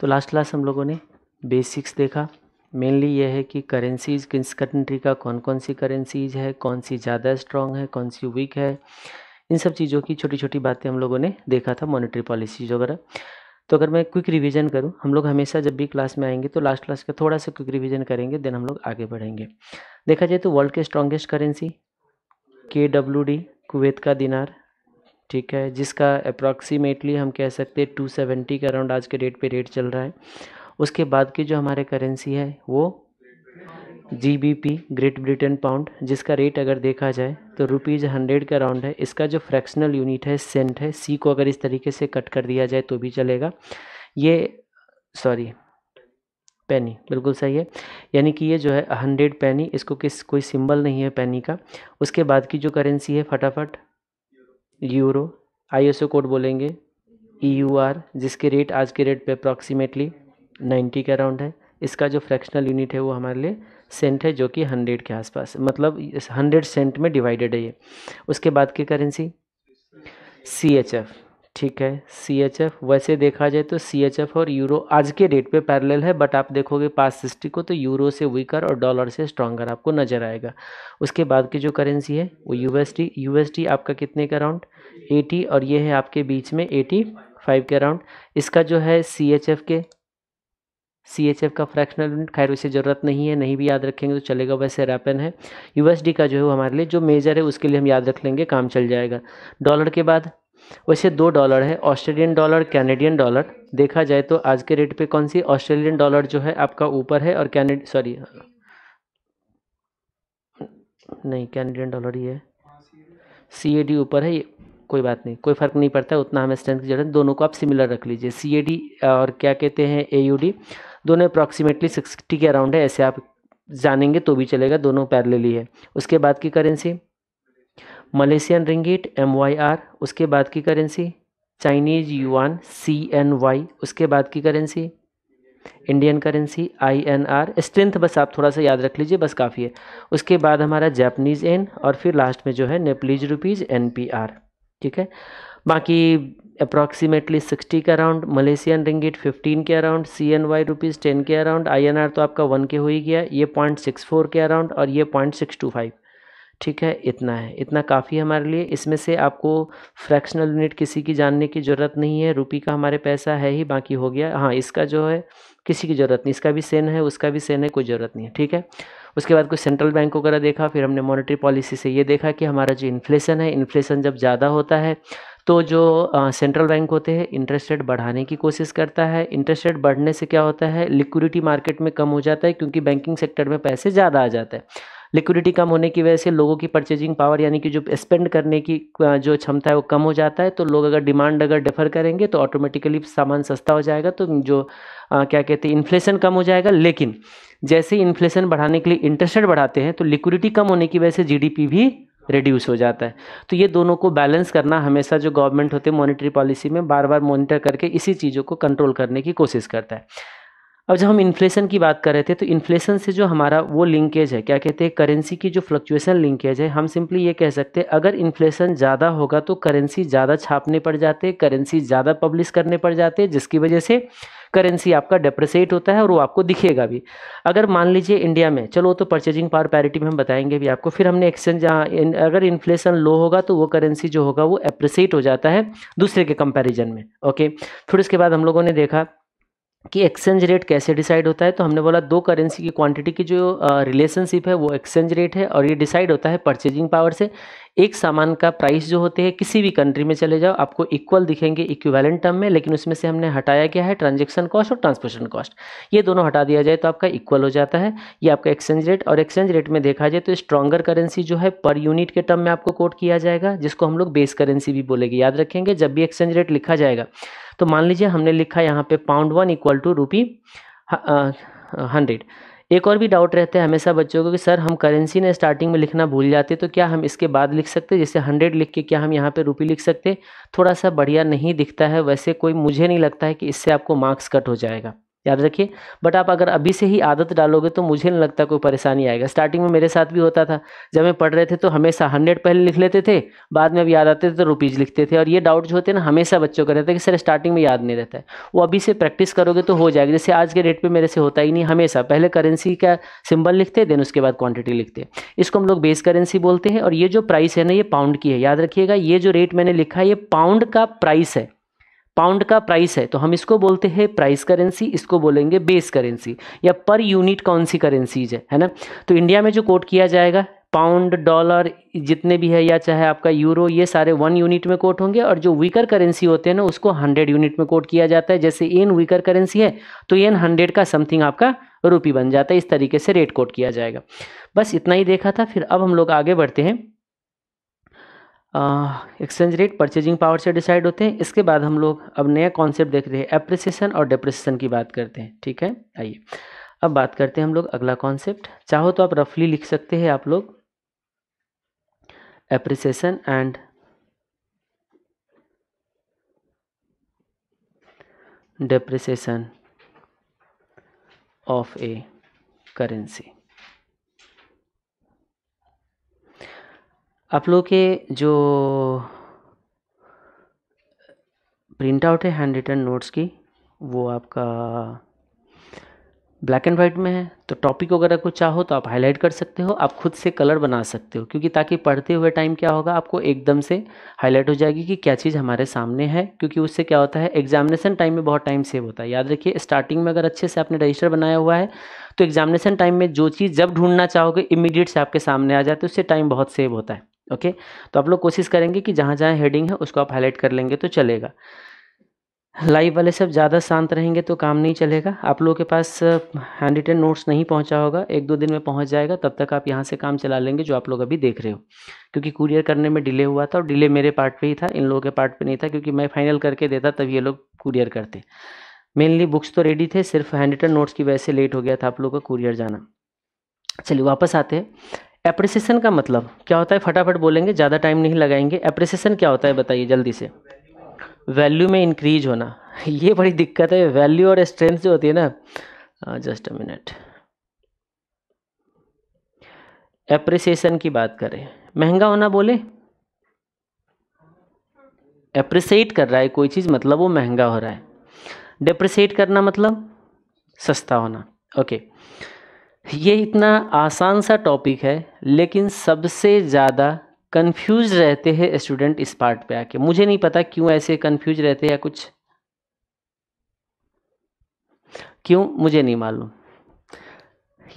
तो last class हम लोगों ने बेसिक्स देखा मेनली यह है कि करेंसीज किस कंट्री का कौन कौन सी करेंसीज है कौन सी ज़्यादा स्ट्रॉन्ग है कौन सी वीक है इन सब चीज़ों की छोटी छोटी बातें हम लोगों ने देखा था मॉनेटरी पॉलिसीज वगैरह तो अगर मैं क्विक रिवीजन करूं हम लोग हमेशा जब भी क्लास में आएंगे तो लास्ट क्लास का थोड़ा सा क्विक रिवीजन करेंगे देन हम लोग आगे बढ़ेंगे देखा जाए तो वर्ल्ड के strongest currency K W D Kuwait का दिनार ठीक है जिसका अप्रॉक्सीमेटली हम कह सकते हैं टू सेवेंटी के अराउंड आज के डेट पे रेट चल रहा है उसके बाद की जो हमारे करेंसी है वो G B P Great Britain pound जिसका रेट अगर देखा जाए तो रुपीज़ हंड्रेड का राउंड है इसका जो फ्रैक्शनल यूनिट है सेंट है सी को अगर इस तरीके से कट कर दिया जाए तो भी चलेगा ये सॉरी पैनी बिल्कुल सही है यानी कि ये जो है हंड्रेड पैनी इसको किस कोई सिंबल नहीं है पैनी का उसके बाद की जो करेंसी है फटाफट यूरो आईएसओ कोड बोलेंगे ईयूआर e जिसके रेट आज के रेट पे अप्रॉक्सीमेटली नाइन्टी के अराउंड है इसका जो फ्रैक्शनल यूनिट है वो हमारे लिए सेंट है जो कि हंड्रेड के आसपास मतलब हंड्रेड सेंट में डिवाइडेड है ये उसके बाद की करेंसी सी एच एफ ठीक है सी एच एफ वैसे देखा जाए तो सी एच एफ और यूरो आज के डेट पे पैरेलल है बट आप देखोगे पास सिस्टी को तो यूरो से वीकर और डॉलर से स्ट्रांगर आपको नजर आएगा उसके बाद की जो करेंसी है वो U S D U S D आपका कितने का अराउंड एटी और ये है आपके बीच में एटी फाइव के अराउंड इसका जो है सी एच एफ के सी एच एफ का फ्रैक्शनल यूनिट खैर उसे ज़रूरत नहीं है नहीं भी याद रखेंगे तो चलेगा वैसे रैपन है यू एस डी का जो है वो हमारे लिए जो मेजर है उसके लिए हम याद रख लेंगे काम चल जाएगा डॉलर के बाद वैसे दो डॉलर है ऑस्ट्रेलियन डॉलर कैनेडियन डॉलर देखा जाए तो आज के रेट पे कौन सी ऑस्ट्रेलियन डॉलर जो है आपका ऊपर है और कैनेड सॉरी नहीं कैनेडियन डॉलर ही है सी ए डी ऊपर है ये कोई बात नहीं कोई फ़र्क नहीं पड़ता उतना हमें स्ट्रेंथ की जरूरत दोनों को आप सिमिलर रख लीजिए सी और क्या कहते हैं ए दोनों अप्रॉक्सीमेटली सिक्सटी के अराउंड है ऐसे आप जानेंगे तो भी चलेगा दोनों पैरेलली है उसके बाद की currency Malaysian ringgit M Y R उसके बाद की currency Chinese yuan C N Y उसके बाद की currency Indian currency I N R strength बस आप थोड़ा सा याद रख लीजिए बस काफ़ी है उसके बाद हमारा जापनीज़ एन और फिर लास्ट में जो है Nepalese rupees N P R ठीक है बाकी अप्रॉक्सीमेटली 60 के अराउंड मलेशियन रिंगिट 15 के around C N Y rupees ten के अराउंड आई एन आर तो आपका वन के हो ही गया ये पॉइंट सिक्स फोर के अराउंड और ये पॉइंट सिक्स टू फाइव ठीक है इतना है इतना काफ़ी हमारे लिए इसमें से आपको फ्रैक्शनल यूनिट किसी की जानने की ज़रूरत नहीं है रुपी का हमारे पैसा है ही बाकी हो गया हाँ इसका जो है किसी की ज़रूरत नहीं इसका भी सेन है उसका भी सेन है कोई ज़रूरत नहीं है ठीक है उसके बाद कुछ सेंट्रल बैंक वगैरह देखा फिर हमने मॉनेटरी पॉलिसी से ये देखा कि हमारा जो इन्फ्लेशन है इन्फ्लेशन जब ज़्यादा होता है तो जो सेंट्रल बैंक होते हैं इंटरेस्ट रेट बढ़ाने की कोशिश करता है इंटरेस्ट रेट बढ़ने से क्या होता है लिक्विडिटी मार्केट में कम हो जाता है क्योंकि बैंकिंग सेक्टर में पैसे ज़्यादा आ जाते हैं लिक्विडिटी कम होने की वजह से लोगों की परचेजिंग पावर यानी कि जो स्पेंड करने की जो क्षमता है वो कम हो जाता है तो लोग अगर डिमांड अगर डेफर करेंगे तो ऑटोमेटिकली सामान सस्ता हो जाएगा तो जो आ, क्या कहते हैं इन्फ्लेशन कम हो जाएगा लेकिन जैसे ही इन्फ्लेशन बढ़ाने के लिए इंटरेस्ट रेट बढ़ाते हैं तो लिक्विडिटी कम होने की वजह से जीडीपी भी रिड्यूस हो जाता है तो ये दोनों को बैलेंस करना हमेशा जो गवर्नमेंट होते हैं मॉनिटरी पॉलिसी में बार बार मॉनिटर करके इसी चीज़ों को कंट्रोल करने की कोशिश करता है अब जब हम इन्फ्लेशन की बात कर रहे थे तो इन्फ्लेशन से जो हमारा वो लिंकेज है क्या कहते हैं करेंसी की जो फ्लक्चुएशन लिंकेज है हम सिंपली ये कह सकते हैं अगर इन्फ्लेशन ज़्यादा होगा तो करेंसी ज़्यादा छापने पड़ जाते करेंसी ज़्यादा पब्लिश करने पड़ जाते जिसकी वजह से करेंसी आपका डेप्रिसिएट होता है और वो आपको दिखेगा भी अगर मान लीजिए इंडिया में चलो तो परचेजिंग पावर पैरिटी में हम बताएंगे भी आपको फिर हमने एक्सचेंज अगर इन्फ्लेशन लो होगा तो वो करेंसी जो होगा वो एप्रिसिएट हो जाता है दूसरे के कंपेरिजन में ओके फिर उसके बाद हम लोगों ने देखा कि एक्सचेंज रेट कैसे डिसाइड होता है तो हमने बोला दो करेंसी की क्वांटिटी की जो रिलेशनशिप है वो एक्सचेंज रेट है और ये डिसाइड होता है परचेजिंग पावर से एक सामान का प्राइस जो होते हैं किसी भी कंट्री में चले जाओ आपको इक्वल दिखेंगे इक्विवेलेंट टर्म में लेकिन उसमें से हमने हटाया गया है ट्रांजेक्शन कॉस्ट और ट्रांसपोर्टेशन कॉस्ट ये दोनों हटा दिया जाए तो आपका इक्वल हो जाता है ये आपका एक्सचेंज रेट और एक्सचेंज रेट में देखा जाए तो स्ट्रॉगर करेंसी जो है पर यूनिट के टर्म में आपको कोट किया जाएगा जिसको हम लोग बेस करेंसी भी बोलेगी याद रखेंगे जब भी एक्सचेंज रेट लिखा जाएगा तो मान लीजिए हमने लिखा यहाँ पे pound one equal to rupee hundred एक और भी डाउट रहता है हमेशा बच्चों को कि सर हम करेंसी ने स्टार्टिंग में लिखना भूल जाते तो क्या हम इसके बाद लिख सकते जैसे हंड्रेड लिख के क्या हम यहाँ पे रुपी लिख सकते थोड़ा सा बढ़िया नहीं दिखता है वैसे कोई मुझे नहीं लगता है कि इससे आपको मार्क्स कट हो जाएगा याद रखिए बट आप अगर अभी से ही आदत डालोगे तो मुझे नहीं लगता कोई परेशानी आएगा स्टार्टिंग में मेरे साथ भी होता था जब मैं पढ़ रहे थे तो हमेशा हंड्रेड पहले लिख लेते थे बाद में अब याद आते थे तो रुपीज़ लिखते थे और ये डाउट जो होते हैं ना हमेशा बच्चों का रहता है कि सर स्टार्टिंग में याद नहीं रहता है वो अभी से प्रैक्टिस करोगे तो हो जाएगा जैसे आज के डेट पर मेरे से होता ही नहीं हमेशा पहले करेंसी का सिम्बल लिखते देन उसके बाद क्वान्टिटी लिखते इसको हम लोग बेस करेंसी बोलते हैं और ये जो प्राइस है ना ये पाउंड की है याद रखिएगा ये जो रेट मैंने लिखा है ये पाउंड का प्राइस है पाउंड का प्राइस है तो हम इसको बोलते हैं प्राइस करेंसी इसको बोलेंगे बेस करेंसी या पर यूनिट कौन सी करेंसीज है है ना तो इंडिया में जो कोट किया जाएगा पाउंड डॉलर जितने भी है या चाहे आपका यूरो ये सारे वन यूनिट में कोट होंगे और जो वीकर करेंसी होते हैं ना उसको हंड्रेड यूनिट में कोट किया जाता है जैसे एन वीकर करेंसी है तो एन हंड्रेड का समथिंग आपका रुपी बन जाता है इस तरीके से रेट कोट किया जाएगा बस इतना ही देखा था फिर अब हम लोग आगे बढ़ते हैं एक्सचेंज रेट परचेजिंग पावर से डिसाइड होते हैं इसके बाद हम लोग अब नया कॉन्सेप्ट देख रहे हैं एप्रिसिएशन और डिप्रिसिएशन की बात करते हैं ठीक है आइए अब बात करते हैं हम लोग अगला कॉन्सेप्ट चाहो तो आप रफली लिख सकते हैं आप लोग appreciation and depreciation of a currency आप लोग के जो प्रिंट आउट है हैंड रिटन नोट्स की वो आपका ब्लैक एंड वाइट में है तो टॉपिक वगैरह को चाहो तो आप हाईलाइट कर सकते हो आप खुद से कलर बना सकते हो क्योंकि ताकि पढ़ते हुए टाइम क्या होगा आपको एकदम से हाईलाइट हो जाएगी कि क्या चीज़ हमारे सामने है क्योंकि उससे क्या होता है एग्जामिनेशन टाइम में बहुत टाइम सेव होता है याद रखिए स्टार्टिंग में अगर अच्छे से आपने रजिस्टर बनाया हुआ है तो एग्जामिनेशन टाइम में जो चीज़ जब ढूंढना चाहोगे इमीडिएट से आपके सामने आ जाते उससे टाइम बहुत सेव होता है ओके तो आप लोग कोशिश करेंगे कि जहाँ जहाँ हेडिंग है उसको आप हाईलाइट कर लेंगे तो चलेगा लाइव वाले सब ज़्यादा शांत रहेंगे तो काम नहीं चलेगा आप लोगों के पास हैंड रिटन नोट्स नहीं पहुंचा होगा एक दो दिन में पहुंच जाएगा तब तक आप यहां से काम चला लेंगे जो आप लोग अभी देख रहे हो क्योंकि कुरियर करने में डिले हुआ था और डिले मेरे पार्ट पे ही था इन लोगों के पार्ट पे नहीं था क्योंकि मैं फाइनल करके देता तब ये लोग कुरियर करते मेनली बुक्स तो रेडी थे सिर्फ हैंड रिटन नोट्स की वजह से लेट हो गया था आप लोगों का कुरियर जाना चलिए वापस आते हैं एप्रिसिएशन का मतलब क्या होता है फटाफट बोलेंगे ज़्यादा टाइम नहीं लगाएंगे एप्रिसिएशन क्या होता है बताइए जल्दी से वैल्यू में इंक्रीज होना ये बड़ी दिक्कत है वैल्यू और स्ट्रेंथ जो होती है ना जस्ट अ मिनट एप्रिसिएशन की बात करें महंगा होना बोले एप्रिसिएट कर रहा है कोई चीज़ मतलब वो महंगा हो रहा है डिप्रिसिएट करना मतलब सस्ता होना ओके okay. ये इतना आसान सा टॉपिक है लेकिन सबसे ज़्यादा कंफ्यूज रहते हैं स्टूडेंट इस पार्ट पे आके मुझे नहीं पता क्यों ऐसे कंफ्यूज रहते हैं या कुछ क्यों मुझे नहीं मालूम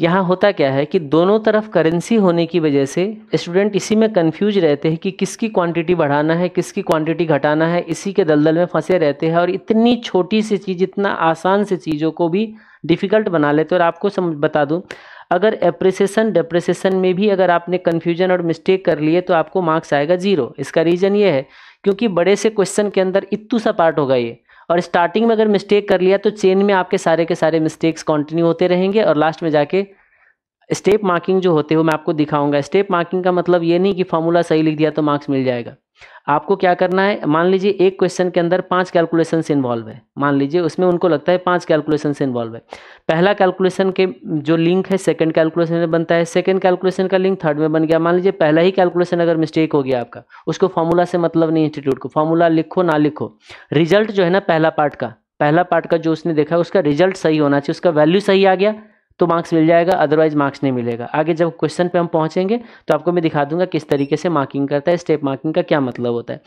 यहाँ होता क्या है कि दोनों तरफ करेंसी होने की वजह से स्टूडेंट इसी में कंफ्यूज रहते हैं कि किसकी क्वांटिटी बढ़ाना है किसकी क्वांटिटी घटाना है इसी के दलदल में फंसे रहते हैं और इतनी छोटी सी चीज़ इतना आसान से चीज़ों को भी डिफ़िकल्ट बना लेते हैं और आपको समझ बता दूँ अगर एप्रिसिएशन डेप्रिसिएशन में भी अगर आपने कन्फ्यूजन और मिस्टेक कर लिए तो आपको मार्क्स आएगा जीरो इसका रीज़न ये है क्योंकि बड़े से क्वेश्चन के अंदर इतू सा पार्ट होगा ये और स्टार्टिंग में अगर मिस्टेक कर लिया तो चेन में आपके सारे के सारे मिस्टेक्स कंटिन्यू होते रहेंगे और लास्ट में जाके स्टेप मार्किंग जो होते हो मैं आपको दिखाऊंगा स्टेप मार्किंग का मतलब ये नहीं कि फार्मूला सही लिख दिया तो मार्क्स मिल जाएगा आपको क्या करना है मान लीजिए एक क्वेश्चन के अंदर पांच कैलकुलेशन इन्वॉल्व है मान लीजिए उसमें उनको लगता है पांच कैलकुलेशन इन्वॉल्व है पहला कैलकुलेशन के जो लिंक है सेकंड कैलकुलेशन में बनता है सेकंड कैलकुलेशन का लिंक थर्ड में बन गया मान लीजिए पहला ही कैलकुलेशन अगर मिस्टेक हो गया आपका उसको फॉर्मूला से मतलब नहीं इंस्टीट्यूट को फॉर्मूला लिखो ना लिखो रिजल्ट जो है ना पहला पार्ट का पहला पार्ट का जो उसने देखा उसका रिजल्ट सही होना चाहिए उसका वैल्यू सही आ गया तो मार्क्स मिल जाएगा अदरवाइज मार्क्स नहीं मिलेगा आगे जब क्वेश्चन पे हम पहुंचेंगे तो आपको मैं दिखा दूंगा किस तरीके से मार्किंग करता है स्टेप मार्किंग का क्या मतलब होता है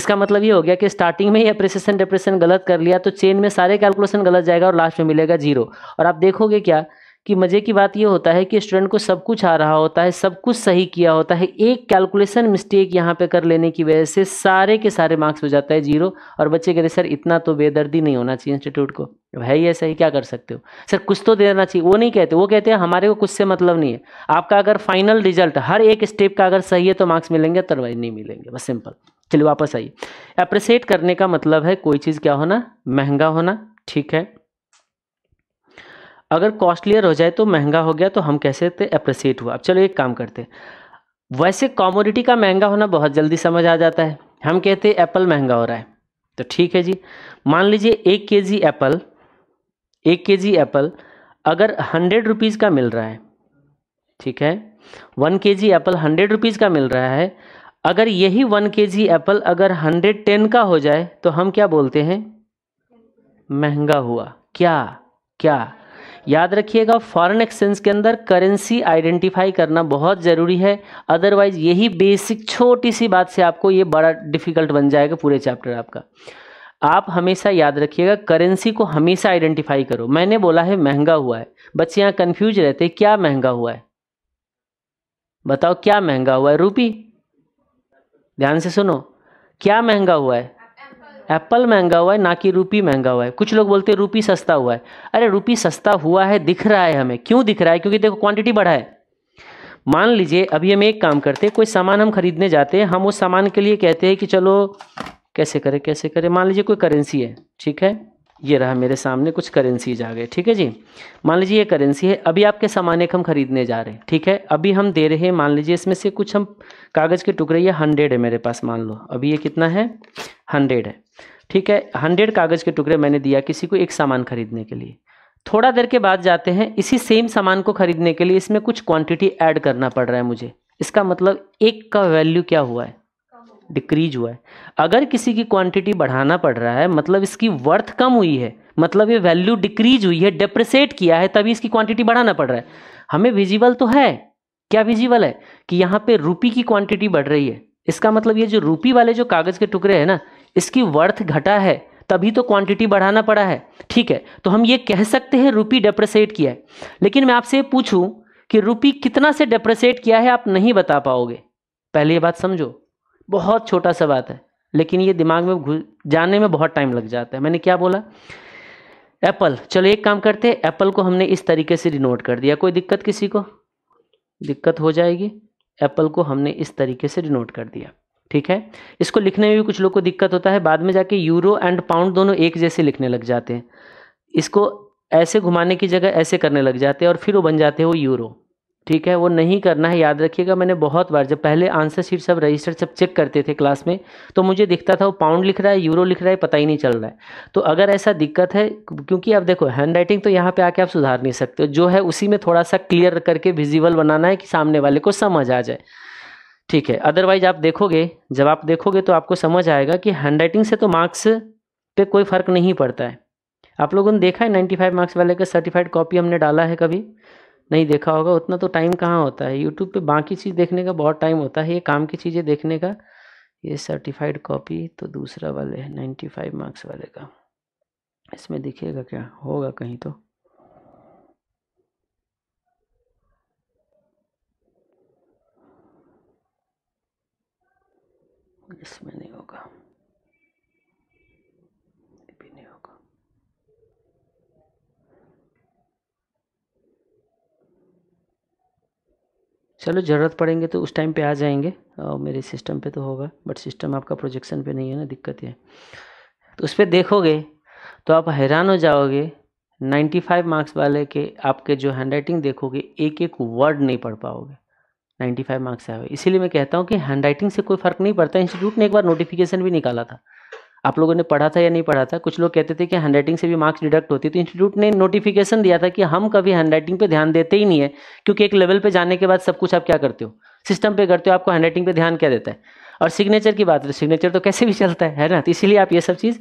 इसका मतलब ये हो गया कि स्टार्टिंग में ही अप्रिसिएशन डिप्रेशन गलत कर लिया तो चेन में सारे कैलकुलेशन गलत जाएगा और लास्ट में मिलेगा जीरो और आप देखोगे क्या कि मज़े की बात ये होता है कि स्टूडेंट को सब कुछ आ रहा होता है सब कुछ सही किया होता है एक कैलकुलेशन मिस्टेक यहाँ पे कर लेने की वजह से सारे के सारे मार्क्स हो जाता है जीरो और बच्चे कह रहे सर इतना तो बेदर्दी नहीं होना चाहिए इंस्टीट्यूट को भाई ऐसा ही क्या कर सकते हो सर कुछ तो देना चाहिए वो नहीं कहते वो कहते हैं हमारे को कुछ से मतलब नहीं है आपका अगर फाइनल रिजल्ट हर एक स्टेप का अगर सही है तो मार्क्स मिलेंगे अदरवाइज नहीं मिलेंगे बस सिंपल चलिए वापस आइए अप्रिसिएट करने का मतलब है कोई चीज़ क्या होना महंगा होना ठीक है अगर कॉस्टलियर हो जाए तो महंगा हो गया तो हम कह सकते अप्रिसिएट हुआ अब चलो एक काम करते वैसे कॉमोडिटी का महंगा होना बहुत जल्दी समझ आ जाता है हम कहते हैं एप्पल महंगा हो रहा है तो ठीक है जी मान लीजिए एक के जी एप्पल एक के जी एप्पल अगर हंड्रेड रुपीज़ का मिल रहा है ठीक है one K G Apple hundred rupees का मिल रहा है अगर यही वन के जी एप्पल अगर हंड्रेड टेन का हो जाए तो हम क्या बोलते हैं महंगा हुआ क्या क्या याद रखिएगा फॉरेन एक्सचेंज के अंदर करेंसी आइडेंटिफाई करना बहुत ज़रूरी है अदरवाइज यही बेसिक छोटी सी बात से आपको ये बड़ा डिफिकल्ट बन जाएगा पूरे चैप्टर आपका आप हमेशा याद रखिएगा करेंसी को हमेशा आइडेंटिफाई करो मैंने बोला है महंगा हुआ है बच्चे यहाँ कन्फ्यूज रहते क्या महंगा हुआ है बताओ क्या महंगा हुआ है रूपी ध्यान से सुनो क्या महंगा हुआ है एप्पल महंगा हुआ है ना कि रूपी महंगा हुआ है कुछ लोग बोलते हैं रूपी सस्ता हुआ है अरे रूपी सस्ता हुआ है दिख रहा है हमें क्यों दिख रहा है क्योंकि देखो क्वांटिटी बढ़ा है मान लीजिए अभी हम एक काम करते हैं कोई सामान हम खरीदने जाते हैं हम उस सामान के लिए कहते हैं कि चलो कैसे करें कैसे करें मान लीजिए कोई करेंसी है ठीक है ये रहा मेरे सामने कुछ करेंसीज आ गए ठीक है जी मान लीजिए ये करेंसी है अभी आपके सामान एक हम खरीदने जा रहे हैं ठीक है अभी हम दे रहे हैं मान लीजिए इसमें से कुछ हम कागज़ के टुकड़े ये हंड्रेड है मेरे पास मान लो अभी ये कितना है हंड्रेड है ठीक है हंड्रेड कागज़ के टुकड़े मैंने दिया किसी को एक सामान खरीदने के लिए थोड़ा देर के बाद जाते हैं इसी सेम सामान को खरीदने के लिए इसमें कुछ क्वांटिटी ऐड करना पड़ रहा है मुझे इसका मतलब एक का वैल्यू क्या हुआ है डिक्रीज हुआ है अगर किसी की क्वांटिटी बढ़ाना पड़ रहा है मतलब इसकी वर्थ कम हुई है मतलब ये वैल्यू डिक्रीज हुई है डिप्रिसिएट किया है तभी इसकी क्वांटिटी बढ़ाना पड़ रहा है हमें विजिबल तो है क्या विजिबल है कि यहाँ पे रुपी की क्वांटिटी बढ़ रही है इसका मतलब ये जो रूपी वाले जो कागज़ के टुकड़े हैं ना इसकी वर्थ घटा है तभी तो क्वांटिटी बढ़ाना पड़ा है ठीक है तो हम ये कह सकते हैं रुपी डेप्रेसिएट किया है लेकिन मैं आपसे पूछूं कि रुपी कितना से डेप्रेसिएट किया है आप नहीं बता पाओगे पहले ये बात समझो बहुत छोटा सा बात है लेकिन ये दिमाग में घुस जाने में बहुत टाइम लग जाता है मैंने क्या बोला एप्पल चलो एक काम करते हैं एप्पल को हमने इस तरीके से डिनोट कर दिया कोई दिक्कत किसी को दिक्कत हो जाएगी एप्पल को हमने इस तरीके से डिनोट कर दिया ठीक है इसको लिखने में भी कुछ लोग को दिक्कत होता है बाद में जाके यूरो एंड पाउंड दोनों एक जैसे लिखने लग जाते हैं इसको ऐसे घुमाने की जगह ऐसे करने लग जाते हैं और फिर वो बन जाते हैं वो यूरो ठीक है वो नहीं करना है याद रखिएगा मैंने बहुत बार जब पहले आंसर शीट सब रजिस्टर सब चेक करते थे क्लास में तो मुझे दिखता था वो पाउंड लिख रहा है यूरो लिख रहा है पता ही नहीं चल रहा है तो अगर ऐसा दिक्कत है क्योंकि आप देखो हैंड राइटिंग तो यहाँ पे आके आप सुधार नहीं सकते जो है उसी में थोड़ा सा क्लियर करके विजिबल बनाना है कि सामने वाले को समझ आ जाए ठीक है अदरवाइज आप देखोगे जब आप देखोगे तो आपको समझ आएगा कि हैंडराइटिंग से तो मार्क्स पे कोई फ़र्क नहीं पड़ता है आप लोगों ने देखा है नाइन्टी फाइव मार्क्स वाले का सर्टिफाइड कॉपी हमने डाला है कभी नहीं देखा होगा उतना तो टाइम कहाँ होता है यूट्यूब पे बाकी चीज़ देखने का बहुत टाइम होता है ये काम की चीज़ें देखने का ये सर्टिफाइड कॉपी तो दूसरा वाले है नाइन्टी फाइव मार्क्स वाले का इसमें दिखेगा क्या होगा कहीं तो इसमें नहीं होगा भी नहीं होगा चलो ज़रूरत पड़ेंगे तो उस टाइम पे आ जाएंगे और मेरे सिस्टम पे तो होगा बट सिस्टम आपका प्रोजेक्शन पे नहीं है ना दिक्कत है तो उस पर देखोगे तो आप हैरान हो जाओगे 95 मार्क्स वाले के आपके जो हैंड देखोगे एक एक वर्ड नहीं पढ़ पाओगे नाइन्टी फाइव मार्क्स आए हुए इसीलिए मैं कहता हूँ कि हैंड राइटिंग से कोई फ़र्क नहीं पड़ता इंस्टीट्यूट ने एक बार नोटिफिकेशन भी निकाला था आप लोगों ने पढ़ा था या नहीं पढ़ा था कुछ लोग कहते थे कि हैंड राइटिंग से भी मार्क्स डिडक्ट होती तो इंस्टीट्यूट ने नोटिफिकेशन दिया था कि हम कभी हैंड राइटिंग पर ध्यान देते ही नहीं है क्योंकि एक लेवल पर जाने के बाद सब कुछ आप क्या करते हो सिस्टम पे करते हो आपको हैंड राइटिंग पर ध्यान क्या देता है और सिग्नेचर की बात है तो सिग्नेचर तो कैसे भी चलता है है ना तो इसीलिए आप ये सब चीज़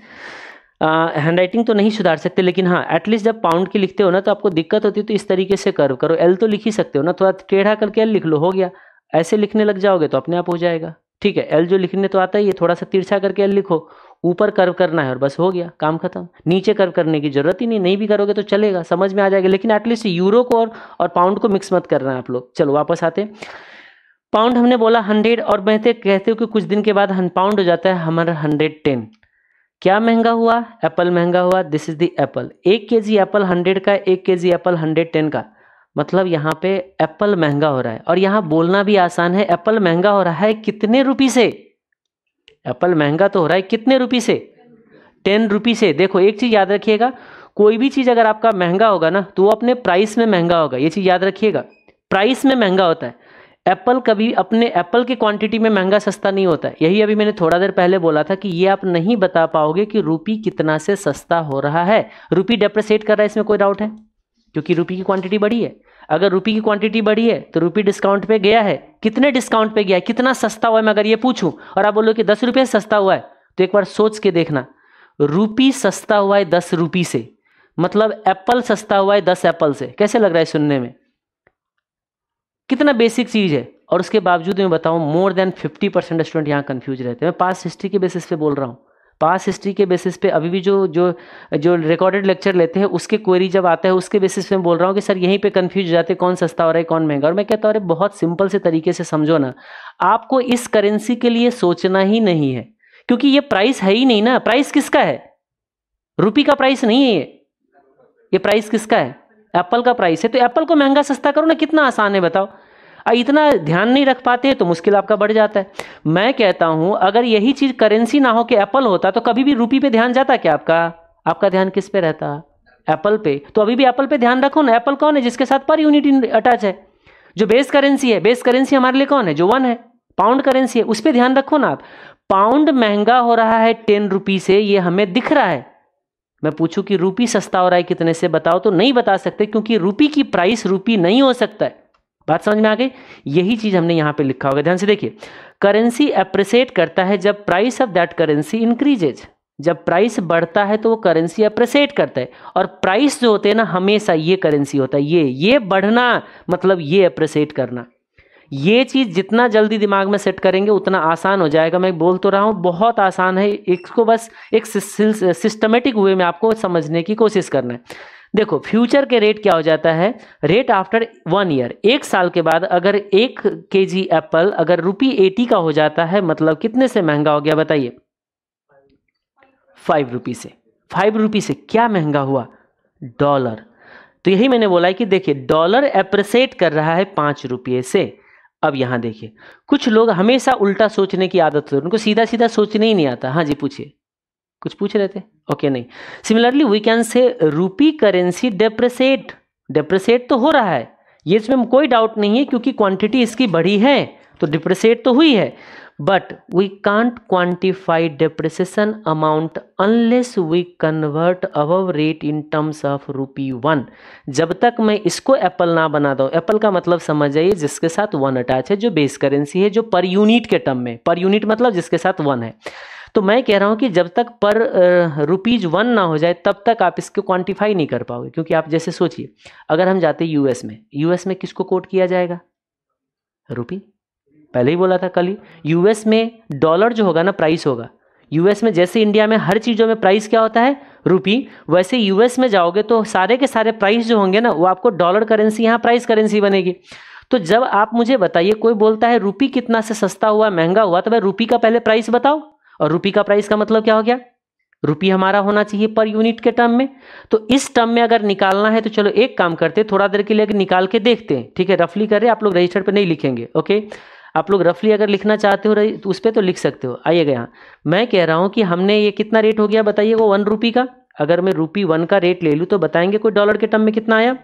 हैंड राइटिंग तो नहीं सुधार सकते लेकिन हाँ एटलीस्ट जब पाउंड की लिखते हो ना तो आपको दिक्कत होती है तो इस तरीके से कर्व करो एल तो लिख ही सकते हो ना थोड़ा टेढ़ा करके एल लिख लो हो गया ऐसे लिखने लग जाओगे तो अपने आप हो जाएगा ठीक है एल जो लिखने तो आता ही है थोड़ा सा तिरछा करके एल लिखो ऊपर कर्व करना है और बस हो गया काम खत्म नीचे कर्व करने की जरूरत ही नहीं नहीं भी करोगे तो चलेगा समझ में आ जाएगा लेकिन एटलीस्ट यूरो को और, और पाउंड को मिक्स मत करना है आप लोग चलो वापस आते पाउंड हमने बोला हंड्रेड और बहते तो कहते हो कि कुछ दिन के बाद पाउंड हो जाता है हमारा हंड्रेड टेन क्या महंगा हुआ एप्पल महंगा हुआ दिस इज दी एप्पल एक के जी एप्पल हंड्रेड का एक K G Apple hundred ten का मतलब यहाँ पे एप्पल महंगा हो रहा है और यहाँ बोलना भी आसान है एप्पल महंगा हो रहा है कितने रुपी से एप्पल महंगा तो हो रहा है कितने रुपी से टेन रुपी से देखो एक चीज़ याद रखिएगा कोई भी चीज़ अगर आपका महंगा होगा ना तो वो अपने प्राइस में महंगा होगा ये चीज़ याद रखिएगा प्राइस में महंगा होता है एप्पल कभी अपने एप्पल की क्वांटिटी में महंगा सस्ता नहीं होता यही अभी मैंने थोड़ा देर पहले बोला था कि ये आप नहीं बता पाओगे कि रूपी कितना से सस्ता हो रहा है रूपी डेप्रिसिएट कर रहा है इसमें कोई डाउट है क्योंकि रूपी की क्वांटिटी बढ़ी है अगर रूपी की क्वांटिटी बढ़ी है तो रूपी डिस्काउंट पे गया है कितने डिस्काउंट पे गया है कितना सस्ता हुआ है मैं अगर ये पूछूँ और आप बोलो कि दस रुपये सस्ता हुआ है तो एक बार सोच के देखना रूपी सस्ता हुआ है दस रुपी से मतलब एप्पल सस्ता हुआ है दस एप्पल से कैसे लग रहा है सुनने में कितना बेसिक चीज़ है और उसके बावजूद मैं बताऊँ more than fifty percent student यहाँ कन्फ्यूज रहते हैं मैं पास हिस्ट्री के बेसिस पे बोल रहा हूँ पास हिस्ट्री के बेसिस पे अभी भी जो जो जो रिकॉर्डेड लेक्चर लेते हैं उसके क्वेरी जब आता है उसके बेसिस पे मैं बोल रहा हूँ कि सर यहीं पे कन्फ्यूज जाते कौन सस्ता हो रहा है कौन महंगा और मैं कहता हूँ अरे बहुत सिंपल से तरीके से समझो ना आपको इस करेंसी के लिए सोचना ही नहीं है क्योंकि ये प्राइस है ही नहीं ना प्राइस किसका है रुपी का प्राइस नहीं है ये ये प्राइस किसका है एप्पल का प्राइस है तो एप्पल को महंगा सस्ता करो ना कितना आसान है बताओ इतना ध्यान नहीं रख पाते तो मुश्किल आपका बढ़ जाता है मैं कहता हूं अगर यही चीज करेंसी ना हो कि एप्पल होता तो कभी भी रूपी पे ध्यान जाता क्या आपका आपका ध्यान किस पे रहता एप्पल पे तो अभी भी एप्पल पे ध्यान रखो ना एप्पल कौन है जिसके साथ पर यूनिट अटैच है जो बेस करेंसी है बेस करेंसी हमारे लिए कौन है जो वन है पाउंड करेंसी है उस पर ध्यान रखो ना आप पाउंड महंगा हो रहा है टेन रुपी से ये हमें दिख रहा है मैं पूछूं कि रूपी सस्ता हो रहा है कितने से बताओ तो नहीं बता सकते क्योंकि रूपी की प्राइस रूपी नहीं हो सकता है बात समझ में आ गई यही चीज हमने यहाँ पे लिखा होगा ध्यान से देखिए करेंसी अप्रिसिएट करता है जब price of that currency increases जब प्राइस बढ़ता है तो वो करेंसी अप्रिसिएट करता है और प्राइस जो होते हैं ना हमेशा ये करेंसी होता है ये ये बढ़ना मतलब ये अप्रिसिएट करना ये चीज़ जितना जल्दी दिमाग में सेट करेंगे उतना आसान हो जाएगा मैं बोल तो रहा हूँ बहुत आसान है इसको बस एक सिस्टमेटिक वे में आपको समझने की कोशिश करना है देखो फ्यूचर के रेट क्या हो जाता है रेट आफ्टर वन ईयर एक साल के बाद अगर एक के जी एप्पल अगर रुपी एटी का हो जाता है मतलब कितने से महंगा हो गया बताइए फाइव रुपी से फाइव रुपी से क्या महंगा हुआ डॉलर तो यही मैंने बोला है कि देखिए डॉलर एप्रिसिएट कर रहा है पाँच रुपये से अब यहाँ देखिए कुछ लोग हमेशा उल्टा सोचने की आदत है उनको सीधा सीधा सोचने ही नहीं आता हाँ जी पूछिए कुछ पूछ रहे थे ओके नहीं सिमिलरली वी कैन से रूपी करेंसी डेप्रेसेट डेप्रेसेट तो हो रहा है ये इसमें कोई डाउट नहीं है क्योंकि क्वांटिटी इसकी बढ़ी है तो डिप्रेसेट तो हुई है but we can't quantify depreciation amount unless we convert above rate in terms of rupee one जब तक मैं इसको एप्पल ना बना दो एप्पल का मतलब समझ जाइए जिसके साथ वन अटैच है जो बेस करेंसी है जो पर यूनिट के टर्म में पर यूनिट मतलब जिसके साथ वन है तो मैं कह रहा हूं कि जब तक पर रुपीज़ वन ना हो जाए तब तक आप इसको क्वांटिफाई नहीं कर पाओगे क्योंकि आप जैसे सोचिए अगर हम जाते यूएस में यूएस में किसको कोट किया जाएगा रुपी पहले ही बोला था कल ही यूएस में डॉलर जो होगा ना प्राइस होगा यूएस में जैसे इंडिया में हर चीज़ों में प्राइस क्या होता है रुपी वैसे यूएस में जाओगे तो सारे के सारे प्राइस जो होंगे ना वो आपको डॉलर करेंसी यहाँ प्राइस करेंसी बनेगी तो जब आप मुझे बताइए कोई बोलता है रुपी कितना से सस्ता हुआ महंगा हुआ तो भाई रुपी का पहले प्राइस बताओ और रुपी का प्राइस का मतलब क्या हो गया रुपी हमारा होना चाहिए पर यूनिट के टर्म में तो इस टर्म में अगर निकालना है तो चलो एक काम करते थोड़ा देर के लिए निकाल के देखते हैं ठीक है रफली कर रहे आप लोग रजिस्टर पर नहीं लिखेंगे ओके आप लोग रफली अगर लिखना चाहते हो तो उस पर तो लिख सकते हो आइएगा यहाँ मैं कह रहा हूँ कि हमने ये कितना रेट हो गया बताइए वो वन रुपी का अगर मैं रुपी वन का रेट ले लूँ तो बताएंगे कोई डॉलर के टर्म में कितना आया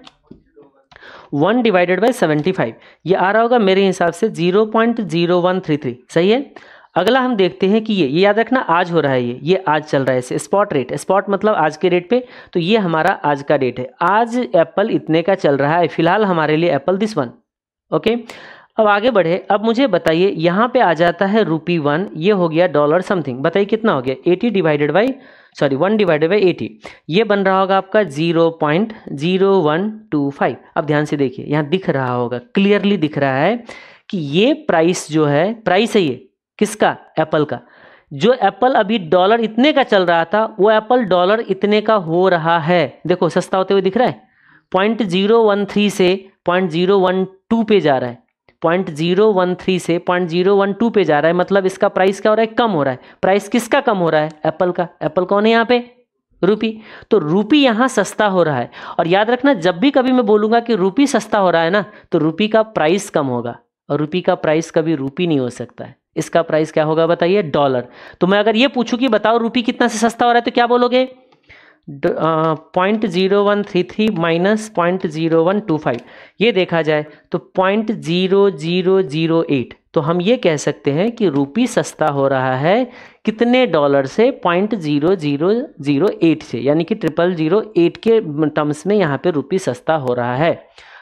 one divided by seventy five ये आ रहा होगा मेरे हिसाब से zero point zero one three three सही है अगला हम देखते हैं कि ये ये याद रखना आज हो रहा है ये ये आज चल रहा है इसे स्पॉट रेट स्पॉट मतलब आज के रेट पे तो ये हमारा आज का रेट है आज एप्पल इतने का चल रहा है फिलहाल हमारे लिए एप्पल दिस वन ओके अब आगे बढ़े अब मुझे बताइए यहाँ पे आ जाता है रूपी वन ये हो गया डॉलर समथिंग बताइए कितना हो गया eighty divided by sorry one divided by eighty ये बन रहा होगा आपका zero point zero one two five अब ध्यान से देखिए यहाँ दिख रहा होगा क्लियरली दिख रहा है कि ये प्राइस जो है प्राइस है ये किसका एप्पल का जो एप्पल अभी डॉलर इतने का चल रहा था वो एप्पल डॉलर इतने का हो रहा है देखो सस्ता होते हुए दिख रहा है पॉइंट जीरो वन थ्री से पॉइंट जीरो वन टू पे जा रहा है पॉइंट जीरो वन थ्री से पॉइंट जीरो वन टू पे जा रहा है मतलब इसका प्राइस क्या हो रहा है कम हो रहा है प्राइस किसका कम हो रहा है एप्पल का एप्पल कौन है यहाँ पे रूपी तो रूपी यहाँ सस्ता हो रहा है और याद रखना जब भी कभी मैं बोलूँगा कि रूपी सस्ता हो रहा है ना तो रूपी का प्राइस कम होगा और रूपी का प्राइस कभी रूपी नहीं हो सकता है इसका प्राइस क्या होगा बताइए डॉलर तो मैं अगर ये पूछूं कि बताओ रूपी कितना से सस्ता हो रहा है तो क्या बोलोगे point zero one three three minus point zero one two five ये देखा जाए तो point zero zero zero eight तो हम ये कह सकते हैं कि रुपी सस्ता हो रहा है कितने डॉलर से point zero zero zero eight से यानी कि ट्रिपल जीरो एट के टर्म्स में यहाँ पे रुपी सस्ता हो रहा है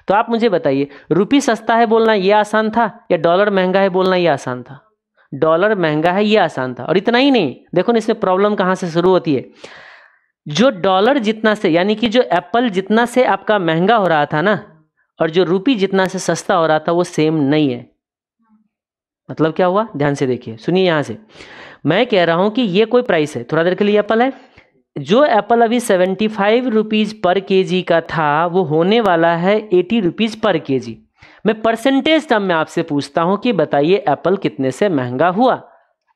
तो आप मुझे बताइए रुपी सस्ता है बोलना ये आसान था या डॉलर महंगा है बोलना ये आसान था डॉलर महंगा है ये आसान था और इतना ही नहीं देखो ना इसमें प्रॉब्लम कहाँ से शुरू होती है जो डॉलर जितना से यानी कि जो एप्पल जितना से आपका महंगा हो रहा था ना और जो रूपी जितना से सस्ता हो रहा था वो सेम नहीं है मतलब क्या हुआ ध्यान से देखिए सुनिए यहां से मैं कह रहा हूं कि ये कोई प्राइस है थोड़ा देर के लिए एप्पल है जो एप्पल अभी सेवेंटी फाइव रुपीज़ पर के जी का था वो होने वाला है एटी रुपीज़ पर के जी मैं परसेंटेज टर्म में आपसे पूछता हूं कि बताइए एप्पल कितने से महंगा हुआ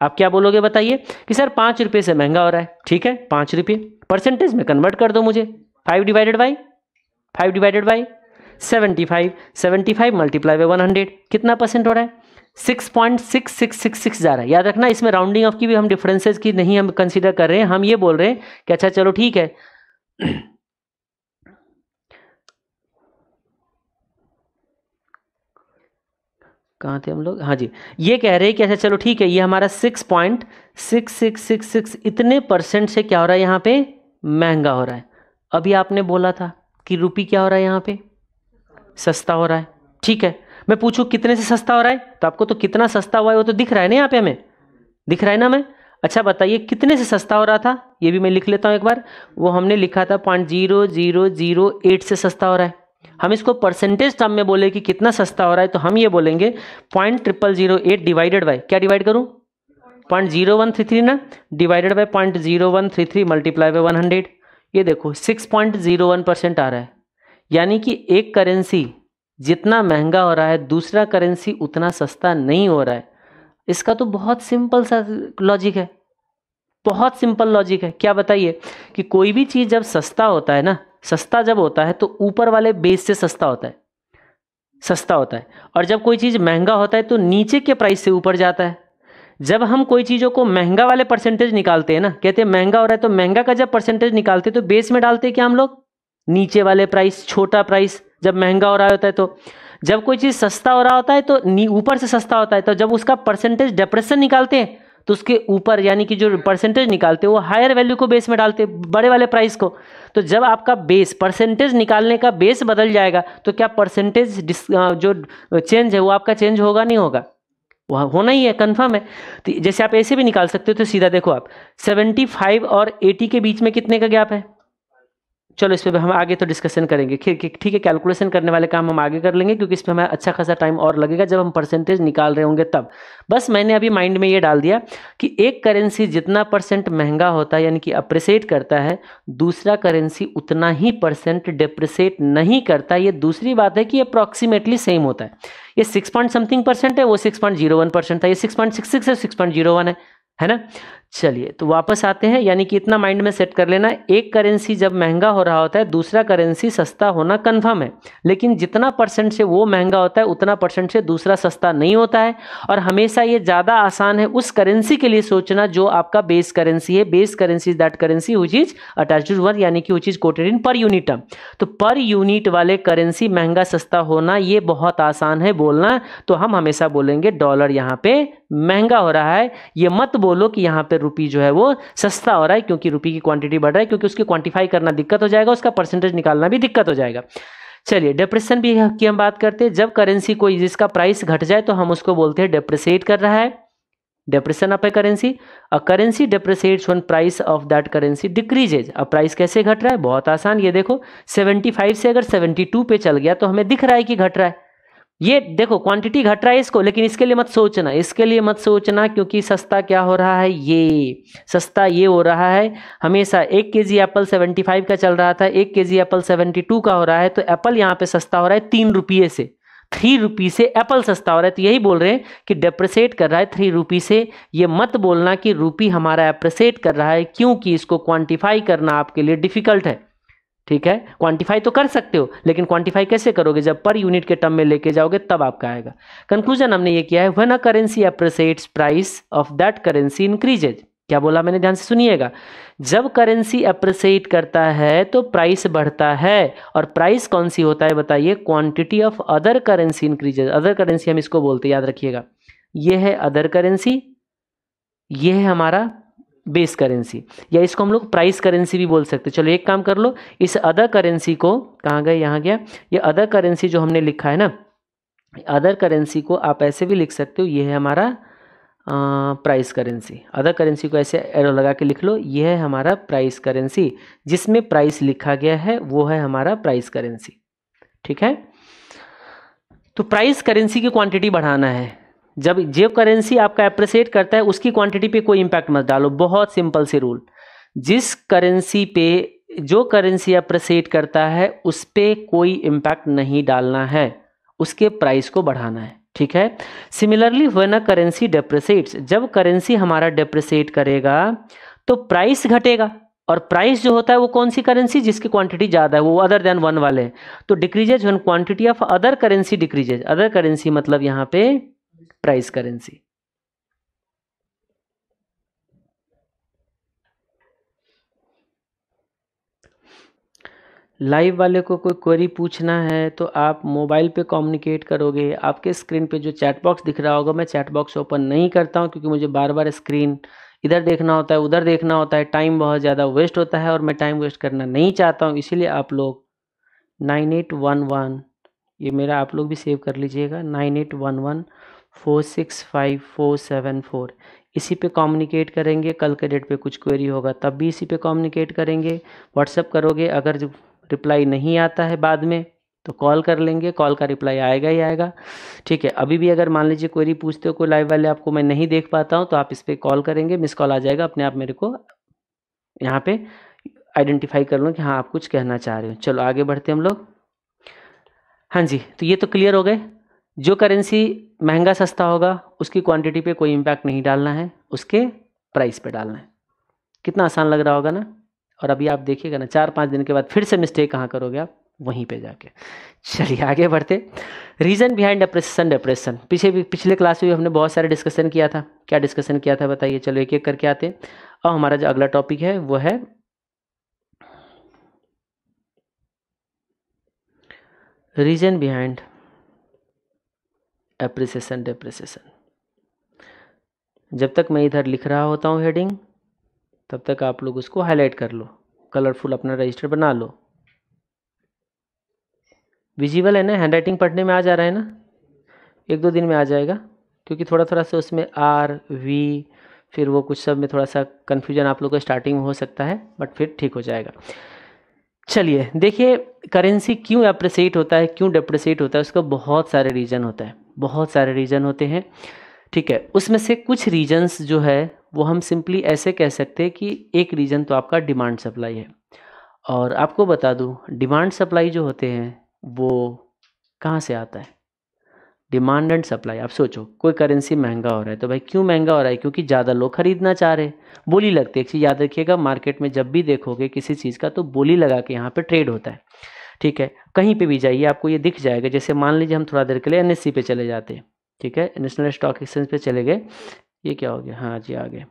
आप क्या बोलोगे बताइए कि सर पाँच रुपये से महंगा हो रहा है ठीक है पाँच रुपये परसेंटेज में कन्वर्ट कर दो मुझे five divided by five divided by seventy five seventy five multiply by one hundred कितना परसेंट हो रहा है six point six six six six जा रहा है याद रखना इसमें राउंडिंग ऑफ की भी हम डिफरेंसेज की नहीं हम कंसिडर कर रहे हैं हम ये बोल रहे हैं कि अच्छा चलो ठीक है कहाँ थे हम लोग हाँ जी ये कह रहे हैं कि अच्छा चलो ठीक है ये हमारा six point six six six six इतने परसेंट से क्या हो रहा है यहाँ पे महंगा हो रहा है अभी आपने बोला था कि रुपी क्या हो रहा है यहाँ पे सस्ता हो रहा है ठीक है मैं पूछूँ कितने से सस्ता हो रहा है तो आपको तो कितना सस्ता हुआ है वो तो दिख रहा है ना यहाँ पे हमें दिख रहा है ना हमें अच्छा बताइए कितने से सस्ता हो रहा था ये भी मैं लिख लेता हूँ एक बार वो हमने लिखा था point zero zero zero eight से सस्ता हो रहा है हम इसको परसेंटेज टर्म में बोले कि कितना सस्ता हो रहा है तो हम ये बोलेंगे point triple zero eight divided by क्या डिवाइड करूं point zero one three three ना divided by point zero one three three multiply by one hundred ये देखो six point zero one percent आ रहा है यानी कि एक करेंसी जितना महंगा हो रहा है दूसरा करेंसी उतना सस्ता नहीं हो रहा है इसका तो बहुत सिंपल सा लॉजिक है बहुत सिंपल लॉजिक है क्या बताइए कि कोई भी चीज़ जब सस्ता होता है ना सस्ता जब होता है तो ऊपर वाले बेस से सस्ता होता है सस्ता होता है और जब कोई चीज़ महंगा होता है तो नीचे के प्राइस से ऊपर जाता है जब हम कोई चीज़ों को महंगा वाले परसेंटेज निकालते हैं ना कहते हैं महंगा हो रहा है तो महंगा का जब परसेंटेज निकालते हैं तो बेस में डालते हैं क्या हम लोग नीचे वाले प्राइस छोटा प्राइस जब महंगा हो रहा होता है तो जब कोई चीज़ सस्ता हो रहा होता है तो ऊपर से सस्ता होता है तो जब उसका परसेंटेज डिप्रेशन निकालते हैं तो उसके ऊपर यानी कि जो परसेंटेज निकालते हो वो हायर वैल्यू को बेस में डालते बड़े वाले प्राइस को तो जब आपका बेस परसेंटेज निकालने का बेस बदल जाएगा तो क्या परसेंटेज जो चेंज है वो आपका चेंज होगा नहीं होगा वह होना ही है कन्फर्म है तो जैसे आप ऐसे भी निकाल सकते हो तो सीधा देखो आप 75 और 80 के बीच में कितने का गैप है चलो इस पर हम आगे तो डिस्कशन करेंगे ठीक है कैलकुलेशन करने वाले काम हम आगे कर लेंगे क्योंकि इस पर हमें अच्छा खासा टाइम और लगेगा जब हम परसेंटेज निकाल रहे होंगे तब बस मैंने अभी माइंड में ये डाल दिया कि एक करेंसी जितना परसेंट महंगा होता है यानी कि अप्रिसिएट करता है दूसरा करेंसी उतना ही परसेंट डिप्रिसिएट नहीं करता ये दूसरी बात है कि अप्रॉक्सीमेटली सेम होता है ये सिक्स पॉइंट समथिंग परसेंट है वो six point zero one percent था ये सिक्स पॉइंट सिक्स सिक्स है सिक्स पॉइंट जीरो वन है है ना चलिए तो वापस आते हैं यानी कि इतना माइंड में सेट कर लेना एक करेंसी जब महंगा हो रहा होता है दूसरा करेंसी सस्ता होना कन्फर्म है लेकिन जितना परसेंट से वो महंगा होता है उतना परसेंट से दूसरा सस्ता नहीं होता है और हमेशा ये ज़्यादा आसान है उस करेंसी के लिए सोचना जो आपका बेस करेंसी है base currency is that currency हुई चीज अटैच वन यानी कि हुई is quoted in per unit तो पर यूनिट वाले करेंसी महंगा सस्ता होना ये बहुत आसान है बोलना तो हम हमेशा बोलेंगे डॉलर यहाँ पे महंगा हो रहा है ये मत बोलो कि यहाँ पे रुपी जो है वो सस्ता हो रहा है क्योंकि रुपी की क्वांटिटी बढ़ रहा है क्योंकि उसकी क्वांटिफाई करना दिक्कत हो जाएगा उसका परसेंटेज निकालना भी दिक्कत हो जाएगा चलिए डिप्रेशन भी की हम बात करते हैं जब करेंसी कोई जिसका प्राइस घट जाए तो हम उसको बोलते हैं डिप्रिसिएट कर रहा है depression of a currency a currency depreciates one price of that currency decreases अब प्राइस कैसे घट रहा है बहुत आसान ये देखो 75 से अगर 72 पे चल गया तो हमें दिख रहा है कि घट रहा है ये देखो क्वांटिटी घट रहा है इसको लेकिन इसके लिए मत सोचना इसके लिए मत सोचना क्योंकि सस्ता क्या हो रहा है ये सस्ता ये हो रहा है हमेशा एक K G Apple seventy five का चल रहा था एक K G Apple seventy two का हो रहा है तो एप्पल यहाँ पे सस्ता हो रहा है तीन रुपये से थ्री रुपी से एप्पल सस्ता हो रहा है तो यही बोल रहे हैं कि डेप्रिसिएट कर रहा है थ्री रुपी से ये मत बोलना कि रुपी हमारा एप्रिसिएट कर रहा है क्योंकि इसको क्वांटिफाई करना आपके लिए डिफिकल्ट है ठीक है क्वांटिफाई तो कर सकते हो लेकिन क्वांटिफाई कैसे करोगे जब पर यूनिट के टर्म में लेके जाओगे तब आपका आएगा कंक्लूजन हमने ये किया है one a currency appreciates price of that currency increases क्या बोला मैंने ध्यान से सुनिएगा जब करेंसी अप्रिसिएट करता है तो प्राइस बढ़ता है और प्राइस कौन सी होता है बताइए quantity of other currency increases other currency हम इसको बोलते याद रखिएगा ये है अदर करेंसी ये है हमारा बेस करेंसी या इसको हम लोग प्राइस करेंसी भी बोल सकते चलो एक काम कर लो इस अदर करेंसी को कहाँ गए यहाँ गया ये अदर करेंसी जो हमने लिखा है ना अदर करेंसी को आप ऐसे भी लिख सकते हो ये है हमारा प्राइस करेंसी अदर करेंसी को ऐसे एरो लगा के लिख लो ये है हमारा प्राइस करेंसी जिसमें प्राइस लिखा गया है वो है हमारा प्राइस करेंसी ठीक है तो प्राइस करेंसी की क्वांटिटी बढ़ाना है जब जो करेंसी आपका अप्रिसिएट करता है उसकी क्वांटिटी पे कोई इंपैक्ट मत डालो बहुत सिंपल से रूल जिस करेंसी पे जो करेंसी अप्रिसिएट करता है उस पर कोई इंपैक्ट नहीं डालना है उसके प्राइस को बढ़ाना है ठीक है similarly one a currency depreciates जब करेंसी हमारा डेप्रिसिएट करेगा तो प्राइस घटेगा और प्राइस जो होता है वो कौन सी करेंसी जिसकी क्वांटिटी ज़्यादा है वो अदर देन वन वाले तो decreases one quantity of other currency decreases other currency मतलब यहाँ पे प्राइस करेंसी लाइव वाले को कोई क्वेरी पूछना है तो आप मोबाइल पे कम्युनिकेट करोगे आपके स्क्रीन पे जो चैट बॉक्स दिख रहा होगा मैं चैट बॉक्स ओपन नहीं करता हूँ क्योंकि मुझे बार बार स्क्रीन इधर देखना होता है उधर देखना होता है टाइम बहुत ज़्यादा वेस्ट होता है और मैं टाइम वेस्ट करना नहीं चाहता हूँ इसीलिए आप लोग नाइन एट वन वन ये मेरा आप लोग भी सेव कर लीजिएगा nine eight one one four six five four seven four इसी पे कम्युनिकेट करेंगे कल के डेट पे कुछ क्वेरी होगा तब भी इसी पे कम्युनिकेट करेंगे व्हाट्सअप करोगे अगर रिप्लाई नहीं आता है बाद में तो कॉल कर लेंगे कॉल का रिप्लाई आएगा ही आएगा ठीक है अभी भी अगर मान लीजिए क्वेरी पूछते हो कोई लाइव वाले आपको मैं नहीं देख पाता हूँ तो आप इस पर कॉल करेंगे मिस कॉल आ जाएगा अपने आप मेरे को यहाँ पे आइडेंटिफाई कर लूँ कि हाँ आप कुछ कहना चाह रहे हो चलो आगे बढ़ते हम लोग हाँ जी तो ये तो क्लियर हो गए जो करेंसी महंगा सस्ता होगा उसकी क्वांटिटी पे कोई इम्पैक्ट नहीं डालना है उसके प्राइस पे डालना है कितना आसान लग रहा होगा ना और अभी आप देखिएगा ना चार पाँच दिन के बाद फिर से मिस्टेक कहाँ करोगे आप वहीं पे जाके चलिए आगे बढ़ते रीज़न बिहाइंड डिप्रेशन डिप्रेशन पीछे भी पिछले क्लास में हमने बहुत सारे डिस्कशन किया था क्या डिस्कशन किया था बताइए चलो एक एक करके आते और हमारा जो अगला टॉपिक है वो है रीज़न बिहाइंड एप्रिसिएशन डेप्रिसिएशन जब तक मैं इधर लिख रहा होता हूँ हेडिंग तब तक आप लोग उसको हाईलाइट कर लो कलरफुल अपना रजिस्टर बना लो विजिबल है ना हैंड राइटिंग पढ़ने में आ जा रहा है ना एक दो दिन में आ जाएगा क्योंकि थोड़ा थोड़ा सा उसमें आर वी फिर वो कुछ सब में थोड़ा सा कन्फ्यूजन आप लोग को स्टार्टिंग में हो सकता है बट फिर ठीक हो जाएगा चलिए देखिए करेंसी क्यों अप्रिसिएट होता है क्यों डिप्रिसिएट होता है उसका बहुत सारे रीज़न होता है बहुत सारे रीज़न होते हैं ठीक है उसमें से कुछ रीजन्स जो है वो हम सिंपली ऐसे कह सकते हैं कि एक रीज़न तो आपका डिमांड सप्लाई है और आपको बता दूँ डिमांड सप्लाई जो होते हैं वो कहाँ से आता है डिमांड एंड सप्लाई आप सोचो कोई करेंसी महंगा हो रहा है तो भाई क्यों महंगा हो रहा है क्योंकि ज़्यादा लोग खरीदना चाह रहे हैं बोली लगती है याद रखिएगा मार्केट में जब भी देखोगे किसी चीज़ का तो बोली लगा के यहाँ पर ट्रेड होता है ठीक है कहीं पे भी जाइए आपको ये दिख जाएगा जैसे मान लीजिए हम थोड़ा देर के लिए एन पे चले जाते हैं ठीक है नेशनल स्टॉक एक्सचेंज पे चले गए ये क्या हो गया हाँ जी आ गए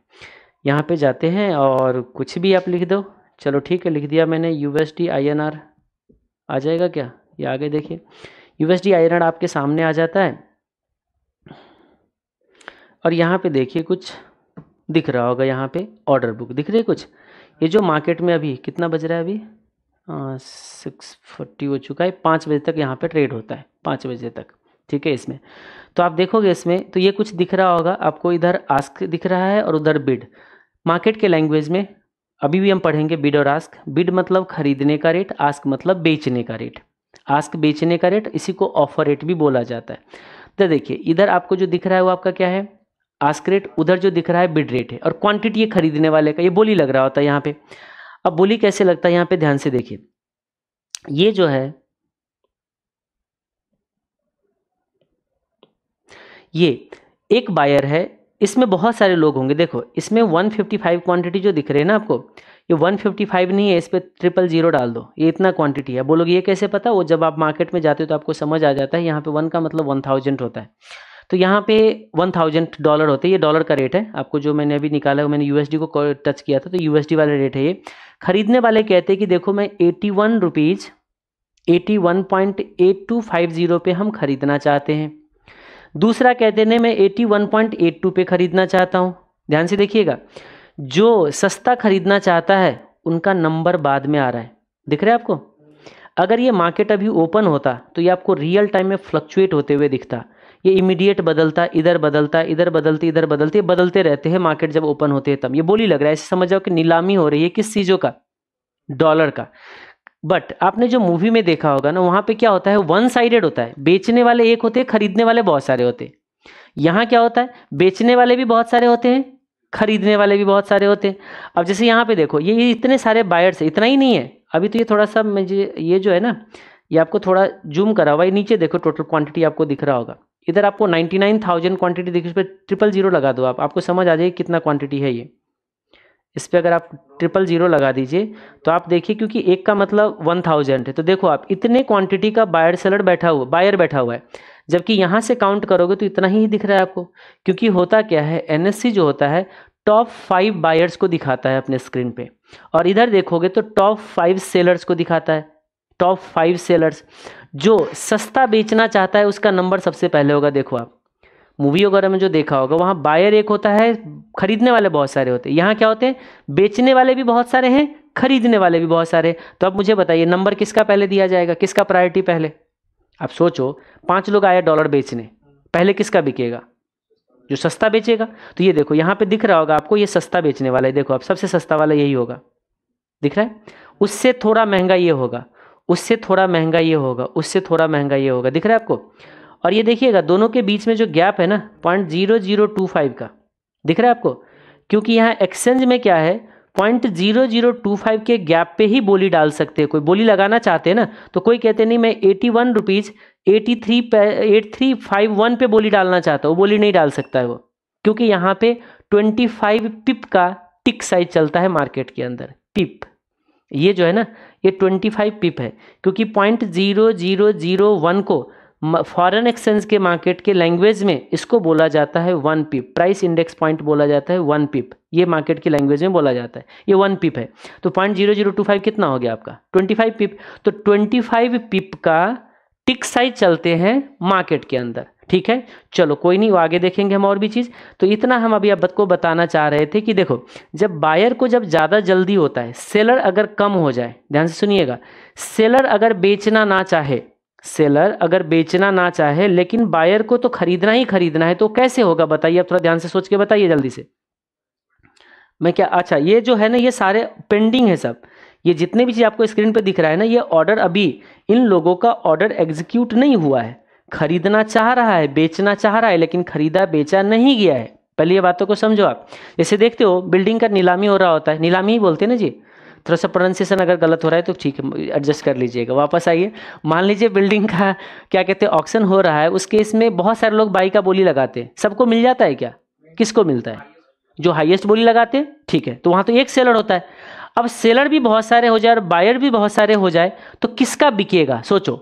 यहाँ पे जाते हैं और कुछ भी आप लिख दो चलो ठीक है लिख दिया मैंने U S D I N R आ जाएगा क्या ये आगे देखिए U S D I N R आपके सामने आ जाता है और यहाँ पर देखिए कुछ दिख रहा होगा यहाँ पर ऑर्डर बुक दिख रही कुछ ये जो मार्केट में अभी कितना बज रहा है अभी सिक्स फोर्टी हो चुका है पाँच बजे तक यहाँ पे ट्रेड होता है पाँच बजे तक ठीक है इसमें तो आप देखोगे इसमें तो ये कुछ दिख रहा होगा आपको इधर आस्क दिख रहा है और उधर बिड मार्केट के लैंग्वेज में अभी भी हम पढ़ेंगे बिड और आस्क बिड मतलब खरीदने का रेट आस्क मतलब बेचने का रेट आस्क बेचने का रेट इसी को ऑफर रेट भी बोला जाता है तो देखिए इधर आपको जो दिख रहा है वो आपका क्या है आस्क रेट उधर जो दिख रहा है बिड रेट है और क्वांटिटी ये खरीदने वाले का ये बोली लग रहा होता है यहाँ पे अब बोली कैसे लगता है यहां पे ध्यान से देखिए ये जो है ये एक बायर है इसमें बहुत सारे लोग होंगे देखो इसमें 155 क्वांटिटी जो दिख रही है ना आपको ये 155 नहीं है इस पर ट्रिपल जीरो डाल दो ये इतना क्वांटिटी है बोलोगे ये कैसे पता वो जब आप मार्केट में जाते हो तो आपको समझ आ जाता है यहाँ पे वन का मतलब वन थाउजेंड होता है तो यहाँ पे वन थाउजेंड डॉलर होते हैं ये डॉलर का रेट है आपको जो मैंने अभी निकाला है मैंने यूएसडी को टच किया था तो यूएसडी वाला रेट है ये खरीदने वाले कहते हैं कि देखो मैं eighty one rupees eighty one point eight two five zero पे हम खरीदना चाहते हैं दूसरा कहते हैं मैं eighty one point eight two पे खरीदना चाहता हूँ ध्यान से देखिएगा जो सस्ता खरीदना चाहता है उनका नंबर बाद में आ रहा है दिख रहा है आपको अगर ये मार्केट अभी ओपन होता तो ये आपको रियल टाइम में फ्लक्चुएट होते हुए दिखता ये इमीडिएट बदलता इधर बदलता इधर बदलती इधर बदलती बदलते रहते हैं मार्केट जब ओपन होते हैं तब ये बोली लग रहा है ऐसे समझ जाओ कि नीलामी हो रही है किस चीज़ों का डॉलर का बट आपने जो मूवी में देखा होगा ना वहाँ पे क्या होता है वन साइडेड होता है बेचने वाले एक होते हैं खरीदने वाले बहुत सारे होते हैं यहाँ क्या होता है बेचने वाले भी बहुत सारे होते हैं खरीदने वाले भी बहुत सारे होते हैं अब जैसे यहाँ पे देखो ये इतने सारे बायर्स है इतना ही नहीं है अभी तो ये थोड़ा सा मुझे ये जो है ना ये आपको थोड़ा जूम करा हुआ है नीचे देखो टोटल क्वांटिटी आपको दिख रहा होगा इधर आपको 99,000 क्वांटिटी देखिए उस पर ट्रिपल जीरो लगा दो आप आपको समझ आ जाएगी कितना क्वांटिटी है ये इस पर अगर आप ट्रिपल जीरो लगा दीजिए तो आप देखिए क्योंकि एक का मतलब वन थाउजेंड है तो देखो आप इतने क्वांटिटी का बायर सेलर बैठा हुआ बायर बैठा हुआ है जबकि यहाँ से काउंट करोगे तो इतना ही दिख रहा है आपको क्योंकि होता क्या है एन जो होता है टॉप फाइव बायर्स को दिखाता है अपने स्क्रीन पर और इधर देखोगे तो टॉप फाइव सेलर्स को दिखाता है टॉप फाइव सेलर्स जो सस्ता बेचना चाहता है उसका नंबर सबसे पहले होगा देखो आप मूवी वगैरह में जो देखा होगा वहाँ बायर एक होता है खरीदने वाले बहुत सारे होते हैं यहाँ क्या होते हैं बेचने वाले भी बहुत सारे हैं खरीदने वाले भी बहुत सारे तो अब मुझे बताइए नंबर किसका पहले दिया जाएगा किसका प्रायोरिटी पहले आप सोचो पाँच लोग आए डॉलर बेचने पहले किसका बिकेगा जो सस्ता बेचेगा तो ये देखो यहाँ पे दिख रहा होगा आपको ये सस्ता बेचने वाला है देखो आप सबसे सस्ता वाला यही होगा दिख रहा है उससे थोड़ा महंगा ये होगा उससे थोड़ा महंगा ये होगा उससे थोड़ा महंगा ये होगा दिख रहा है आपको और ये देखिएगा दोनों के बीच में जो गैप है ना point zero zero two five का दिख रहा है आपको क्योंकि यहाँ एक्सचेंज में क्या है point zero zero two five के गैप पे ही बोली डाल सकते हैं कोई बोली लगाना चाहते हैं ना तो कोई कहते नहीं मैं eighty one rupees eighty three eight three five one पे बोली डालना चाहता हूँ बोली नहीं डाल सकता है वो क्योंकि यहाँ पे ट्वेंटी फाइव पिप का टिक साइज चलता है मार्केट के अंदर पिप ये जो है ना ये ट्वेंटी फाइव पिप है क्योंकि point zero zero zero one को फॉरेन एक्सचेंज के मार्केट के लैंग्वेज में इसको बोला जाता है one pip price index point बोला जाता है वन पिप ये मार्केट की लैंग्वेज में बोला जाता है ये वन पिप है तो point zero zero two five कितना हो गया आपका ट्वेंटी फाइव पिप तो ट्वेंटी फाइव पिप का टिक साइज चलते हैं मार्केट के अंदर ठीक है चलो कोई नहीं वो आगे देखेंगे हम और भी चीज़ तो इतना हम अभी आपको बताना चाह रहे थे कि देखो जब बायर को जब ज़्यादा जल्दी होता है सेलर अगर कम हो जाए ध्यान से सुनिएगा सेलर अगर बेचना ना चाहे सेलर अगर बेचना ना चाहे लेकिन बायर को तो खरीदना ही खरीदना है तो कैसे होगा बताइए आप थोड़ा ध्यान से सोच के बताइए जल्दी से मैं क्या अच्छा ये जो है ना ये सारे पेंडिंग है सब ये जितने भी चीज़ आपको स्क्रीन पे दिख रहा है ना ये ऑर्डर अभी इन लोगों का ऑर्डर एग्जीक्यूट नहीं हुआ है खरीदना चाह रहा है बेचना चाह रहा है लेकिन खरीदा बेचा नहीं गया है पहले ये बातों को समझो आप जैसे देखते हो बिल्डिंग का नीलामी हो रहा होता है नीलामी ही बोलते हैं ना जी थोड़ा सा प्रोनाउंसिएशन अगर गलत हो रहा है तो ठीक है एडजस्ट कर लीजिएगा वापस आइए मान लीजिए बिल्डिंग का क्या कहते हैं ऑक्शन हो रहा है उस केस में बहुत सारे लोग बाई का बोली लगाते हैं सबको मिल जाता है क्या किसको मिलता है जो हाइएस्ट बोली लगाते हैं ठीक है तो वहाँ तो एक सेलर होता है अब सेलर भी बहुत सारे हो जाए और बायर भी बहुत सारे हो जाए तो किसका बिकेगा सोचो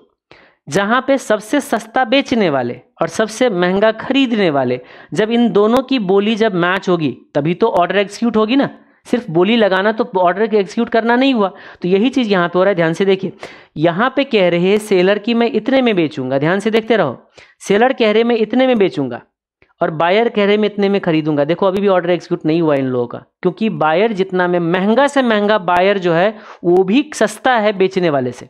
जहां पे सबसे सस्ता बेचने वाले और सबसे महंगा खरीदने वाले जब इन दोनों की बोली जब मैच होगी तभी तो ऑर्डर एग्जीक्यूट होगी ना सिर्फ बोली लगाना तो ऑर्डर के एग्जीक्यूट करना नहीं हुआ तो यही चीज़ यहाँ पे हो रहा है ध्यान से देखिए यहाँ पे कह रहे हैं सेलर की मैं इतने में बेचूंगा ध्यान से देखते रहो सेलर कह रहे मैं इतने में बेचूंगा और बायर कह रहे मैं इतने में खरीदूंगा देखो अभी भी ऑर्डर एग्जीक्यूट नहीं हुआ इन लोगों का क्योंकि बायर जितना में महंगा से महंगा बायर जो है वो भी सस्ता है बेचने वाले से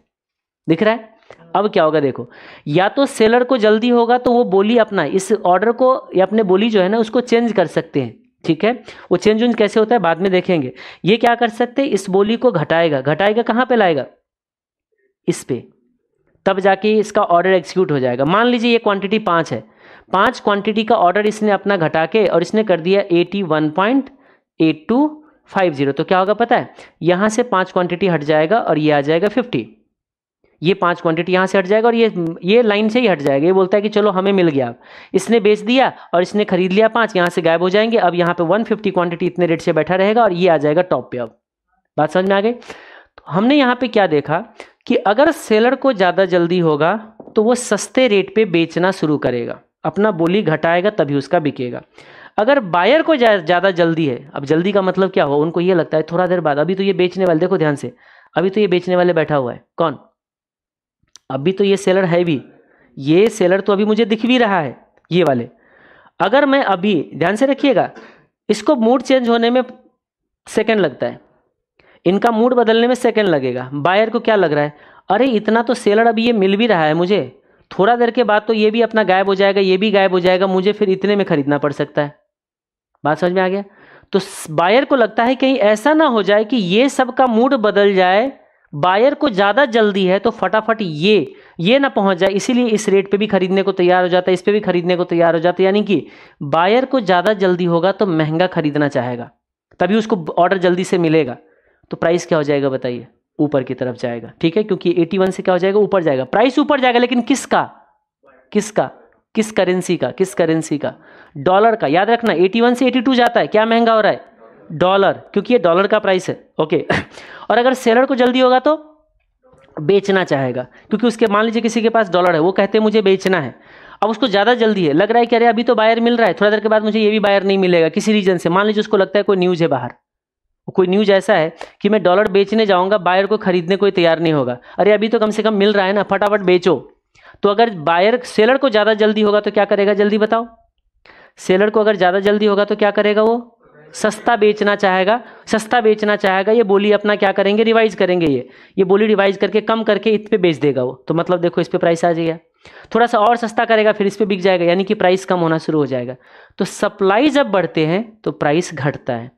दिख रहा है अब क्या होगा देखो या तो सेलर को जल्दी होगा तो वो बोली अपना इस ऑर्डर को या अपने बोली जो है ना उसको चेंज कर सकते हैं ठीक है वो चेंज उंज कैसे होता है बाद में देखेंगे ये क्या कर सकते हैं इस बोली को घटाएगा घटाएगा कहाँ पे लाएगा इस पे तब जाके इसका ऑर्डर एग्जीक्यूट हो जाएगा मान लीजिए ये क्वांटिटी पाँच है पाँच क्वांटिटी का ऑर्डर इसने अपना घटा के और इसने कर दिया eighty one point eight two five zero तो क्या होगा पता है यहाँ से पाँच क्वांटिटी हट जाएगा और ये आ जाएगा फिफ्टी ये पांच क्वांटिटी यहाँ से हट जाएगा और ये ये लाइन से ही हट जाएगा ये बोलता है कि चलो हमें मिल गया इसने बेच दिया और इसने खरीद लिया पांच यहाँ से गायब हो जाएंगे अब यहाँ पे 150 क्वांटिटी इतने रेट से बैठा रहेगा और ये आ जाएगा टॉप पे अब बात समझ में आ गई तो हमने यहाँ पे क्या देखा कि अगर सेलर को ज़्यादा जल्दी होगा तो वो सस्ते रेट पे बेचना शुरू करेगा अपना बोली घटाएगा तभी उसका बिकेगा अगर बायर को ज़्यादा जल्दी है अब जल्दी का मतलब क्या हो उनको ये लगता है थोड़ा देर बाद अभी तो ये बेचने वाले देखो ध्यान से अभी तो ये बेचने वाले बैठा हुआ है कौन अभी तो ये सेलर है भी ये सेलर तो अभी मुझे दिख भी रहा है ये वाले अगर मैं अभी ध्यान से रखिएगा इसको मूड चेंज होने में सेकंड लगता है इनका मूड बदलने में सेकंड लगेगा बायर को क्या लग रहा है अरे इतना तो सेलर अभी ये मिल भी रहा है मुझे थोड़ा देर के बाद तो ये भी अपना गायब हो जाएगा ये भी गायब हो जाएगा मुझे फिर इतने में खरीदना पड़ सकता है बात समझ में आ गया तो बायर को लगता है कहीं ऐसा ना हो जाए कि ये सब का मूड बदल जाए बायर को ज़्यादा जल्दी है तो फटाफट ये ये ना पहुंच जाए इसीलिए इस रेट पे भी खरीदने को तैयार हो जाता है इस पे भी खरीदने को तैयार हो जाता है यानी कि बायर को ज़्यादा जल्दी होगा तो महंगा खरीदना चाहेगा तभी उसको ऑर्डर जल्दी से मिलेगा तो प्राइस क्या हो जाएगा बताइए ऊपर की तरफ जाएगा ठीक है क्योंकि एटी से क्या हो जाएगा ऊपर जाएगा प्राइस ऊपर जाएगा लेकिन किसका किसका किस करेंसी का किस करेंसी का डॉलर का याद रखना 81 से 82 जाता है क्या महंगा हो रहा है डॉलर क्योंकि ये डॉलर का प्राइस है ओके और अगर सेलर को जल्दी होगा तो बेचना चाहेगा क्योंकि उसके मान लीजिए किसी के पास डॉलर है वो कहते हैं मुझे बेचना है अब उसको ज़्यादा जल्दी है लग रहा है कि अरे अभी तो बायर मिल रहा है थोड़ा देर के बाद मुझे ये भी बायर नहीं मिलेगा किसी रीजन से मान लीजिए उसको लगता है कोई न्यूज़ है बाहर कोई न्यूज ऐसा है कि मैं डॉलर बेचने जाऊंगा बायर को खरीदने कोई तैयार नहीं होगा अरे अभी तो कम से कम मिल रहा है ना फटाफट बेचो तो अगर बायर सेलर को ज़्यादा जल्दी होगा तो क्या करेगा जल्दी बताओ सेलर को अगर ज़्यादा जल्दी होगा तो क्या करेगा वो सस्ता बेचना चाहेगा सस्ता बेचना चाहेगा ये बोली अपना क्या करेंगे रिवाइज करेंगे ये ये बोली रिवाइज करके कम करके इत पे बेच देगा वो तो मतलब देखो इस पर प्राइस आ जाएगा थोड़ा सा और सस्ता करेगा फिर इस पर बिक जाएगा यानी कि प्राइस कम होना शुरू हो जाएगा तो सप्लाई जब बढ़ते हैं तो प्राइस घटता है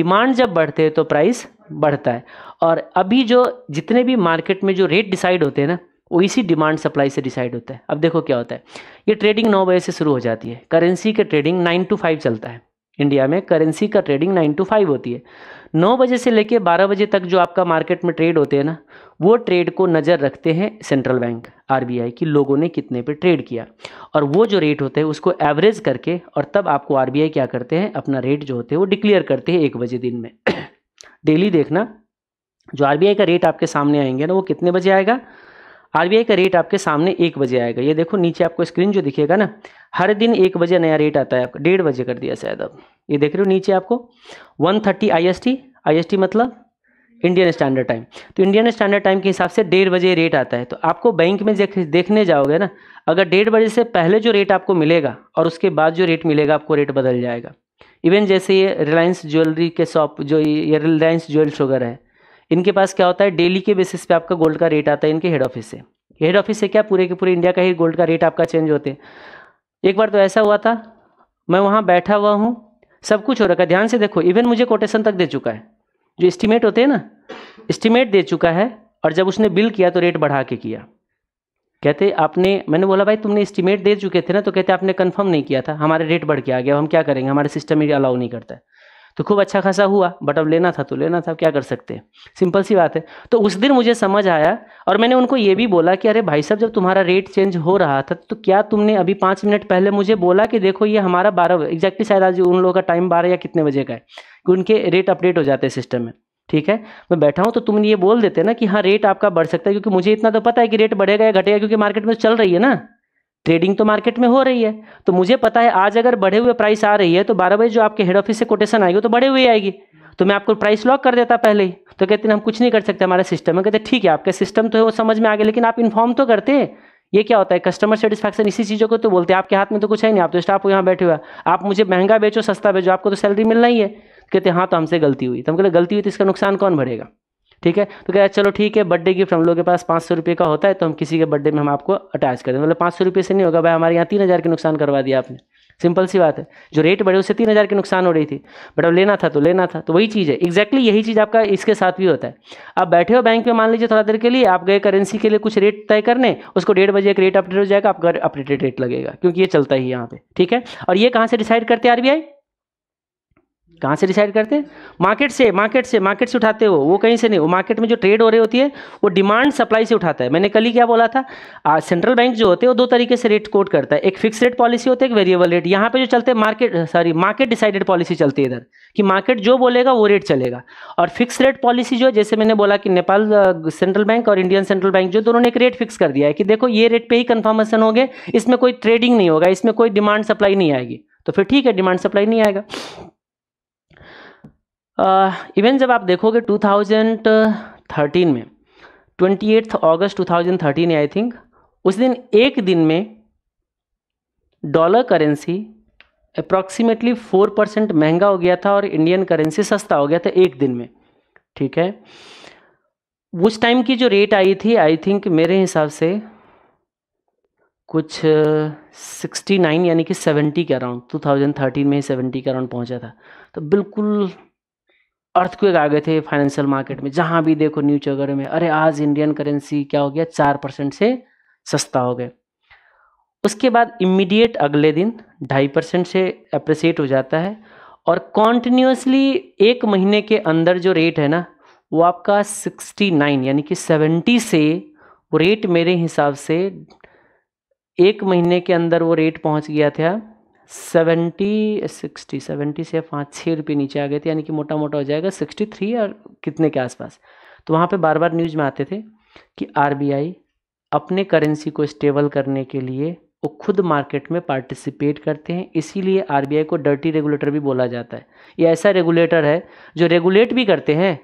डिमांड जब बढ़ते हैं तो प्राइस बढ़ता है और अभी जो जितने भी मार्केट में जो रेट डिसाइड होते हैं ना वो इसी डिमांड सप्लाई से डिसाइड होता है अब देखो क्या होता है ये ट्रेडिंग नौ बजे से शुरू हो जाती है करेंसी के ट्रेडिंग नाइन टू फाइव चलता है इंडिया में करेंसी का ट्रेडिंग नाइन टू फाइव होती है नौ बजे से लेकर बारह बजे तक जो आपका मार्केट में ट्रेड होते हैं ना वो ट्रेड को नज़र रखते हैं सेंट्रल बैंक आरबीआई की लोगों ने कितने पे ट्रेड किया और वो जो रेट होते हैं उसको एवरेज करके और तब आपको आरबीआई क्या करते हैं अपना रेट जो होते हैं वो डिक्लेयर करते हैं एक बजे दिन में डेली देखना जो आरबीआई का रेट आपके सामने आएंगे ना वो कितने बजे आएगा आरबीआई का रेट आपके सामने एक बजे आएगा ये देखो नीचे आपको स्क्रीन जो दिखेगा ना हर दिन एक बजे नया रेट आता है आपका डेढ़ बजे कर दिया शायद अब ये देख रहे हो नीचे आपको 130 थर्टी आई आईएसटी मतलब इंडियन स्टैंडर्ड टाइम तो इंडियन स्टैंडर्ड टाइम के हिसाब से डेढ़ बजे रेट आता है तो आपको बैंक में देखने जाओगे ना अगर डेढ़ बजे से पहले जो रेट आपको मिलेगा और उसके बाद जो रेट मिलेगा आपको रेट बदल जाएगा इवन जैसे ये रिलायंस ज्वेलरी के शॉप जो ये रिलायंस ज्वेल शुगर है इनके पास क्या होता है डेली के बेसिस पे आपका गोल्ड का रेट आता है इनके हेड ऑफिस से हेड ऑफिस से क्या पूरे के पूरे इंडिया का ही गोल्ड का रेट आपका चेंज होते हैं एक बार तो ऐसा हुआ था मैं वहाँ बैठा हुआ हूँ सब कुछ हो रखा है ध्यान से देखो इवन मुझे कोटेशन तक दे चुका है जो एस्टिमेट होते हैं ना एस्टिमेट दे चुका है और जब उसने बिल किया तो रेट बढ़ा के किया कहते आपने मैंने बोला भाई तुमने इस्टीमेट दे चुके थे ना तो कहते आपने कन्फर्म नहीं किया था हमारे रेट बढ़ के आ गया अब हम क्या करेंगे हमारे सिस्टम में अलाउ नहीं करता है तो खूब अच्छा खासा हुआ बट अब लेना था तो लेना था क्या कर सकते हैं सिंपल सी बात है तो उस दिन मुझे समझ आया और मैंने उनको ये भी बोला कि अरे भाई साहब जब तुम्हारा रेट चेंज हो रहा था तो क्या तुमने अभी पाँच मिनट पहले मुझे बोला कि देखो ये हमारा बारह एग्जैक्टली शायद आज उन लोगों का टाइम बारह या कितने बजे का है उनके रेट अपडेट हो जाते हैं सिस्टम में ठीक है मैं बैठा हूँ तो तुम ये बोल देते ना कि हाँ रेट आपका बढ़ सकता है क्योंकि मुझे इतना तो पता है कि रेट बढ़ेगा या घटेगा क्योंकि मार्केट में तो चल रही है ना ट्रेडिंग तो मार्केट में हो रही है तो मुझे पता है आज अगर बढ़े हुए प्राइस आ रही है तो बारह बजे जो आपके हेड ऑफिस से कोटेशन आएगी तो बढ़े हुए आएगी तो मैं आपको प्राइस लॉक कर देता पहले ही तो कहते हैं हम कुछ नहीं कर सकते हमारे सिस्टम में कहते ठीक है आपका सिस्टम तो है वो समझ में आ गया लेकिन आप इन्फॉर्म तो करते हैं ये क्या होता है कस्टमर सेटिस्फैक्शन इसी चीज़ों को तो बोलते हैं आपके हाथ में तो कुछ है नहीं आप तो स्टाफ यहाँ बैठे हुआ आप मुझे महंगा बेचो सस्ता बेचो आपको तो सैलरी मिलना ही है कहते हाँ तो हमसे गलती हुई तो हम कहते गलती हुई तो इसका नुकसान कौन भरेगा ठीक है तो कह रहा है चलो ठीक है बर्थडे गिफ्ट हम लोग के पास पाँच सौ रुपये का होता है तो हम किसी के बर्थडे में हम आपको अटैच कर देंगे मतलब पाँच सौ रुपये से नहीं होगा भाई हमारे यहाँ तीन हज़ार के नुकसान करवा दिया आपने सिंपल सी बात है जो रेट बढ़े उससे तीन हज़ार की नुकसान हो रही थी बट अब लेना था तो लेना था तो वही चीज़ है एक्जैक्टली exactly यही चीज़ आपका इसके साथ भी होता है आप बैठे हो बैंक में मान लीजिए थोड़ा देर के लिए आप गए करेंसी के लिए कुछ रेट तय करने उसको डेढ़ बजे एक रेट अपडेट हो जाएगा आपका अपडेटेड रेट लगेगा क्योंकि ये चलता ही यहाँ पे ठीक है और ये कहाँ से डिसाइड करते हैं आरबीआई कहाँ से डिसाइड करते मार्केट से मार्केट से मार्केट से उठाते हो वो कहीं से नहीं वो मार्केट में जो ट्रेड हो रही होती है वो डिमांड सप्लाई से उठाता है मैंने कल ही क्या बोला था आ, सेंट्रल बैंक जो होते हैं वो दो तरीके से रेट कोट करता है एक फिक्स रेट पॉलिसी होती है एक वेरिएबल रेट यहाँ पे जो चलते हैं market sorry market decided policy चलती है इधर कि मार्केट जो बोलेगा वो रेट चलेगा और फिक्स रेट पॉलिसी जो है जैसे मैंने बोला कि नेपाल सेंट्रल बैंक और इंडियन सेंट्रल बैंक जो दोनों ने एक रेट फिक्स कर दिया है कि देखो ये रेट पर ही कन्फर्मेशन हो गए इसमें कोई ट्रेडिंग नहीं होगा इसमें कोई डिमांड सप्लाई नहीं आएगी तो फिर ठीक है डिमांड सप्लाई नहीं आएगा इवन जब आप देखोगे 2013 में ट्वेंटी अगस्त 2013 है आई थिंक उस दिन एक दिन में dollar currency approximately four percent महंगा हो गया था और इंडियन करेंसी सस्ता हो गया था एक दिन में ठीक है उस टाइम की जो रेट आई थी आई थिंक मेरे हिसाब से कुछ सिक्सटी नाइन यानी कि सेवेंटी के अराउंड टू थाउजेंड थर्टीन में सेवेंटी के अराउंड पहुंचा था तो बिल्कुल अर्थक्वेक आ गए थे फाइनेंशियल मार्केट में जहाँ भी देखो न्यूज वगैरह में अरे आज इंडियन करेंसी क्या हो गया चार परसेंट से सस्ता हो गया उसके बाद इमीडिएट अगले दिन ढाई परसेंट से अप्रिसिएट हो जाता है और कॉन्टिन्यूसली एक महीने के अंदर जो रेट है ना वो आपका सिक्सटी नाइन यानी कि सेवेंटी से वो रेट मेरे हिसाब से एक महीने के अंदर वो रेट पहुंच गया था सेवेंटी सिक्सटी सेवेंटी से पाँच छः रुपये नीचे आ गए थे यानी कि मोटा मोटा हो जाएगा सिक्सटी थ्री और कितने के आसपास तो वहाँ पे बार बार न्यूज़ में आते थे कि आरबीआई अपने करेंसी को स्टेबल करने के लिए वो खुद मार्केट में पार्टिसिपेट करते हैं इसीलिए आरबीआई को डर्टी रेगुलेटर भी बोला जाता है ये ऐसा रेगुलेटर है जो रेगुलेट भी करते हैं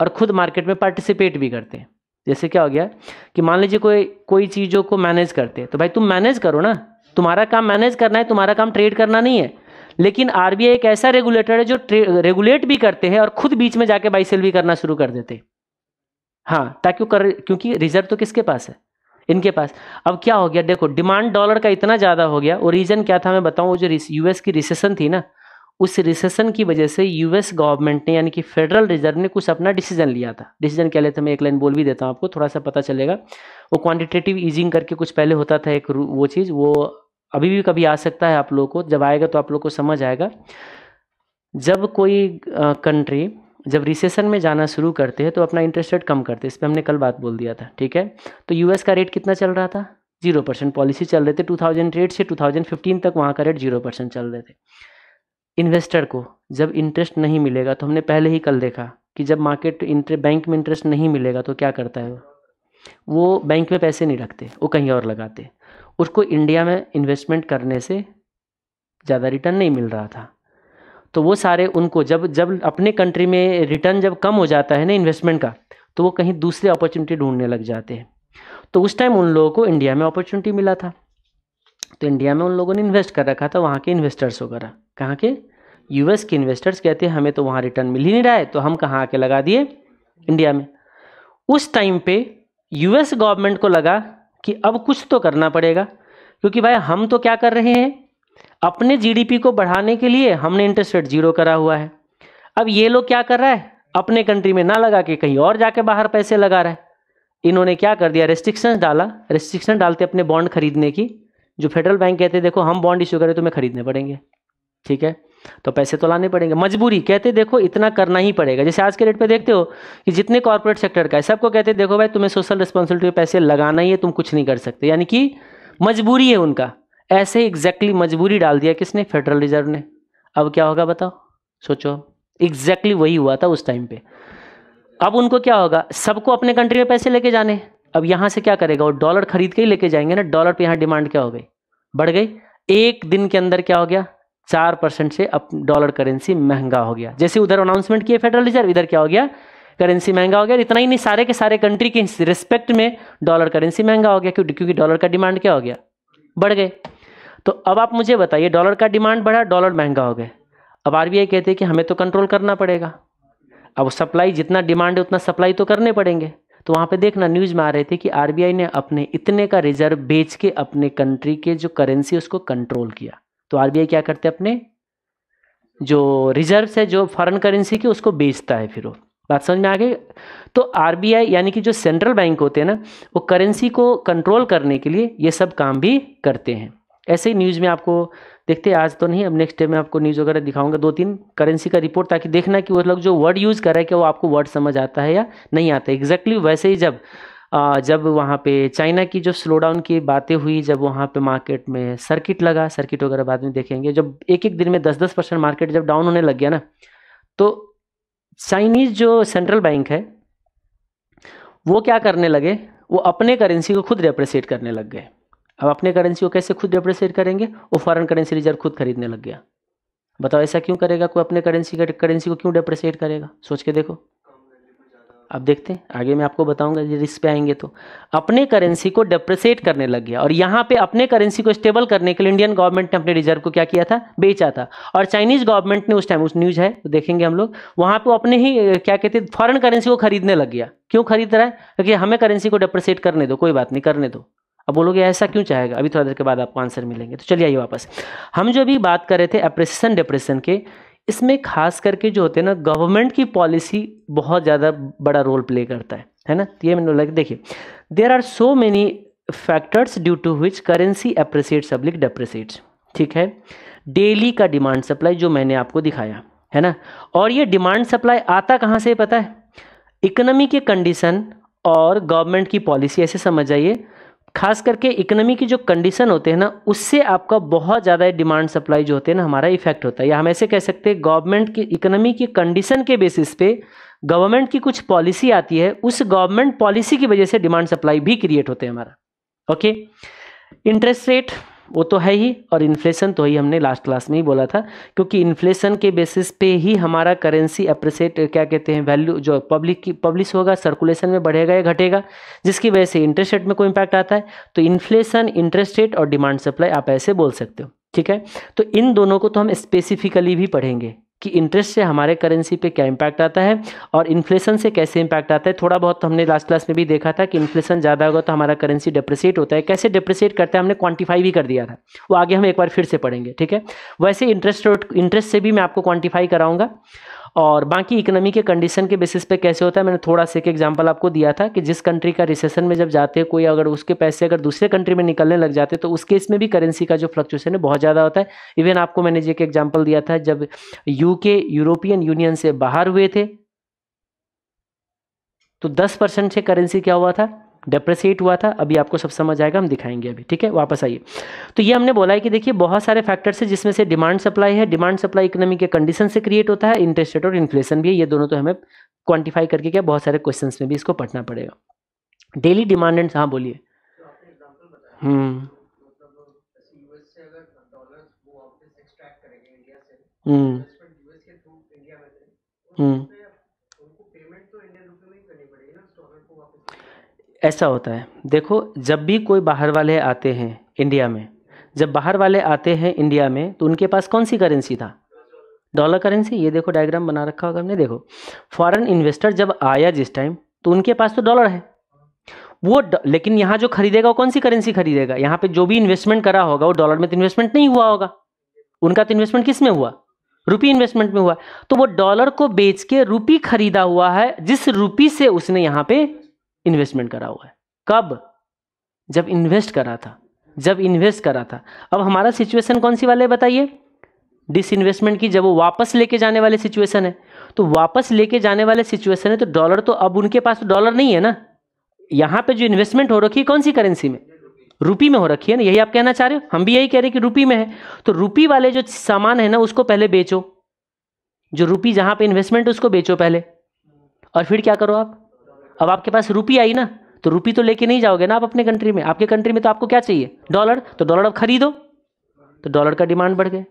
और खुद मार्केट में पार्टिसिपेट भी करते हैं जैसे क्या हो गया कि मान लीजिए कोई कोई चीज़ों को मैनेज करते हैं तो भाई तुम मैनेज करो ना तुम्हारा काम मैनेज करना है तुम्हारा काम ट्रेड करना नहीं है लेकिन आर एक ऐसा रेगुलेटर है जो रेगुलेट भी करते हैं और खुद बीच में जाके बाई सेल भी करना शुरू कर देते हाँ ताकि कर क्योंकि रिजर्व तो किसके पास है इनके पास अब क्या हो गया देखो डिमांड डॉलर का इतना ज़्यादा हो गया और रीज़न क्या था मैं बताऊँ वो जो यूएस की रिसेशन थी ना उस रिसेशन की वजह से यूएस गवर्नमेंट ने यानी कि फेडरल रिजर्व ने कुछ अपना डिसीजन लिया था डिसीजन क्या लेते मैं एक लाइन बोल भी देता हूँ आपको थोड़ा सा पता चलेगा वो क्वान्टिटेटिव ईजिंग करके कुछ पहले होता था एक वो चीज़ वो अभी भी कभी आ सकता है आप लोगों को जब आएगा तो आप लोग को समझ आएगा जब कोई कंट्री जब रिसेशन में जाना शुरू करते हैं तो अपना इंटरेस्ट रेट कम करते हैं इस पर हमने कल बात बोल दिया था ठीक है तो यूएस का रेट कितना चल रहा था जीरो परसेंट पॉलिसी चल रहे थे टू थाउजेंड एट से टू थाउजेंड फिफ्टीन तक वहाँ का रेट जीरो परसेंट चल रहे थे इन्वेस्टर को जब इंटरेस्ट नहीं मिलेगा तो हमने पहले ही कल देखा कि जब मार्केट इंटर बैंक में इंटरेस्ट नहीं मिलेगा तो क्या करता है वो वो बैंक में पैसे नहीं रखते वो कहीं और लगाते उसको इंडिया में इन्वेस्टमेंट करने से ज़्यादा रिटर्न नहीं मिल रहा था तो वो सारे उनको जब जब अपने कंट्री में रिटर्न जब कम हो जाता है ना इन्वेस्टमेंट का तो वो कहीं दूसरे अपॉर्चुनिटी ढूंढने लग जाते हैं तो उस टाइम उन लोगों को इंडिया में अपॉर्चुनिटी मिला था तो इंडिया में उन लोगों ने इन्वेस्ट कर रखा था वहाँ के इन्वेस्टर्स वगैरह कहाँ के यूएस के इन्वेस्टर्स कहते हैं हमें तो वहाँ रिटर्न मिल ही नहीं रहा है तो हम कहाँ आके लगा दिए इंडिया में उस टाइम पे यूएस गवर्नमेंट को लगा कि अब कुछ तो करना पड़ेगा क्योंकि भाई हम तो क्या कर रहे हैं अपने जीडीपी को बढ़ाने के लिए हमने इंटरेस्ट रेट जीरो करा हुआ है अब ये लोग क्या कर रहा है अपने कंट्री में ना लगा के कहीं और जाके बाहर पैसे लगा रहा है इन्होंने क्या कर दिया रेस्ट्रिक्शन डाला रेस्ट्रिक्शन डालते अपने बॉन्ड खरीदने की जो फेडरल बैंक कहते देखो हम बॉन्ड इश्यू करें तो हमें खरीदने पड़ेंगे ठीक है तो पैसे तो लाने पड़ेंगे मजबूरी कहते देखो इतना करना ही पड़ेगा जैसे आज के डेट पे देखते हो कि जितने कॉर्पोरेट सेक्टर का है सबको कहते देखो भाई तुम्हें सोशल रिस्पॉन्सिबिलिटी पैसे लगाना ही है तुम कुछ नहीं कर सकते यानी कि मजबूरी है उनका ऐसे ही एग्जैक्टली मजबूरी डाल दिया किसने फेडरल रिजर्व ने अब क्या होगा बताओ सोचो एग्जैक्टली वही हुआ था उस टाइम पे अब उनको क्या होगा सबको अपने कंट्री में पैसे लेके जाने अब यहां से क्या करेगा वो डॉलर खरीद के ही लेके जाएंगे ना डॉलर पे यहां डिमांड क्या हो गई बढ़ गई एक दिन के अंदर क्या हो गया चार परसेंट से अब डॉलर करेंसी महंगा हो गया जैसे उधर अनाउंसमेंट किए फेडरल रिजर्व इधर क्या हो गया करेंसी महंगा हो गया इतना ही नहीं सारे के सारे कंट्री के रिस्पेक्ट में डॉलर करेंसी महंगा हो गया क्योंकि क्योंकि डॉलर का डिमांड क्या हो गया बढ़ गए तो अब आप मुझे बताइए डॉलर का डिमांड बढ़ा डॉलर महंगा हो गए अब आर कहते हैं कि हमें तो कंट्रोल करना पड़ेगा अब सप्लाई जितना डिमांड है उतना सप्लाई तो करने पड़ेंगे तो वहाँ पे देखना न्यूज़ में आ रहे थे कि आरबीआई ने अपने इतने का रिजर्व बेच के अपने कंट्री के जो करेंसी उसको कंट्रोल किया तो आरबीआई क्या करते हैं अपने जो रिजर्व्स है जो फॉरेन करेंसी की उसको बेचता है फिर वो बात समझ में आ गई तो आरबीआई यानी कि जो सेंट्रल बैंक होते हैं ना वो करेंसी को कंट्रोल करने के लिए ये सब काम भी करते हैं ऐसे ही न्यूज़ में आपको देखते हैं आज तो नहीं अब नेक्स्ट डे में आपको न्यूज़ वगैरह दिखाऊंगा दो तीन करेंसी का रिपोर्ट ताकि देखना कि वो लोग जो वर्ड यूज़ कर रहे हैं कि वो आपको वर्ड समझ आता है या नहीं आता एग्जैक्टली exactly वैसे ही जब जब वहाँ पे चाइना की जो स्लो डाउन की बातें हुई जब वहाँ पे मार्केट में सर्किट लगा सर्किट वगैरह बाद में देखेंगे जब एक एक दिन में दस दस परसेंट मार्केट जब डाउन होने लग गया ना तो चाइनीज जो सेंट्रल बैंक है वो क्या करने लगे वो अपने करेंसी को खुद रेप्रिसिएट करने लग गए अब अपने करेंसी को कैसे खुद रेप्रिसिएट करेंगे वो फॉरेन करेंसी रिजर्व खुद खरीदने लग गया बताओ ऐसा क्यों करेगा कोई अपने करेंसी करेंसी को क्यों डेप्रिसिएट करेगा सोच के देखो अब देखते हैं आगे मैं आपको बताऊंगा यदि इस पे आएंगे तो अपने करेंसी को डेप्रिसिएट करने लग गया और यहाँ पे अपने करेंसी को स्टेबल करने के लिए इंडियन गवर्नमेंट ने अपने रिजर्व को क्या किया था बेचा था और चाइनीज गवर्नमेंट ने उस टाइम उस न्यूज है तो देखेंगे हम लोग वहाँ पे अपने ही क्या कहते हैं फॉरन करेंसी को खरीदने लग गया क्यों खरीद रहा है क्योंकि हमें करेंसी को डेप्रिसिएट करने दो कोई बात नहीं करने दो अब बोलोगे ऐसा क्यों चाहेगा अभी थोड़ा देर के बाद आपको आंसर मिलेंगे तो चलिए आइए वापस हम जो अभी बात कर रहे थे अप्रेसन डिप्रेशन के इसमें खास करके जो होते हैं ना गवर्नमेंट की पॉलिसी बहुत ज़्यादा बड़ा रोल प्ले करता है है ना ये मैंने लगे देखिए there are so many factors due to which currency appreciate public depreciates ठीक है डेली का डिमांड सप्लाई जो मैंने आपको दिखाया है ना और ये डिमांड सप्लाई आता कहाँ से पता है इकोनॉमी के कंडीशन और गवर्नमेंट की पॉलिसी ऐसे समझ आइए खास करके इकोनॉमी की जो कंडीशन होते हैं ना उससे आपका बहुत ज़्यादा डिमांड सप्लाई जो होते हैं ना हमारा इफेक्ट होता है या हम ऐसे कह सकते हैं गवर्नमेंट की इकोनॉमी की कंडीशन के बेसिस पे गवर्नमेंट की कुछ पॉलिसी आती है उस गवर्नमेंट पॉलिसी की वजह से डिमांड सप्लाई भी क्रिएट होते हैं हमारा ओके इंटरेस्ट रेट वो तो है ही और इन्फ्लेशन तो ही हमने लास्ट क्लास में ही बोला था क्योंकि इन्फ्लेशन के बेसिस पे ही हमारा करेंसी अप्रिसिएट क्या कहते हैं वैल्यू जो पब्लिक की पब्लिश होगा सर्कुलेशन में बढ़ेगा या घटेगा जिसकी वजह से इंटरेस्ट रेट में कोई इंपैक्ट आता है तो इन्फ्लेशन इंटरेस्ट रेट और डिमांड सप्लाई आप ऐसे बोल सकते हो ठीक है तो इन दोनों को तो हम स्पेसिफिकली भी पढ़ेंगे कि इंटरेस्ट से हमारे करेंसी पे क्या इम्पैक्ट आता है और इन्फ्लेशन से कैसे इम्पैक्ट आता है थोड़ा बहुत तो हमने लास्ट क्लास में भी देखा था कि इन्फ्लेशन ज़्यादा होगा तो हमारा करेंसी डिप्रिसिएट होता है कैसे डिप्रिसिएट करता है हमने क्वांटिफाई भी कर दिया था वो आगे हम एक बार फिर से पढ़ेंगे ठीक है वैसे इंटरेस्ट इंटरेस्ट से भी मैं आपको क्वान्टिफाई कराऊंगा और बाकी इकोनॉमी के कंडीशन के बेसिस पे कैसे होता है मैंने थोड़ा सा एक एग्जांपल आपको दिया था कि जिस कंट्री का रिसेशन में जब जाते हैं कोई अगर उसके पैसे अगर दूसरे कंट्री में निकलने लग जाते तो उस केस में भी करेंसी का जो फ्लक्चुएशन है बहुत ज़्यादा होता है इवन आपको मैंने एक एग्जाम्पल दिया था जब यूके यूरोपियन यूनियन से बाहर हुए थे तो दस परसेंट से करेंसी क्या हुआ था डेप्रिसिएट हुआ था अभी आपको सब समझ आएगा हम दिखाएंगे अभी ठीक है वापस आइए तो ये हमने बोला है कि देखिए बहुत सारे फैक्टर्स है जिसमें से डिमांड सप्लाई है डिमांड सप्लाई इकोनॉमी के कंडीशन से क्रिएट होता है इंटरेस्ट रेट और इन्फ्लेशन भी है ये दोनों तो हमें क्वांटिफाई करके क्या बहुत सारे क्वेश्चन में भी इसको पढ़ना पड़ेगा डेली डिमांड एंड हाँ बोलिए तो हम्म मतलब, हम्म ऐसा होता है देखो जब भी कोई बाहर वाले आते हैं इंडिया में जब बाहर वाले आते हैं इंडिया में तो उनके पास कौन सी करेंसी था डॉलर करेंसी ये देखो डायग्राम बना रखा होगा हमने देखो फॉरेन इन्वेस्टर जब आया जिस टाइम तो उनके पास तो डॉलर है वो लेकिन यहाँ जो खरीदेगा वो कौन सी करेंसी खरीदेगा यहाँ पे जो भी इन्वेस्टमेंट करा होगा वो डॉलर में तो इन्वेस्टमेंट नहीं हुआ होगा उनका तो इन्वेस्टमेंट किस में हुआ रुपी इन्वेस्टमेंट में हुआ तो वो डॉलर को बेच के रुपी खरीदा हुआ है जिस रुपी से उसने यहाँ पे इन्वेस्टमेंट करा हुआ है कब जब इन्वेस्ट करा था जब इन्वेस्ट करा था अब हमारा सिचुएशन कौन सी वाले बताइए डिस इन्वेस्टमेंट की जब वो वापस लेके जाने वाले सिचुएशन है तो वापस लेके जाने वाले सिचुएशन है तो डॉलर तो अब उनके पास तो डॉलर नहीं है ना यहाँ पे जो इन्वेस्टमेंट हो रखी है कौन सी करेंसी में रुपी में हो रखी है ना यही आप कहना चाह रहे हो हम भी यही कह रहे हैं कि रुपी में है तो रुपी वाले जो सामान है ना उसको पहले बेचो जो रुपी जहाँ पे इन्वेस्टमेंट उसको बेचो पहले और फिर क्या करो आप अब आपके पास रुपी आई ना तो रुपी तो लेके नहीं जाओगे ना आप अपने कंट्री में आपके कंट्री में तो आपको क्या चाहिए डॉलर तो डॉलर अब खरीदो तो डॉलर का डिमांड बढ़ गया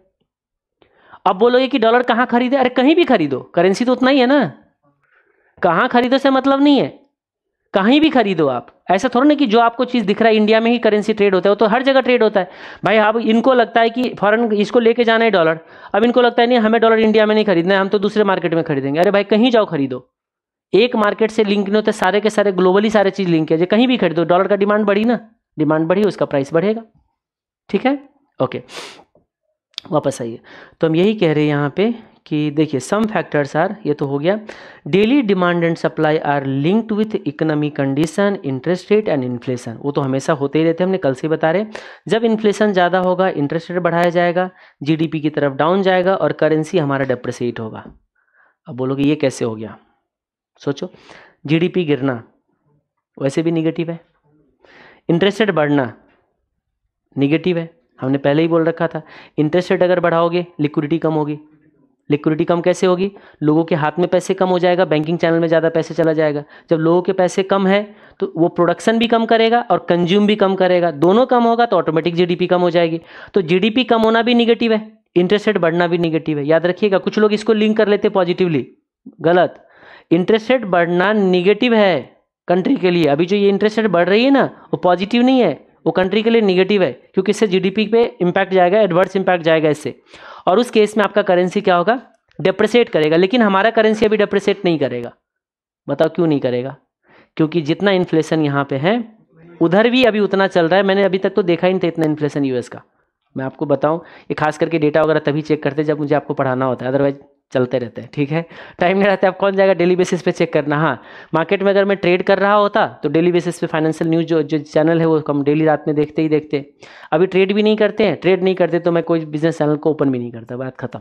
अब बोलोगे कि डॉलर कहाँ खरीदे अरे कहीं भी खरीदो करेंसी तो उतना ही है ना कहाँ खरीदो से मतलब नहीं है कहीं भी खरीदो आप ऐसा थोड़ा ना कि जो आपको चीज़ दिख रहा है इंडिया में ही करेंसी ट्रेड होता है वो तो हर जगह ट्रेड होता है भाई अब इनको लगता है कि फॉरन इसको लेके जाना है डॉलर अब इनको लगता है नहीं हमें डॉलर इंडिया में नहीं खरीदना है हम तो दूसरे मार्केट में खरीदेंगे अरे भाई कहीं जाओ खरीदो एक मार्केट से लिंक नहीं होते सारे के सारे ग्लोबली सारे चीज लिंक है कहीं भी खरीदो डॉलर का डिमांड बढ़ी ना डिमांड बढ़ी उसका प्राइस बढ़ेगा ठीक है ओके वापस आइए तो हम यही कह रहे हैं यहाँ पे कि देखिए सम फैक्टर्स आर ये तो हो गया daily demand and supply are linked with economy condition interest rate and inflation वो तो हमेशा होते ही रहते हैं हमने कल से बता रहे जब इन्फ्लेशन ज़्यादा होगा इंटरेस्ट रेट बढ़ाया जाएगा जीडीपी की तरफ डाउन जाएगा और करेंसी हमारा डेप्रिसिएट होगा अब बोलोगे ये कैसे हो गया सोचो जीडीपी गिरना वैसे भी निगेटिव है इंटरेस्ट रेट बढ़ना निगेटिव है हमने पहले ही बोल रखा था इंटरेस्ट रेट अगर बढ़ाओगे लिक्विडिटी कम होगी लिक्विडिटी कम कैसे होगी लोगों के हाथ में पैसे कम हो जाएगा बैंकिंग चैनल में ज़्यादा पैसे चला जाएगा जब लोगों के पैसे कम है तो वो प्रोडक्शन भी कम करेगा और कंज्यूम भी कम करेगा दोनों कम होगा तो ऑटोमेटिक जीडीपी कम हो जाएगी तो जीडीपी कम होना भी निगेटिव है इंटरेस्ट रेट बढ़ना भी निगेटिव है याद रखिएगा कुछ लोग इसको लिंक कर लेते पॉजिटिवली गलत इंटरेस्ट रेट बढ़ना निगेटिव है कंट्री के लिए अभी जो ये इंटरेस्ट रेट बढ़ रही है ना वो पॉजिटिव नहीं है वो कंट्री के लिए निगेटिव है क्योंकि इससे जीडीपी पे इम्पैक्ट जाएगा एडवर्स इम्पैक्ट जाएगा इससे और उस केस में आपका करेंसी क्या होगा डिप्रिसिएट करेगा लेकिन हमारा करेंसी अभी डिप्रिसिएट नहीं करेगा बताओ क्यों नहीं करेगा क्योंकि जितना इन्फ्लेशन यहाँ पे है उधर भी अभी उतना चल रहा है मैंने अभी तक तो देखा ही नहीं था इतना इन्फ्लेशन यूएस का मैं आपको बताऊं ये खास करके डेटा वगैरह तभी चेक करते जब मुझे आपको पढ़ाना होता है अदरवाइज चलते रहते हैं ठीक है टाइम नहीं रहता है आप कौन जाएगा डेली बेसिस पे चेक करना हाँ मार्केट में अगर मैं ट्रेड कर रहा होता तो डेली बेसिस पे फाइनेंशियल न्यूज़ जो जो चैनल है वो हम डेली रात में देखते ही देखते अभी ट्रेड भी नहीं करते हैं ट्रेड नहीं करते तो मैं कोई बिजनेस चैनल को ओपन भी नहीं करता बात खत्म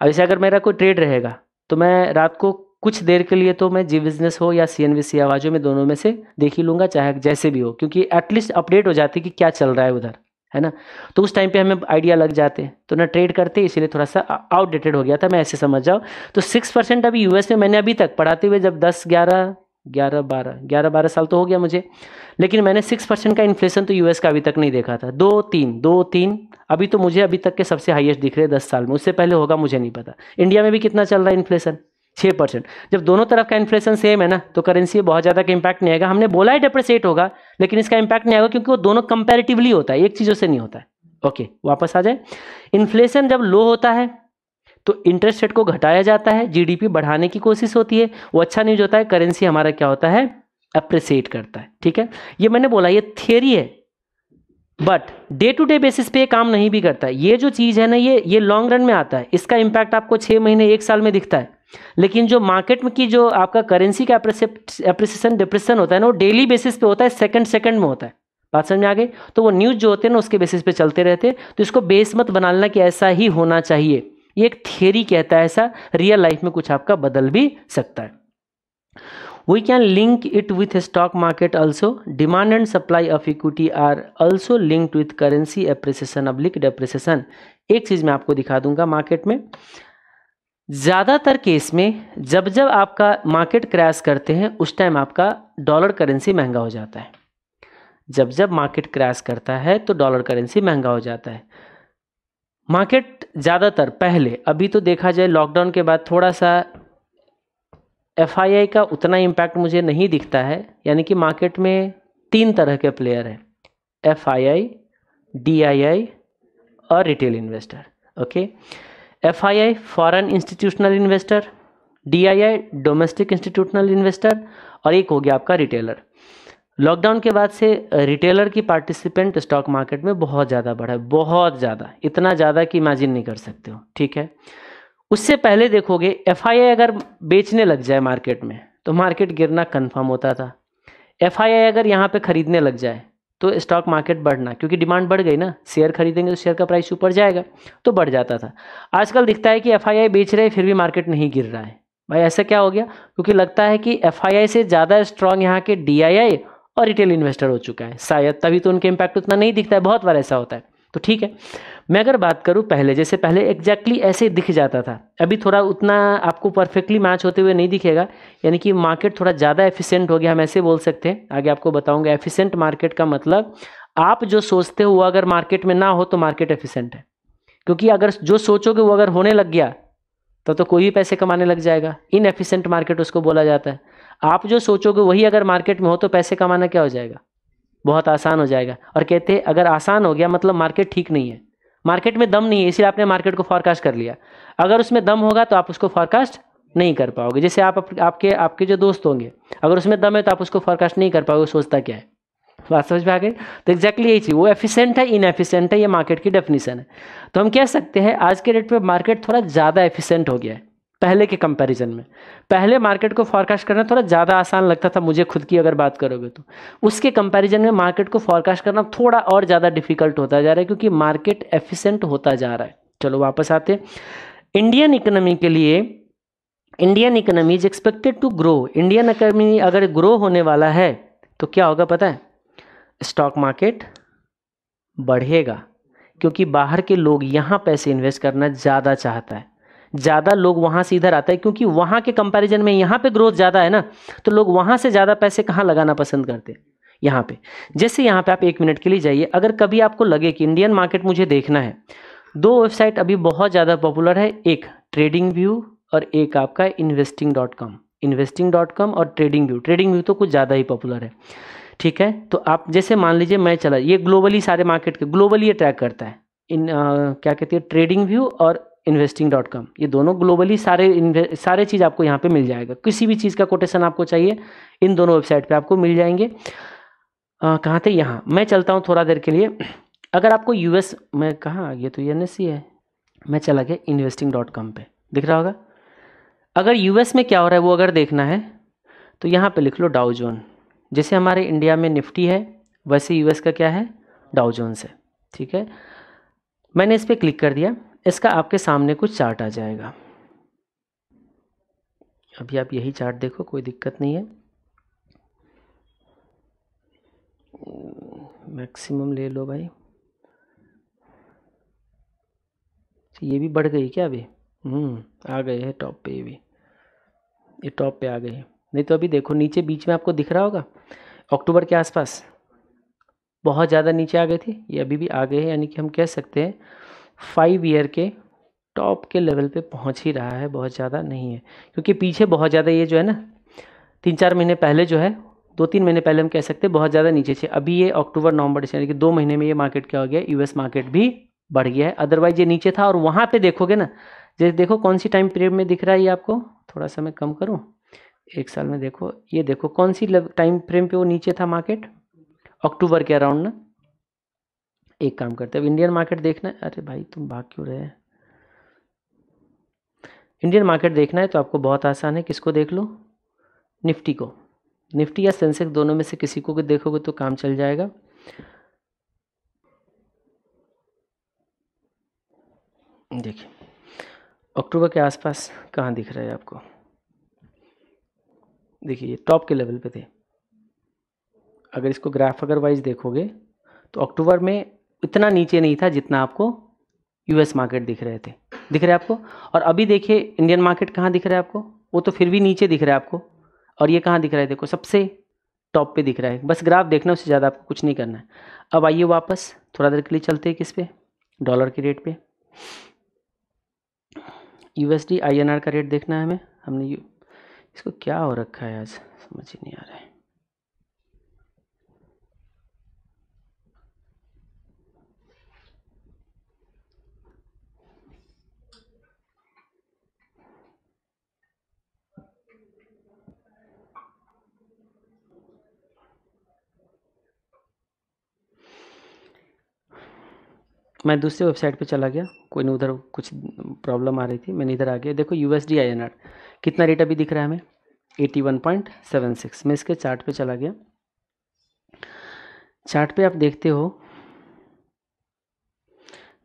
अब जैसे अगर मेरा कोई ट्रेड रहेगा तो मैं रात को कुछ देर के लिए तो मैं जी बिजनेस हो या सी एन बी सी आवाज़ों में दोनों में से देख ही लूँगा चाहे जैसे भी हो क्योंकि एटलीस्ट अपडेट हो जाती है कि क्या चल रहा है उधर है ना तो उस टाइम पे हमें आइडिया लग जाते तो ना ट्रेड करते इसीलिए थोड़ा सा आउटडेटेड हो गया था मैं ऐसे समझ जाऊँ तो सिक्स परसेंट अभी यूएस में मैंने अभी तक पढ़ाते हुए जब दस ग्यारह ग्यारह बारह ग्यारह बारह साल तो हो गया मुझे लेकिन मैंने सिक्स परसेंट का इन्फ्लेशन तो यूएस का अभी तक नहीं देखा था दो तीन दो तीन अभी तो मुझे अभी तक के सबसे हाइएस्ट दिख रहे हैं दस साल में उससे पहले होगा मुझे नहीं पता इंडिया में भी कितना चल रहा है इन्फ्लेशन छः परसेंट जब दोनों तरफ का इन्फ्लेशन सेम है ना तो करेंसी में बहुत ज़्यादा का इम्पैक्ट नहीं आएगा हमने बोला है डेप्रिसिएट होगा लेकिन इसका इम्पैक्ट नहीं आएगा क्योंकि वो दोनों कंपेरेटिवली होता है एक चीज़ों से नहीं होता है ओके वापस आ जाए इन्फ्लेशन जब लो होता है तो इंटरेस्ट रेट को घटाया जाता है जीडीपी बढ़ाने की कोशिश होती है वो अच्छा न्यूज होता है करेंसी हमारा क्या होता है अप्रिसिएट करता है ठीक है ये मैंने बोला ये थियरी है but day to day basis पे काम नहीं भी करता है ये जो चीज़ है ना ये ये लॉन्ग रन में आता है इसका इम्पैक्ट आपको छः महीने एक साल में दिखता है लेकिन जो मार्केट में की जो आपका करेंसी का अप्रिसिएशन डिप्रेशन होता है ना वो डेली बेसिस पे होता है सेकंड सेकंड में होता है बात समझ में आ गई तो वो न्यूज़ जो होते हैं ना उसके बेसिस पे चलते रहते हैं तो इसको बेस मत बना लेना कि ऐसा ही होना चाहिए ये एक थियरी कहता है ऐसा रियल लाइफ में कुछ आपका बदल भी सकता है we can link it with stock market also demand and supply of equity are also linked with currency appreciation appreciation liquid appreciation एक चीज़ मैं आपको दिखा दूंगा मार्केट में ज़्यादातर केस में जब जब आपका मार्केट क्रैश करते हैं उस टाइम आपका डॉलर करेंसी महंगा हो जाता है जब जब मार्केट क्रैश करता है तो डॉलर करेंसी महंगा हो जाता है मार्केट ज़्यादातर पहले अभी तो देखा जाए लॉकडाउन के बाद थोड़ा सा एफ का उतना इम्पैक्ट मुझे नहीं दिखता है यानी कि मार्केट में तीन तरह के प्लेयर हैं एफ आई और retail investor okay okay? F I I foreign institutional investor D I I domestic institutional investor और एक हो गया आपका रिटेलर लॉकडाउन के बाद से रिटेलर की पार्टिसिपेंट स्टॉक मार्केट में बहुत ज़्यादा बढ़ा है बहुत ज़्यादा इतना ज़्यादा कि इमेजिन नहीं कर सकते हो ठीक है उससे पहले देखोगे एफ आई आई अगर बेचने लग जाए मार्केट में तो मार्केट गिरना कन्फर्म होता था एफ आई आई अगर यहाँ पर ख़रीदने लग जाए तो स्टॉक मार्केट बढ़ना क्योंकि डिमांड बढ़ गई ना शेयर खरीदेंगे तो शेयर का प्राइस ऊपर जाएगा तो बढ़ जाता था आजकल दिखता है कि एफ बेच रहे फिर भी मार्केट नहीं गिर रहा है भाई ऐसा क्या हो गया क्योंकि लगता है कि एफ से ज़्यादा स्ट्रांग यहाँ के डी और रिटेल इन्वेस्टर हो चुका है शायद तभी तो उनके इम्पैक्ट उतना नहीं दिखता है बहुत बार ऐसा होता है तो ठीक है मैं अगर बात करूँ पहले जैसे पहले एग्जैक्टली exactly ऐसे दिख जाता था अभी थोड़ा उतना आपको परफेक्टली मैच होते हुए नहीं दिखेगा यानी कि मार्केट थोड़ा ज़्यादा एफिशिएंट हो गया हम ऐसे बोल सकते हैं आगे आपको बताऊँगा एफिशिएंट मार्केट का मतलब आप जो सोचते हो अगर मार्केट में ना हो तो मार्केट एफिशेंट है क्योंकि अगर जो सोचोगे वो अगर होने लग गया तो तो कोई भी पैसे कमाने लग जाएगा एफिशियंट मार्केट उसको बोला जाता है आप जो सोचोगे वही अगर मार्केट में हो तो पैसे कमाना क्या हो जाएगा बहुत आसान हो जाएगा और कहते हैं अगर आसान हो गया मतलब मार्केट ठीक नहीं है मार्केट में दम नहीं है इसलिए आपने मार्केट को फॉरकास्ट कर लिया अगर उसमें दम होगा तो आप उसको फॉरकास्ट नहीं कर पाओगे जैसे आप, आप आपके आपके जो दोस्त होंगे अगर उसमें दम है तो आप उसको फॉरकास्ट नहीं कर पाओगे सोचता क्या है बात समझ में आ गई तो एग्जैक्टली यही चीज़ वो एफिशिएंट है इनएफिशिएंट है ये मार्केट की डेफिनेशन है तो हम कह सकते हैं आज के डेट पे मार्केट थोड़ा ज़्यादा एफिशिएंट हो गया है पहले के कंपैरिजन में पहले मार्केट को फॉरकास्ट करना थोड़ा ज़्यादा आसान लगता था मुझे खुद की अगर बात करोगे तो उसके कंपैरिजन में मार्केट को फॉरकास्ट करना थोड़ा और ज़्यादा डिफिकल्ट होता जा रहा है क्योंकि मार्केट एफिशिएंट होता जा रहा है चलो वापस आते इंडियन इकोनॉमी के लिए Indian economy is expected to grow Indian economy अगर ग्रो होने वाला है तो क्या होगा पता है स्टॉक मार्केट बढ़ेगा क्योंकि बाहर के लोग यहाँ पैसे इन्वेस्ट करना ज़्यादा चाहता है ज़्यादा लोग वहाँ से इधर आता है क्योंकि वहाँ के कंपैरिजन में यहाँ पे ग्रोथ ज़्यादा है ना तो लोग वहाँ से ज़्यादा पैसे कहाँ लगाना पसंद करते हैं यहाँ पे जैसे यहाँ पे आप एक मिनट के लिए जाइए अगर कभी आपको लगे कि इंडियन मार्केट मुझे देखना है दो वेबसाइट अभी बहुत ज़्यादा पॉपुलर है एक ट्रेडिंग व्यू और एक आपका investing dot com investing dot com और ट्रेडिंग व्यू ट्रेडिंग व्यू तो कुछ ज़्यादा ही पॉपुलर है ठीक है तो आप जैसे मान लीजिए मैं चला ये ग्लोबली सारे मार्केट के ग्लोबली ये ट्रैक करता है इन आ, क्या कहते हैं ट्रेडिंग व्यू और इन्वेस्टिंग डॉट कॉम ये दोनों ग्लोबली सारे सारे चीज़ आपको यहाँ पे मिल जाएगा किसी भी चीज़ का कोटेशन आपको चाहिए इन दोनों वेबसाइट पे आपको मिल जाएंगे कहाँ थे यहाँ मैं चलता हूँ थोड़ा देर के लिए अगर आपको यूएस में कहाँ ये तो एन है मैं चला गया इन्वेस्टिंग डॉट कॉम पर दिख रहा होगा अगर यूएस में क्या हो रहा है वो अगर देखना है तो यहाँ पर लिख लो डाउ जोन जैसे हमारे इंडिया में निफ्टी है वैसे एस का क्या है डाउ जोन से ठीक है मैंने इस पर क्लिक कर दिया इसका आपके सामने कुछ चार्ट आ जाएगा अभी आप यही चार्ट देखो कोई दिक्कत नहीं है मैक्सिमम ले लो भाई तो ये भी बढ़ गई क्या अभी हम्म आ गए है टॉप पे ये भी ये टॉप पे आ गई नहीं तो अभी देखो नीचे बीच में आपको दिख रहा होगा अक्टूबर के आसपास बहुत ज़्यादा नीचे आ गए थे ये अभी भी आ गए हैं यानी कि हम कह सकते हैं फाइव ईयर के टॉप के लेवल पे पहुंच ही रहा है बहुत ज़्यादा नहीं है क्योंकि पीछे बहुत ज़्यादा ये जो है ना तीन चार महीने पहले जो है दो तीन महीने पहले हम कह सकते हैं बहुत ज़्यादा नीचे थे अभी ये अक्टूबर नवंबर यानी कि दो महीने में ये मार्केट क्या हो गया यूएस मार्केट भी बढ़ गया है अदरवाइज ये नीचे था और वहाँ पर देखोगे ना जैसे देखो कौन सी टाइम पीरियड में दिख रहा है ये आपको थोड़ा सा मैं कम करूँ एक साल में देखो ये देखो कौन सी टाइम फ्रेम पर वो नीचे था मार्केट अक्टूबर के अराउंड ना एक काम करते हैं अब इंडियन मार्केट देखना है अरे भाई तुम भाग क्यों रहे इंडियन मार्केट देखना है तो आपको बहुत आसान है किसको देख लो निफ्टी को निफ्टी या सेंसेक्स दोनों में से किसी को देखोगे तो काम चल जाएगा देखिए अक्टूबर के आसपास कहाँ दिख रहा है आपको देखिए ये टॉप के लेवल पे थे अगर इसको ग्राफ अगर वाइज देखोगे तो अक्टूबर में इतना नीचे नहीं था जितना आपको यूएस मार्केट दिख रहे थे दिख रहे आपको और अभी देखिए इंडियन मार्केट कहाँ दिख रहा है आपको वो तो फिर भी नीचे दिख रहा है आपको और ये कहाँ दिख रहा है देखो सबसे टॉप पे दिख रहा है बस ग्राफ देखना उससे ज़्यादा आपको कुछ नहीं करना है अब आइए वापस थोड़ा देर के लिए चलते हैं किस पे डॉलर के रेट पे यूएसडी आईएनआर का रेट देखना है हमें हमने यू इसको क्या हो रखा है आज समझ ही नहीं आ रहा है मैं दूसरे वेबसाइट पे चला गया कोई नहीं उधर कुछ प्रॉब्लम आ रही थी मैंने इधर आ गया देखो U S D I N R कितना रेट अभी दिख रहा है हमें eighty one point seven six मैं इसके चार्ट पे चला गया चार्ट पे आप देखते हो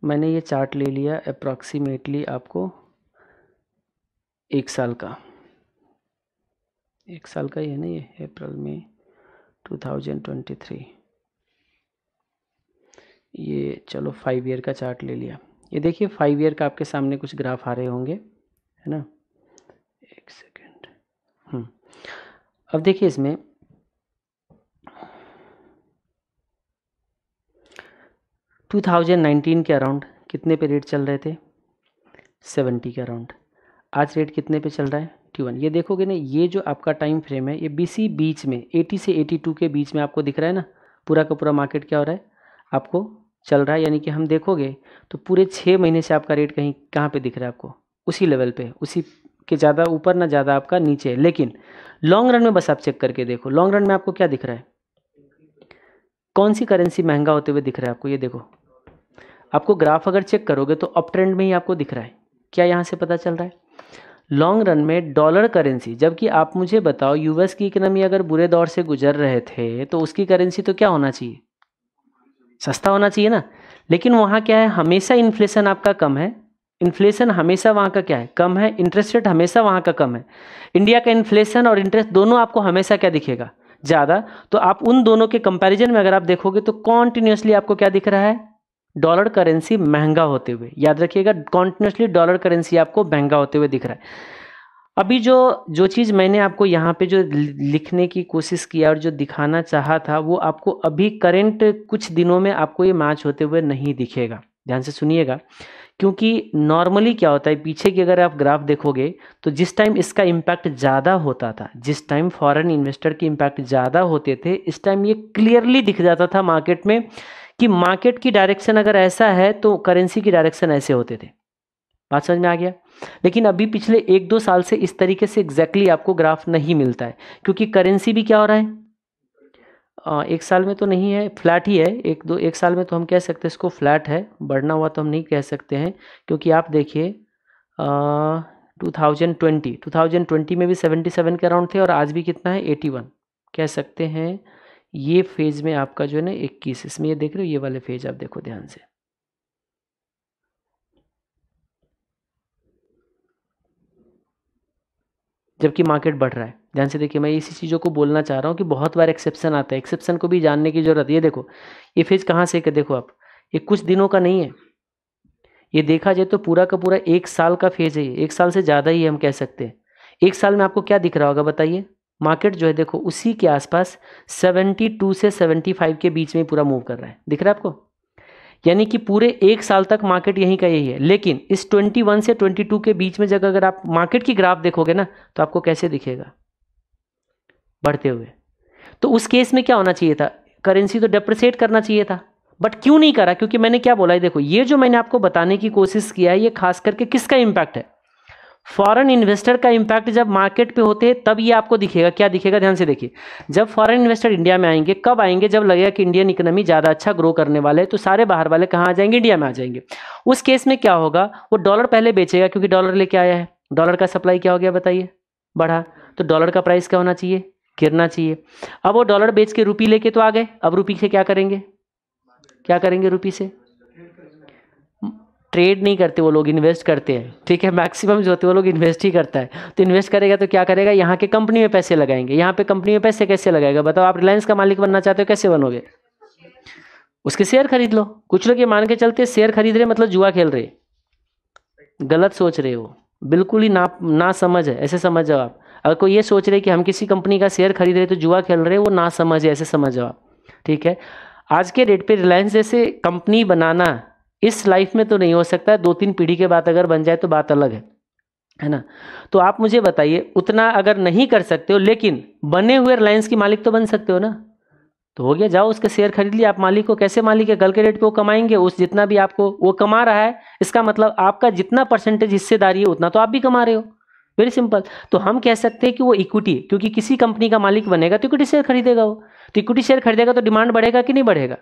मैंने ये चार्ट ले लिया अप्रॉक्सीमेटली आपको एक साल का एक साल का ही है ना ये अप्रैल में 2023 ये चलो फाइव ईयर का चार्ट ले लिया ये देखिए फाइव ईयर का आपके सामने कुछ ग्राफ आ रहे होंगे है ना एक सेकेंड हम्म। अब देखिए इसमें टू थाउजेंड नाइनटीन के अराउंड कितने पे रेट चल रहे थे सेवेंटी के अराउंड आज रेट कितने पे चल रहा है टी वन ये देखोगे ना ये जो आपका टाइम फ्रेम है ये बीसी बीच में एटी से एटी टू के बीच में आपको दिख रहा है ना पूरा का पूरा मार्केट क्या हो रहा है आपको चल रहा है यानी कि हम देखोगे तो पूरे छः महीने से आपका रेट कहीं कहाँ पे दिख रहा है आपको उसी लेवल पे उसी के ज़्यादा ऊपर ना ज़्यादा आपका नीचे है लेकिन लॉन्ग रन में बस आप चेक करके देखो लॉन्ग रन में आपको क्या दिख रहा है कौन सी करेंसी महंगा होते हुए दिख रहा है आपको ये देखो आपको ग्राफ अगर चेक करोगे तो अप ट्रेंड में ही आपको दिख रहा है क्या यहाँ से पता चल रहा है लॉन्ग रन में डॉलर करेंसी जबकि आप मुझे बताओ यूएस की इकोनॉमी अगर बुरे दौर से गुजर रहे थे तो उसकी करेंसी तो क्या होना चाहिए सस्ता होना चाहिए ना लेकिन वहाँ क्या है हमेशा इन्फ्लेशन आपका कम है इन्फ्लेशन हमेशा वहाँ का क्या है कम है इंटरेस्ट रेट हमेशा वहाँ का कम है इंडिया का इन्फ्लेशन और इंटरेस्ट दोनों आपको हमेशा क्या दिखेगा ज़्यादा तो आप उन दोनों के कंपैरिजन में अगर आप देखोगे तो कॉन्टिन्यूसली आपको क्या दिख रहा है डॉलर करेंसी महंगा होते हुए याद रखिएगा कॉन्टिन्यूसली डॉलर करेंसी आपको महंगा होते हुए दिख रहा है अभी जो जो चीज़ मैंने आपको यहाँ पे जो लिखने की कोशिश किया और जो दिखाना चाहा था वो आपको अभी करेंट कुछ दिनों में आपको ये मैच होते हुए नहीं दिखेगा ध्यान से सुनिएगा क्योंकि नॉर्मली क्या होता है पीछे की अगर आप ग्राफ देखोगे तो जिस टाइम इसका इम्पैक्ट ज़्यादा होता था जिस टाइम फॉरेन इन्वेस्टर के इम्पैक्ट ज़्यादा होते थे इस टाइम ये क्लियरली दिख जाता था मार्केट में कि मार्केट की डायरेक्शन अगर ऐसा है तो करेंसी की डायरेक्शन ऐसे होते थे बात समझ में आ गया लेकिन अभी पिछले एक दो साल से इस तरीके से एग्जैक्टली exactly आपको ग्राफ नहीं मिलता है क्योंकि करेंसी भी क्या हो रहा है आ, एक साल में तो नहीं है फ्लैट ही है एक दो एक साल में तो हम कह सकते हैं इसको फ्लैट है बढ़ना हुआ तो हम नहीं कह सकते हैं क्योंकि आप देखिए 2020 2020 में भी 77 के अराउंड थे और आज भी कितना है 81 कह सकते हैं ये फेज़ में आपका जो है ना 21 इसमें ये देख रहे हो ये वाले फेज आप देखो ध्यान से जबकि मार्केट बढ़ रहा है ध्यान से देखिए मैं इसी चीज़ों को बोलना चाह रहा हूँ कि बहुत बार एक्सेप्शन आता है एक्सेप्शन को भी जानने की ज़रूरत है ये देखो ये फेज कहाँ से देखो आप ये कुछ दिनों का नहीं है ये देखा जाए तो पूरा का पूरा एक साल का फेज है एक साल से ज़्यादा ही हम कह सकते हैं एक साल में आपको क्या दिख रहा होगा बताइए मार्केट जो है देखो उसी के आसपास 72 से 75 के बीच में पूरा मूव कर रहा है दिख रहा है आपको यानी कि पूरे एक साल तक मार्केट यहीं का यही है लेकिन इस 21 से 22 के बीच में जगह अगर आप मार्केट की ग्राफ देखोगे ना तो आपको कैसे दिखेगा बढ़ते हुए तो उस केस में क्या होना चाहिए था करेंसी तो डेप्रिसिएट करना चाहिए था बट क्यों नहीं करा क्योंकि मैंने क्या बोला है देखो ये जो मैंने आपको बताने की कोशिश किया है ये खास करके किसका इंपैक्ट है फॉरेन इन्वेस्टर का इम्पैक्ट जब मार्केट पे होते हैं तब ये आपको दिखेगा क्या दिखेगा ध्यान से देखिए जब फॉरेन इन्वेस्टर इंडिया में आएंगे कब आएंगे जब लगेगा कि इंडियन इकोनॉमी ज़्यादा अच्छा ग्रो करने वाले है तो सारे बाहर वाले कहाँ आ जाएंगे इंडिया में आ जाएंगे उस केस में क्या होगा वो डॉलर पहले बेचेगा क्योंकि डॉलर लेके आया है डॉलर का सप्लाई क्या हो गया बताइए बढ़ा तो डॉलर का प्राइस क्या होना चाहिए गिरना चाहिए अब वो डॉलर बेच के रुपी लेके तो आ गए अब रुपी से क्या करेंगे क्या करेंगे रुपी से ट्रेड नहीं करते वो लोग इन्वेस्ट करते हैं ठीक है मैक्सिमम जो होते वो लोग इन्वेस्ट ही करता है तो इन्वेस्ट करेगा तो क्या करेगा यहाँ के कंपनी में पैसे लगाएंगे यहाँ पे कंपनी में पैसे कैसे लगाएगा बताओ आप रिलायंस का मालिक बनना चाहते हो कैसे बनोगे उसके शेयर खरीद लो कुछ लोग ये मान के चलते शेयर खरीद रहे मतलब जुआ खेल रहे गलत सोच रहे हो बिल्कुल ही ना ना समझ है ऐसे समझ जाओ आप अगर कोई ये सोच रहे कि हम किसी कंपनी का शेयर खरीद रहे तो जुआ खेल रहे वो ना समझ है ऐसे समझ जाओ आप ठीक है आज के डेट पे रिलायंस जैसे कंपनी बनाना इस लाइफ में तो नहीं हो सकता दो तीन पीढ़ी के बाद अगर बन जाए तो बात अलग है है ना तो आप मुझे बताइए उतना अगर नहीं कर सकते हो लेकिन बने हुए रिलायंस की मालिक तो बन सकते हो ना तो हो गया जाओ उसके शेयर खरीद लिए आप मालिक को कैसे मालिक है कल के रेट पे वो कमाएंगे उस जितना भी आपको वो कमा रहा है इसका मतलब आपका जितना परसेंटेज हिस्सेदारी है उतना तो आप भी कमा रहे हो वेरी सिंपल तो हम कह सकते हैं कि वो इक्विटी क्योंकि किसी कंपनी का मालिक बनेगा तो इक्विटी शेयर खरीदेगा वो तो इक्विटी शेयर खरीदेगा तो डिमांड बढ़ेगा कि नहीं बढ़ेगा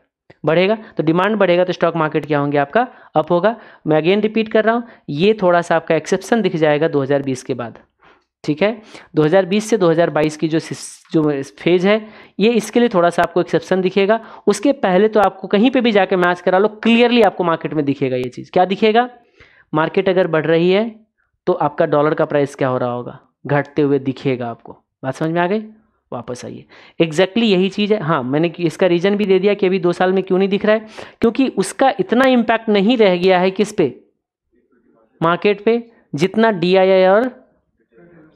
बढ़ेगा तो डिमांड बढ़ेगा तो स्टॉक मार्केट क्या होंगे आपका अप होगा मैं अगेन रिपीट कर रहा हूँ ये थोड़ा सा आपका एक्सेप्शन दिख जाएगा 2020 के बाद ठीक है 2020 से 2022 की जो जो फेज है ये इसके लिए थोड़ा सा आपको एक्सेप्शन दिखेगा उसके पहले तो आपको कहीं पे भी जाकर मैच करा लो क्लियरली आपको मार्केट में दिखेगा ये चीज़ क्या दिखेगा मार्केट अगर बढ़ रही है तो आपका डॉलर का प्राइस क्या हो रहा होगा घटते हुए दिखेगा आपको बात समझ में आ गई वापस आइए एग्जैक्टली exactly यही चीज़ है हाँ मैंने इसका रीज़न भी दे दिया कि अभी दो साल में क्यों नहीं दिख रहा है क्योंकि उसका इतना इम्पैक्ट नहीं रह गया है किस पे मार्केट पे जितना डी और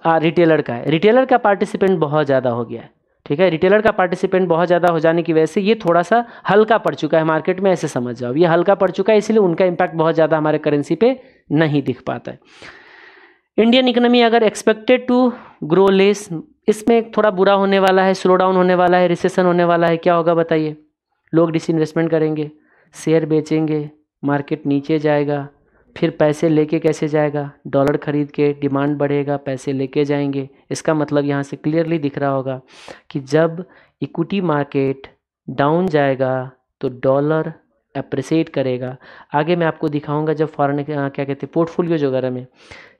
आ, रिटेलर का है रिटेलर का पार्टिसिपेंट बहुत ज़्यादा हो गया है ठीक है रिटेलर का पार्टिसिपेंट बहुत ज़्यादा हो जाने की वजह से ये थोड़ा सा हल्का पड़ चुका है मार्केट में ऐसे समझ जाओ ये हल्का पड़ चुका है इसलिए उनका इम्पैक्ट बहुत ज़्यादा हमारे करेंसी पे नहीं दिख पाता है इंडियन इकोनॉमी अगर एक्सपेक्टेड टू ग्रो लेस इसमें थोड़ा बुरा होने वाला है स्लो डाउन होने वाला है रिसेशन होने वाला है क्या होगा बताइए लोग डिस इन्वेस्टमेंट करेंगे शेयर बेचेंगे मार्केट नीचे जाएगा फिर पैसे लेके कैसे जाएगा डॉलर खरीद के डिमांड बढ़ेगा पैसे लेके जाएंगे इसका मतलब यहाँ से क्लियरली दिख रहा होगा कि जब इक्विटी मार्केट डाउन जाएगा तो डॉलर अप्रिसिएट करेगा आगे मैं आपको दिखाऊंगा जब फॉरन क्या कहते हैं पोर्टफोलियोज वगैरह में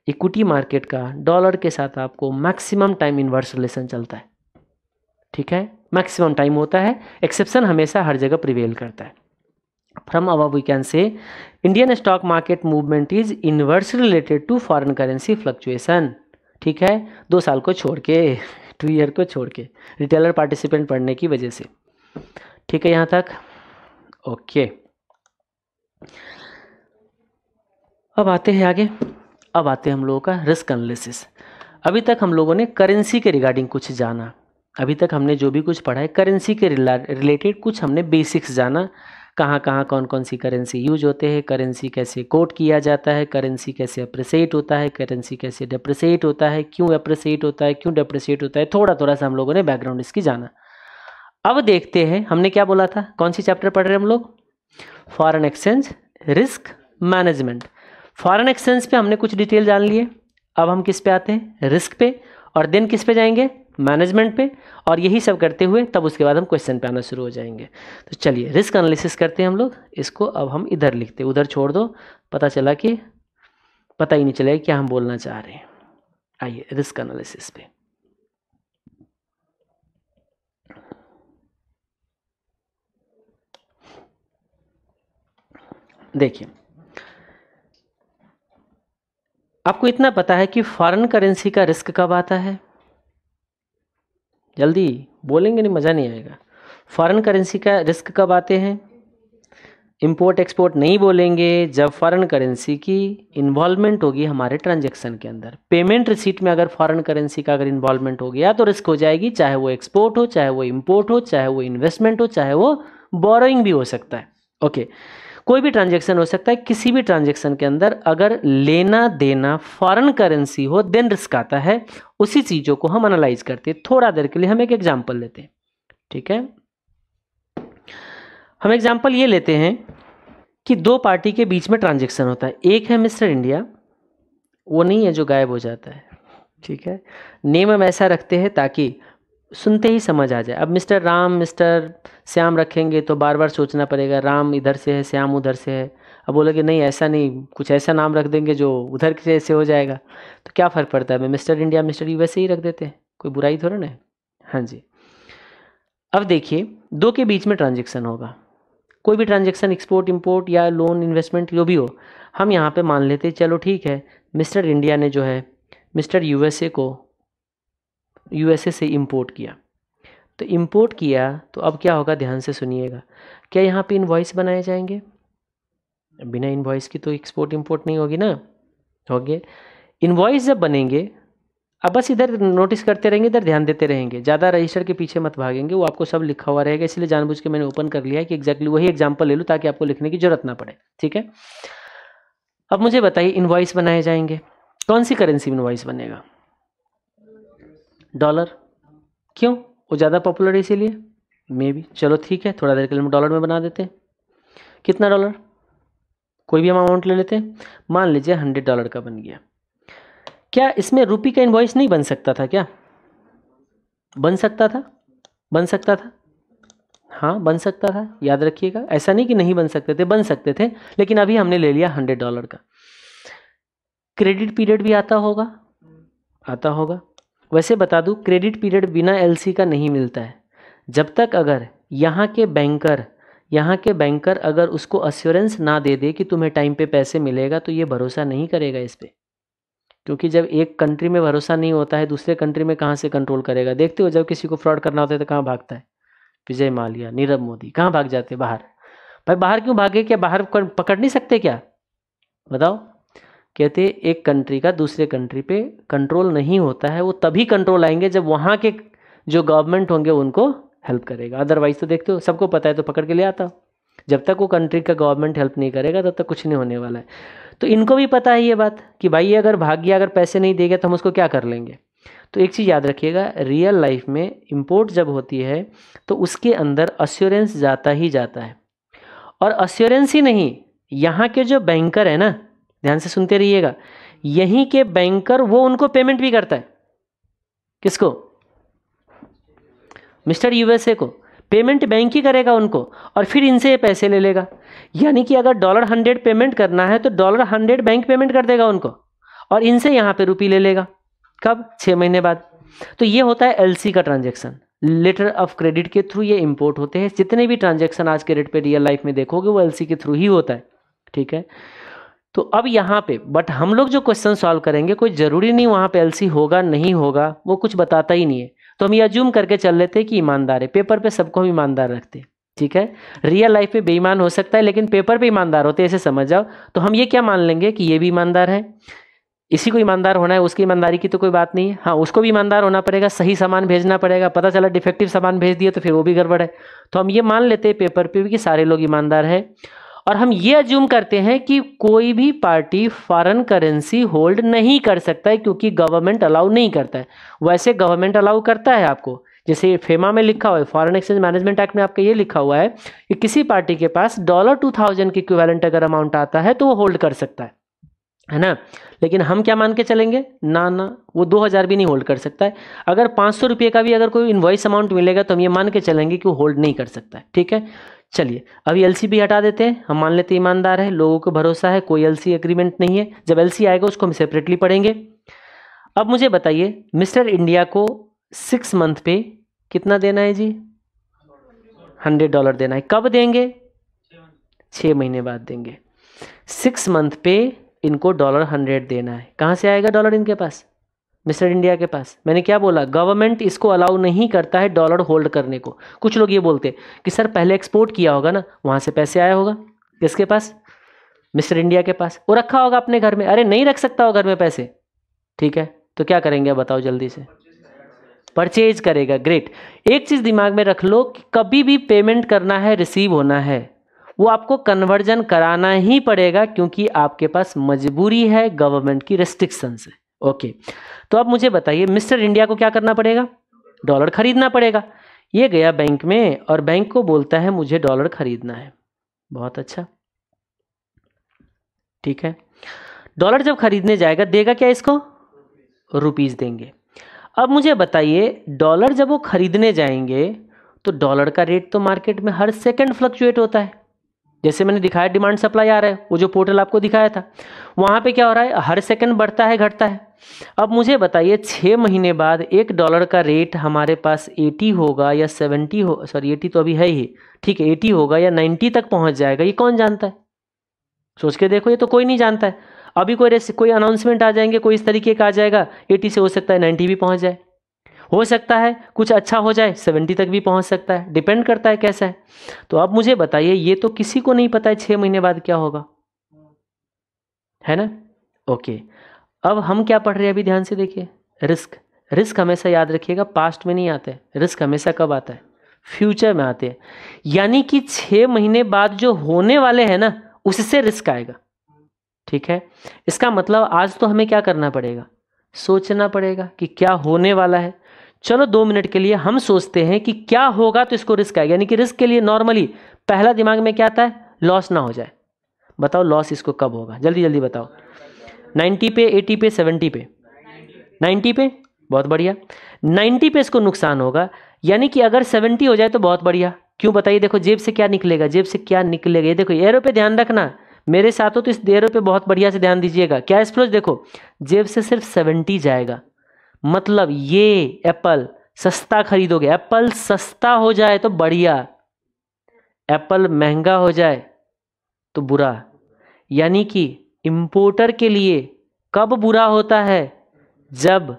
इक्विटी मार्केट का डॉलर के साथ आपको मैक्सिमम टाइम इन्वर्स रिलेशन चलता है ठीक है मैक्सिमम टाइम होता है एक्सेप्शन हमेशा हर जगह प्रिवेल करता है फ्रॉम अब we can say Indian stock market movement is inverse related to foreign currency fluctuation ठीक है दो साल को छोड़ के टू ईयर को छोड़ के रिटेलर पार्टिसिपेंट पढ़ने की वजह से ठीक है यहाँ तक ओके अब आते हैं आगे अब आते हैं हम लोगों का रिस्क एनालिसिस अभी तक हम लोगों ने करेंसी के रिगार्डिंग कुछ जाना अभी तक हमने जो भी कुछ पढ़ा है करेंसी के रिलेटेड कुछ हमने बेसिक्स जाना कहाँ कहाँ कौन कौन सी करेंसी यूज होते हैं करेंसी कैसे कोट किया जाता है करेंसी कैसे अप्रिसिएट होता है करेंसी कैसे डिप्रिसिएट होता है क्यों अप्रिसिएट होता है क्यों डिप्रिसिएट होता है थोड़ा थोड़ा सा हम लोगों ने बैकग्राउंड इसकी जाना अब देखते हैं हमने क्या बोला था कौन सी चैप्टर पढ़ रहे हम लोग foreign exchange risk management foreign exchange पे हमने कुछ डिटेल जान लिए अब हम किस पे आते हैं रिस्क पे और देन किस पे जाएंगे मैनेजमेंट पे और यही सब करते हुए तब उसके बाद हम क्वेश्चन पे आना शुरू हो जाएंगे तो चलिए रिस्क एनालिसिस करते हैं हम लोग इसको अब हम इधर लिखते हैं उधर छोड़ दो पता चला कि पता ही नहीं चलेगा क्या हम बोलना चाह रहे हैं आइए रिस्क एनालिसिस पे देखिए आपको इतना पता है कि फॉरेन करेंसी का रिस्क कब आता है जल्दी बोलेंगे नहीं मज़ा नहीं आएगा फॉरेन करेंसी का रिस्क कब आते हैं इम्पोर्ट एक्सपोर्ट नहीं बोलेंगे जब फॉरेन करेंसी की इन्वॉल्वमेंट होगी हमारे ट्रांजैक्शन के अंदर पेमेंट रिसीट में अगर फॉरेन करेंसी का अगर इन्वॉल्वमेंट हो गया तो रिस्क हो जाएगी चाहे वो एक्सपोर्ट हो चाहे वो इम्पोर्ट हो चाहे वो इन्वेस्टमेंट हो चाहे वो बोरोइंग भी हो सकता है ओके okay. कोई भी ट्रांजेक्शन हो सकता है किसी भी ट्रांजेक्शन के अंदर अगर लेना देना फॉरन करेंसी हो देन रिस्क आता है उसी चीज़ों को हम एनालाइज करते हैं थोड़ा देर के लिए हम एक एग्जाम्पल लेते हैं ठीक है हम एग्जाम्पल ये लेते हैं कि दो पार्टी के बीच में ट्रांजेक्शन होता है एक है मिस्टर इंडिया वो नहीं है जो गायब हो जाता है ठीक है नेम हम ऐसा रखते हैं ताकि सुनते ही समझ आ जाए अब मिस्टर राम मिस्टर श्याम रखेंगे तो बार बार सोचना पड़ेगा राम इधर से है श्याम उधर से है अब बोलोगे नहीं ऐसा नहीं कुछ ऐसा नाम रख देंगे जो उधर से ऐसे हो जाएगा तो क्या फ़र्क पड़ता है मैं मिस्टर इंडिया मिस्टर यू ही रख देते हैं कोई बुराई थोड़ा ना हाँ जी अब देखिए दो के बीच में ट्रांजेक्शन होगा कोई भी ट्रांजेक्शन एक्सपोर्ट इम्पोर्ट या लोन इन्वेस्टमेंट जो भी हो हम यहाँ पे मान लेते चलो ठीक है मिस्टर इंडिया ने जो है मिस्टर यूएसए को यूएसए से इम्पोर्ट किया तो इम्पोर्ट किया तो अब क्या होगा ध्यान से सुनिएगा क्या यहाँ पे इन्वॉइस बनाए जाएंगे बिना इन्वॉइस की तो एक्सपोर्ट इंपोर्ट नहीं होगी ना होगी इन्वॉइस जब बनेंगे अब बस इधर नोटिस करते रहेंगे इधर ध्यान देते रहेंगे ज़्यादा रजिस्टर के पीछे मत भागेंगे वो आपको सब लिखा हुआ रहेगा इसलिए जानबूझ के मैंने ओपन कर लिया है कि एक्जैक्टली वही एग्जाम्पल ले लूँ ताकि आपको लिखने की जरूरत ना पड़े ठीक है अब मुझे बताइए इन्वॉइस बनाए जाएंगे कौन सी करेंसी में इन्वाइस बनेगा डॉलर क्यों वो ज़्यादा पॉपुलर है इसीलिए मे बी चलो ठीक है थोड़ा देर के लिए हम डॉलर में बना देते हैं कितना डॉलर कोई भी हम अमाउंट ले लेते हैं मान लीजिए हंड्रेड डॉलर का बन गया क्या इसमें रुपी का इन्वॉइस नहीं बन सकता था क्या बन सकता था बन सकता था हाँ बन सकता था याद रखिएगा ऐसा नहीं कि नहीं बन सकते थे बन सकते थे लेकिन अभी हमने ले लिया हंड्रेड डॉलर का क्रेडिट पीरियड भी आता होगा आता होगा वैसे बता दूँ क्रेडिट पीरियड बिना एलसी का नहीं मिलता है जब तक अगर यहाँ के बैंकर यहाँ के बैंकर अगर उसको अश्योरेंस ना दे दे कि तुम्हें टाइम पे पैसे मिलेगा तो ये भरोसा नहीं करेगा इस पर क्योंकि जब एक कंट्री में भरोसा नहीं होता है दूसरे कंट्री में कहाँ से कंट्रोल करेगा देखते हो जब किसी को फ्रॉड करना होता है तो कहाँ भागता है विजय मालिया नीरव मोदी कहाँ भाग जाते बाहर भाई बाहर क्यों भागे क्या बाहर पकड़ नहीं सकते क्या बताओ कहते एक कंट्री का दूसरे कंट्री पे कंट्रोल नहीं होता है वो तभी कंट्रोल आएंगे जब वहाँ के जो गवर्नमेंट होंगे उनको हेल्प करेगा अदरवाइज तो देखते हो सबको पता है तो पकड़ के ले आता जब तक वो कंट्री का गवर्नमेंट हेल्प नहीं करेगा तब तक कुछ नहीं होने वाला है तो इनको भी पता है ये बात कि भाई अगर भाग्य अगर पैसे नहीं देगा तो हम उसको क्या कर लेंगे तो एक चीज़ याद रखिएगा रियल लाइफ में इम्पोर्ट जब होती है तो उसके अंदर अश्योरेंस जाता ही जाता है और अश्योरेंस ही नहीं यहाँ के जो बैंकर है ना ध्यान से सुनते रहिएगा यहीं के बैंकर वो उनको पेमेंट भी करता है किसको मिस्टर यूएसए को पेमेंट बैंक ही करेगा उनको और फिर इनसे ये पैसे ले लेगा यानी कि अगर डॉलर हंड्रेड पेमेंट करना है तो डॉलर हंड्रेड बैंक पेमेंट कर देगा उनको और इनसे यहाँ पे रुपी ले लेगा कब छः महीने बाद तो ये होता है एलसी का ट्रांजेक्शन लेटर ऑफ क्रेडिट के थ्रू ये इम्पोर्ट होते हैं जितने भी ट्रांजेक्शन आज के रेट पर रियल लाइफ में देखोगे वो एलसी के थ्रू ही होता है ठीक है तो अब यहाँ पे बट हम लोग जो क्वेश्चन सॉल्व करेंगे कोई ज़रूरी नहीं वहाँ पे एलसी होगा नहीं होगा वो कुछ बताता ही नहीं है तो हम ये अज्यूम करके चल लेते हैं कि ईमानदार है पेपर पे सबको हम ईमानदार रखते हैं ठीक है रियल लाइफ में बेईमान हो सकता है लेकिन पेपर पे ईमानदार होते हैं ऐसे समझ जाओ तो हम ये क्या मान लेंगे कि ये भी ईमानदार है इसी को ईमानदार होना है उसकी ईमानदारी की तो कोई बात नहीं है हाँ उसको भी ईमानदार होना पड़ेगा सही सामान भेजना पड़ेगा पता चला डिफेक्टिव सामान भेज दिया तो फिर वो भी गड़बड़ है तो हम ये मान लेते हैं पेपर पर भी कि सारे लोग ईमानदार हैं और हम ये अज्यूम करते हैं कि कोई भी पार्टी फॉरेन करेंसी होल्ड नहीं कर सकता है क्योंकि गवर्नमेंट अलाउ नहीं करता है वैसे गवर्नमेंट अलाउ करता है आपको जैसे फेमा में लिखा हुआ है फॉरेन एक्सचेंज मैनेजमेंट एक्ट में आपका ये लिखा हुआ है कि किसी पार्टी के पास डॉलर टू थाउजेंड के क्यूवेलेंट अगर अमाउंट आता है तो वो होल्ड कर सकता है है ना लेकिन हम क्या मान के चलेंगे ना ना वो दो हज़ार भी नहीं होल्ड कर सकता है अगर पाँच सौ रुपये का भी अगर कोई इन्वॉइस अमाउंट मिलेगा तो हम ये मान के चलेंगे कि वो होल्ड नहीं कर सकता है ठीक है चलिए अभी भी हटा देते हैं हम मान लेते हैं ईमानदार है लोगों को भरोसा है कोई एलसी एग्रीमेंट नहीं है जब एलसी आएगा उसको हम सेपरेटली पढ़ेंगे अब मुझे बताइए मिस्टर इंडिया को सिक्स मंथ पे कितना देना है जी हंड्रेड डॉलर देना है कब देंगे छः महीने बाद देंगे सिक्स मंथ पे इनको डॉलर हंड्रेड देना है कहाँ से आएगा डॉलर इनके पास मिस्टर इंडिया के पास मैंने क्या बोला गवर्नमेंट इसको अलाउ नहीं करता है डॉलर होल्ड करने को कुछ लोग ये बोलते हैं कि सर पहले एक्सपोर्ट किया होगा ना वहाँ से पैसे आया होगा किसके पास मिस्टर इंडिया के पास वो रखा होगा अपने घर में अरे नहीं रख सकता हो घर में पैसे ठीक है तो क्या करेंगे बताओ जल्दी से परचेज करेगा ग्रेट एक चीज़ दिमाग में रख लो कि कभी भी पेमेंट करना है रिसीव होना है वो आपको कन्वर्जन कराना ही पड़ेगा क्योंकि आपके पास मजबूरी है गवर्नमेंट की रेस्ट्रिक्शन से ओके तो आप मुझे बताइए मिस्टर इंडिया को क्या करना पड़ेगा डॉलर खरीदना पड़ेगा ये गया बैंक में और बैंक को बोलता है मुझे डॉलर खरीदना है बहुत अच्छा ठीक है डॉलर जब खरीदने जाएगा देगा क्या इसको रुपीज़ देंगे अब मुझे बताइए डॉलर जब वो खरीदने जाएंगे तो डॉलर का रेट तो मार्केट में हर सेकंड फ्लक्चुएट होता है जैसे मैंने दिखाया डिमांड सप्लाई आ रहा है वो जो पोर्टल आपको दिखाया था वहां पे क्या हो रहा है हर सेकंड बढ़ता है घटता है अब मुझे बताइए छः महीने बाद एक डॉलर का रेट हमारे पास एटी होगा या सेवेंटी हो सॉरी एटी तो अभी है ही ठीक है एटी होगा या नाइन्टी तक पहुंच जाएगा ये कौन जानता है सोच के देखो ये तो कोई नहीं जानता है अभी कोई रेस कोई अनाउंसमेंट आ जाएंगे कोई इस तरीके का आ जाएगा एटी से हो सकता है नाइन्टी भी पहुँच जाए हो सकता है कुछ अच्छा हो जाए सेवेंटी तक भी पहुंच सकता है डिपेंड करता है कैसा है तो अब मुझे बताइए ये तो किसी को नहीं पता है छः महीने बाद क्या होगा है ना ओके अब हम क्या पढ़ रहे हैं अभी ध्यान से देखिए रिस्क रिस्क हमेशा याद रखिएगा पास्ट में नहीं आता है रिस्क हमेशा कब आता है फ्यूचर में आते हैं यानी कि छः महीने बाद जो होने वाले हैं ना उससे रिस्क आएगा ठीक है इसका मतलब आज तो हमें क्या करना पड़ेगा सोचना पड़ेगा कि क्या होने वाला है चलो दो मिनट के लिए हम सोचते हैं कि क्या होगा तो इसको रिस्क आएगा यानी कि रिस्क के लिए नॉर्मली पहला दिमाग में क्या आता है लॉस ना हो जाए बताओ लॉस इसको कब होगा जल्दी जल्दी बताओ नाइन्टी पे एटी पे सेवेंटी पे नाइन्टी पे बहुत बढ़िया नाइन्टी पे इसको नुकसान होगा यानी कि अगर सेवेंटी हो जाए तो बहुत बढ़िया क्यों बताइए देखो जेब से क्या निकलेगा जेब से क्या निकलेगा ये देखो एरो पे ध्यान रखना मेरे साथ हो तो इस एरो पे बहुत बढ़िया से ध्यान दीजिएगा क्या एक्सप्लोज देखो जेब से सिर्फ सेवेंटी जाएगा मतलब ये एप्पल सस्ता खरीदोगे एप्पल सस्ता हो जाए तो बढ़िया एप्पल महंगा हो जाए तो बुरा यानी कि इम्पोर्टर के लिए कब बुरा होता है जब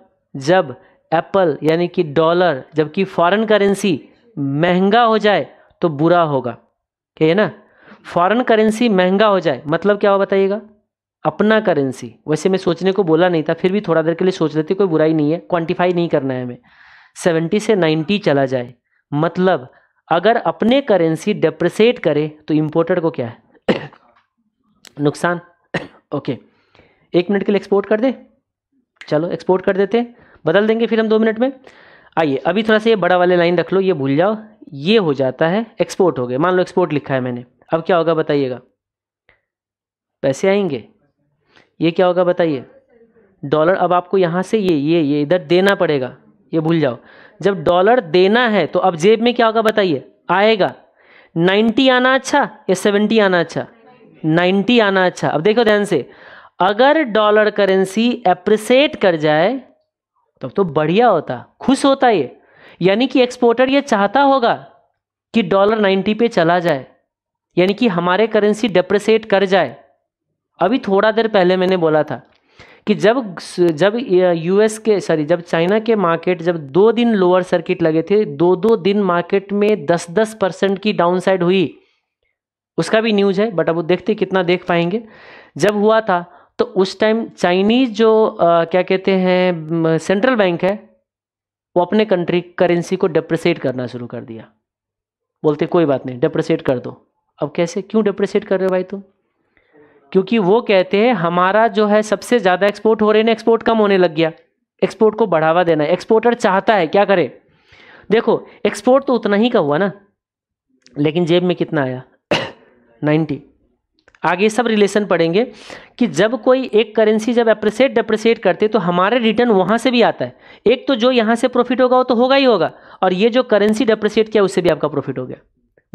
जब एप्पल यानी कि डॉलर जबकि फॉरेन करेंसी महंगा हो जाए तो बुरा होगा ठीक है ना फॉरेन करेंसी महंगा हो जाए मतलब क्या हो बताइएगा अपना करेंसी वैसे मैं सोचने को बोला नहीं था फिर भी थोड़ा देर के लिए सोच लेते कोई बुराई नहीं है क्वांटिफाई नहीं करना है हमें सेवेंटी से नाइन्टी चला जाए मतलब अगर अपने करेंसी डेप्रिसिएट करे तो इम्पोर्टर को क्या है नुकसान ओके एक मिनट के लिए एक्सपोर्ट कर दे चलो एक्सपोर्ट कर देते बदल देंगे फिर हम दो मिनट में आइए अभी थोड़ा सा ये बड़ा वाले लाइन रख लो ये भूल जाओ ये हो जाता है एक्सपोर्ट हो गए मान लो एक्सपोर्ट लिखा है मैंने अब क्या होगा बताइएगा पैसे आएंगे ये क्या होगा बताइए डॉलर अब आपको यहाँ से ये ये ये इधर देना पड़ेगा ये भूल जाओ जब डॉलर देना है तो अब जेब में क्या होगा बताइए आएगा 90 आना अच्छा या 70 आना अच्छा 90 आना अच्छा अब देखो ध्यान से अगर डॉलर करेंसी एप्रिसिएट कर जाए तब तो बढ़िया होता खुश होता ये यानी कि एक्सपोर्टर ये चाहता होगा कि डॉलर 90 पे चला जाए यानी कि हमारे करेंसी डेप्रिसिएट कर जाए अभी थोड़ा देर पहले मैंने बोला था कि जब जब यूएस के सॉरी जब चाइना के मार्केट जब दो दिन लोअर सर्किट लगे थे दो दो दिन मार्केट में दस दस परसेंट की डाउनसाइड हुई उसका भी न्यूज़ है बट अब वो देखते कितना देख पाएंगे जब हुआ था तो उस टाइम चाइनीज जो आ, क्या कहते हैं सेंट्रल बैंक है वो अपने कंट्री करेंसी को डिप्रिसिएट करना शुरू कर दिया बोलते कोई बात नहीं डिप्रिसिएट कर दो अब कैसे क्यों डिप्रिसिएट कर रहे हो भाई तुम क्योंकि वो कहते हैं हमारा जो है सबसे ज़्यादा एक्सपोर्ट हो रहे ना एक्सपोर्ट कम होने लग गया एक्सपोर्ट को बढ़ावा देना है एक्सपोर्टर चाहता है क्या करे देखो एक्सपोर्ट तो उतना ही का हुआ ना लेकिन जेब में कितना आया नाइन्टी आगे सब रिलेशन पढ़ेंगे कि जब कोई एक करेंसी जब अप्रिसिएट डिप्रिसिएट करते तो हमारे रिटर्न वहाँ से भी आता है एक तो जो यहाँ से प्रॉफिट होगा वो तो होगा ही होगा और ये जो करेंसी डिप्रिसिएट किया उससे भी आपका प्रॉफिट हो गया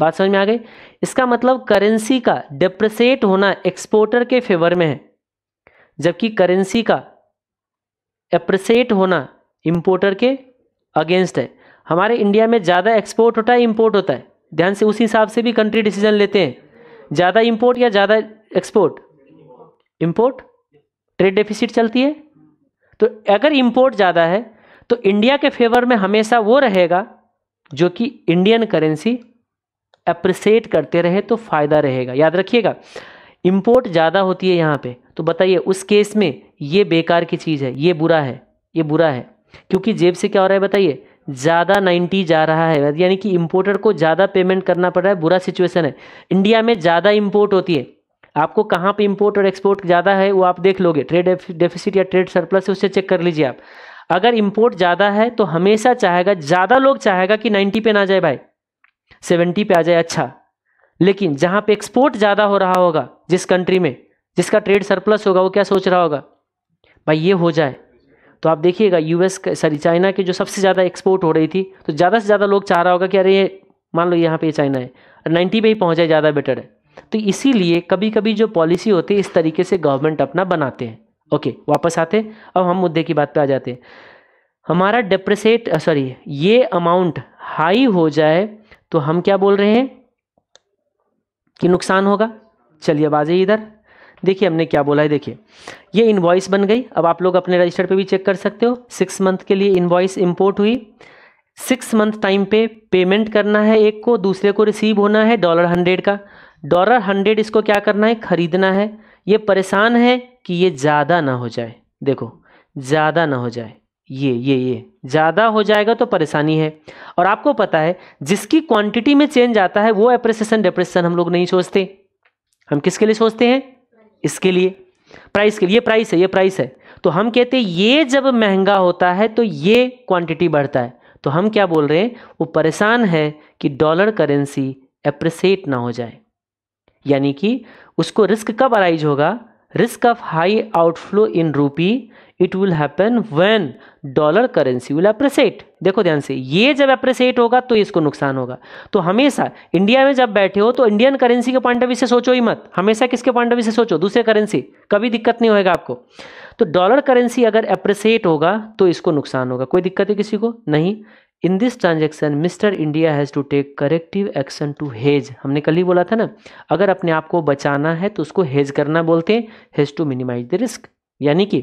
बात समझ में आ गई इसका मतलब करेंसी का डिप्रिसिएट होना एक्सपोर्टर के फेवर में है जबकि करेंसी का अप्रिसिएट होना इम्पोर्टर के अगेंस्ट है हमारे इंडिया में ज़्यादा एक्सपोर्ट होता है इम्पोर्ट होता है ध्यान से उस हिसाब से भी कंट्री डिसीजन लेते हैं ज़्यादा इम्पोर्ट या ज़्यादा एक्सपोर्ट इम्पोर्ट ट्रेड डेफिसिट चलती है तो अगर इम्पोर्ट ज़्यादा है तो इंडिया के फेवर में हमेशा वो रहेगा जो कि इंडियन करेंसी अप्रिसिएट करते रहे तो फ़ायदा रहेगा याद रखिएगा इम्पोर्ट ज़्यादा होती है यहाँ पे तो बताइए उस केस में ये बेकार की चीज़ है ये बुरा है ये बुरा है क्योंकि जेब से क्या हो रहा है बताइए ज़्यादा 90 जा रहा है यानी कि इम्पोर्टर को ज़्यादा पेमेंट करना पड़ रहा है बुरा सिचुएशन है इंडिया में ज़्यादा इम्पोर्ट होती है आपको कहाँ पे इम्पोर्ट और एक्सपोर्ट ज़्यादा है वो आप देख लोगे ट्रेड डेफिसिट या ट्रेड सरप्लस है उससे चेक कर लीजिए आप अगर इम्पोर्ट ज़्यादा है तो हमेशा चाहेगा ज़्यादा लोग चाहेगा कि नाइन्टी पे ना जाए भाई सेवेंटी पे आ जाए अच्छा लेकिन जहाँ पे एक्सपोर्ट ज़्यादा हो रहा होगा जिस कंट्री में जिसका ट्रेड सरप्लस होगा वो क्या सोच रहा होगा भाई ये हो जाए तो आप देखिएगा यूएस सॉरी चाइना के जो सबसे ज़्यादा एक्सपोर्ट हो रही थी तो ज़्यादा से ज़्यादा लोग चाह रहा होगा कि अरे ये मान लो यहाँ पे चाइना है और नाइन्टी पे ही पहुँचा ज़्यादा बेटर है तो इसीलिए कभी कभी जो पॉलिसी होती है इस तरीके से गवर्नमेंट अपना बनाते हैं ओके वापस आते हैं अब हम मुद्दे की बात पर आ जाते हैं हमारा डिप्रेसेट सॉरी ये अमाउंट हाई हो जाए तो हम क्या बोल रहे हैं कि नुकसान होगा चलिए अब आ जाइए इधर देखिए हमने क्या बोला है देखिए ये इन्वॉइस बन गई अब आप लोग अपने रजिस्टर पे भी चेक कर सकते हो सिक्स मंथ के लिए इन्वॉइस इम्पोर्ट हुई सिक्स मंथ टाइम पे पेमेंट करना है एक को दूसरे को रिसीव होना है डॉलर हंड्रेड का डॉलर हंड्रेड इसको क्या करना है ख़रीदना है ये परेशान है कि ये ज़्यादा ना हो जाए देखो ज़्यादा ना हो जाए ये ये ये ज़्यादा हो जाएगा तो परेशानी है और आपको पता है जिसकी क्वांटिटी में चेंज आता है वो एप्रेसेशन डिप्रेशन हम लोग नहीं सोचते हम किसके लिए सोचते हैं इसके लिए प्राइस के लिए प्राइस है ये प्राइस है तो हम कहते हैं ये जब महंगा होता है तो ये क्वांटिटी बढ़ता है तो हम क्या बोल रहे हैं वो परेशान है कि डॉलर करेंसी एप्रिसिएट ना हो जाए यानी कि उसको रिस्क कब अराइज होगा risk of high outflow in rupee it will happen when dollar currency will appreciate देखो ध्यान से ये जब अप्रिसिएट होगा तो इसको नुकसान होगा तो हमेशा इंडिया में जब बैठे हो तो इंडियन करेंसी के पॉइंट ऑफ व्यू से सोचो ही मत हमेशा किसके पॉइंट ऑफ व्यू से सोचो दूसरे करेंसी कभी दिक्कत नहीं होगा आपको तो डॉलर करेंसी अगर अप्रिसिएट होगा तो इसको नुकसान होगा कोई दिक्कत है किसी को नहीं in this transaction mister India has to take corrective action to hedge हमने कल ही बोला था ना अगर अपने आप को बचाना है तो उसको हेज करना बोलते हैं hedge to minimise the risk यानी कि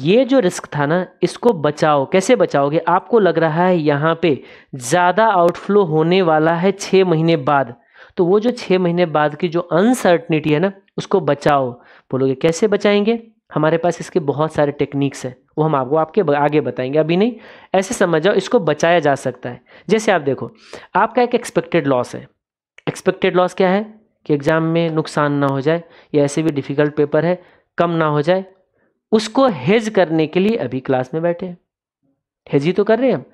ये जो रिस्क था ना इसको बचाओ कैसे बचाओगे आपको लग रहा है यहाँ पे ज़्यादा आउटफ्लो होने वाला है छः महीने बाद तो वो जो छः महीने बाद की जो अनसर्टनिटी है ना उसको बचाओ बोलोगे कैसे बचाएंगे हमारे पास इसके बहुत सारे टेक्निक्स हैं वो हम आपको आपके आगे बताएंगे अभी नहीं ऐसे समझ जाओ इसको बचाया जा सकता है जैसे आप देखो आपका एक एक्सपेक्टेड लॉस है एक्सपेक्टेड लॉस क्या है कि एग्ज़ाम में नुकसान ना हो जाए या ऐसे भी डिफ़िकल्ट पेपर है कम ना हो जाए उसको हेज करने के लिए अभी क्लास में बैठे हैं हेज ही तो कर रहे हैं हम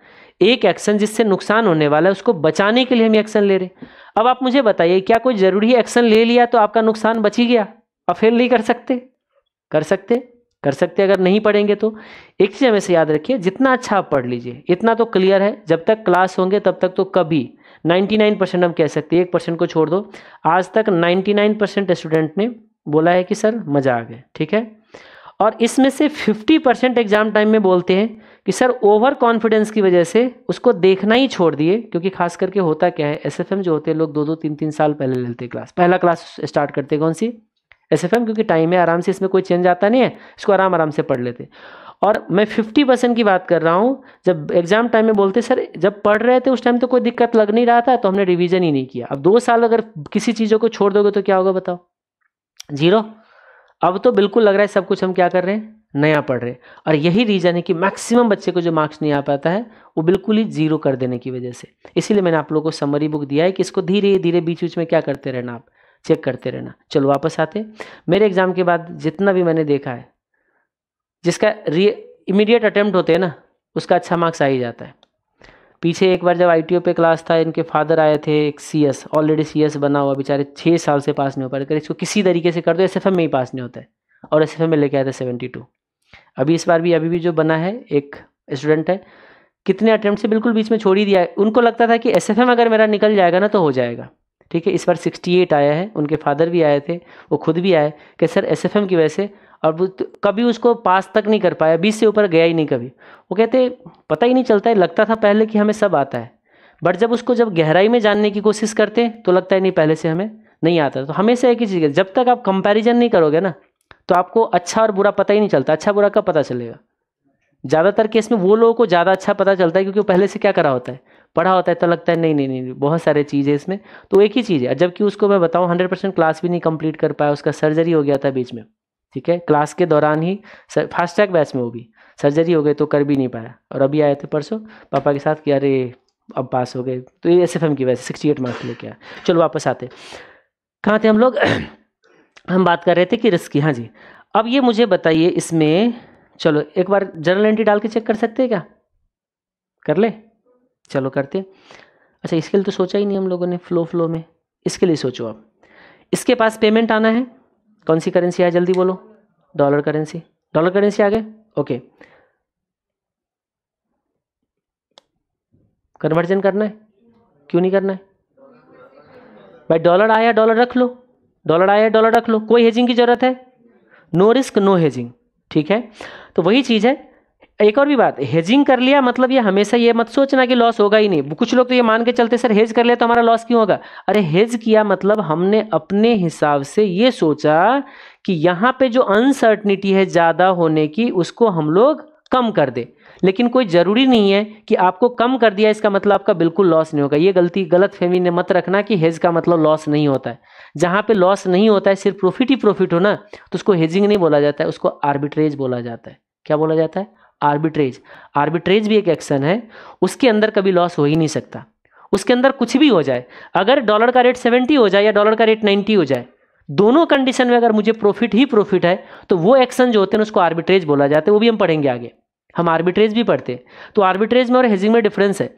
एक एक्शन जिससे नुकसान होने वाला है उसको बचाने के लिए हम एक्शन ले रहे हैं अब आप मुझे बताइए क्या कोई जरूरी एक्शन ले लिया तो आपका नुकसान बच ही गया अब फेल नहीं कर सकते कर सकते कर सकते अगर नहीं पढ़ेंगे तो एक चीज़ हमेशा याद रखिए जितना अच्छा आप पढ़ लीजिए इतना तो क्लियर है जब तक क्लास होंगे तब तक तो कभी 99 परसेंट हम कह सकते हैं एक परसेंट को छोड़ दो आज तक 99 परसेंट स्टूडेंट ने बोला है कि सर मज़ा आ गया ठीक है और इसमें से 50 परसेंट एग्ज़ाम टाइम में बोलते हैं कि सर ओवर कॉन्फिडेंस की वजह से उसको देखना ही छोड़ दिए क्योंकि खास करके होता क्या है एस जो होते हैं लोग दो दो तीन तीन साल पहले लेते क्लास पहला क्लास स्टार्ट करते कौन सी एस क्योंकि टाइम है आराम से इसमें कोई चेंज आता नहीं है इसको आराम आराम से पढ़ लेते और मैं फिफ्टी परसेंट की बात कर रहा हूँ जब एग्ज़ाम टाइम में बोलते सर जब पढ़ रहे थे उस टाइम तो कोई दिक्कत लग नहीं रहा था तो हमने रिवीजन ही नहीं किया अब दो साल अगर किसी चीज़ों को छोड़ दोगे तो क्या होगा बताओ जीरो अब तो बिल्कुल लग रहा है सब कुछ हम क्या कर रहे हैं नया पढ़ रहे हैं और यही रीज़न है कि मैक्सिमम बच्चे को जो मार्क्स नहीं आ पाता है वो बिल्कुल ही जीरो कर देने की वजह से इसीलिए मैंने आप लोगों को समरी बुक दिया है कि इसको धीरे धीरे बीच बीच में क्या करते रहना आप चेक करते रहना चलो वापस आते मेरे एग्ज़ाम के बाद जितना भी मैंने देखा है जिसका री इमीडिएट अटैम्प्ट होते हैं ना उसका अच्छा मार्क्स आ ही जाता है पीछे एक बार जब आई पे क्लास था इनके फादर आए थे एक C S already C S बना हुआ बेचारे छः साल से पास नहीं हो पा रहे इसको किसी तरीके से कर दो एस एफ एम में ही पास नहीं होता है और एस एफ एम में लेके आए थे सेवेंटी टू अभी इस बार भी अभी भी जो बना है एक स्टूडेंट है कितने अटैम्प्ट से बिल्कुल बीच में छोड़ ही दिया है उनको लगता था कि एस एफ एम अगर मेरा निकल जाएगा ना तो हो जाएगा ठीक है इस बार सिक्सटी एट आया है उनके फादर भी आए थे वो खुद भी आए कि सर एस एफ एम की वजह से और वो तो कभी उसको पास तक नहीं कर पाया बीस से ऊपर गया ही नहीं कभी वो कहते पता ही नहीं चलता है लगता था पहले कि हमें सब आता है बट जब उसको जब गहराई में जानने की कोशिश करते तो लगता है नहीं पहले से हमें नहीं आता तो हमेशा एक ही चीज़ है जब तक आप कंपैरिजन नहीं करोगे ना तो आपको अच्छा और बुरा पता ही नहीं चलता अच्छा बुरा कब पता चलेगा ज़्यादातर केस में वो लोगों को ज़्यादा अच्छा पता चलता है क्योंकि वो पहले से क्या करा होता है पढ़ा होता है तो लगता है नहीं नहीं नहीं बहुत सारे चीज़ है इसमें तो एक ही चीज़ है जबकि उसको मैं बताऊँ हंड्रेड परसेंट क्लास भी नहीं कम्प्लीट कर पाया उसका सर्जरी हो गया था बीच में ठीक है क्लास के दौरान ही सर फास्ट ट्रैक बैच में वो भी सर्जरी हो गई तो कर भी नहीं पाया और अभी आए थे परसों पापा के साथ कि अरे अब पास हो गए तो ये एस की वजह से सिक्सटी एट मार्क्स लेके आया चलो वापस आते कहाँ थे हम लोग हम बात कर रहे थे कि रिस्क की हाँ जी अब ये मुझे बताइए इसमें चलो एक बार जर्नल एंट्री डाल के चेक कर सकते हैं क्या कर ले चलो करते अच्छा इसके लिए तो सोचा ही नहीं हम लोगों ने फ्लो फ्लो में इसके लिए सोचो आप इसके पास पेमेंट आना है कौन सी करेंसी आए जल्दी बोलो डॉलर करेंसी डॉलर करेंसी आ गए ओके कन्वर्जन करना है क्यों नहीं करना है भाई डॉलर आया डॉलर रख लो डॉलर आया डॉलर रख लो कोई हेजिंग की ज़रूरत है नो रिस्क नो हेजिंग ठीक है तो वही चीज़ है एक और भी बात हेजिंग कर लिया मतलब ये हमेशा ये मत सोचना कि लॉस होगा ही नहीं कुछ लोग तो ये मान के चलते सर हेज कर लिया तो हमारा लॉस क्यों होगा अरे हेज किया मतलब हमने अपने हिसाब से ये सोचा कि यहाँ पे जो अनसर्टनिटी है ज़्यादा होने की उसको हम लोग कम कर दे लेकिन कोई ज़रूरी नहीं है कि आपको कम कर दिया इसका मतलब आपका बिल्कुल लॉस नहीं होगा ये गलती गलत फहमी ने मत रखना कि हेज का मतलब लॉस नहीं होता है जहाँ पे लॉस नहीं होता है सिर्फ प्रॉफिट ही प्रॉफिट हो ना तो उसको हेजिंग नहीं बोला जाता है उसको आर्बिट्रेज बोला जाता है क्या बोला जाता है आर्बिट्रेज आर्बिट्रेज भी एक एक्शन है उसके अंदर कभी लॉस हो ही नहीं सकता उसके अंदर कुछ भी हो जाए अगर डॉलर का रेट सेवेंटी हो जाए या डॉलर का रेट नाइन्टी हो जाए दोनों कंडीशन में अगर मुझे प्रॉफिट ही प्रॉफिट है तो वो एक्शन जो होते हैं उसको आर्बिट्रेज बोला जाता है वो भी हम पढ़ेंगे आगे हम आर्बिट्रेज भी पढ़ते हैं तो आर्बिट्रेज में और हेजिंग में डिफरेंस है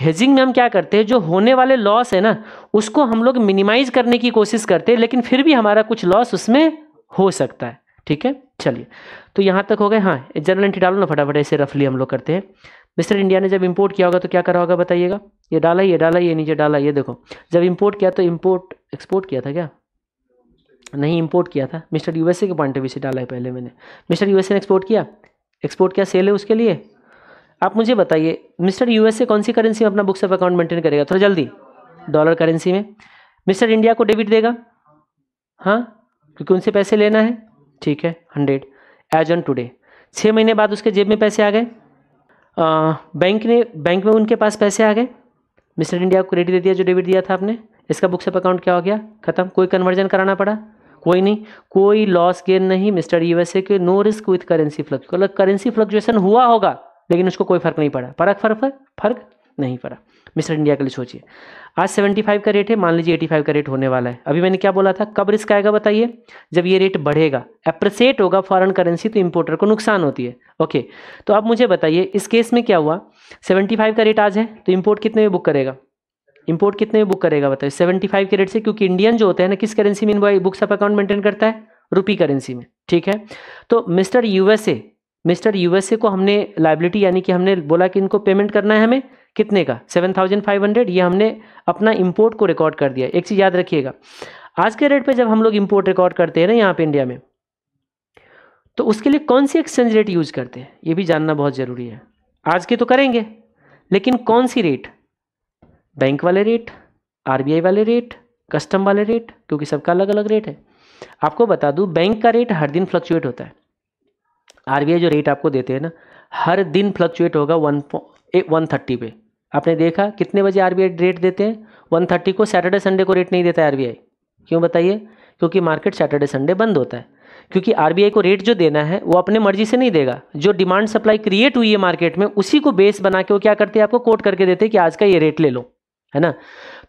हेजिंग में हम क्या करते हैं जो होने वाले लॉस है ना उसको हम लोग मिनिमाइज करने की कोशिश करते हैं लेकिन फिर भी हमारा कुछ लॉस उसमें हो सकता है ठीक है चलिए तो यहाँ तक हो गए हाँ जनरल एंट्री डालो ना फटाफट ऐसे रफली हम लोग करते हैं मिस्टर इंडिया ने जब इंपोर्ट किया होगा तो क्या करा होगा बताइएगा ये डाला ये डाला ये नीचे डाला ये देखो जब इंपोर्ट किया तो इंपोर्ट एक्सपोर्ट किया था क्या नहीं इंपोर्ट किया था मिस्टर यूएसए के पॉइंट ऑफ व्यू से डाला है पहले मैंने मिस्टर यूएसए ने एक्सपोर्ट किया एक्सपोर्ट क्या सेल है उसके लिए आप मुझे बताइए मिस्टर यूएसए कौन सी करेंसी में अपना बुक्स ऑफ अकाउंट मेंटेन करेगा थोड़ा जल्दी डॉलर करेंसी में मिस्टर इंडिया को डेबिट देगा हाँ क्योंकि उनसे पैसे लेना है ठीक है हंड्रेड एज ऑन टुडे छः महीने बाद उसके जेब में पैसे आ गए बैंक ने बैंक में उनके पास पैसे आ गए मिस्टर इंडिया को क्रेडिट दे दिया जो डेबिट दिया था आपने इसका बुक्स अकाउंट क्या हो गया खत्म कोई कन्वर्जन कराना पड़ा कोई नहीं कोई लॉस गेन नहीं मिस्टर यूएसए के no risk with currency fluctuation currency fluctuation हुआ होगा लेकिन उसको कोई फर्क नहीं पड़ा फर्क फर्क फर्क नहीं पड़ा मिस्टर इंडिया के लिए सोचिए आज 75 का रेट है मान लीजिए 85 का रेट होने वाला है अभी मैंने क्या बोला था कब रिस्क आएगा बताइए जब ये रेट बढ़ेगा अप्रिसिएट होगा फॉरेन करेंसी तो इंपोर्टर को नुकसान होती है ओके तो आप मुझे बताइए इस केस में क्या हुआ 75 का रेट आज है तो इम्पोर्ट कितने में बुक करेगा इम्पोर्ट कितने में बुक करेगा बताइए फाइव के रेट से क्योंकि इंडियन जो होता है ना किस करेंसी में इनवाई बुक्स ऑफ अकाउंट मेंटेन करता है रुपी करेंसी में ठीक है तो मिस्टर यूएसए मिस्टर यूएसए को हमने लाइबिलिटी यानी कि हमने बोला कि इनको पेमेंट करना है हमें कितने का सेवन थाउजेंड फाइव हंड्रेड ये हमने अपना इंपोर्ट को रिकॉर्ड कर दिया एक चीज़ याद रखिएगा आज के रेट पे जब हम लोग इंपोर्ट रिकॉर्ड करते हैं ना यहाँ पे इंडिया में तो उसके लिए कौन सी एक्सचेंज रेट यूज़ करते हैं ये भी जानना बहुत ज़रूरी है आज के तो करेंगे लेकिन कौन सी रेट बैंक वाले रेट आर वाले रेट कस्टम वाले रेट क्योंकि सबका अलग अलग रेट है आपको बता दूं बैंक का रेट हर दिन फ्लक्चुएट होता है आरबीआई जो रेट आपको देते हैं ना हर दिन फ्लक्चुएट होगा वन वन थर्टी पे आपने देखा कितने बजे आर रेट देते हैं वन थर्टी को सैटरडे संडे को रेट नहीं देता है आरबीआई क्यों बताइए क्योंकि मार्केट सैटरडे संडे बंद होता है क्योंकि आर को रेट जो देना है वो अपने मर्जी से नहीं देगा जो डिमांड सप्लाई क्रिएट हुई है मार्केट में उसी को बेस बना के वो क्या करते हैं आपको कोट करके देते हैं कि आज का ये रेट ले लो है ना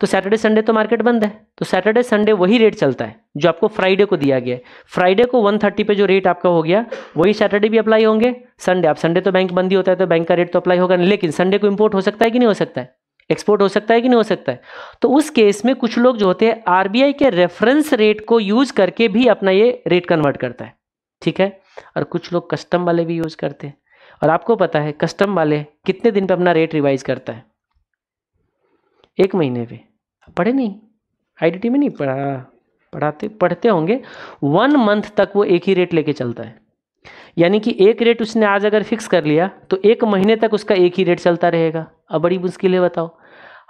तो सैटरडे संडे तो मार्केट बंद है तो सैटरडे संडे वही रेट चलता है जो आपको फ्राइडे को दिया गया है फ्राइडे को 130 पे जो रेट आपका हो गया वही सैटरडे भी अप्लाई होंगे संडे आप संडे तो बैंक बंद ही होता है तो बैंक का रेट तो अप्लाई होगा लेकिन संडे को इम्पोर्ट हो सकता है कि नहीं हो सकता है एक्सपोर्ट हो सकता है कि नहीं हो सकता है तो उस केस में कुछ लोग जो होते हैं आरबीआई के रेफरेंस रेट को यूज करके भी अपना ये रेट कन्वर्ट करता है ठीक है और कुछ लोग कस्टम वाले भी यूज करते हैं और आपको पता है कस्टम वाले कितने दिन पर अपना रेट रिवाइज करता है एक महीने पे पढ़े नहीं आईडीटी में नहीं पढ़ा पढ़ाते पढ़ते होंगे वन मंथ तक वो एक ही रेट लेके चलता है यानी कि एक रेट उसने आज अगर फिक्स कर लिया तो एक महीने तक उसका एक ही रेट चलता रहेगा अब बड़ी मुश्किल है बताओ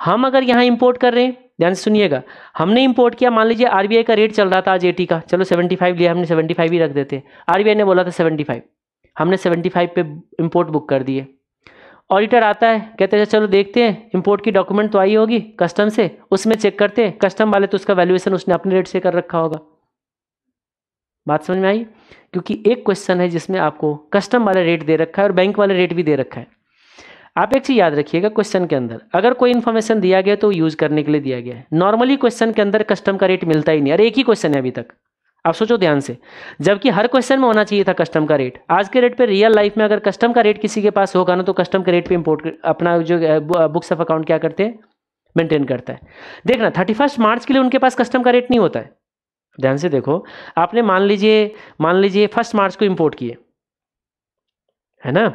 हम अगर यहाँ इम्पोर्ट कर रहे हैं ध्यान से सुनिएगा हमने इम्पोर्ट किया मान लीजिए आई का रेट चल रहा था आज एटी का चलो सेवेंटी फाइव लिया हमने सेवेंटी फाइव ही रख देते आई ने बोला था सेवेंटी फाइव हमने सेवेंटी फाइव पर इम्पोर्ट बुक कर दिए ऑडिटर आता है कहते हैं अच्छा, चलो देखते हैं इंपोर्ट की डॉक्यूमेंट तो आई होगी कस्टम से उसमें चेक करते हैं कस्टम वाले तो उसका वैल्यूएशन उसने अपने रेट से कर रखा होगा बात समझ में आई क्योंकि एक क्वेश्चन है जिसमें आपको कस्टम वाले रेट दे रखा है और बैंक वाले रेट भी दे रखा है आप एक चीज़ याद रखिएगा क्वेश्चन के अंदर अगर कोई इन्फॉर्मेशन दिया गया तो यूज़ करने के लिए दिया गया है नॉर्मली क्वेश्चन के अंदर कस्टम का रेट मिलता ही नहीं अरे एक ही क्वेश्चन है अभी तक अब सोचो ध्यान से जबकि हर क्वेश्चन में होना चाहिए था कस्टम का रेट आज के रेट पे रियल लाइफ में अगर कस्टम का रेट किसी के पास होगा ना तो कस्टम के रेट पे इंपोर्ट अपना जो बुक्स ऑफ अकाउंट क्या करते हैं मेंटेन करता है देखना थर्टी फर्स्ट मार्च के लिए उनके पास कस्टम का रेट नहीं होता है ध्यान से देखो आपने मान लीजिए मान लीजिए फर्स्ट मार्च को इम्पोर्ट किए है ना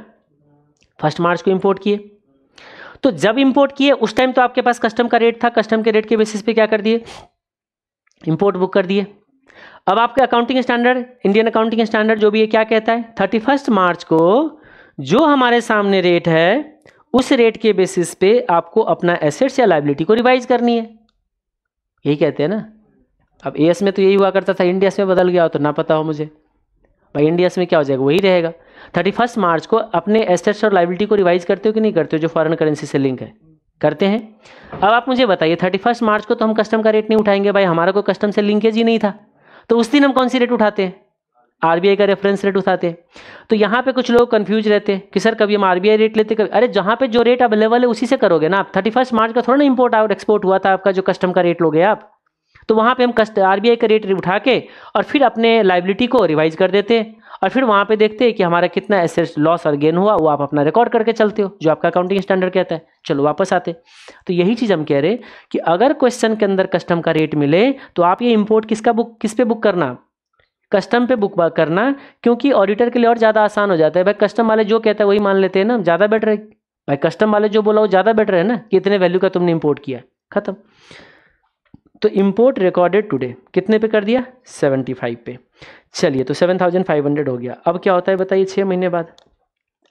फर्स्ट मार्च को इम्पोर्ट किए तो जब इम्पोर्ट किए उस टाइम तो आपके पास कस्टम का रेट था कस्टम के रेट के बेसिस पे क्या कर दिए इम्पोर्ट बुक कर दिए अब आपके accounting standard Indian accounting standard जो भी है क्या कहता है थर्टी फर्स्ट मार्च को जो हमारे सामने रेट है उस रेट के बेसिस पे आपको अपना एसेट्स या लाइबिलिटी को रिवाइज करनी है यही कहते हैं ना अब एस में तो यही हुआ करता था इंडिया में बदल गया हो तो ना पता हो मुझे भाई इंडिया में क्या हो जाएगा वही रहेगा थर्टी फर्स्ट मार्च को अपने एसेट्स और लाइबिलिटी को रिवाइज करते हो कि नहीं करते हो जो फॉरन करेंसी से लिंक है करते हैं अब आप मुझे बताइए थर्टी फर्स्ट मार्च को तो हम कस्टम का रेट नहीं उठाएंगे भाई हमारा कोई कस्टम से लिंकेज ही नहीं था तो उस दिन हम कौन सी रेट उठाते हैं आरबीआई का रेफरेंस रेट उठाते हैं तो यहाँ पे कुछ लोग कंफ्यूज रहते हैं कि सर कभी हम आरबीआई रेट लेते कभी अरे जहाँ पे जो रेट अवेलेबल है उसी से करोगे ना आप थर्टी फर्स्ट मार्च का थोड़ा ना इंपोर्ट आउट एक्सपोर्ट हुआ था आपका जो कस्टम का रेट लोगे आप तो वहाँ पे हम कस्ट आरबीआई का रेट उठा के और फिर अपने लाइबिलिटी को रिवाइज कर देते हैं और फिर वहाँ पे देखते हैं कि हमारा कितना एसेट्स लॉस और गेन हुआ वो आप अपना रिकॉर्ड करके चलते हो जो आपका अकाउंटिंग स्टैंडर्ड कहता है चलो वापस आते तो यही चीज़ हम कह रहे हैं कि अगर क्वेश्चन के अंदर कस्टम का रेट मिले तो आप ये इम्पोर्ट किसका बुक किस पे बुक करना कस्टम पे बुक करना क्योंकि ऑडिटर के लिए और ज़्यादा आसान हो जाता है भाई कस्टम वाले जो कहते हैं वही मान लेते हैं ना ज़्यादा बेटर है भाई कस्टम वाले जो बोला वो ज़्यादा बेटर है ना कि इतने वैल्यू का तुमने इम्पोर्ट किया खत्म तो इम्पोर्ट रिकॉर्डेड टुडे कितने पे कर दिया 75 पे चलिए तो 7500 हो गया अब क्या होता है बताइए छः महीने बाद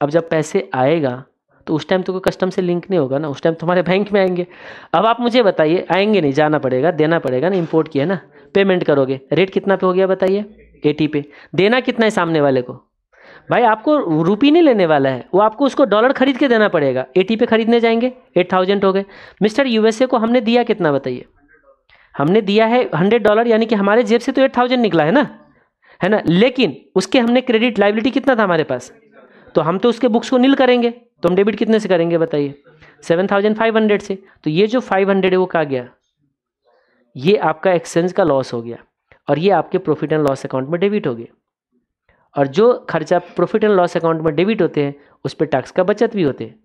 अब जब पैसे आएगा तो उस टाइम तो कोई कस्टम से लिंक नहीं होगा ना उस टाइम तुम्हारे बैंक में आएंगे अब आप मुझे बताइए आएंगे नहीं जाना पड़ेगा देना पड़ेगा ना इम्पोर्ट किया ना पेमेंट करोगे रेट कितना पे हो गया बताइए एटी पे देना कितना है सामने वाले को भाई आपको रुपी नहीं लेने वाला है वो आपको उसको डॉलर खरीद के देना पड़ेगा एटी पे खरीदने जाएंगे एट थाउजेंड हो गए मिस्टर यूएसए को हमने दिया कितना बताइए हमने दिया है हंड्रेड डॉलर यानी कि हमारे जेब से तो एट थाउजेंड निकला है ना है ना लेकिन उसके हमने क्रेडिट लाइबिलिटी कितना था हमारे पास तो हम तो उसके बुक्स को नील करेंगे तो हम डेबिट कितने से करेंगे बताइए सेवन थाउजेंड फाइव हंड्रेड से तो ये जो फाइव हंड्रेड है वो कहा गया ये आपका एक्सचेंज का लॉस हो गया और ये आपके प्रॉफिट एंड लॉस अकाउंट में डेबिट हो गया और जो खर्चा प्रॉफिट एंड लॉस अकाउंट में डेबिट होते हैं उस पर टैक्स का बचत भी होते हैं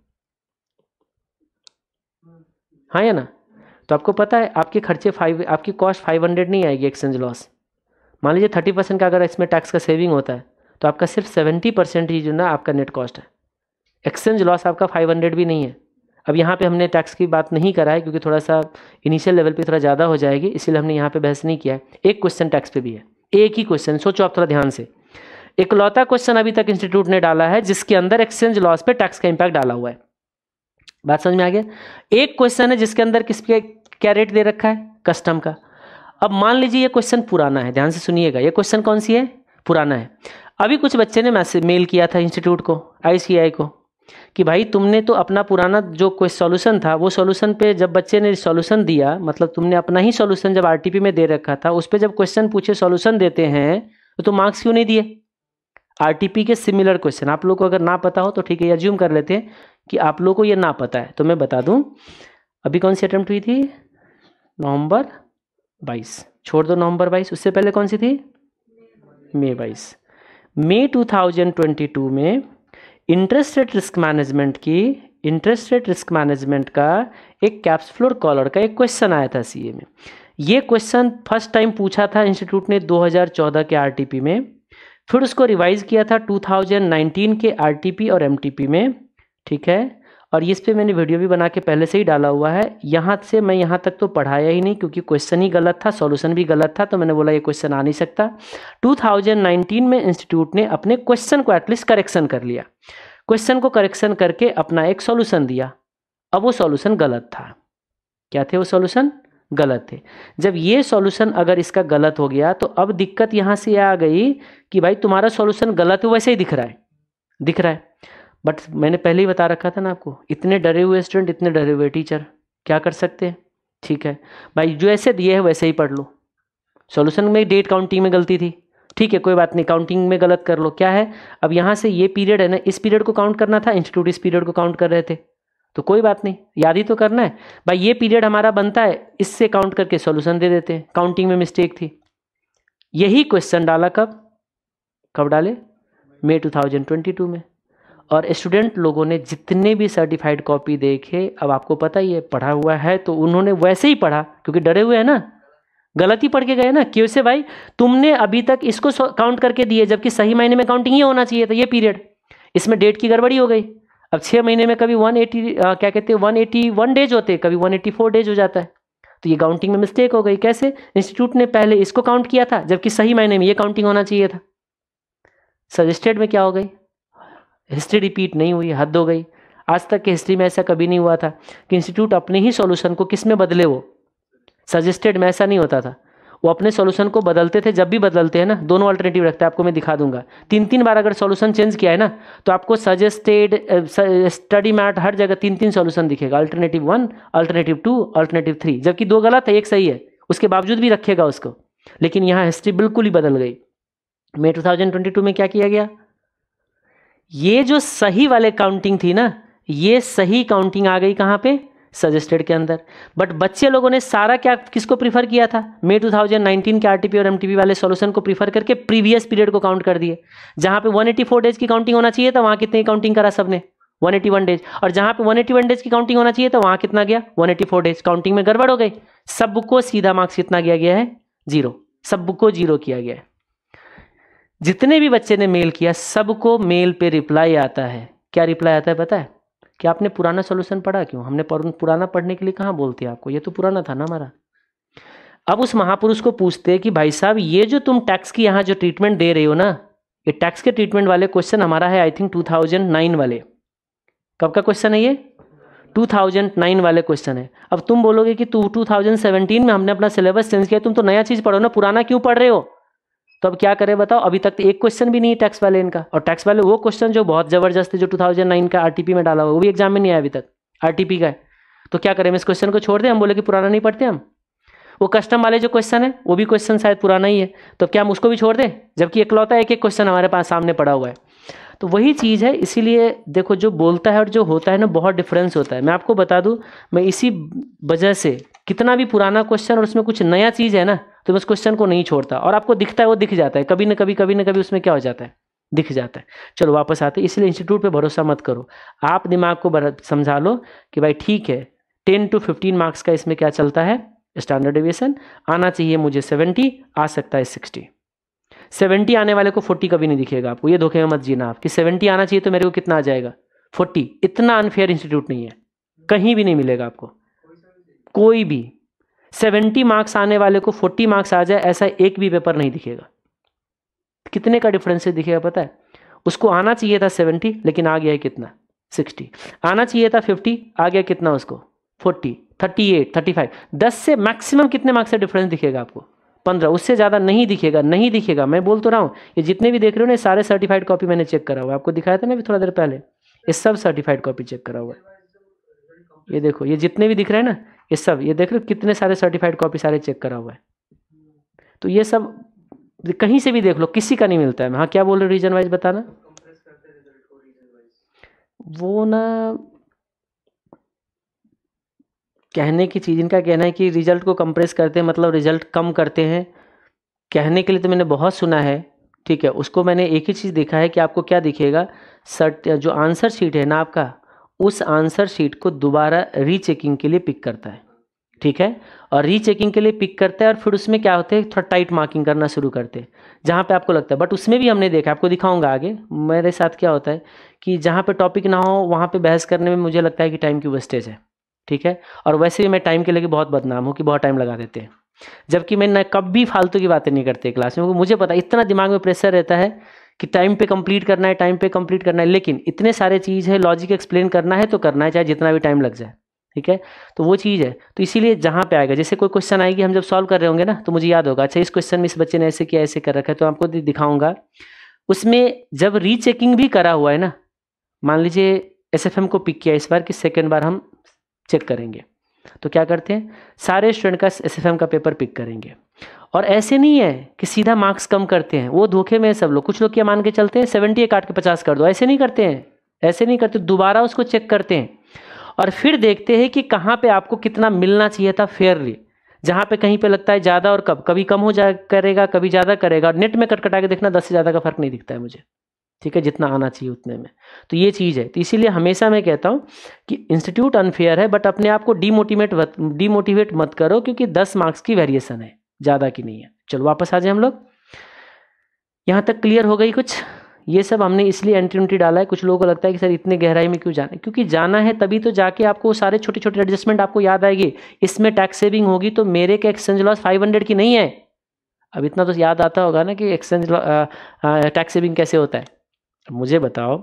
हाँ या ना तो आपको पता है आपके खर्चे फाइव आपकी कॉस्ट फाइव हंड्रेड नहीं आएगी एक्सचेंज लॉस मान लीजिए थर्टी परसेंट का अगर इसमें टैक्स का सेविंग होता है तो आपका सिर्फ सेवेंटी परसेंट ही जो ना आपका नेट कॉस्ट है एक्सचेंज लॉस आपका फाइव हंड्रेड भी नहीं है अब यहाँ पे हमने टैक्स की बात नहीं करा है क्योंकि थोड़ा सा इनिशियल लेवल पे थोड़ा ज़्यादा हो जाएगी इसीलिए हमने यहाँ पे बहस नहीं किया है एक क्वेश्चन टैक्स पे भी है एक ही क्वेश्चन सोचो आप थोड़ा ध्यान से इकलौता क्वेश्चन अभी तक इंस्टीट्यूट ने डाला है जिसके अंदर एक्सचेंज लॉस पे टैक्स का इंपैक्ट डाला हुआ है बात समझ में आ गया एक क्वेश्चन है जिसके अंदर किसके क्या रेट दे रखा है कस्टम का अब मान लीजिए ये क्वेश्चन पुराना है ध्यान से सुनिएगा ये क्वेश्चन कौन सी है पुराना है अभी कुछ बच्चे ने मैसेज मेल किया था इंस्टीट्यूट को आईसीआई को कि भाई तुमने तो अपना पुराना जो कोई सॉल्यूशन था वो सॉल्यूशन पे जब बच्चे ने सॉल्यूशन दिया मतलब तुमने अपना ही सॉल्यूशन जब आरटीपी में दे रखा था उस पर जब क्वेश्चन पूछे सॉल्यूशन देते हैं तो तुम मार्क्स क्यों नहीं दिए आरटीपी के सिमिलर क्वेश्चन आप लोग को अगर ना पता हो तो ठीक है एज्यूम कर लेते हैं कि आप लोग को ये ना पता है तो मैं बता दूँ अभी कौन सी अटैम्प्ट हुई थी नवंबर बाईस छोड़ दो नवंबर बाईस उससे पहले कौन सी थी मई बाईस मई 2022 में इंटरेस्ट रेट रिस्क मैनेजमेंट की इंटरेस्ट रेट रिस्क मैनेजमेंट का एक कैप्स फ्लोर कॉलर का एक क्वेश्चन आया था सीए में ये क्वेश्चन फर्स्ट टाइम पूछा था इंस्टीट्यूट ने 2014 के आरटीपी में फिर उसको रिवाइज किया था 2019 के आरटीपी और एमटीपी में ठीक है और इस पर मैंने वीडियो भी बना के पहले से ही डाला हुआ है यहाँ से मैं यहाँ तक तो पढ़ाया ही नहीं क्योंकि क्वेश्चन ही गलत था सॉल्यूशन भी गलत था तो मैंने बोला ये क्वेश्चन आ नहीं सकता 2019 में इंस्टीट्यूट ने अपने क्वेश्चन को एटलीस्ट करेक्शन कर लिया क्वेश्चन को करेक्शन करके अपना एक सोल्यूशन दिया अब वो सोल्यूशन गलत था क्या थे वो सोल्यूशन गलत थे जब ये सॉल्यूशन अगर इसका गलत हो गया तो अब दिक्कत यहाँ से आ गई कि भाई तुम्हारा सोल्यूशन गलत है वैसे ही दिख रहा है दिख रहा है बट मैंने पहले ही बता रखा था ना आपको इतने डरे हुए स्टूडेंट इतने डरे हुए टीचर क्या कर सकते हैं ठीक है भाई जो ऐसे दिए हैं वैसे ही पढ़ लो सॉल्यूशन में डेट काउंटिंग में गलती थी ठीक है कोई बात नहीं काउंटिंग में गलत कर लो क्या है अब यहाँ से ये पीरियड है ना इस पीरियड को काउंट करना था इंस्टीट्यूट इस पीरियड को काउंट कर रहे थे तो कोई बात नहीं याद ही तो करना है भाई ये पीरियड हमारा बनता है इससे काउंट करके सॉल्यूशन दे देते हैं काउंटिंग में मिस्टेक थी यही क्वेश्चन डाला कब कब डाले मई 2022 में और स्टूडेंट लोगों ने जितने भी सर्टिफाइड कॉपी देखे अब आपको पता ही है पढ़ा हुआ है तो उन्होंने वैसे ही पढ़ा क्योंकि डरे हुए हैं ना गलत ही पढ़ के गए ना क्यों से भाई तुमने अभी तक इसको काउंट करके दिए जबकि सही महीने में काउंटिंग ही होना चाहिए था ये पीरियड इसमें डेट की गड़बड़ी हो गई अब छः महीने में कभी वन एटी क्या कहते हैं वन वन डेज होते वन कभी फोर डेज हो जाता है तो ये काउंटिंग में मिस्टेक हो गई कैसे इंस्टीट्यूट ने पहले इसको काउंट किया था जबकि सही महीने में ये काउंटिंग होना चाहिए था सजेस्टेड में क्या हो गई हिस्ट्री रिपीट नहीं हुई हद हो गई आज तक के हिस्ट्री में ऐसा कभी नहीं हुआ था कि इंस्टीट्यूट अपने ही सॉल्यूशन को किस में बदले वो सजेस्टेड में ऐसा नहीं होता था वो अपने सॉल्यूशन को बदलते थे जब भी बदलते हैं ना दोनों अल्टरनेटिव रखते हैं आपको मैं दिखा दूंगा तीन तीन बार अगर सॉल्यूशन चेंज किया है ना तो आपको सजेस्टेड स्टडी मैट हर जगह तीन तीन सॉल्यूशन दिखेगा alternative one alternative two alternative three जबकि दो गलत है एक सही है उसके बावजूद भी रखेगा उसको लेकिन यहाँ हिस्ट्री बिल्कुल ही बदल गई मे टू में क्या किया गया ये जो सही वाले काउंटिंग थी ना ये सही काउंटिंग आ गई कहाँ पे सजेस्टेड के अंदर बट बच्चे लोगों ने सारा क्या किसको प्रीफर किया था मे 2019 के आरटीपी और एमटीपी वाले सॉल्यूशन को प्रीफर करके प्रीवियस पीरियड को काउंट कर दिए जहाँ पे 184 डेज की काउंटिंग होना चाहिए था वहाँ कितनी काउंटिंग करा सबने 181 डेज और जहाँ पे 181 डेज की काउंटिंग होना चाहिए था वहाँ कितना गया 184 डेज काउंटिंग में गड़बड़ हो गई सबको सीधा मार्क्स कितना किया गया है जीरो सब बुक को जीरो किया गया है जितने भी बच्चे ने मेल किया सबको मेल पे रिप्लाई आता है क्या रिप्लाई आता है पता है कि आपने पुराना सोल्यूशन पढ़ा क्यों हमने पुराना पढ़ने के लिए कहाँ बोलते आपको ये तो पुराना था ना हमारा अब उस महापुरुष को पूछते कि भाई साहब ये जो तुम टैक्स की यहाँ जो ट्रीटमेंट दे रहे हो ना ये टैक्स के ट्रीटमेंट वाले क्वेश्चन हमारा है आई थिंक टू वाले कब का क्वेश्चन है ये 2009 वाले क्वेश्चन है अब तुम बोलोगे कि तू 2017 में हमने अपना सिलेबस चेंज किया तुम तो नया चीज़ पढ़ो ना पुराना क्यों पढ़ रहे हो तो अब क्या करें बताओ अभी तक तो एक क्वेश्चन भी नहीं टैक्स वाले इनका और टैक्स वाले वो क्वेश्चन जो बहुत जबरदस्त है जो 2009 का आरटीपी में डाला हुआ वो भी एग्जाम में नहीं आया अभी तक आरटीपी का है तो क्या करें इस क्वेश्चन को छोड़ दें हम बोले कि पुराना नहीं पढ़ते हम वो कस्टम वाले जो क्वेश्चन है वो भी क्वेश्चन शायद पुराना ही है तो क्या हम उसको भी छोड़ दें जबकि इकलौता एक एक क्वेश्चन हमारे पास सामने पड़ा हुआ है तो वही चीज़ है इसीलिए देखो जो बोलता है और जो होता है ना बहुत डिफरेंस होता है मैं आपको बता दूँ मैं इसी वजह से कितना भी पुराना क्वेश्चन और उसमें कुछ नया चीज़ है ना तो मैं उस क्वेश्चन को नहीं छोड़ता और आपको दिखता है वो दिख जाता है कभी ना कभी कभी ना कभी उसमें क्या हो जाता है दिख जाता है चलो वापस आते इसलिए इंस्टीट्यूट पे भरोसा मत करो आप दिमाग को समझा लो कि भाई ठीक है टेन टू फिफ्टीन मार्क्स का इसमें क्या चलता है स्टैंडर्ड एविएशन आना चाहिए मुझे सेवेंटी आ सकता है सिक्सटी सेवेंटी आने वाले को फोर्टी कभी नहीं दिखेगा आपको ये धोखे में मत जीना आप कि सेवेंटी आना चाहिए तो मेरे को कितना आ जाएगा फोर्टी इतना अनफेयर इंस्टीट्यूट नहीं है कहीं भी नहीं मिलेगा आपको कोई भी सेवेंटी मार्क्स आने वाले को फोर्टी मार्क्स आ जाए ऐसा एक भी पेपर नहीं दिखेगा कितने का डिफरेंस दिखेगा पता है उसको आना चाहिए था सेवेंटी लेकिन आ गया है कितना सिक्सटी आना चाहिए था फिफ्टी आ गया कितना उसको forty thirty eight thirty five दस से मैक्सिमम कितने मार्क्स का डिफरेंस दिखेगा आपको पंद्रह उससे ज़्यादा नहीं दिखेगा नहीं दिखेगा मैं बोल तो रहा हूँ ये जितने भी देख रहे हो ना सारे सर्टिफाइड कॉपी मैंने चेक करा हुआ आपको दिखाया था ना अभी थोड़ा देर पहले ये सब सर्टिफाइड कॉपी चेक करा हुआ है ये देखो ये जितने भी दिख रहे हैं ना ये सब ये देख रहे हो कितने सारे सर्टिफाइड कॉपी सारे चेक करा हुआ है तो ये सब कहीं से भी देख लो किसी का नहीं मिलता है हाँ क्या बोल रहे हो रीजन वाइज बताना वो ना कहने की चीज़ इनका कहना है कि रिजल्ट को कंप्रेस करते हैं मतलब रिजल्ट कम करते हैं कहने के लिए तो मैंने बहुत सुना है ठीक है उसको मैंने एक ही चीज़ देखा है कि आपको क्या दिखेगा सर्ट जो आंसर शीट है ना आपका उस आंसर शीट को दोबारा रीचेकिंग के लिए पिक करता है ठीक है और रीचेकिंग के लिए पिक करता है और फिर उसमें क्या होते हैं थोड़ा टाइट मार्किंग करना शुरू करते हैं जहाँ पे आपको लगता है बट उसमें भी हमने देखा आपको दिखाऊंगा आगे मेरे साथ क्या होता है कि जहाँ पे टॉपिक ना हो वहाँ पे बहस करने में मुझे लगता है कि टाइम की वेस्टेज है ठीक है और वैसे भी मैं टाइम के लिए बहुत बदनाम हूँ कि बहुत टाइम लगा देते हैं जबकि मैं न कभी फालतू की बातें नहीं करते क्लास में मुझे पता इतना दिमाग में प्रेशर रहता है कि टाइम पे कंप्लीट करना है टाइम पे कंप्लीट करना है लेकिन इतने सारे चीज़ है लॉजिक एक्सप्लेन करना है तो करना है चाहे जितना भी टाइम लग जाए ठीक है तो वो चीज़ है तो इसीलिए जहाँ पे आएगा जैसे कोई क्वेश्चन आएगी हम जब सॉल्व कर रहे होंगे ना तो मुझे याद होगा अच्छा इस क्वेश्चन में इस बच्चे ने ऐसे किया ऐसे कर रखा है तो आपको दिखाऊंगा उसमें जब रीचेकिंग भी करा हुआ है ना मान लीजिए एस को पिक किया इस बार कि सेकेंड बार हम चेक करेंगे तो क्या करते हैं सारे स्टूडेंट का एस का पेपर पिक करेंगे और ऐसे नहीं है कि सीधा मार्क्स कम करते हैं वो धोखे में है सब लोग कुछ लोग क्या मान के चलते हैं सेवेंटी एक आठ के पचास कर दो ऐसे नहीं करते हैं ऐसे नहीं करते दोबारा उसको चेक करते हैं और फिर देखते हैं कि कहाँ पे आपको कितना मिलना चाहिए था फेयरली जहाँ पे कहीं पे लगता है ज़्यादा और कब कभी कम हो जा करेगा कभी ज़्यादा करेगा नेट में कटकटा के देखना दस से ज़्यादा का फर्क नहीं दिखता है मुझे ठीक है जितना आना चाहिए उतने में तो ये चीज़ है तो इसीलिए हमेशा मैं कहता हूँ कि इंस्टीट्यूट अनफेयर है बट अपने आप को डीमोटिवेट डीमोटिवेट मत करो क्योंकि दस मार्क्स की वेरिएशन है ज़्यादा की नहीं है चलो वापस आ जाए हम लोग यहाँ तक क्लियर हो गई कुछ ये सब हमने इसलिए एंट्री डाला है कुछ लोगों को लगता है कि सर इतने गहराई में क्यों जाना है क्योंकि जाना है तभी तो जाके आपको सारे छोटे छोटे एडजस्टमेंट आपको याद आएगी इसमें टैक्स सेविंग होगी तो मेरे के एक्सचेंज लॉस फाइव हंड्रेड की नहीं है अब इतना तो याद आता होगा ना कि एक्सचेंज टैक्स सेविंग कैसे होता है मुझे बताओ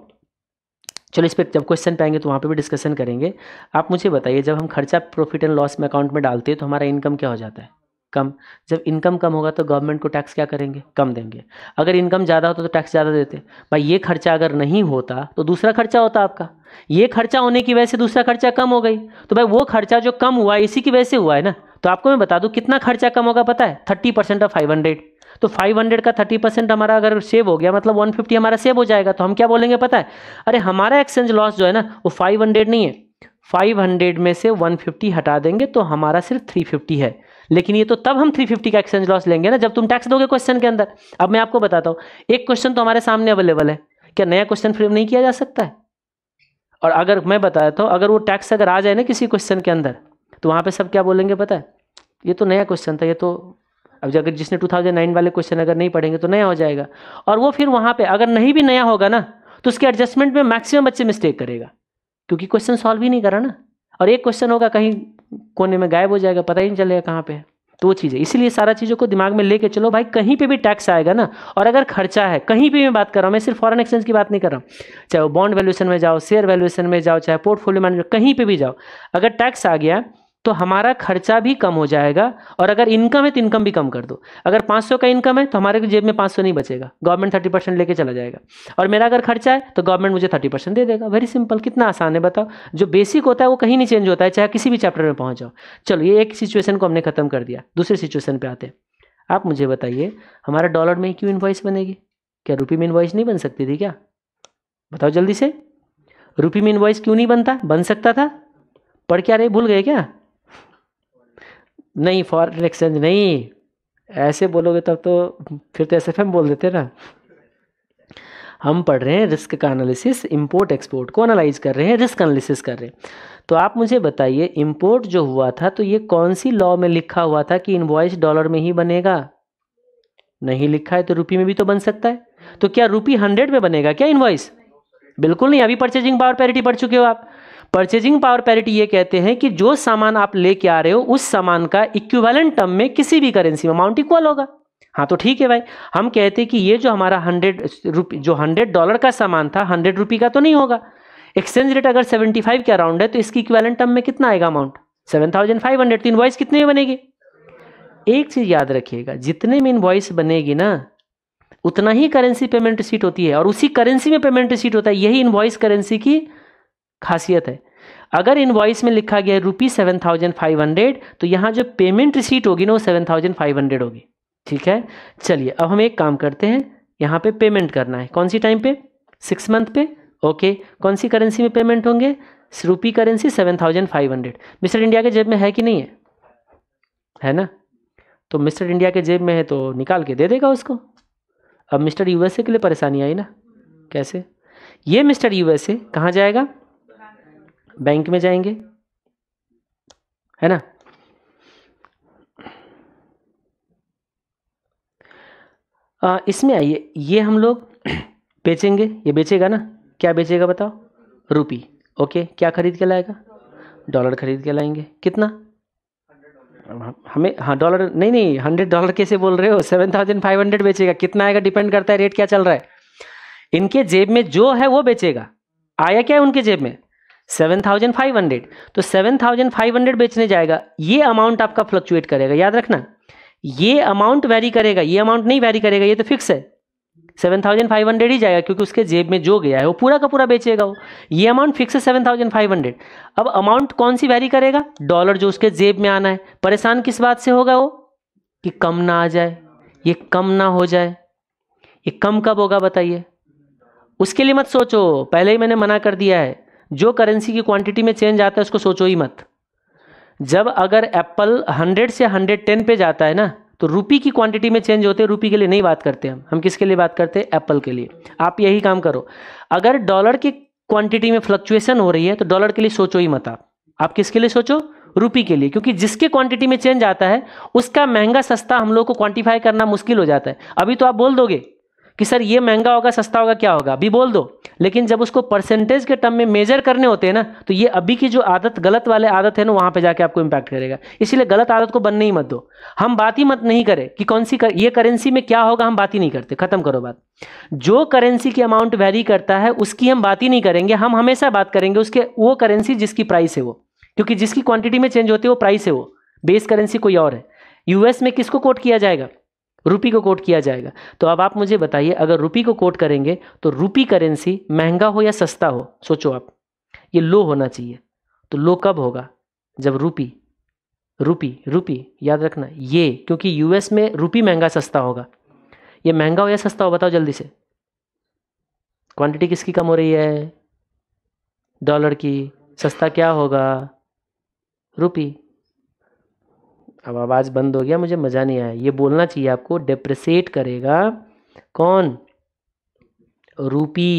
चलो इस पर जब क्वेश्चन पाएंगे तो वहाँ पे भी डिस्कशन करेंगे आप मुझे बताइए जब हम खर्चा प्रॉफिट एंड लॉस में अकाउंट में डालते हैं तो हमारा इनकम क्या हो जाता है कम जब इनकम कम होगा तो गवर्नमेंट को टैक्स क्या करेंगे कम देंगे अगर इनकम ज़्यादा होता तो टैक्स ज़्यादा देते भाई ये खर्चा अगर नहीं होता तो दूसरा खर्चा होता आपका ये खर्चा होने की वजह से दूसरा खर्चा कम हो गई तो भाई वो खर्चा जो कम हुआ इसी की वजह से हुआ है ना तो आपको मैं बता दूँ कितना खर्चा कम होगा पता है thirty percent of five hundred तो 500 का 30 परसेंट हमारा अगर सेव हो गया मतलब 150 हमारा सेव हो जाएगा तो हम क्या बोलेंगे पता है अरे हमारा एक्सचेंज लॉस जो है ना वो 500 नहीं है 500 में से 150 हटा देंगे तो हमारा सिर्फ 350 है लेकिन ये तो तब हम 350 का एक्सचेंज लॉस लेंगे ना जब तुम टैक्स दोगे क्वेश्चन के अंदर अब मैं आपको बताता हूँ एक क्वेश्चन तो हमारे सामने अवेलेबल है क्या नया क्वेश्चन फ्रेम नहीं किया जा सकता है और अगर मैं बताया तो अगर वो टैक्स अगर आ जाए ना किसी क्वेश्चन के अंदर तो वहाँ पर सब क्या बोलेंगे पता है ये तो नया क्वेश्चन था ये तो अब अगर जिसने 2009 वाले क्वेश्चन अगर नहीं पढ़ेंगे तो नया हो जाएगा और वो फिर वहाँ पे अगर नहीं भी नया होगा ना तो उसके एडजस्टमेंट में मैक्सिमम बच्चे मिस्टेक करेगा क्योंकि क्वेश्चन सॉल्व ही नहीं करा ना और एक क्वेश्चन होगा कहीं कोने में गायब हो जाएगा पता ही नहीं चलेगा कहाँ पे तो वो चीज़ है इसीलिए सारा चीज़ों को दिमाग में लेके चलो भाई कहीं पे भी टैक्स आएगा ना और अगर खर्चा है कहीं पे मैं बात कर रहा हूँ मैं सिर्फ फॉरेन एक्सचेंज की बात नहीं कर रहा हूँ चाहे वो बॉन्ड वैल्यूएशन में जाओ शेयर वैल्यूएशन में जाओ चाहे पोर्टफोलियो मैनेजमेंट कहीं पे भी जाओ अगर टैक्स आ गया तो हमारा खर्चा भी कम हो जाएगा और अगर इनकम है तो इनकम भी कम कर दो अगर 500 का इनकम है तो हमारे जेब में 500 नहीं बचेगा गवर्नमेंट 30 परसेंट लेके चला जाएगा और मेरा अगर खर्चा है तो गवर्नमेंट मुझे 30 परसेंट दे देगा वेरी सिंपल कितना आसान है बताओ जो बेसिक होता है वो कहीं नहीं चेंज होता है चाहे किसी भी चैप्टर में पहुँच जाओ चलो ये एक सिचुएशन को हमने खत्म कर दिया दूसरे सिचुएशन पर आते हैं आप मुझे बताइए हमारा डॉलर में क्यों इन्वाइस बनेगी क्या रुपये में इन्वाइस नहीं बन सकती थी क्या बताओ जल्दी से रुपये में इन्वाइस क्यों नहीं बनता बन सकता था पढ़ क्या रहे भूल गए क्या नहीं फॉरेन एक्सचेंज नहीं ऐसे बोलोगे तब तो फिर तो एस बोल देते ना हम पढ़ रहे हैं रिस्क का एनालिसिस इंपोर्ट एक्सपोर्ट को एनालाइज कर रहे हैं रिस्क एनालिसिस कर रहे हैं तो आप मुझे बताइए इंपोर्ट जो हुआ था तो ये कौन सी लॉ में लिखा हुआ था कि इन्वॉइस डॉलर में ही बनेगा नहीं लिखा है तो रुपी में भी तो बन सकता है तो क्या रुपी हंड्रेड में बनेगा क्या इन्वॉइस बिल्कुल नहीं अभी परचेजिंग पावर पैरिटी पढ़ चुके हो आप परचेजिंग पावर पैरिटी ये कहते हैं कि जो सामान आप लेके आ रहे हो उस सामान का इक्विवेलेंट टर्म में किसी भी करेंसी में अमाउंट इक्वल होगा हाँ तो ठीक है भाई हम कहते कि ये जो हमारा हंड्रेड रुपी जो हंड्रेड डॉलर का सामान था हंड्रेड रुपी का तो नहीं होगा एक्सचेंज रेट अगर सेवेंटी फाइव के अराउंड है तो इसकी इक्वेलेंट टर्म में कितना आएगा amount seven thousand five hundred तीन वॉइस कितने में बनेगी एक चीज़ याद रखिएगा जितने में इन बनेगी ना उतना ही करेंसी पेमेंट रिसीट होती है और उसी करेंसी में पेमेंट सीट होता है यही इन करेंसी की खासियत है अगर इनवॉइस में लिखा गया है rupee seven thousand five hundred तो यहाँ जो पेमेंट रिसीट होगी ना वो सेवन थाउजेंड फाइव हंड्रेड होगी ठीक है चलिए अब हम एक काम करते हैं यहाँ पे पेमेंट करना है कौन सी टाइम पे सिक्स मंथ पे ओके कौन सी करेंसी में पेमेंट होंगे rupee currency seven thousand five hundred mister India के जेब में है कि नहीं है है ना तो मिस्टर इंडिया के जेब में है तो निकाल के दे देगा उसको अब मिस्टर यूएसए के लिए परेशानी आई ना कैसे ये मिस्टर यूएसए कहाँ जाएगा बैंक में जाएंगे है ना आ, इसमें आइए ये हम लोग बेचेंगे ये बेचेगा ना क्या बेचेगा बताओ रुपी ओके क्या खरीद के लाएगा डॉलर खरीद के लाएंगे कितना हमें हाँ डॉलर नहीं नहीं हंड्रेड डॉलर कैसे बोल रहे हो सेवन थाउजेंड फाइव हंड्रेड बेचेगा कितना आएगा डिपेंड करता है रेट क्या चल रहा है इनके जेब में जो है वो बेचेगा आया क्या है उनके जेब में सेवन थाउजेंड फाइव हंड्रेड तो सेवन थाउजेंड फाइव हंड्रेड बेचने जाएगा ये अमाउंट आपका फ्लक्चुएट करेगा याद रखना ये अमाउंट वेरी करेगा ये अमाउंट नहीं वेरी करेगा ये तो फिक्स है सेवन थाउजेंड फाइव हंड्रेड ही जाएगा क्योंकि उसके जेब में जो गया है वो पूरा का पूरा बेचेगा वो ये अमाउंट फिक्स है सेवन थाउजेंड फाइव हंड्रेड अब अमाउंट कौन सी वेरी करेगा डॉलर जो उसके जेब में आना है परेशान किस बात से होगा वो कि कम ना आ जाए ये कम ना हो जाए ये कम कब होगा बताइए उसके लिए मत सोचो पहले ही मैंने मना कर दिया है जो करेंसी की क्वांटिटी में चेंज आता है उसको सोचो ही मत जब अगर एप्पल हंड्रेड से हंड्रेड टेन पे जाता है ना तो रुपी की क्वांटिटी में चेंज होते हैं रुपी के लिए नहीं बात करते हम हम किसके लिए बात करते हैं एप्पल के लिए आप यही काम करो अगर डॉलर की क्वांटिटी में फ्लक्चुएशन हो रही है तो डॉलर के लिए सोचो ही मत आप आप किसके लिए सोचो रुपी के लिए क्योंकि जिसके क्वांटिटी में चेंज आता है उसका महंगा सस्ता हम लोग को क्वांटिफाई करना मुश्किल हो जाता है अभी तो आप बोल दोगे कि सर ये महंगा होगा सस्ता होगा क्या होगा अभी बोल दो लेकिन जब उसको परसेंटेज के टर्म में मेजर करने होते हैं ना तो ये अभी की जो आदत गलत वाले आदत है ना वहाँ पे जाके आपको इम्पैक्ट करेगा इसीलिए गलत आदत को बनने ही मत दो हम बात ही मत नहीं करें कि कौन सी कर, ये करेंसी में क्या होगा हम बात ही नहीं करते खत्म करो बात जो करेंसी की अमाउंट वेरी करता है उसकी हम बात ही नहीं करेंगे हम हमेशा बात करेंगे उसके वो करेंसी जिसकी प्राइस है वो क्योंकि जिसकी क्वांटिटी में चेंज होती है वो प्राइस है वो बेस करेंसी कोई और है यूएस में किसको कोट किया जाएगा रुपी को कोट किया जाएगा तो अब आप मुझे बताइए अगर रुपी को कोट करेंगे तो रुपी करेंसी महंगा हो या सस्ता हो सोचो आप ये लो होना चाहिए तो लो कब होगा जब रुपी रुपी रुपी याद रखना ये क्योंकि यूएस में रुपी महंगा सस्ता होगा ये महंगा हो या सस्ता हो बताओ जल्दी से क्वांटिटी किसकी कम हो रही है डॉलर की सस्ता क्या होगा रुपी अब आवाज़ बंद हो गया मुझे मज़ा नहीं आया ये बोलना चाहिए आपको डिप्रिसिएट करेगा कौन रुपी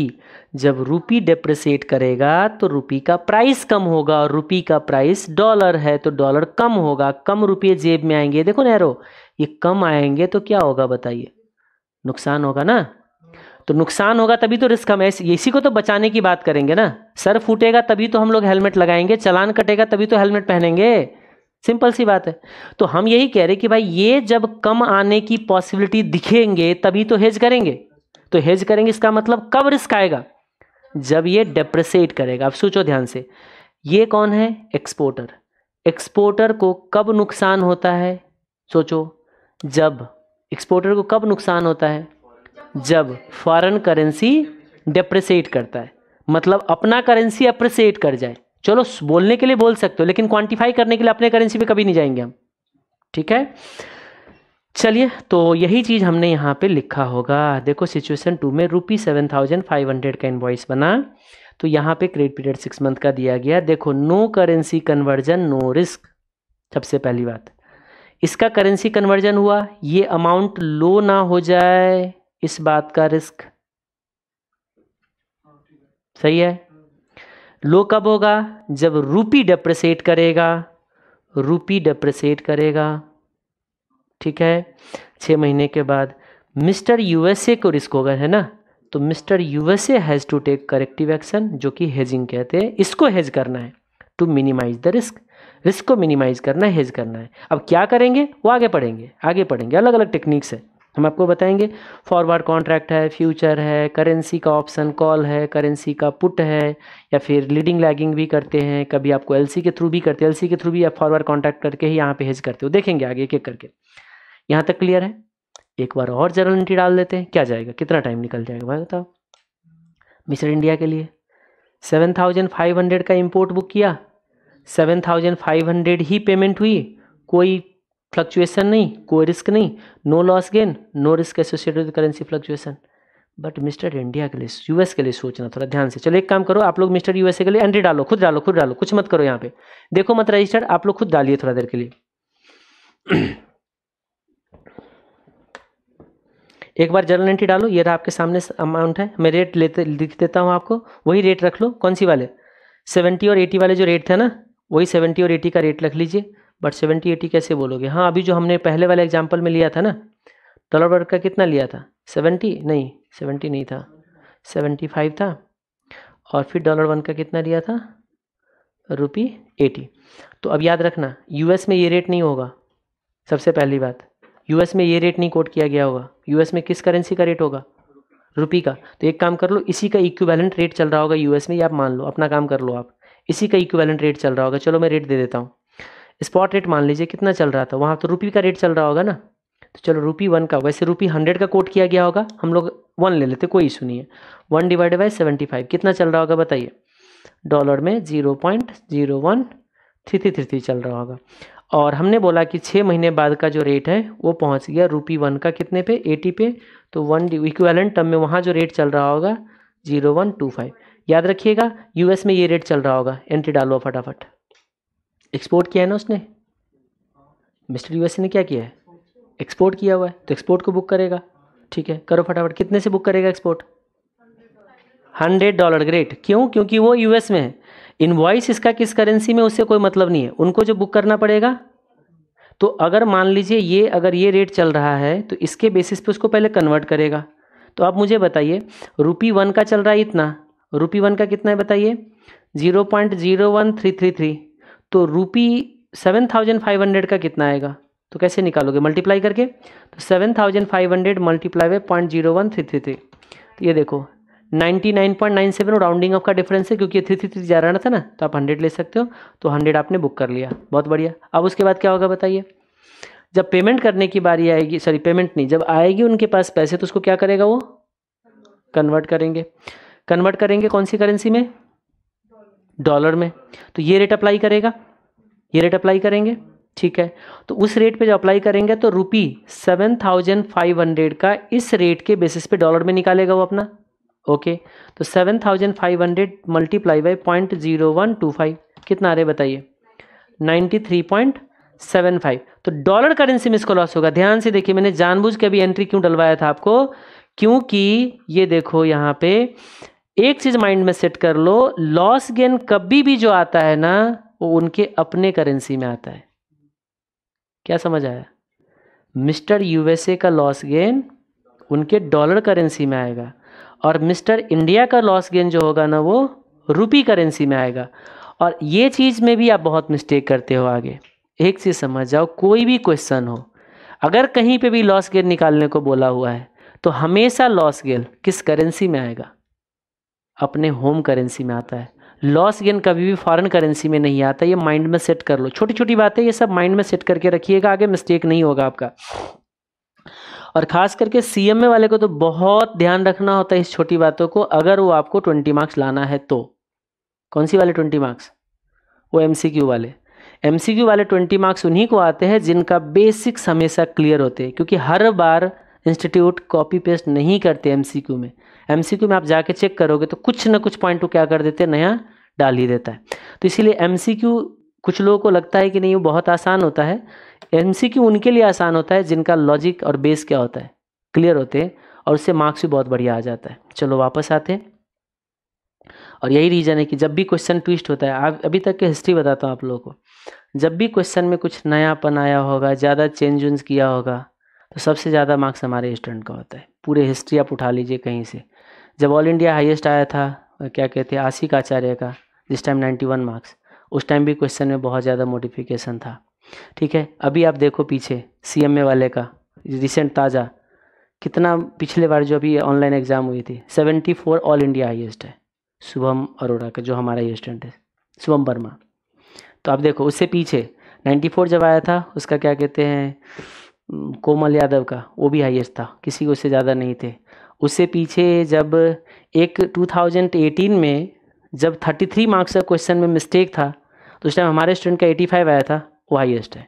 जब रुपी डिप्रिसिएट करेगा तो रुपी का प्राइस कम होगा और रुपी का प्राइस डॉलर है तो डॉलर कम होगा कम रुपये जेब में आएंगे देखो नहरो ये कम आएंगे तो क्या होगा बताइए नुकसान होगा ना तो नुकसान होगा तभी तो रिस्क हम ऐसे इसी को तो बचाने की बात करेंगे ना सर फूटेगा तभी तो हम लोग हेलमेट लगाएंगे चलान कटेगा तभी तो हेलमेट पहनेंगे सिंपल सी बात है तो हम यही कह रहे कि भाई ये जब कम आने की पॉसिबिलिटी दिखेंगे तभी तो हेज करेंगे तो हेज करेंगे इसका मतलब कब रिस्क आएगा जब ये डिप्रेसिएट करेगा अब सोचो ध्यान से ये कौन है एक्सपोर्टर एक्सपोर्टर को कब नुकसान होता है सोचो जब एक्सपोर्टर को कब नुकसान होता है जब फॉरेन करेंसी डिप्रेसिएट करता है मतलब अपना करेंसी अप्रिसिएट कर जाए चलो बोलने के लिए बोल सकते हो लेकिन क्वांटिफाई करने के लिए अपने करेंसी पे कभी नहीं जाएंगे हम ठीक है चलिए तो यही चीज़ हमने यहाँ पे लिखा होगा देखो सिचुएशन टू में rupee seven thousand five hundred का इन्वॉइस बना तो यहाँ पे क्रेडिट पीरियड सिक्स मंथ का दिया गया देखो no currency conversion no risk सबसे पहली बात इसका करेंसी कन्वर्जन हुआ ये अमाउंट लो ना हो जाए इस बात का रिस्क सही है लो कब होगा जब रूपी डेप्रिसिएट करेगा रूपी डेप्रिसिएट करेगा ठीक है छः महीने के बाद मिस्टर यूएसए को रिस्क होगा है ना तो mister USA has to take corrective action जो कि हेजिंग कहते हैं इसको हेज करना है to minimise the risk risk को मिनिमाइज करना है हेज करना है अब क्या करेंगे वो आगे पढ़ेंगे आगे पढ़ेंगे अलग अलग टेक्निक्स है हम आपको बताएंगे फॉरवर्ड कॉन्ट्रैक्ट है फ्यूचर है करेंसी का ऑप्शन कॉल है करेंसी का पुट है या फिर लीडिंग लैगिंग भी करते हैं कभी आपको एलसी के थ्रू भी करते हैं एलसी के थ्रू भी आप फॉरवर्ड कॉन्ट्रैक्ट करके ही यहाँ पे हेज करते हो देखेंगे आगे एक एक करके यहाँ तक क्लियर है एक बार और जनरल एंट्री डाल देते हैं क्या जाएगा कितना टाइम निकल जाएगा भाई बताओ मिस्टर इंडिया के लिए सेवन थाउजेंड फाइव हंड्रेड का इम्पोर्ट बुक किया सेवन थाउजेंड फाइव हंड्रेड ही पेमेंट हुई कोई फ्लक्चुएशन नहीं कोई रिस्क नहीं no loss gain no risk associated with currency fluctuation but mister India के लिए यूएस के लिए सोचना थोड़ा ध्यान से चलो एक काम करो आप लोग मिस्टर यूएसए के लिए एंट्री डालो खुद डालो खुद डालो कुछ मत करो यहाँ पे देखो मत रजिस्टर आप लोग खुद डालिए थोड़ा देर के लिए एक बार जर्नल एंट्री डालो ये रहा आपके सामने अमाउंट है मैं रेट लेते लिख देता हूँ आपको वही रेट रख लो कौन सी वाले सेवेंटी और एटी वाले जो रेट थे ना वही सेवेंटी और एटी का रेट रख लीजिए बट सेवेंटी एटी कैसे बोलोगे हाँ अभी जो हमने पहले वाले एग्जाम्पल में लिया था ना डॉलर वर्ग का कितना लिया था सेवेंटी नहीं सेवेंटी नहीं था सेवेंटी फाइव था और फिर डॉलर वन का कितना लिया था रुपी एटी तो अब याद रखना यूएस में ये रेट नहीं होगा सबसे पहली बात यूएस में ये रेट नहीं कोट किया गया होगा यूएस में किस करेंसी का रेट होगा रुपी का तो एक काम कर लो इसी का इक्विवेलेंट रेट चल रहा होगा यूएस में ये आप मान लो अपना काम कर लो आप इसी का इक्विवेलेंट रेट चल रहा होगा चलो मैं रेट दे देता हूँ स्पॉट रेट मान लीजिए कितना चल रहा था वहाँ तो रुपी का रेट चल रहा होगा ना तो चलो रुपी वन का वैसे रुपी हंड्रेड का कोट किया गया होगा हम लोग वन ले लेते कोई इशू नहीं है one divided by seventy five कितना चल रहा होगा बताइए डॉलर में zero point zero one three three three three चल रहा होगा और हमने बोला कि छः महीने बाद का जो रेट है वो पहुँच गया रुपी वन का कितने पे एटी पे तो वन इक्वेलेंट टर्म में वहाँ जो रेट चल रहा होगा जीरो वन टू फाइव याद रखिएगा यूएस में ये रेट चल रहा होगा एंट्री डालो फटाफट एक्सपोर्ट किया है ना उसने मिस्टर यूएसए ने क्या किया है एक्सपोर्ट किया हुआ है तो एक्सपोर्ट को बुक करेगा ठीक है करो फटाफट कितने से बुक करेगा एक्सपोर्ट हंड्रेड डॉलर ग्रेट क्यों क्योंकि वो यूएस में है इनवॉइस इसका किस करेंसी में उससे कोई मतलब नहीं है उनको जो बुक करना पड़ेगा तो अगर मान लीजिए ये अगर ये रेट चल रहा है तो इसके बेसिस पे उसको पहले कन्वर्ट करेगा तो आप मुझे बताइए रुपी वन का चल रहा है इतना रुपी वन का कितना है बताइए zero point zero one three three three तो rupee seven thousand five hundred का कितना आएगा तो कैसे निकालोगे मल्टीप्लाई करके तो seven thousand five hundred multiply by point zero one three three three तो ये देखो ninety nine point nine seven rounding off का डिफरेंस है क्योंकि ये थ्री थ्री थ्री जा रहा था ना तो आप हंड्रेड ले सकते हो तो हंड्रेड आपने बुक कर लिया बहुत बढ़िया अब उसके बाद क्या होगा बताइए जब पेमेंट करने की बारी आएगी सॉरी पेमेंट नहीं जब आएगी उनके पास पैसे तो उसको क्या करेगा वो कन्वर्ट करेंगे कन्वर्ट करेंगे कौन सी करेंसी में डॉलर में तो ये रेट अप्लाई करेगा ये रेट अप्लाई करेंगे ठीक है तो उस रेट पे जब अप्लाई करेंगे तो rupee seven thousand five hundred का इस रेट के बेसिस पे डॉलर में निकालेगा वो अपना ओके तो seven thousand five hundred multiply by point zero one two five कितना आ रहा है बताइए ninety three point seven five तो डॉलर करेंसी में इसको लॉस होगा ध्यान से देखिए मैंने जानबूझ के अभी एंट्री क्यों डलवाया था आपको क्योंकि ये देखो यहाँ पे एक चीज माइंड में सेट कर लो लॉस गेन कभी भी जो आता है ना वो उनके अपने करेंसी में आता है क्या समझ आया मिस्टर यूएसए का लॉस गेन उनके डॉलर करेंसी में आएगा और मिस्टर इंडिया का लॉस गेन जो होगा ना वो रुपी करेंसी में आएगा और ये चीज़ में भी आप बहुत मिस्टेक करते हो आगे एक चीज़ समझ जाओ कोई भी क्वेश्चन हो अगर कहीं पे भी लॉस गेन निकालने को बोला हुआ है तो हमेशा लॉस गेन किस करेंसी में आएगा अपने होम करेंसी में आता है लॉस गेन कभी भी फॉरेन करेंसी में नहीं आता ये माइंड में सेट कर लो छोटी छोटी बातें ये सब माइंड में सेट करके रखिएगा आगे मिस्टेक नहीं होगा आपका और ख़ास करके सी एम ए वाले को तो बहुत ध्यान रखना होता है इस छोटी बातों को अगर वो आपको ट्वेंटी मार्क्स लाना है तो कौन सी वाले ट्वेंटी मार्क्स वो एम सी क्यू वाले एम सी क्यू वाले ट्वेंटी मार्क्स उन्हीं को आते हैं जिनका बेसिक्स हमेशा क्लियर होते हैं क्योंकि हर बार इंस्टीट्यूट कॉपी पेस्ट नहीं करते एम सी क्यू में एम में आप जाके चेक करोगे तो कुछ ना कुछ पॉइंट वो क्या कर देते हैं नया डाल ही देता है तो इसीलिए एम कुछ लोगों को लगता है कि नहीं वो बहुत आसान होता है एम उनके लिए आसान होता है जिनका लॉजिक और बेस क्या होता है क्लियर होते हैं और उससे मार्क्स भी बहुत बढ़िया आ जाता है चलो वापस आते हैं और यही रीज़न है कि जब भी क्वेश्चन ट्विस्ट होता है आप अभी तक की हिस्ट्री बताता हूँ आप लोगों को जब भी क्वेश्चन में कुछ नयापन आया होगा ज़्यादा चेंज उन्ज किया होगा तो सबसे ज़्यादा मार्क्स हमारे स्टूडेंट का होता है पूरे हिस्ट्री आप उठा लीजिए कहीं से जब ऑल इंडिया हाईएस्ट आया था क्या कहते हैं आशिक आचार्य का जिस टाइम 91 मार्क्स उस टाइम भी क्वेश्चन में बहुत ज़्यादा मोडिफिकेशन था ठीक है अभी आप देखो पीछे सी एम ए वाले का रिसेंट ताज़ा कितना पिछले बार जो अभी ऑनलाइन एग्ज़ाम हुई थी 74 ऑल इंडिया हाईएस्ट है शुभम अरोड़ा का जो हमारा ये स्टूडेंट है शुभम वर्मा तो आप देखो उससे पीछे 94 जब आया था उसका क्या कहते हैं कोमल यादव का वो भी हाईएस्ट था किसी को उससे ज़्यादा नहीं थे उससे पीछे जब एक 2018 में जब 33 मार्क्स का क्वेश्चन में मिस्टेक था तो उस टाइम हमारे स्टूडेंट का 85 आया था वो हाइएस्ट है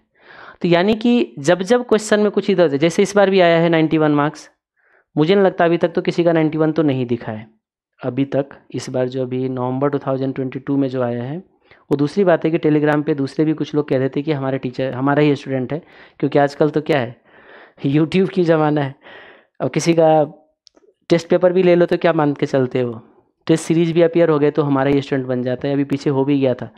तो यानी कि जब जब क्वेश्चन में कुछ इधर उधर जैसे इस बार भी आया है 91 मार्क्स मुझे नहीं लगता अभी तक तो किसी का 91 तो नहीं दिखा है अभी तक इस बार जो अभी नवंबर 2022 में जो आया है वो दूसरी बात है कि टेलीग्राम पर दूसरे भी कुछ लोग कह रहे थे कि हमारे टीचर हमारा ही स्टूडेंट है क्योंकि आजकल तो क्या है यूट्यूब की ज़माना है और किसी का टेस्ट पेपर भी ले लो तो क्या मान के चलते हो टेस्ट सीरीज़ भी अपियर हो गए तो हमारा ही स्टूडेंट बन जाता है अभी पीछे हो भी गया था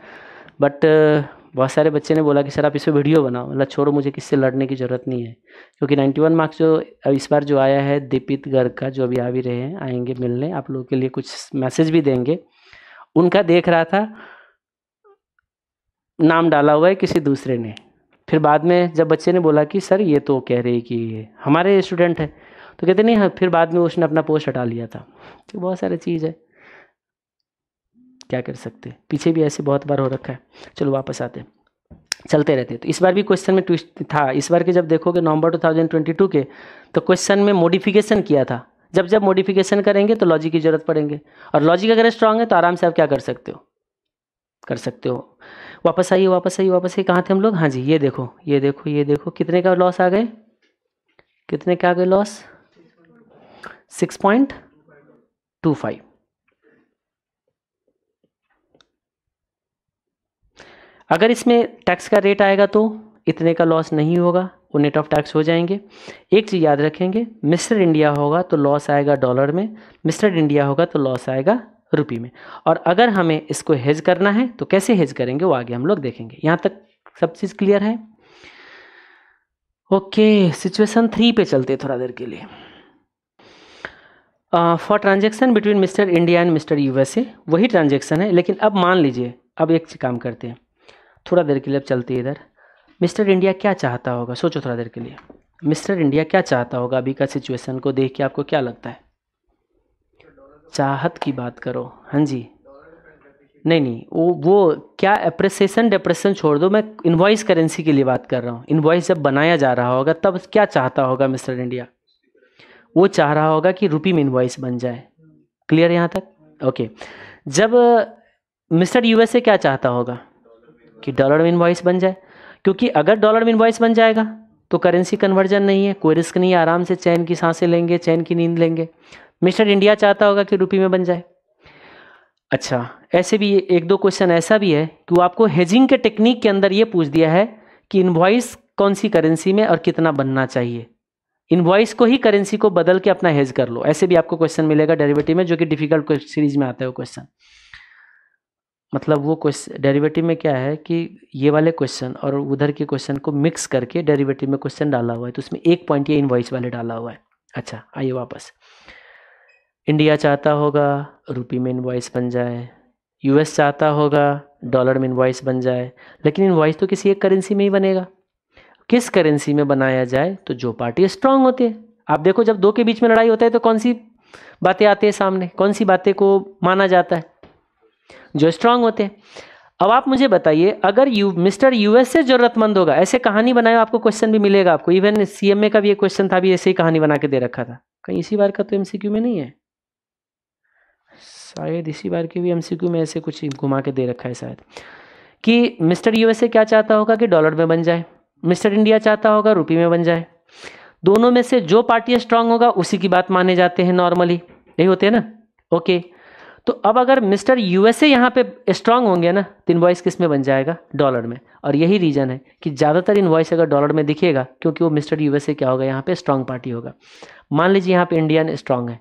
बट uh, बहुत सारे बच्चे ने बोला कि सर आप इस पर वीडियो बनाओ मतलब छोड़ो मुझे किससे लड़ने की ज़रूरत नहीं है क्योंकि 91 मार्क्स जो इस बार जो आया है दीपित गर्ग का जो अभी आ भी रहे हैं आएंगे मिलने आप लोगों के लिए कुछ मैसेज भी देंगे उनका देख रहा था नाम डाला हुआ है किसी दूसरे ने फिर बाद में जब बच्चे ने बोला कि सर ये तो कह रही कि हमारे स्टूडेंट है तो कहते नहीं हाँ फिर बाद में उसने अपना पोस्ट हटा लिया था तो बहुत सारी चीज़ है क्या कर सकते पीछे भी ऐसे बहुत बार हो रखा है चलो वापस आते हैं चलते रहते तो इस बार भी क्वेश्चन में ट्विस्ट था इस बार के जब देखोगे नवंबर 2022 के तो क्वेश्चन में मॉडिफिकेशन किया था जब जब मॉडिफिकेशन करेंगे तो लॉजिक की ज़रूरत पड़ेंगे और लॉजिक अगर स्ट्रांग है तो आराम से आप क्या कर सकते हो कर सकते हो वापस आइए वापस आइए वापस आइए कहाँ थे हम लोग हाँ जी ये देखो ये देखो ये देखो कितने का लॉस आ गए कितने के आ गए loss six point two five अगर इसमें टैक्स का रेट आएगा तो इतने का लॉस नहीं होगा वो नेट ऑफ टैक्स हो जाएंगे एक चीज़ याद रखेंगे मिस्टर इंडिया होगा तो लॉस आएगा डॉलर में मिस्टर इंडिया होगा तो लॉस आएगा रुपी में और अगर हमें इसको हेज करना है तो कैसे हेज करेंगे वो आगे हम लोग देखेंगे यहाँ तक सब चीज़ क्लियर है ओके सिचुएशन थ्री पे चलते थोड़ा देर के लिए for transaction between mister India and mister U वही ट्रांजेक्शन है लेकिन अब मान लीजिए अब एक काम करते हैं थोड़ा देर के लिए अब चलते इधर मिस्टर इंडिया क्या चाहता होगा सोचो थोड़ा देर के लिए मिस्टर इंडिया क्या चाहता होगा अभी का सिचुएशन को देख के आपको क्या लगता है चाहत की बात करो हाँ जी नहीं नहीं वो वो क्या अप्रिसिएशन डिप्रेशन छोड़ दो मैं इन्वाइस करेंसी के लिए बात कर रहा हूँ इन्वाइस जब बनाया जा रहा होगा तब क्या चाहता होगा मिस्टर इंडिया वो चाह रहा होगा कि रुपी में इन्वाइस बन जाए क्लियर यहाँ तक ओके जब मिस्टर यूएसए क्या चाहता होगा कि डॉलर में इन्वाइस बन जाए क्योंकि अगर डॉलर में इन्वाइस बन जाएगा तो करेंसी कन्वर्जन नहीं है कोई रिस्क नहीं है आराम से चैन की सांसें लेंगे चैन की नींद लेंगे मिस्टर इंडिया चाहता होगा कि रुपी में बन जाए अच्छा ऐसे भी एक दो क्वेश्चन ऐसा भी है कि वो आपको हेजिंग के टेक्निक के अंदर ये पूछ दिया है कि इन्वाइस कौन सी करेंसी में और कितना बनना चाहिए इनवॉइस को ही करेंसी को बदल के अपना हेज कर लो ऐसे भी आपको क्वेश्चन मिलेगा डेरिवेटिव में जो कि डिफिकल्ट सीरीज में आता है वो क्वेश्चन मतलब वो क्वेश्चन डेरिवेटिव में क्या है कि ये वाले क्वेश्चन और उधर के क्वेश्चन को मिक्स करके डेरिवेटिव में क्वेश्चन डाला हुआ है तो उसमें एक पॉइंट ये इनवॉइस वाले डाला हुआ है अच्छा आइए वापस इंडिया चाहता होगा रुपी में इनवॉइस बन जाए यूएस चाहता होगा डॉलर में इनवॉइस बन जाए लेकिन इनवॉइस तो किसी एक करेंसी में ही बनेगा किस करेंसी में बनाया जाए तो जो पार्टी स्ट्रांग होती है आप देखो जब दो के बीच में लड़ाई होता है तो कौन सी बातें आती है सामने कौन सी बातें को माना जाता है जो स्ट्रांग होते हैं अब आप मुझे बताइए अगर यू मिस्टर यूएसए जरूरतमंद होगा ऐसे कहानी बनाए आपको क्वेश्चन भी मिलेगा आपको इवन सीएमए का भी एक क्वेश्चन था भी ऐसे ही कहानी बना के दे रखा था कहीं इसी बार का तो एमसीक्यू में नहीं है शायद इसी बार के भी एमसीक्यू में ऐसे कुछ घुमा के दे रखा है शायद कि मिस्टर यूएसए क्या चाहता होगा कि डॉलर में बन जाए मिस्टर इंडिया चाहता होगा रूपी में बन जाए दोनों में से जो पार्टी स्ट्रांग होगा उसी की बात माने जाते हैं नॉर्मली यही होते हैं ना ओके तो अब अगर मिस्टर यूएसए यहाँ पे स्ट्रांग होंगे ना तो इन्वॉइस किस में बन जाएगा डॉलर में और यही रीज़न है कि ज़्यादातर इन्वॉइस अगर डॉलर में दिखेगा क्योंकि वो मिस्टर यूएसए क्या होगा यहाँ पे स्ट्रांग पार्टी होगा मान लीजिए यहाँ पे इंडियन स्ट्रांग है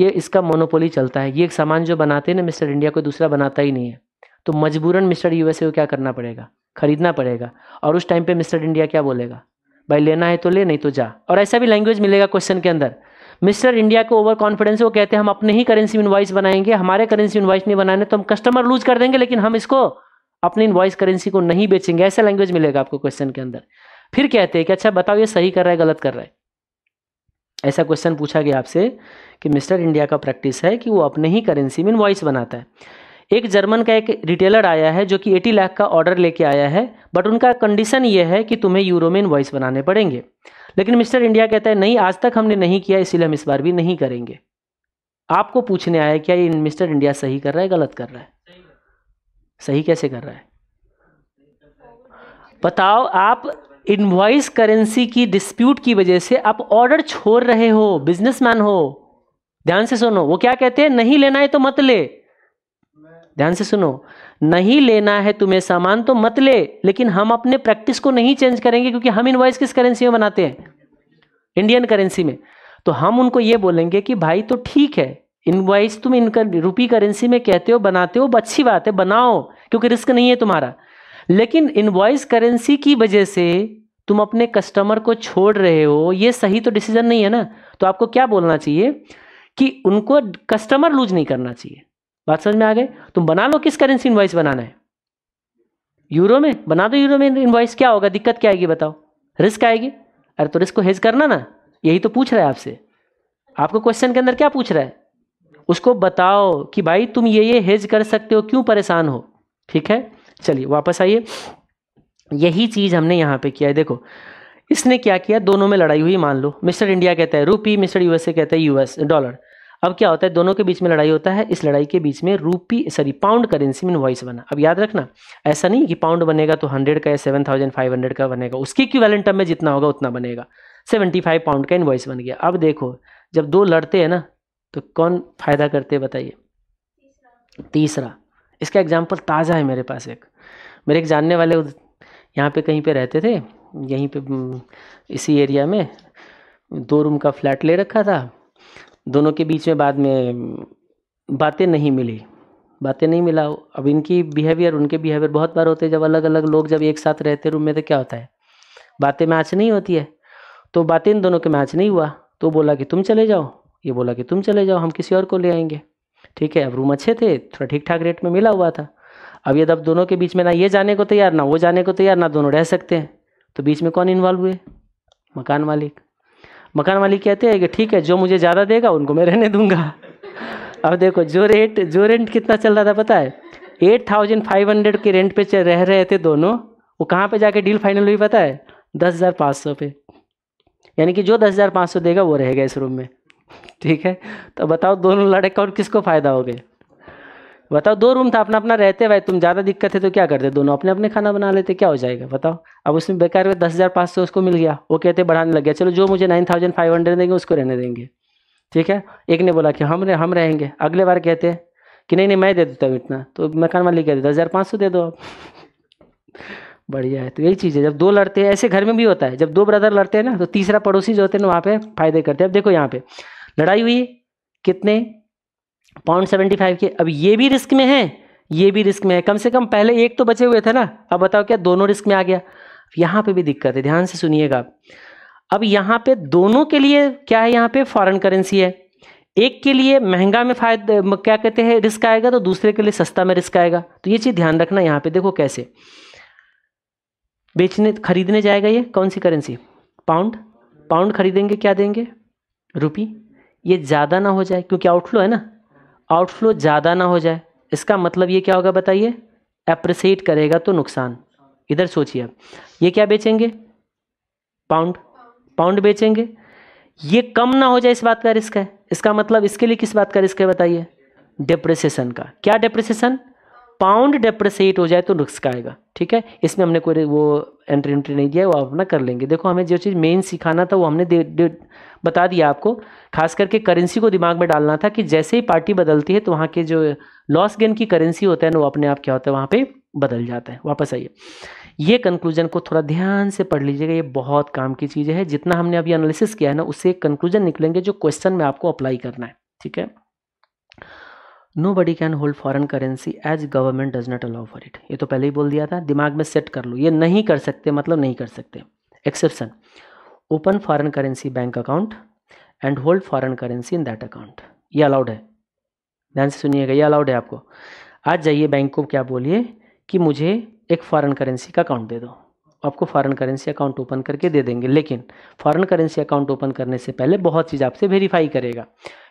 ये इसका मोनोपोली चलता है ये एक सामान जो बनाते हैं ना मिस्टर इंडिया कोई दूसरा बनाता ही नहीं है तो मजबूरन मिस्टर यूएसए को क्या करना पड़ेगा खरीदना पड़ेगा और उस टाइम पे मिस्टर इंडिया क्या बोलेगा भाई लेना है तो ले नहीं तो जा और ऐसा भी लैंग्वेज मिलेगा क्वेश्चन के अंदर मिस्टर इंडिया को ओवर कॉन्फिडेंस वो कहते हैं हम अपने ही करेंसी इन्वाइस बनाएंगे हमारे करेंसी इन्वाइस नहीं बनाने तो हम कस्टमर लूज कर देंगे लेकिन हम इसको अपनी इन्वाइस करेंसी को नहीं बेचेंगे ऐसा लैंग्वेज मिलेगा आपको क्वेश्चन के अंदर फिर कहते हैं कि अच्छा बताओ ये सही कर रहा है गलत कर रहा है ऐसा क्वेश्चन पूछा गया आपसे कि मिस्टर इंडिया का प्रैक्टिस है कि वो अपने ही करेंसी में इन्वाइस बनाता है एक जर्मन का एक रिटेलर आया है जो कि 80 लाख का ऑर्डर लेके आया है बट उनका कंडीशन ये है कि तुम्हें यूरो में इन्वॉइस बनाने पड़ेंगे लेकिन मिस्टर इंडिया कहता है नहीं आज तक हमने नहीं किया इसीलिए हम इस बार भी नहीं करेंगे आपको पूछने आया क्या ये मिस्टर इंडिया सही कर रहा है गलत कर रहा है सही कैसे कर रहा है बताओ आप इनवाइस करेंसी की डिस्प्यूट की वजह से आप ऑर्डर छोड़ रहे हो बिजनेसमैन हो ध्यान से सुनो वो क्या कहते हैं नहीं लेना है तो मत ले ध्यान से सुनो नहीं लेना है तुम्हें सामान तो मत ले लेकिन हम अपने प्रैक्टिस को नहीं चेंज करेंगे क्योंकि हम इनवाइस किस करेंसी में बनाते हैं इंडियन करेंसी में तो हम उनको ये बोलेंगे कि भाई तो ठीक है इनवाइस तुम इनकर रुपी करेंसी में कहते हो बनाते हो अच्छी बात है बनाओ क्योंकि रिस्क नहीं है तुम्हारा लेकिन इनवाइस करेंसी की वजह से तुम अपने कस्टमर को छोड़ रहे हो ये सही तो डिसीजन नहीं है ना तो आपको क्या बोलना चाहिए कि उनको कस्टमर लूज नहीं करना चाहिए बात समझ में आ गए तुम बना लो किस करेंसी इन्वाइस बनाना है यूरो में बना दो यूरो में इन्वाइस क्या होगा दिक्कत क्या आएगी बताओ रिस्क आएगी अरे तो रिस्क को हेज करना ना यही तो पूछ रहा है आपसे आपको क्वेश्चन के अंदर क्या पूछ रहा है उसको बताओ कि भाई तुम ये ये हेज कर सकते हो क्यों परेशान हो ठीक है चलिए वापस आइए यही चीज़ हमने यहां पे किया है देखो इसने क्या किया दोनों में लड़ाई हुई मान लो मिस्टर इंडिया कहता है रूपी मिस्टर यूएसए कहता है यूएस डॉलर अब क्या होता है दोनों के बीच में लड़ाई होता है इस लड़ाई के बीच में रूपी सॉरी पाउंड करेंसी में वॉइस बना अब याद रखना ऐसा नहीं कि पाउंड बनेगा तो हंड्रेड का या सेवन थाउजेंड फाइव हंड्रेड का बनेगा उसके इक्विवेलेंट टर्म में जितना होगा उतना बनेगा सेवेंटी फाइव पाउंड का इन्वाइस बन गया अब देखो जब दो लड़ते हैं ना तो कौन फ़ायदा करते बताइए तीसरा इसका एग्जाम्पल ताज़ा है मेरे पास एक मेरे एक जानने वाले यहाँ पे कहीं पे रहते थे यहीं पे इसी एरिया में दो रूम का फ्लैट ले रखा था दोनों के बीच में बाद में बातें नहीं मिली बातें नहीं मिला अब इनकी बिहेवियर उनके बिहेवियर बहुत बार होते हैं जब अलग अलग लोग जब एक साथ रहते रूम में तो क्या होता है बातें मैच नहीं होती है तो बातें इन दोनों के मैच नहीं हुआ तो बोला कि तुम चले जाओ ये बोला कि तुम चले जाओ हम किसी और को ले आएंगे ठीक है अब रूम अच्छे थे थोड़ा ठीक ठाक रेट में मिला हुआ था अब ये अब दोनों के बीच में ना ये जाने को तैयार ना वो जाने को तैयार ना दोनों रह सकते हैं तो बीच में कौन इन्वॉल्व हुए मकान मालिक मकान मालिक कहते हैं कि ठीक है जो मुझे ज़्यादा देगा उनको मैं रहने दूंगा अब देखो जो रेट जो रेंट कितना चल रहा था पता है एट थाउजेंड फाइव हंड्रेड के रेंट पे रह रहे थे दोनों वो कहाँ पे जाके डील फाइनल हुई पता है दस हज़ार पाँच सौ पे यानी कि जो दस हज़ार पाँच सौ देगा वो रहेगा इस रूम में ठीक है तो बताओ दोनों लड़के और किसको फ़ायदा हो गया बताओ दो रूम था अपना अपना रहते भाई तुम ज़्यादा दिक्कत है तो क्या करते दोनों अपने अपने खाना बना लेते क्या हो जाएगा बताओ अब उसमें बेकार हुए दस हज़ार पाँच सौ उसको मिल गया वो कहते बढ़ाने लग गया चलो जो मुझे नाइन थाउजेंड फाइव हंड्रेड देंगे उसको रहने देंगे ठीक है एक ने बोला कि हम रहे हम रहेंगे अगले बार कहते कि नहीं नहीं मैं दे देता हूँ इतना तो मकान मालिक कहते दस हज़ार पाँच सौ दे दो आप बढ़िया है तो यही चीज़ है जब दो लड़ते हैं ऐसे घर में भी होता है जब दो ब्रदर लड़ते हैं ना तो तीसरा पड़ोसी जो होते हैं ना वहाँ पे फायदे करते हैं अब देखो यहाँ पे लड़ाई हुई कितने पाउंड सेवेंटी फाइव के अब ये भी रिस्क में है ये भी रिस्क में है कम से कम पहले एक तो बचे हुए थे ना अब बताओ क्या दोनों रिस्क में आ गया यहाँ पे भी दिक्कत है ध्यान से सुनिएगा आप अब यहाँ पे दोनों के लिए क्या है यहाँ पे फॉरेन करेंसी है एक के लिए महंगा में फायदा क्या कहते हैं रिस्क आएगा तो दूसरे के लिए सस्ता में रिस्क आएगा तो ये चीज़ ध्यान रखना यहाँ पे देखो कैसे बेचने खरीदने जाएगा ये कौन सी करेंसी पाउंड पाउंड खरीदेंगे क्या देंगे रुपी ये ज़्यादा ना हो जाए क्योंकि आउटफ्लो है ना आउटफ्लो ज़्यादा ना हो जाए इसका मतलब ये क्या होगा बताइए अप्रिसिएट करेगा तो नुकसान इधर सोचिए आप ये क्या बेचेंगे पाउंड पाउंड बेचेंगे ये कम ना हो जाए इस बात का रिस्क है इसका मतलब इसके लिए किस बात का रिस्क है बताइए डिप्रेसेशन का क्या डिप्रेसेशन पाउंड डिप्रेसिएट हो जाए तो रिस्क आएगा ठीक है इसमें हमने कोई वो एंट्री एंट्री नहीं दिया वो अपना कर लेंगे देखो हमें जो चीज़ मेन सिखाना था वो हमने दे, दे, बता दिया आपको खास करके करेंसी को दिमाग में डालना था कि जैसे ही पार्टी बदलती है तो वहाँ के जो लॉस गेन की करेंसी होता है ना वो अपने आप क्या होता है वहाँ पर बदल जाता है वापस आइए ये कंक्लूजन को थोड़ा ध्यान से पढ़ लीजिएगा ये बहुत काम की चीज है जितना हमने अभी एनालिसिस किया है ना उससे एक कंक्लूजन निकलेंगे जो क्वेश्चन में आपको अप्लाई करना है ठीक है nobody can hold foreign currency as government does not allow for it ये तो पहले ही बोल दिया था दिमाग में सेट कर लो ये नहीं कर सकते मतलब नहीं कर सकते exception open foreign currency bank account and hold foreign currency in that account ये अलाउड है ध्यान से सुनिएगा ये अलाउड है आपको आज जाइए बैंक को क्या बोलिए कि मुझे एक फॉरेन करेंसी का अकाउंट दे दो आपको फॉरेन करेंसी अकाउंट ओपन करके दे देंगे लेकिन फॉरेन करेंसी अकाउंट ओपन करने से पहले बहुत चीज़ आपसे वेरीफाई करेगा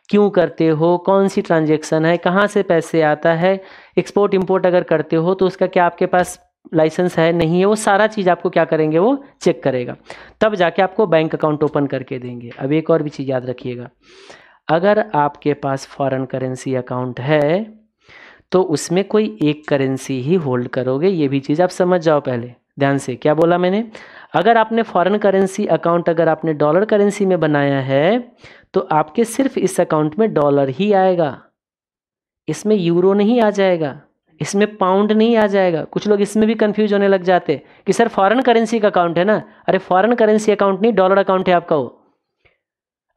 क्यों करते हो कौन सी ट्रांजेक्शन है कहाँ से पैसे आता है एक्सपोर्ट इम्पोर्ट अगर करते हो तो उसका क्या आपके पास लाइसेंस है नहीं है वो सारा चीज़ आपको क्या करेंगे वो चेक करेगा तब जाके आपको बैंक अकाउंट ओपन करके देंगे अब एक और भी चीज़ याद रखिएगा अगर आपके पास फॉरेन करेंसी अकाउंट है तो उसमें कोई एक करेंसी ही होल्ड करोगे ये भी चीज़ आप समझ जाओ पहले ध्यान से क्या बोला मैंने अगर आपने फॉरेन करेंसी अकाउंट अगर आपने डॉलर करेंसी में बनाया है तो आपके सिर्फ इस अकाउंट में डॉलर ही आएगा इसमें यूरो नहीं आ जाएगा इसमें पाउंड नहीं आ जाएगा कुछ लोग इसमें भी कंफ्यूज होने लग जाते कि सर फॉरेन करेंसी का अकाउंट है ना अरे फॉरेन करेंसी अकाउंट नहीं डॉलर अकाउंट है आपका वो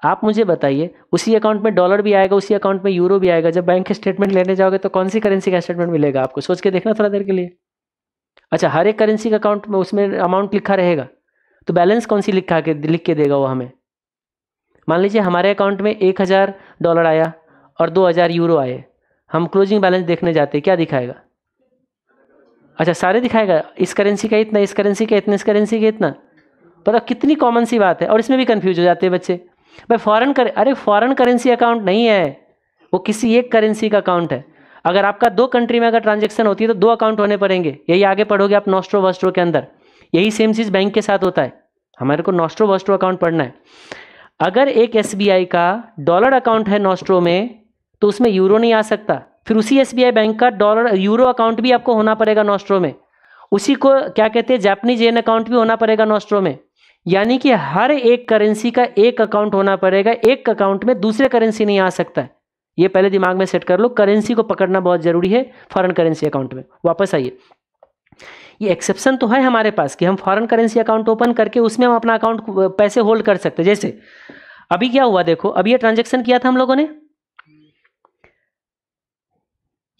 आप मुझे बताइए उसी अकाउंट में डॉलर भी आएगा उसी अकाउंट में यूरो भी आएगा जब बैंक स्टेटमेंट लेने जाओगे तो कौन सी करेंसी का स्टेटमेंट मिलेगा आपको सोच के देखना थोड़ा देर के लिए अच्छा हर एक करेंसी का अकाउंट में उसमें अमाउंट लिखा रहेगा तो बैलेंस कौन सी लिखा के लिख के देगा वो हमें मान लीजिए हमारे अकाउंट में एक हज़ार डॉलर आया और दो हज़ार यूरो आए हम क्लोजिंग बैलेंस देखने जाते हैं क्या दिखाएगा अच्छा सारे दिखाएगा इस करेंसी का इतना इस करेंसी का इतना इस करेंसी का इतना पता कितनी कॉमन सी बात है और इसमें भी कंफ्यूज हो जाते हैं बच्चे भाई फॉरेन कर अरे फॉरेन करेंसी अकाउंट नहीं है वो किसी एक करेंसी का अकाउंट है अगर आपका दो कंट्री में अगर ट्रांजेक्शन होती है तो दो अकाउंट होने पड़ेंगे यही आगे पढ़ोगे आप नोस्ट्रो वस्ट्रो के अंदर यही सेम चीज़ बैंक के साथ होता है हमारे को नोस्ट्रो वस्ट्रो अकाउंट पढ़ना है अगर एक एस का डॉलर अकाउंट है नोस्ट्रो में तो उसमें यूरो नहीं आ सकता फिर उसी एस बैंक का डॉलर यूरो अकाउंट भी आपको होना पड़ेगा नोस्ट्रो में उसी को क्या कहते हैं जापनीज एन अकाउंट भी होना पड़ेगा नोस्ट्रो में यानी कि हर एक करेंसी का एक अकाउंट होना पड़ेगा एक अकाउंट में दूसरे करेंसी नहीं आ सकता है ये पहले दिमाग में सेट कर लो करेंसी को पकड़ना बहुत ज़रूरी है फॉरेन करेंसी अकाउंट में वापस आइए ये एक्सेप्शन तो है हमारे पास कि हम फॉरेन करेंसी अकाउंट ओपन करके उसमें हम अपना अकाउंट पैसे होल्ड कर सकते जैसे अभी क्या हुआ देखो अभी ये ट्रांजेक्शन किया था हम लोगों ने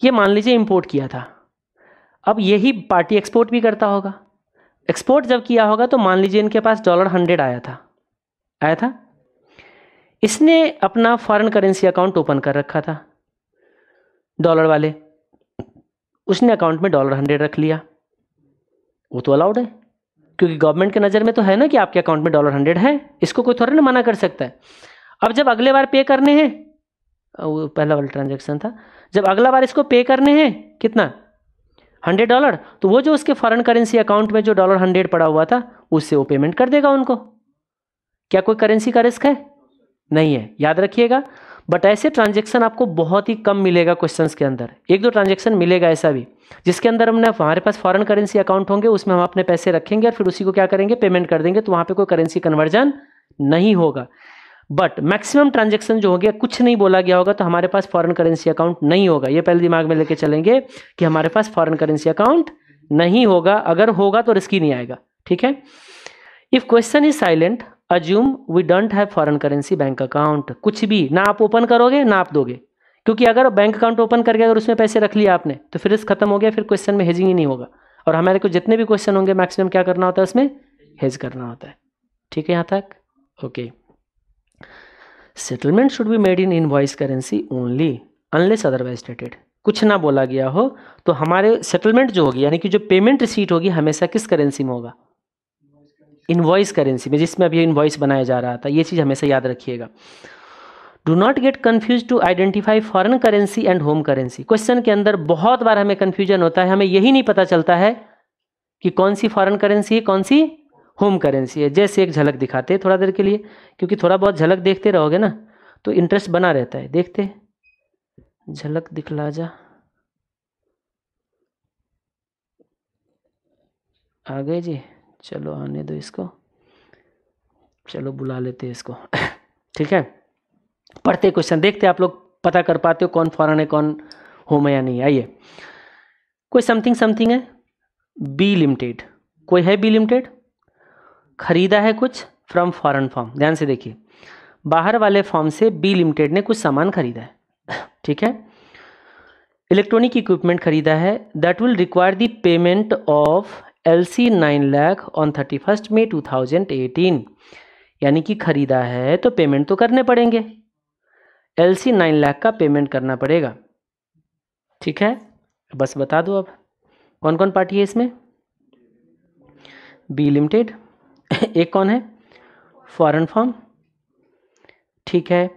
ये मान लीजिए इम्पोर्ट किया था अब यही पार्टी एक्सपोर्ट भी करता होगा एक्सपोर्ट जब किया होगा तो मान लीजिए इनके पास डॉलर हंड्रेड आया था आया था इसने अपना फॉरेन करेंसी अकाउंट ओपन कर रखा था डॉलर वाले उसने अकाउंट में डॉलर हंड्रेड रख लिया वो तो अलाउड है क्योंकि गवर्नमेंट के नज़र में तो है ना कि आपके अकाउंट में डॉलर हंड्रेड है इसको कोई थोड़ा ना मना कर सकता है अब जब अगले बार पे करने हैं वो पहला वाला ट्रांजेक्शन था जब अगला बार इसको पे करने हैं कितना हंड्रेड डॉलर तो वो जो उसके फॉरेन करेंसी अकाउंट में जो डॉलर हंड्रेड पड़ा हुआ था उससे वो पेमेंट कर देगा उनको क्या कोई करेंसी का रिस्क है नहीं है याद रखिएगा बट ऐसे ट्रांजेक्शन आपको बहुत ही कम मिलेगा क्वेश्चन के अंदर एक दो ट्रांजेक्शन मिलेगा ऐसा भी जिसके अंदर हमने हमारे पास फॉरेन करेंसी अकाउंट होंगे उसमें हम अपने पैसे रखेंगे और फिर उसी को क्या करेंगे पेमेंट कर देंगे तो वहाँ पर कोई करेंसी कन्वर्जन नहीं होगा बट मैक्सिमम ट्रांजेक्शन जो गया कुछ नहीं बोला गया होगा तो हमारे पास फॉरेन करेंसी अकाउंट नहीं होगा ये पहले दिमाग में लेके चलेंगे कि हमारे पास फॉरेन करेंसी अकाउंट नहीं होगा अगर होगा तो रिस्की नहीं आएगा ठीक है if question is silent assume we don't have foreign currency bank account कुछ भी ना आप ओपन करोगे ना आप दोगे क्योंकि अगर बैंक अकाउंट ओपन करके अगर उसमें पैसे रख लिया आपने तो फिर इस खत्म हो गया फिर क्वेश्चन में हेजिंग ही नहीं होगा और हमारे को जितने भी क्वेश्चन होंगे मैक्सिमम क्या करना होता है उसमें हेज करना होता है ठीक है यहाँ तक okay okay. Settlement should be made invoice currency only unless otherwise stated कुछ ना बोला गया हो तो हमारे सेटलमेंट जो होगी यानी कि जो पेमेंट रिसीट होगी हमेशा किस करेंसी में होगा वॉइस करेंसी में जिसमें अभी इनवॉइस बनाया जा रहा था ये चीज़ हमेशा याद रखिएगा do not get confuse to identify foreign currency and home currency question के अंदर बहुत बार हमें कन्फ्यूजन होता है हमें यही नहीं पता चलता है कि कौन सी फॉरन करेंसी है कौन सी होम करेंसी है जैसे एक झलक दिखाते हैं थोड़ा देर के लिए क्योंकि थोड़ा बहुत झलक देखते रहोगे ना तो इंटरेस्ट बना रहता है देखते झलक दिखला जा आ गए जी चलो आने दो इसको चलो बुला लेते हैं इसको ठीक है पढ़ते क्वेश्चन देखते आप लोग पता कर पाते हो कौन फॉरन है कौन होम है या नहीं आइए कोई समथिंग समथिंग है बी लिमिटेड कोई है बी लिमिटेड खरीदा है कुछ फ्रॉम फॉरन फॉर्म ध्यान से देखिए बाहर वाले फॉर्म से बी लिमिटेड ने कुछ सामान खरीदा है ठीक है इलेक्ट्रॉनिक इक्विपमेंट खरीदा है that will require the payment of L C nine lakh on thirty first May two thousand eighteen यानी कि खरीदा है तो पेमेंट तो करने पड़ेंगे एल सी नाइन लैख का पेमेंट करना पड़ेगा ठीक है बस बता दो अब कौन कौन पार्टी है इसमें बी लिमिटेड एक कौन है फॉरेन फॉर्म ठीक है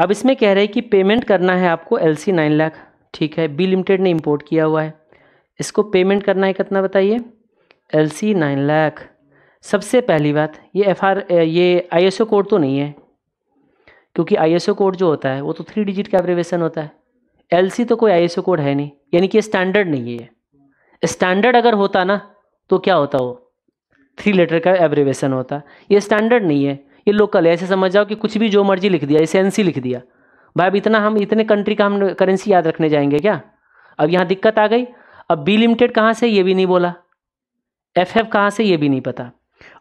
अब इसमें कह रहे हैं कि पेमेंट करना है आपको एल सी नाइन लाख ठीक है बी लिमिटेड ने इम्पोर्ट किया हुआ है इसको पेमेंट करना है कितना बताइए एल सी नाइन लाख सबसे पहली बात ये एफ आर ये आई एस ओ कोड तो नहीं है क्योंकि आई एस ओ कोड जो होता है वो तो थ्री डिजिट का एब्रेवेशन होता है एल सी तो कोई आई एस ओ कोड है नहीं यानी कि स्टैंडर्ड नहीं है स्टैंडर्ड अगर होता ना तो क्या होता वो थ्री लेटर का एब्रेवेशन होता है ये स्टैंडर्ड नहीं है ये लोकल है ऐसे समझ जाओ कि कुछ भी जो मर्जी लिख दिया जैसे एन लिख दिया भाई अब इतना हम इतने कंट्री का हम करेंसी याद रखने जाएंगे क्या अब यहाँ दिक्कत आ गई अब बी लिमिटेड कहाँ से ये भी नहीं बोला एफ एफ कहाँ से ये भी नहीं पता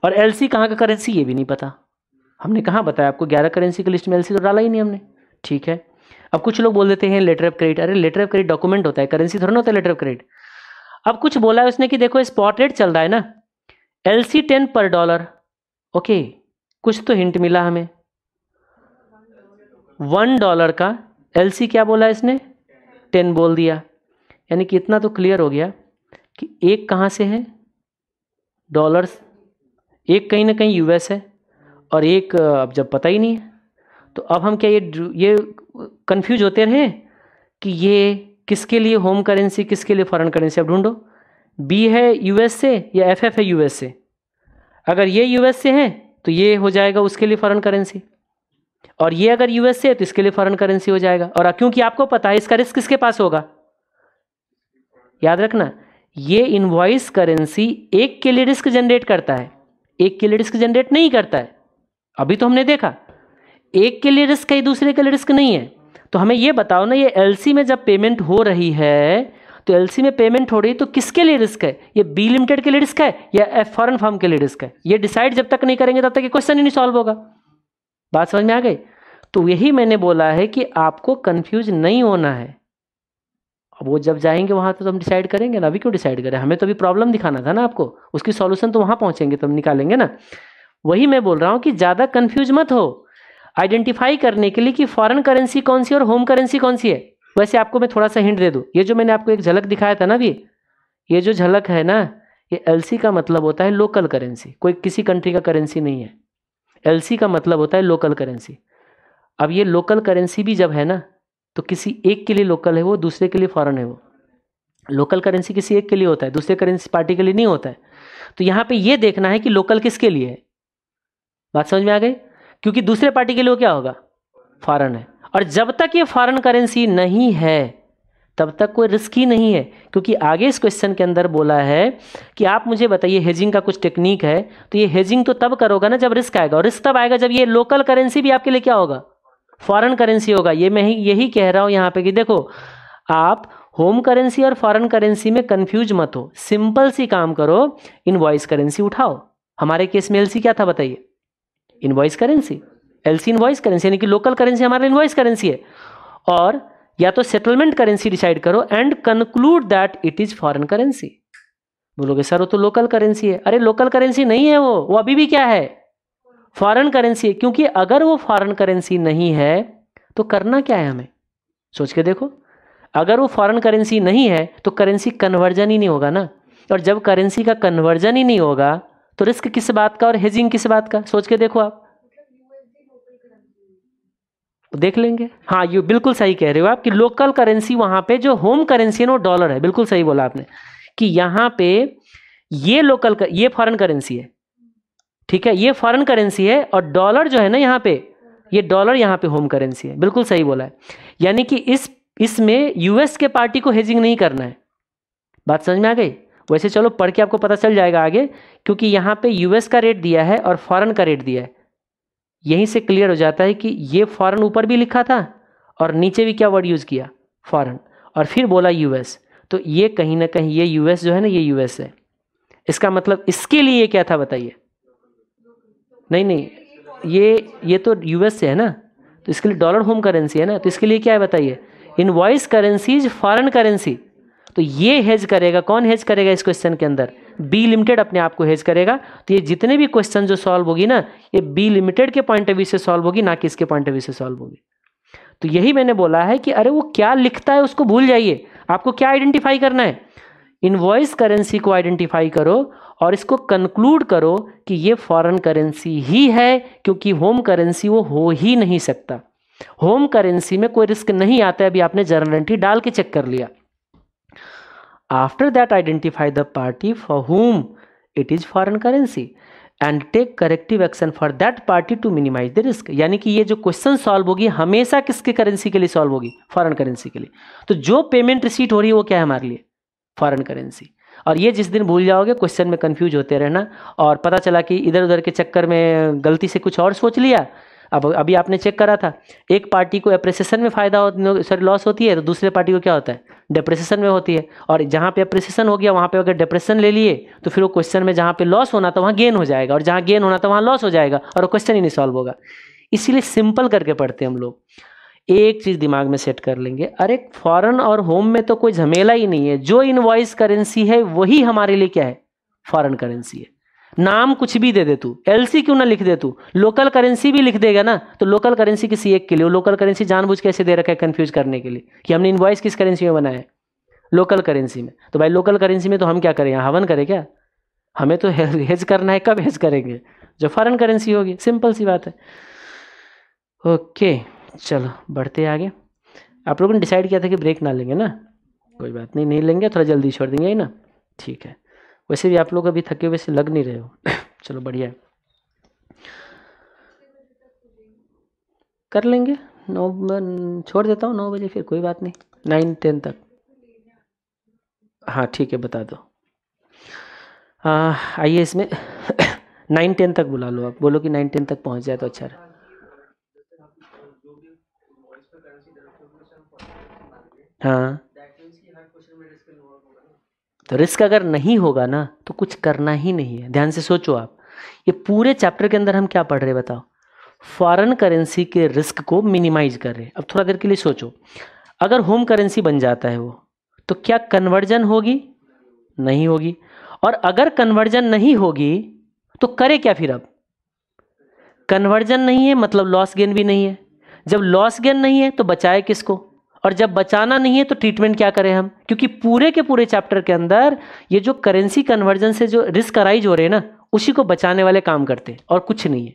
और एल सी कहाँ का करेंसी ये भी नहीं पता हमने कहाँ बताया आपको ग्यारह करेंसी की लिस्ट में एल सी तो डाला ही नहीं हमने ठीक है अब कुछ लोग बोल देते हैं लेटर ऑफ क्रेडिट अरे लेटर ऑफ क्रेडिट डॉक्यूमेंट होता है करेंसी थोड़ा ना होता है लेटर ऑफ क्रेडिट अब कुछ बोला है उसने कि देखो स्पॉट रेट चल रहा है ना L C ten per dollar okay कुछ तो हिंट मिला हमें वन डॉलर का एल सी क्या बोला इसने टेन बोल दिया यानी कि इतना तो क्लियर हो गया कि एक कहाँ से है डॉलर्स एक कहीं ना कहीं यूएस है और एक अब जब पता ही नहीं है तो अब हम क्या ये ये कंफ्यूज होते रहे कि ये किसके लिए होम करेंसी किसके लिए फॉरेन करेंसी अब ढूंढो बी है यूएसए या एफ एफ है यूएसए अगर ये यूएसए है तो ये हो जाएगा उसके लिए फॉरेन करेंसी और ये अगर यूएसए है तो इसके लिए फॉरेन करेंसी हो जाएगा और क्योंकि आपको पता है इसका रिस्क किसके पास होगा याद रखना ये इनवॉइस करेंसी एक के लिए रिस्क जनरेट करता है एक के लिए रिस्क जनरेट नहीं करता है अभी तो हमने देखा एक के लिए रिस्क है दूसरे के लिए रिस्क नहीं है तो हमें यह बताओ ना ये एलसी में जब पेमेंट हो रही है तो एलसी में पेमेंट हो रही है तो किसके लिए रिस्क है ये बी लिमिटेड के लिए रिस्क है या एफ फॉरन फॉर्म के लिए रिस्क है ये डिसाइड जब तक नहीं करेंगे तब तक ये क्वेश्चन ही नहीं सॉल्व होगा बात समझ में आ गई तो यही मैंने बोला है कि आपको कंफ्यूज नहीं होना है अब वो जब जाएंगे वहां तो हम डिसाइड करेंगे ना अभी क्यों डिसाइड करें हमें तो अभी प्रॉब्लम दिखाना था ना आपको उसकी सॉल्यूशन तो वहां पहुंचेंगे तो हम निकालेंगे ना वही मैं बोल रहा हूँ कि ज़्यादा कन्फ्यूज मत हो आइडेंटिफाई करने के लिए कि फॉरेन करेंसी कौन सी और होम करेंसी कौन सी है वैसे आपको मैं थोड़ा सा हिंट दे दूँ ये जो मैंने आपको एक झलक दिखाया था ना अभी ये जो झलक है ना ये एल का मतलब होता है लोकल करेंसी कोई किसी कंट्री का करेंसी नहीं है एल का मतलब होता है लोकल करेंसी अब ये लोकल करेंसी भी जब है ना तो किसी एक के लिए लोकल है वो दूसरे के लिए फॉरन है वो लोकल करेंसी किसी एक के लिए होता है दूसरे करेंसी पार्टी के लिए नहीं होता है तो यहाँ पे ये देखना है कि लोकल किसके लिए है बात समझ में आ गई क्योंकि दूसरे पार्टी के लिए वो क्या होगा फॉरन है और जब तक ये फॉरेन करेंसी नहीं है तब तक कोई रिस्क ही नहीं है क्योंकि आगे इस क्वेश्चन के अंदर बोला है कि आप मुझे बताइए हेजिंग का कुछ टेक्निक है तो ये हेजिंग तो तब करोगा ना जब रिस्क आएगा और रिस्क तब आएगा जब ये लोकल करेंसी भी आपके लिए क्या होगा फॉरेन करेंसी होगा ये मैं ही यही कह रहा हूँ यहाँ पे कि देखो आप होम करेंसी और फॉरेन करेंसी में कंफ्यूज मत हो सिंपल सी काम करो इन करेंसी उठाओ हमारे केस में एल क्या था बताइए in currency L C invoice currency यानी कि लोकल करेंसी हमारे इन्वाइस करेंसी है और या तो सेटलमेंट करेंसी डिसाइड करो and conclude that it is foreign currency बोलोगे सर वो तो लोकल करेंसी है अरे लोकल करेंसी नहीं है वो वो अभी भी क्या है फॉरेन करेंसी है क्योंकि अगर वो फॉरेन करेंसी नहीं है तो करना क्या है हमें सोच के देखो अगर वो फॉरेन करेंसी नहीं है तो करेंसी कन्वर्जन ही नहीं होगा ना और जब करेंसी का कन्वर्जन ही नहीं होगा तो रिस्क किस बात का और हेजिंग किस बात का सोच के देखो आप देख लेंगे हाँ ये बिल्कुल सही कह रहे हो आप कि लोकल करेंसी वहाँ पे जो होम करेंसी है ना वो डॉलर है बिल्कुल सही बोला आपने कि यहाँ पे ये लोकल कर, ये फॉरेन करेंसी है ठीक है ये फॉरेन करेंसी है और डॉलर जो है ना यहाँ पे ये डॉलर यहाँ पे होम करेंसी है बिल्कुल सही बोला है यानी कि इस इसमें यूएस के पार्टी को हेजिंग नहीं करना है बात समझ में आ गई वैसे चलो पढ़ के आपको पता चल जाएगा आगे क्योंकि यहाँ पे यूएस का रेट दिया है और फॉरेन का रेट दिया है यहीं से क्लियर हो जाता है कि ये फॉरन ऊपर भी लिखा था और नीचे भी क्या वर्ड यूज़ किया फॉरन और फिर बोला यूएस तो ये कहीं ना कहीं ये यूएस जो है ना ये यूएस है इसका मतलब इसके लिए ये क्या था बताइए नहीं नहीं ये ये तो यूएस से है ना तो इसके लिए डॉलर होम करेंसी है ना तो इसके लिए क्या है बताइए in currency is foreign currency तो ये हेज करेगा कौन हेज करेगा इस क्वेश्चन के अंदर बी लिमिटेड अपने आप को हेज करेगा तो ये जितने भी क्वेश्चन जो सॉल्व होगी ना ये बी लिमिटेड के पॉइंट ऑफ व्यू से सॉल्व होगी ना कि इसके पॉइंट ऑफ व्यू से सॉल्व होगी तो यही मैंने बोला है कि अरे वो क्या लिखता है उसको भूल जाइए आपको क्या आइडेंटिफाई करना है इनवॉइस करेंसी को आइडेंटिफाई करो और इसको कंक्लूड करो कि ये फॉरेन करेंसी ही है क्योंकि होम करेंसी वो हो ही नहीं सकता होम करेंसी में कोई रिस्क नहीं आता है अभी आपने जर्नल एंट्री डाल के चेक कर लिया After that, identify the party for whom it is foreign currency and take corrective action for that party to minimise the risk यानी कि ये जो क्वेश्चन सॉल्व होगी हमेशा किसके करेंसी के लिए सॉल्व होगी फॉरन करेंसी के लिए तो जो पेमेंट रिसीट हो रही है वो क्या है हमारे लिए फॉरन करेंसी और ये जिस दिन भूल जाओगे क्वेश्चन में कन्फ्यूज होते रहना और पता चला कि इधर उधर के चक्कर में गलती से कुछ और सोच लिया अब अभी आपने चेक करा था एक पार्टी को अप्रिसिएशन में फ़ायदा हो सॉरी लॉस होती है तो दूसरे पार्टी को क्या होता है डिप्रेशन में होती है और जहाँ पे अप्रिसिएशन हो गया वहाँ पे अगर डिप्रेशन ले लिए तो फिर वो क्वेश्चन में जहाँ पे लॉस होना था वहाँ गेन हो जाएगा और जहाँ गेन होना था वहाँ लॉस हो जाएगा और क्वेश्चन ही नहीं सॉल्व होगा इसीलिए सिंपल करके पढ़ते हैं हम लोग एक चीज़ दिमाग में सेट कर लेंगे अरे फॉरन और होम में तो कोई झमेला ही नहीं है जो इनवॉइस करेंसी है वही हमारे लिए क्या है फॉरन करेंसी है नाम कुछ भी दे दे तू एलसी क्यों ना लिख दे तू लोकल करेंसी भी लिख देगा ना तो लोकल करेंसी किसी एक के लिए लोकल करेंसी जानबूझ कैसे दे रखा है कन्फ्यूज करने के लिए कि हमने इन्वाइस किस करेंसी में बनाया है लोकल करेंसी में तो भाई लोकल करेंसी में तो हम क्या करें हवन करें क्या हमें तो हेज करना है कब हेज करेंगे जो फॉरन करेंसी होगी सिंपल सी बात है ओके चलो बढ़ते आगे आप लोगों ने डिसाइड किया था कि ब्रेक ना लेंगे ना कोई बात नहीं नहीं लेंगे थोड़ा जल्दी छोड़ देंगे ना ठीक है वैसे भी आप लोग अभी थके हुए से लग नहीं रहे हो चलो बढ़िया है कर लेंगे नौ छोड़ देता हूँ नौ बजे फिर कोई बात नहीं नाइन टेन तक हाँ ठीक है बता दो आइए इसमें नाइन टेन तक बुला लो आप बोलो कि नाइन टेन तक पहुँच जाए तो अच्छा रहे हाँ तो रिस्क अगर नहीं होगा ना तो कुछ करना ही नहीं है ध्यान से सोचो आप ये पूरे चैप्टर के अंदर हम क्या पढ़ रहे बताओ फॉरेन करेंसी के रिस्क को मिनिमाइज कर रहे हैं अब थोड़ा देर के लिए सोचो अगर होम करेंसी बन जाता है वो तो क्या कन्वर्जन होगी नहीं होगी और अगर कन्वर्जन नहीं होगी तो करे क्या फिर अब कन्वर्जन नहीं है मतलब लॉस गेन भी नहीं है जब लॉस गेन नहीं है तो बचाए किसको और जब बचाना नहीं है तो ट्रीटमेंट क्या करें हम क्योंकि पूरे के पूरे चैप्टर के अंदर ये जो करेंसी कन्वर्जन से जो रिस्क अराइज हो रहे हैं ना उसी को बचाने वाले काम करते हैं और कुछ नहीं है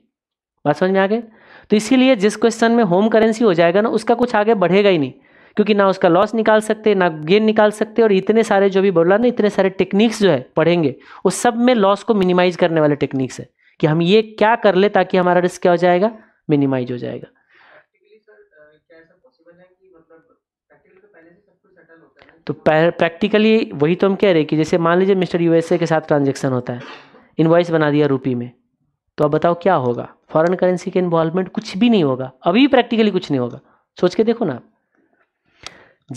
बात समझ में आ गए तो इसीलिए जिस क्वेश्चन में होम करेंसी हो जाएगा ना उसका कुछ आगे बढ़ेगा ही नहीं क्योंकि ना उसका लॉस निकाल सकते ना गेन निकाल सकते और इतने सारे जो भी बोला ना इतने सारे टेक्निक्स जो है पढ़ेंगे उस सब में लॉस को मिनिमाइज करने वाले टेक्निक्स है कि हम ये क्या कर ले ताकि हमारा रिस्क क्या हो जाएगा मिनिमाइज हो जाएगा तो प्रैक्टिकली वही तो हम कह रहे हैं कि जैसे मान लीजिए मिस्टर यूएसए के साथ ट्रांजेक्शन होता है इन्वाइस बना दिया रूपी में तो अब बताओ क्या होगा फॉरन करेंसी के इन्वॉल्वमेंट कुछ भी नहीं होगा अभी प्रैक्टिकली कुछ नहीं होगा सोच के देखो ना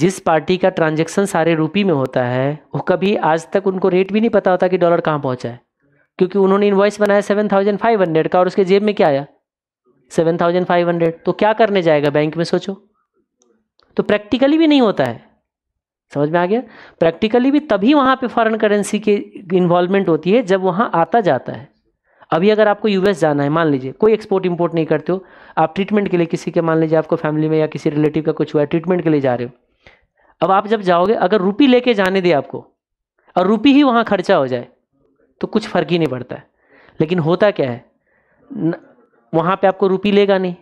जिस पार्टी का ट्रांजेक्शन सारे रूपी में होता है वो कभी आज तक उनको रेट भी नहीं पता होता कि डॉलर कहाँ पहुँचा है क्योंकि उन्होंने इन्वॉइस बनाया सेवन थाउजेंड फाइव हंड्रेड का और उसके जेब में क्या आया सेवन थाउजेंड फाइव हंड्रेड तो क्या करने जाएगा बैंक में सोचो तो प्रैक्टिकली भी नहीं होता है समझ में आ गया प्रैक्टिकली भी तभी वहाँ पे फॉरेन करेंसी की इन्वॉल्वमेंट होती है जब वहाँ आता जाता है अभी अगर आपको यूएस जाना है मान लीजिए कोई एक्सपोर्ट इम्पोर्ट नहीं करते हो आप ट्रीटमेंट के लिए किसी के मान लीजिए आपको फैमिली में या किसी रिलेटिव का कुछ हुआ है ट्रीटमेंट के लिए जा रहे हो अब आप जब जाओगे अगर रुपी लेके जाने दे आपको और रुपी ही वहाँ खर्चा हो जाए तो कुछ फर्क ही नहीं पड़ता है लेकिन होता क्या है वहाँ पर आपको रुपी लेगा नहीं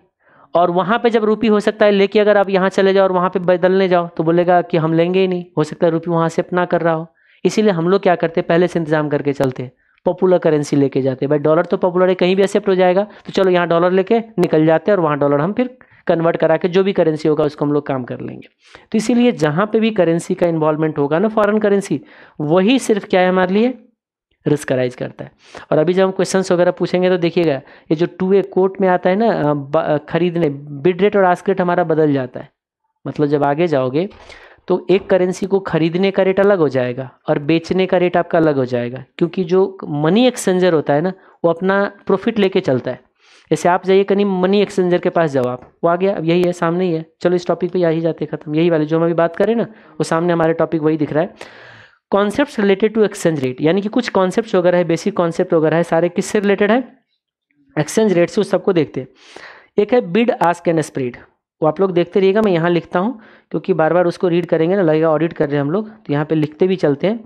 और वहाँ पे जब रुपी हो सकता है लेके अगर आप यहाँ चले जाओ और वहाँ पे बदलने जाओ तो बोलेगा कि हम लेंगे ही नहीं हो सकता है रुपी वहाँ से अपना कर रहा हो इसीलिए हम लोग क्या करते हैं पहले से इंतजाम करके चलते हैं पॉपुलर करेंसी लेके जाते भाई डॉलर तो पॉपुलर है कहीं भी एक्सेप्ट हो जाएगा तो चलो यहाँ डॉलर लेके निकल जाते हैं और वहाँ डॉलर हम फिर कन्वर्ट करा के जो भी करेंसी होगा उसको हम लोग काम कर लेंगे तो इसीलिए जहाँ पे भी करेंसी का इन्वॉल्वमेंट होगा ना फॉरेन करेंसी वही सिर्फ क्या है हमारे लिए रिस्क अराइज करता है और अभी जब हम क्वेश्चंस वगैरह पूछेंगे तो देखिएगा ये जो टू ए कोर्ट में आता है ना खरीदने बिड रेट और आस्क रेट हमारा बदल जाता है मतलब जब आगे जाओगे तो एक करेंसी को खरीदने का रेट अलग हो जाएगा और बेचने का रेट आपका अलग हो जाएगा क्योंकि जो मनी एक्सचेंजर होता है ना वो अपना प्रॉफिट लेके चलता है ऐसे आप जाइए कहीं मनी एक्सचेंजर के पास जाओ आप वो आ गया अब यही है सामने ही है चलो इस टॉपिक पे यही जाते जाते खत्म यही वाले जो हम अभी बात करें ना वो सामने हमारे टॉपिक वही दिख रहा है concept related to exchange rate यानी कि कुछ कॉन्सेप्ट वगैरह है बेसिक कॉन्सेप्ट वगैरह है सारे किससे रिलेटेड है एक्सचेंज रेट से उस सबको देखते हैं एक है बिड आस्क एंड स्प्रेड वो आप लोग देखते रहिएगा मैं यहाँ लिखता हूँ क्योंकि बार बार उसको रीड करेंगे ना लगेगा ऑडिट कर रहे हैं हम लोग तो यहाँ पे लिखते भी चलते हैं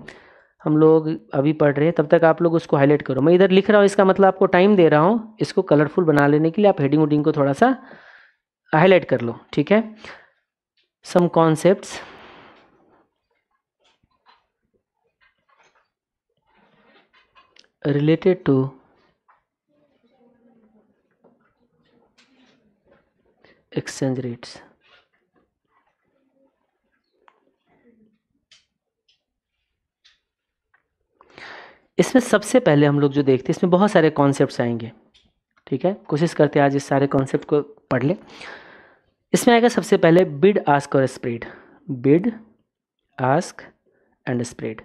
हम लोग अभी पढ़ रहे हैं तब तक आप लोग उसको हाईलाइट करो मैं इधर लिख रहा हूँ इसका मतलब आपको टाइम दे रहा हूँ इसको कलरफुल बना लेने के लिए आप हेडिंग उडिंग को थोड़ा सा हाईलाइट कर लो ठीक है some concepts related to exchange rates. इसमें सबसे पहले हम लोग जो देखते हैं इसमें बहुत सारे कॉन्सेप्ट्स आएंगे ठीक है कोशिश करते हैं आज इस सारे कॉन्सेप्ट को पढ़ लें इसमें आएगा सबसे पहले बिड आस्क और spread bid ask and spread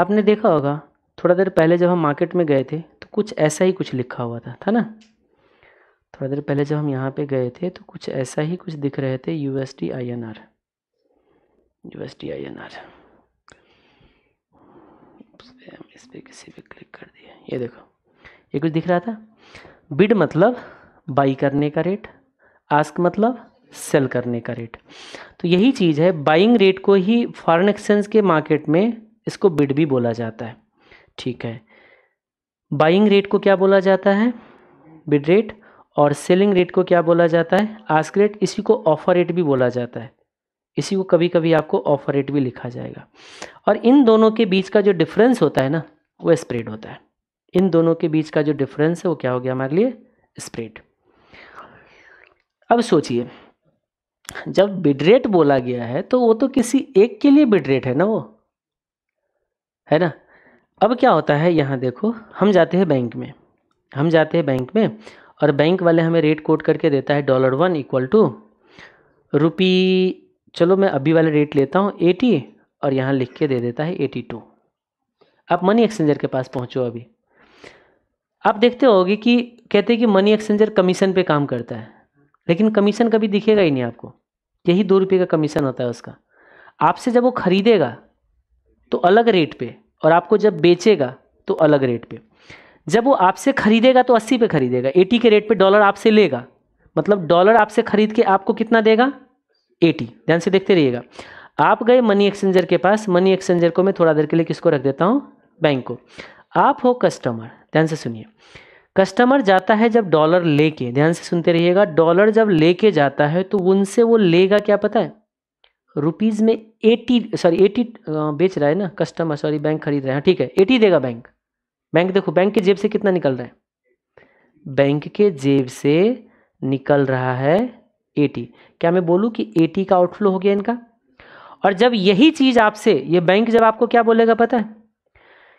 आपने देखा होगा थोड़ा देर पहले जब हम मार्केट में गए थे तो कुछ ऐसा ही कुछ लिखा हुआ था था ना थोड़ा देर पहले जब हम यहाँ पे गए थे तो कुछ ऐसा ही कुछ दिख रहे थे U S D I N R U S D I N R इस पर किसी पर क्लिक कर दिया ये देखो ये कुछ दिख रहा था बिड मतलब बाई करने का रेट आस्क मतलब सेल करने का रेट तो यही चीज़ है बाइंग रेट को ही फॉरेन एक्सचेंज के मार्केट में इसको बिड भी बोला जाता है ठीक है बाइंग रेट को क्या बोला जाता है बिड रेट और सेलिंग रेट को क्या बोला जाता है आस्क रेट इसी को ऑफर रेट भी बोला जाता है इसी को कभी कभी आपको ऑफर रेट भी लिखा जाएगा और इन दोनों के बीच का जो डिफरेंस होता है ना वो स्प्रेड होता है इन दोनों के बीच का जो डिफरेंस है वो क्या हो गया हमारे लिए स्प्रेड अब सोचिए जब बिडरेट बोला गया है तो वो तो किसी एक के लिए बिडरेट है ना वो है ना अब क्या होता है यहाँ देखो हम जाते हैं बैंक में हम जाते हैं बैंक में और बैंक वाले हमें रेट कोट करके देता है dollar one equal to rupee चलो मैं अभी वाला रेट लेता हूँ एटी और यहाँ लिख के दे देता है एटी टू आप मनी एक्सचेंजर के पास पहुँचो अभी आप देखते होगे कि कहते हैं कि मनी एक्सचेंजर कमीशन पे काम करता है लेकिन कमीशन कभी दिखेगा ही नहीं आपको यही दो रुपये का कमीशन होता है उसका आपसे जब वो खरीदेगा तो अलग रेट पर और आपको जब बेचेगा तो अलग रेट पे जब वो आपसे खरीदेगा तो अस्सी पे खरीदेगा एटी के रेट पे डॉलर आपसे लेगा मतलब डॉलर आपसे खरीद के आपको कितना देगा एटी ध्यान से देखते रहिएगा आप गए मनी एक्सचेंजर के पास मनी एक्सचेंजर को मैं थोड़ा देर के लिए किसको रख देता हूँ बैंक को आप हो कस्टमर ध्यान से सुनिए कस्टमर जाता है जब डॉलर लेके ध्यान से सुनते रहिएगा डॉलर जब लेके जाता है तो उनसे वो लेगा क्या पता है रुपीज़ में एटी सॉरी एटी बेच रहा है ना कस्टमर सॉरी बैंक खरीद रहे हैं हाँ, ठीक है एटी देगा बैंक बैंक देखो बैंक के जेब से कितना निकल रहा है बैंक के जेब से निकल रहा है एटी क्या मैं बोलूं कि एटी का आउटफ्लो हो गया इनका और जब यही चीज़ आपसे ये बैंक जब आपको क्या बोलेगा पता है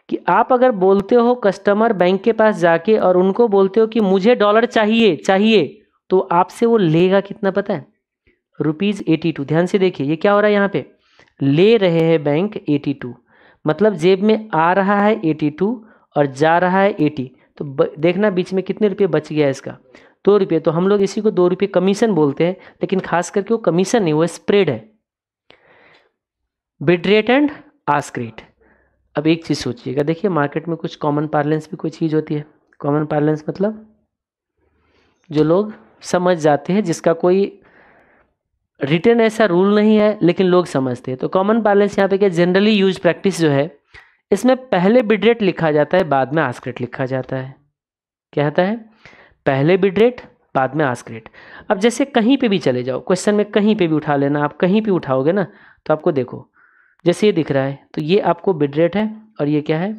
कि आप अगर बोलते हो कस्टमर बैंक के पास जाके और उनको बोलते हो कि मुझे डॉलर चाहिए चाहिए तो आपसे वो लेगा कितना पता है रुपीज़ एटी टू ध्यान से देखिए ये क्या हो रहा है यहाँ पे ले रहे हैं बैंक एटी टू मतलब जेब में आ रहा है एटी टू और जा रहा है एटी तो ब, देखना बीच में कितने रुपये बच गया इसका दो रुपये तो हम लोग इसी को दो रुपये कमीशन बोलते हैं लेकिन खास करके वो कमीशन नहीं वो स्प्रेड है bid rate and ask rate अब एक चीज़ सोचिएगा देखिए मार्केट में कुछ कॉमन पार्लेंस भी कोई चीज़ होती है कॉमन पार्लेंस मतलब जो लोग समझ जाते हैं जिसका कोई रिटर्न ऐसा रूल नहीं है लेकिन लोग समझते हैं तो कॉमन बैलेंस यहाँ पे क्या जनरली यूज प्रैक्टिस जो है इसमें पहले बिडरेट लिखा जाता है बाद में आस्क्रेट लिखा जाता है क्या होता है पहले बिडरेट बाद में आस्क्रेट अब जैसे कहीं पे भी चले जाओ क्वेश्चन में कहीं पे भी उठा लेना आप कहीं पर उठाओगे ना तो आपको देखो जैसे ये दिख रहा है तो ये आपको बिडरेट है और ये क्या है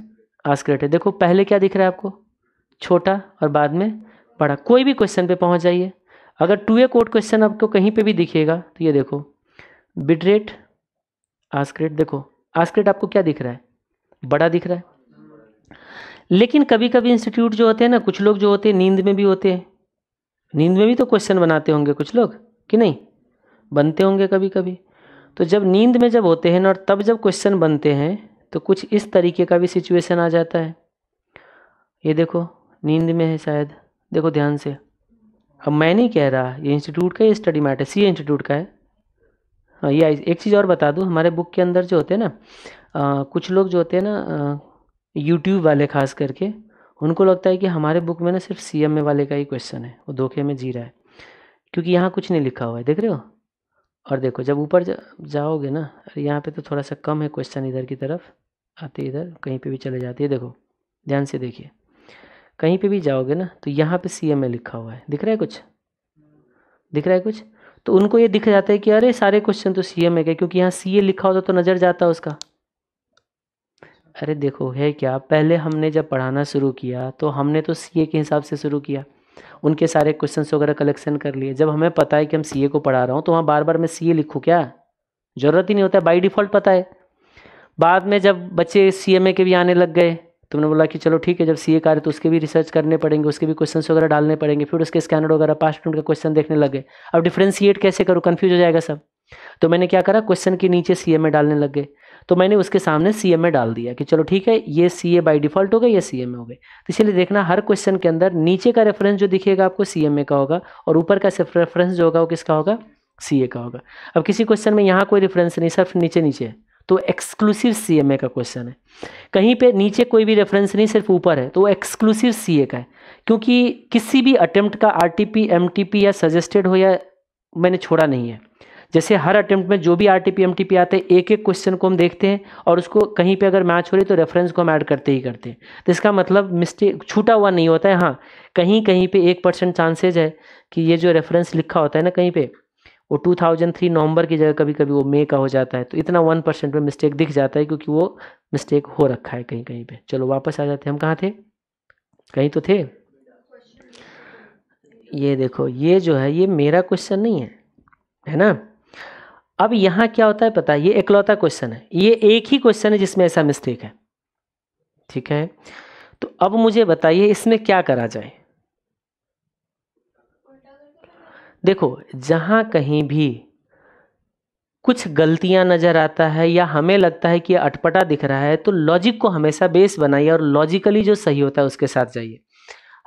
आस्क्रेट है देखो पहले क्या दिख रहा है आपको छोटा और बाद में बड़ा कोई भी क्वेश्चन पर पहुंच जाइए अगर टू ए कोड क्वेश्चन आपको कहीं पे भी दिखेगा तो ये देखो बिटरेट आस्क्रेट देखो आस्क्रेट आपको क्या दिख रहा है बड़ा दिख रहा है लेकिन कभी कभी इंस्टीट्यूट जो होते हैं ना कुछ लोग जो होते हैं नींद में भी होते हैं नींद में भी तो क्वेश्चन बनाते होंगे कुछ लोग कि नहीं बनते होंगे कभी कभी तो जब नींद में जब होते हैं ना और तब जब क्वेश्चन बनते हैं तो कुछ इस तरीके का भी सिचुएशन आ जाता है ये देखो नींद में है शायद देखो ध्यान से अब मैं नहीं कह रहा ये इंस्टीट्यूट का ये स्टडी मैटर सी इंस्टीट्यूट का है हाँ ये एक चीज़ और बता दूँ हमारे बुक के अंदर जो होते हैं ना आ, कुछ लोग जो होते हैं ना यूट्यूब वाले खास करके उनको लगता है कि हमारे बुक में ना सिर्फ सी एम ए वाले का ही क्वेश्चन है वो धोखे में जी रहा है क्योंकि यहाँ कुछ नहीं लिखा हुआ है देख रहे हो और देखो जब ऊपर जा, जाओगे ना अरे यहाँ पर तो थोड़ा सा कम है क्वेश्चन इधर की तरफ आते इधर कहीं पर भी चले जाते हैं देखो ध्यान से देखिए कहीं पे भी जाओगे ना तो यहाँ पे सी एम ए लिखा हुआ है दिख रहा है कुछ दिख रहा है कुछ तो उनको ये दिख जाता है कि अरे सारे क्वेश्चन तो सी एम ए के क्योंकि यहाँ सी ए लिखा होता तो नज़र जाता उसका अरे देखो है क्या पहले हमने जब पढ़ाना शुरू किया तो हमने तो सी ए के हिसाब से शुरू किया उनके सारे क्वेश्चन वगैरह कलेक्शन कर लिए जब हमें पता है कि हम सी ए को पढ़ा रहा हूँ तो वहाँ बार बार मैं सी ए लिखूँ क्या ज़रूरत ही नहीं होता बाई डिफ़ॉल्ट पता है बाद में जब बच्चे सी एम ए के भी आने लग गए तुमने बोला कि चलो ठीक है जब सी का कार्य तो उसके भी रिसर्च करने पड़ेंगे उसके भी क्वेश्चन वगैरह डालने पड़ेंगे फिर उसके स्कैनर वगैरह पास्ट मिनट का क्वेश्चन देखने लगे अब डिफ्रेंशिएट कैसे करूँ कन्फ्यूज हो जाएगा सब तो मैंने क्या करा क्वेश्चन के नीचे सी में डालने लग गए तो मैंने उसके सामने सी में डाल दिया कि चलो ठीक है ये सी ए बाई डिफॉल्ट हो गया या सी एम हो गए तो इसीलिए देखना हर क्वेश्चन के अंदर नीचे का रेफरेंस जो दिखेगा आपको सी का होगा और ऊपर का रेफरेंस जो होगा वो किसका होगा सी ए का होगा अब किसी क्वेश्चन में यहाँ कोई रेफरेंस नहीं सिर्फ नीचे नीचे है तो एक्सक्लूसिव सीएमए का क्वेश्चन है कहीं पे नीचे कोई भी रेफरेंस नहीं सिर्फ ऊपर है तो वो एक्सक्लूसिव सीए का है क्योंकि किसी भी अटेम्प्ट का आरटीपी एमटीपी या सजेस्टेड हो या मैंने छोड़ा नहीं है जैसे हर अटेम्प्ट में जो भी आर टी पी आते हैं एक एक क्वेश्चन को हम देखते हैं और उसको कहीं पे अगर मैच हो रही तो रेफरेंस को हम ऐड करते ही करते हैं तो इसका मतलब मिस्टेक छूटा हुआ नहीं होता है हाँ कहीं कहीं पे एक परसेंट चांसेज है कि ये जो रेफरेंस लिखा होता है ना कहीं पे वो 2003 नवंबर की जगह कभी कभी वो मे का हो जाता है तो इतना वन परसेंट में मिस्टेक दिख जाता है क्योंकि वो मिस्टेक हो रखा है कहीं कहीं पे चलो वापस आ जाते हैं हम कहाँ थे कहीं तो थे ये देखो ये जो है ये मेरा क्वेश्चन नहीं है है ना अब यहाँ क्या होता है पता है ये इकलौता क्वेश्चन है ये एक ही क्वेश्चन है जिसमें ऐसा मिस्टेक है ठीक है तो अब मुझे बताइए इसमें क्या करा जाए देखो जहाँ कहीं भी कुछ गलतियाँ नज़र आता है या हमें लगता है कि अटपटा दिख रहा है तो लॉजिक को हमेशा बेस बनाइए और लॉजिकली जो सही होता है उसके साथ जाइए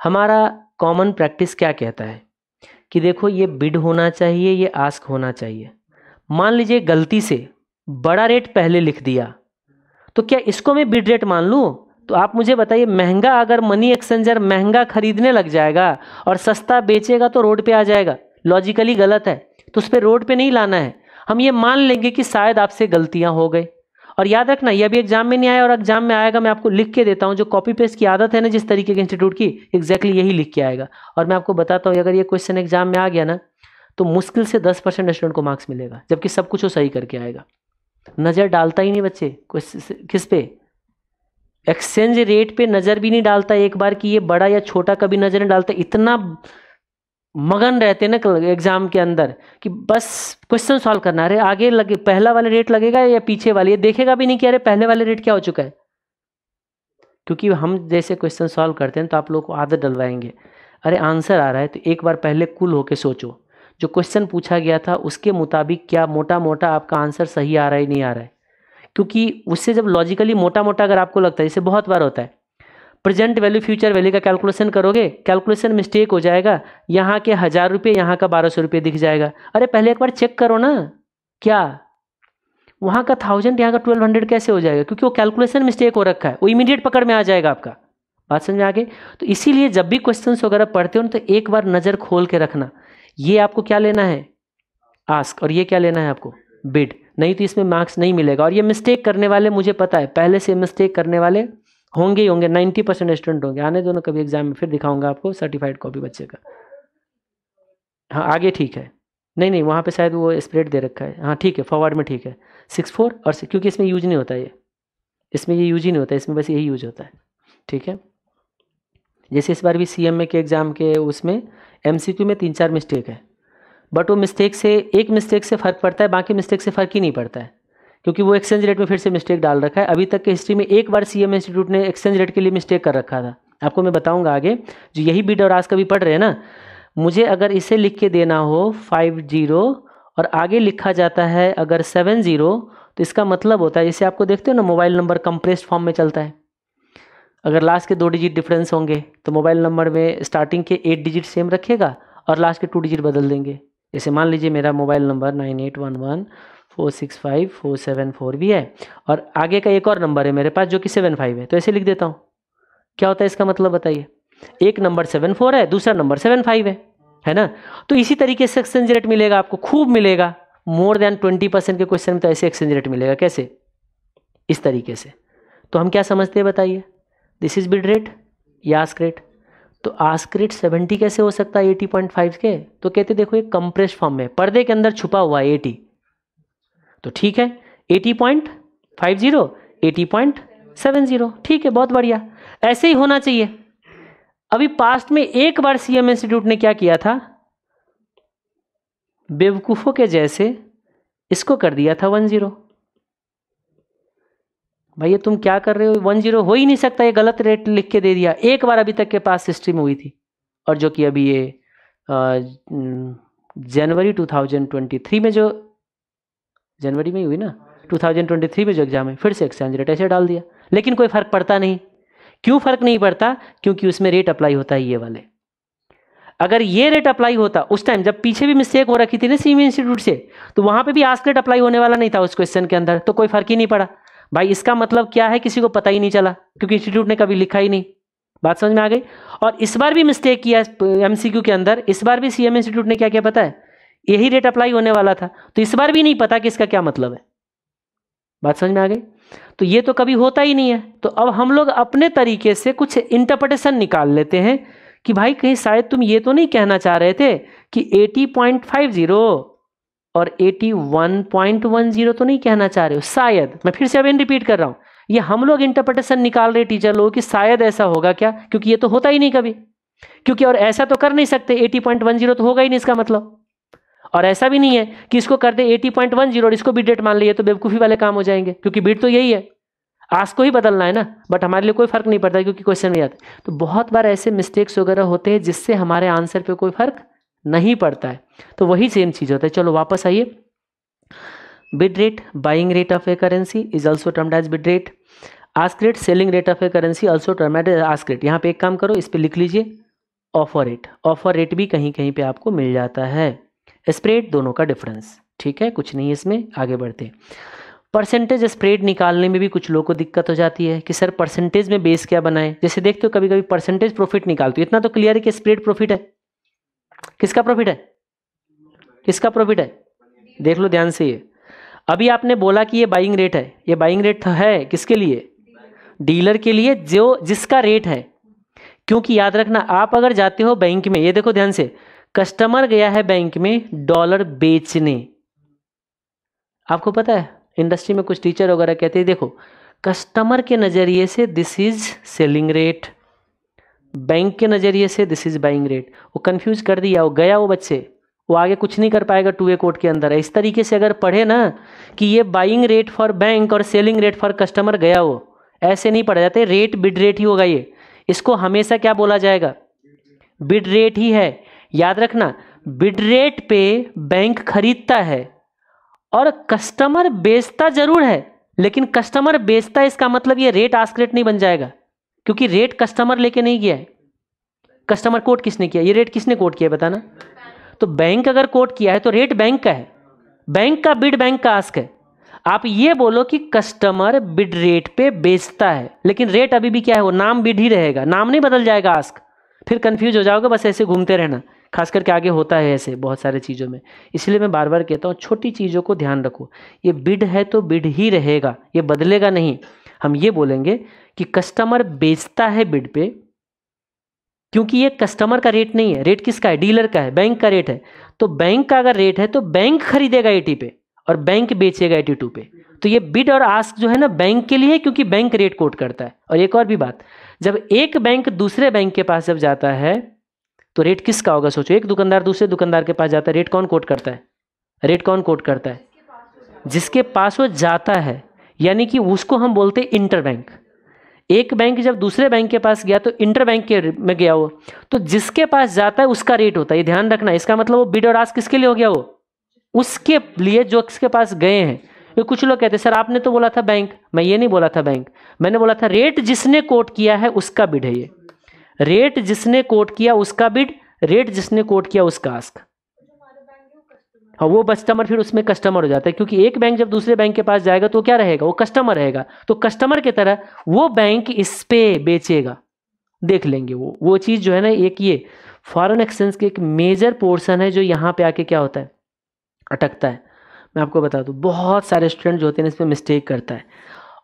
हमारा कॉमन प्रैक्टिस क्या कहता है कि देखो ये बिड होना चाहिए ये आस्क होना चाहिए मान लीजिए गलती से बड़ा रेट पहले लिख दिया तो क्या इसको मैं बिड रेट मान लूँ तो आप मुझे बताइए महंगा अगर मनी एक्सचेंजर महंगा खरीदने लग जाएगा और सस्ता बेचेगा तो रोड पे आ जाएगा लॉजिकली गलत है तो उस पर रोड पे नहीं लाना है हम ये मान लेंगे कि शायद आपसे गलतियां हो गई और याद रखना ये अभी एग्जाम में नहीं आया और एग्जाम में आएगा मैं आपको लिख के देता हूँ जो कॉपी पेस्ट की आदत है ना जिस तरीके के इंस्टीट्यूट की एग्जैक्टली यही लिख के आएगा और मैं आपको बताता हूँ अगर ये क्वेश्चन एग्जाम में आ गया ना तो मुश्किल से दस परसेंट स्टूडेंट को मार्क्स मिलेगा जबकि सब कुछ वो सही करके आएगा नज़र डालता ही नहीं बच्चे किस पे एक्सचेंज रेट पे नज़र भी नहीं डालता एक बार कि ये बड़ा या छोटा कभी नज़र नहीं डालता इतना मगन रहते ना एग्ज़ाम के अंदर कि बस क्वेश्चन सॉल्व करना अरे आगे लगे पहला वाले रेट लगेगा या पीछे वाले ये देखेगा भी नहीं कि अरे पहले वाले रेट क्या हो चुका है क्योंकि हम जैसे क्वेश्चन सॉल्व करते हैं तो आप लोग को आदत डलवाएंगे अरे आंसर आ रहा है तो एक बार पहले कुल होके सोचो जो क्वेश्चन पूछा गया था उसके मुताबिक क्या मोटा मोटा आपका आंसर सही आ रहा है नहीं आ रहा है क्योंकि उससे जब लॉजिकली मोटा मोटा अगर आपको लगता है जैसे बहुत बार होता है प्रेजेंट वैल्यू फ्यूचर वैल्यू का कैलकुलेशन करोगे कैलकुलेशन मिस्टेक हो जाएगा यहाँ के हज़ार रुपये यहाँ का बारह सौ रुपये दिख जाएगा अरे पहले एक बार चेक करो ना क्या वहाँ का थाउजेंड यहाँ का ट्वेल्व हंड्रेड कैसे हो जाएगा क्योंकि वो कैलकुलेशन मिस्टेक हो रखा है वो इमीडिएट पकड़ में आ जाएगा आपका बात समझ में तो इसीलिए जब भी क्वेश्चन वगैरह पढ़ते हो ना तो एक बार नज़र खोल के रखना ये आपको क्या लेना है आस्क और ये क्या लेना है आपको बिड नहीं तो इसमें मार्क्स नहीं मिलेगा और ये मिस्टेक करने वाले मुझे पता है पहले से मिस्टेक करने वाले होंगे ही होंगे नाइन्टी परसेंट स्टूडेंट होंगे आने दोनों कभी एग्जाम में फिर दिखाऊंगा आपको सर्टिफाइड कॉपी बच्चे का हाँ आगे ठीक है नहीं नहीं वहाँ पे शायद वो स्प्रेड दे रखा है हाँ ठीक है फॉरवर्ड में ठीक है सिक्स फोर और क्योंकि इसमें यूज नहीं होता ये इसमें ये यूज ही नहीं होता इसमें बस यही यूज होता है ठीक है जैसे इस बार भी सी एम के एग्ज़ाम के उसमें एम में तीन चार मिस्टेक है बट वो मिस्टेक से एक मिस्टेक से फ़र्क पड़ता है बाकी मिस्टेक से फ़र्क ही नहीं पड़ता है क्योंकि वो एक्सचेंज रेट में फिर से मिस्टेक डाल रखा है अभी तक के हिस्ट्री में एक बार सीएम इंस्टीट्यूट ने एक्सचेंज रेट के लिए मिस्टेक कर रखा था आपको मैं बताऊंगा आगे जो यही बीट और आज का भी पढ़ रहे हैं ना मुझे अगर इसे लिख के देना हो फाइव जीरो और आगे लिखा जाता है अगर सेवन जीरो तो इसका मतलब होता है जैसे आपको देखते हो ना मोबाइल नंबर कंप्रेस्ड फॉर्म में चलता है अगर लास्ट के दो डिजिट डिफरेंस होंगे तो मोबाइल नंबर में स्टार्टिंग के एट डिजिट सेम रखेगा और लास्ट के टू डिजिट बदल देंगे जैसे मान लीजिए मेरा mobile number nine eight one one four six five four seven four भी है और आगे का एक और नंबर है मेरे पास जो कि सेवन फाइव है तो ऐसे लिख देता हूँ क्या होता है इसका मतलब बताइए एक नंबर सेवन फोर है दूसरा नंबर सेवन फाइव है है ना तो इसी तरीके से एक्सचेंज रेट मिलेगा आपको खूब मिलेगा मोर देन ट्वेंटी परसेंट के क्वेश्चन में तो ऐसे एक्सचेंज रेट मिलेगा कैसे इस तरीके से तो हम क्या समझते हैं बताइए दिस इज बिड रेट या आस्क रेट तो आस्क्रिट सेवेंटी कैसे हो सकता है एटी पॉइंट फाइव के तो कहते देखो ये कंप्रेस फॉर्म में पर्दे के अंदर छुपा हुआ है एटी तो ठीक है eighty point five zero eighty point seven zero ठीक है बहुत बढ़िया ऐसे ही होना चाहिए अभी पास्ट में एक बार सीएम इंस्टीट्यूट ने क्या किया था बेवकूफ़ों के जैसे इसको कर दिया था वन जीरो भैया तुम क्या कर रहे हो वन जीरो हो ही नहीं सकता ये गलत रेट लिख के दे दिया एक बार अभी तक के पास हिस्ट्री में हुई थी और जो कि अभी ये जनवरी टू थाउजेंड ट्वेंटी थ्री में जो जनवरी में हुई ना टू थाउजेंड ट्वेंटी थ्री में जो एग्ज़ाम है फिर से एक्सचेंज रेट ऐसे डाल दिया लेकिन कोई फ़र्क पड़ता नहीं क्यों फ़र्क नहीं पड़ता क्योंकि उसमें रेट अप्लाई होता है ये वाले अगर ये रेट अप्लाई होता उस टाइम जब पीछे भी मिस्टेक हो रखी थी ना सीमी इंस्टीट्यूट e से तो वहाँ पे भी आज रेट अप्लाई होने वाला नहीं था उस क्वेश्चन के अंदर तो कोई फ़र्क ही नहीं पड़ा भाई इसका मतलब क्या है किसी को पता ही नहीं चला क्योंकि इंस्टीट्यूट ने कभी लिखा ही नहीं बात समझ में आ गई और इस बार भी मिस्टेक किया एमसीक्यू के अंदर इस बार भी सीएम इंस्टीट्यूट ने क्या क्या पता है यही रेट अप्लाई होने वाला था तो इस बार भी नहीं पता कि इसका क्या मतलब है बात समझ में आ गई तो ये तो कभी होता ही नहीं है तो अब हम लोग अपने तरीके से कुछ इंटरप्रटेशन निकाल लेते हैं कि भाई कहीं शायद तुम ये तो नहीं कहना चाह रहे थे कि एटी पॉइंट फाइव जीरो और 81.10 तो नहीं कहना चाह रहे हो शायद मैं फिर से अगेन रिपीट कर रहा हूं ये हम लोग इंटरप्रटेशन निकाल रहे टीचर लोग कि शायद ऐसा होगा क्या क्योंकि ये तो होता ही नहीं कभी क्योंकि और ऐसा तो कर नहीं सकते 80.10 तो होगा ही नहीं इसका मतलब और ऐसा भी नहीं है कि इसको कर दे 80.10 और इसको भी डेट मान लिया तो बेवकूफ़ी वाले काम हो जाएंगे क्योंकि बीट तो यही है आज को ही बदलना है ना बट हमारे लिए कोई फ़र्क नहीं पड़ता क्योंकि क्वेश्चन में आता तो बहुत बार ऐसे मिस्टेक्स वगैरह होते हैं जिससे हमारे आंसर पर कोई फ़र्क नहीं पड़ता है तो वही सेम चीज़ होता है चलो वापस आइए bid rate buying rate of a currency is also termed as bid rate ask rate selling rate of a currency also termed as यहाँ पे एक काम करो इस पर लिख लीजिए ऑफर रेट ऑफर रेट भी कहीं कहीं पे आपको मिल जाता है स्प्रेड दोनों का डिफरेंस ठीक है कुछ नहीं इसमें आगे बढ़ते परसेंटेज स्प्रेड निकालने में भी कुछ लोगों को दिक्कत हो जाती है कि सर परसेंटेज में बेस क्या बनाए जैसे देखते हो कभी कभी परसेंटेज प्रॉफिट निकालते हो इतना तो क्लियर है कि स्प्रेड प्रॉफिट है किसका प्रॉफिट है किसका प्रॉफिट है देख लो ध्यान से ये अभी आपने बोला कि ये बाइंग रेट है ये बाइंग रेट है किसके लिए डीलर के लिए जो जिसका रेट है क्योंकि याद रखना आप अगर जाते हो बैंक में ये देखो ध्यान से कस्टमर गया है बैंक में डॉलर बेचने आपको पता है इंडस्ट्री में कुछ टीचर वगैरह कहते हैं देखो कस्टमर के नज़रिए से this is selling rate bank के नज़रिए से दिस इज़ बाइंग रेट वो कन्फ्यूज कर दिया वो गया वो बच्चे वो आगे कुछ नहीं कर पाएगा टू ए कोर्ट के अंदर इस तरीके से अगर पढ़े ना कि ये बाइंग रेट फॉर बैंक और सेलिंग रेट फॉर कस्टमर गया वो ऐसे नहीं पढ़ा जाते रेट बिड रेट ही होगा ये इसको हमेशा क्या बोला जाएगा बिड रेट ही है याद रखना बिड रेट पे बैंक खरीदता है और कस्टमर बेचता जरूर है लेकिन कस्टमर बेचता इसका मतलब ये रेट आस्क रेट नहीं बन जाएगा क्योंकि रेट कस्टमर लेके नहीं गया है कस्टमर कोट किसने किया ये रेट किसने कोट किया बताना तो बैंक अगर कोट किया है तो रेट बैंक का है बैंक का बिड बैंक का आस्क है आप ये बोलो कि कस्टमर बिड रेट पे बेचता है लेकिन रेट अभी भी क्या है वो नाम बिड ही रहेगा नाम नहीं बदल जाएगा आस्क फिर कंफ्यूज हो जाओगे बस ऐसे घूमते रहना खास करके आगे होता है ऐसे बहुत सारे चीज़ों में इसलिए मैं बार बार कहता हूँ छोटी चीज़ों को ध्यान रखो ये बिड है तो बिड ही रहेगा ये बदलेगा नहीं हम ये बोलेंगे कि कस्टमर बेचता है बिड पे क्योंकि ये कस्टमर का रेट नहीं है रेट किसका है डीलर का है बैंक का रेट है तो बैंक का अगर रेट है तो बैंक खरीदेगा एटी पे और बैंक बेचेगा एटी टू पे तो ये बिड और आस्क जो है ना बैंक के लिए क्योंकि बैंक रेट कोट करता है और एक और भी बात जब एक बैंक दूसरे बैंक के पास जब जाता है तो रेट किसका होगा सोचो एक दुकानदार दूसरे दुकानदार के पास जाता है रेट कौन कोट करता है रेट कौन कोट करता है जिसके पास वो जाता है यानी कि उसको हम बोलते इंटर बैंक एक बैंक जब दूसरे बैंक के पास गया तो इंटर बैंक के में गया वो तो जिसके पास जाता है उसका रेट होता है ये ध्यान रखना इसका मतलब वो बिड और आस्क किसके लिए हो गया वो उसके लिए जो इसके पास गए हैं ये कुछ लोग कहते सर आपने तो बोला था बैंक मैं ये नहीं बोला था बैंक मैंने बोला था रेट जिसने कोट किया है उसका बिड है ये रेट जिसने कोट किया उसका बिड रेट जिसने कोट किया उसका आस्क और वो कस्टमर फिर उसमें कस्टमर हो जाता है क्योंकि एक बैंक जब दूसरे बैंक के पास जाएगा तो क्या रहेगा वो कस्टमर रहेगा तो कस्टमर की तरह वो बैंक इस पे बेचेगा देख लेंगे वो वो चीज़ जो है ना एक ये फॉरेन एक्सचेंज के एक मेजर पोर्सन है जो यहाँ पे आके क्या होता है अटकता है मैं आपको बता दूँ बहुत सारे स्टूडेंट जो होते हैं इसमें मिस्टेक करता है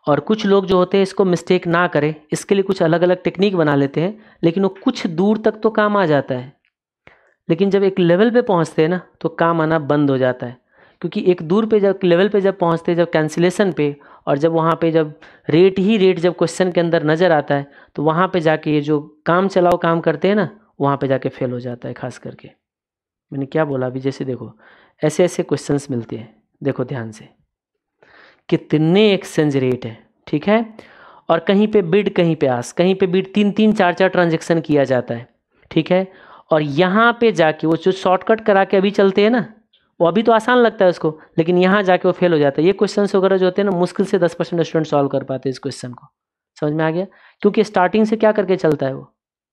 और कुछ लोग जो होते हैं इसको मिस्टेक ना करें इसके लिए कुछ अलग अलग टेक्निक बना लेते हैं लेकिन वो कुछ दूर तक तो काम आ जाता है लेकिन जब एक लेवल पे पहुंचते हैं ना तो काम आना बंद हो जाता है क्योंकि एक दूर पे जब लेवल पे जब पहुंचते हैं जब कैंसिलेशन पे और जब वहाँ पे जब रेट ही रेट जब क्वेश्चन के अंदर नज़र आता है तो वहाँ पे जाके ये जो काम चलाओ काम करते हैं ना वहाँ पे जाके फेल हो जाता है खास करके मैंने क्या बोला अभी जैसे देखो ऐसे ऐसे क्वेश्चंस मिलते हैं देखो ध्यान से कितने एक्सचेंज रेट है ठीक है और कहीं पे बिड कहीं पे आस कहीं पे बिड तीन तीन चार चार ट्रांजेक्शन किया जाता है ठीक है और यहाँ पे जाके वो जो शॉर्टकट करा के अभी चलते हैं ना वो अभी तो आसान लगता है उसको लेकिन यहाँ जाके वो फेल हो जाता है ये क्वेश्चन वगैरह जो होते हैं ना मुश्किल से दस परसेंट स्टूडेंट सॉल्व कर पाते हैं इस क्वेश्चन को समझ में आ गया क्योंकि स्टार्टिंग से क्या करके चलता है वो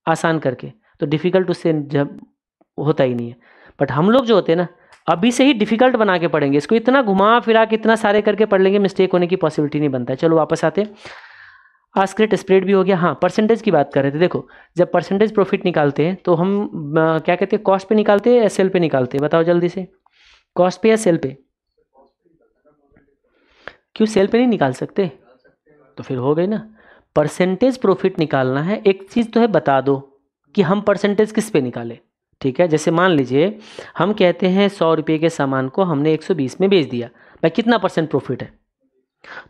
आसान करके तो डिफ़िकल्ट उससे जब होता ही नहीं है बट हम लोग जो होते हैं ना अभी से ही डिफ़िकल्ट बना के पढ़ेंगे इसको इतना घुमा फिरा के इतना सारे करके पढ़ लेंगे मिस्टेक होने की पॉसिबिलिटी नहीं बनता है चलो वापस आते हैं आस्क्रेट स्प्रेड भी हो गया हाँ परसेंटेज की बात कर रहे थे देखो जब परसेंटेज प्रॉफिट निकालते हैं तो हम आ, क्या कहते हैं कॉस्ट पे निकालते हैं या सेल पे निकालते हैं बताओ जल्दी से कॉस्ट पे या सेल पे क्यों सेल पे नहीं निकाल सकते तो फिर हो गई ना परसेंटेज प्रॉफिट निकालना है एक चीज़ तो है बता दो कि हम परसेंटेज किस पे निकालें ठीक है जैसे मान लीजिए हम कहते हैं सौ रुपये के सामान को हमने एक सौ बीस में बेच दिया भाई कितना परसेंट प्रॉफिट है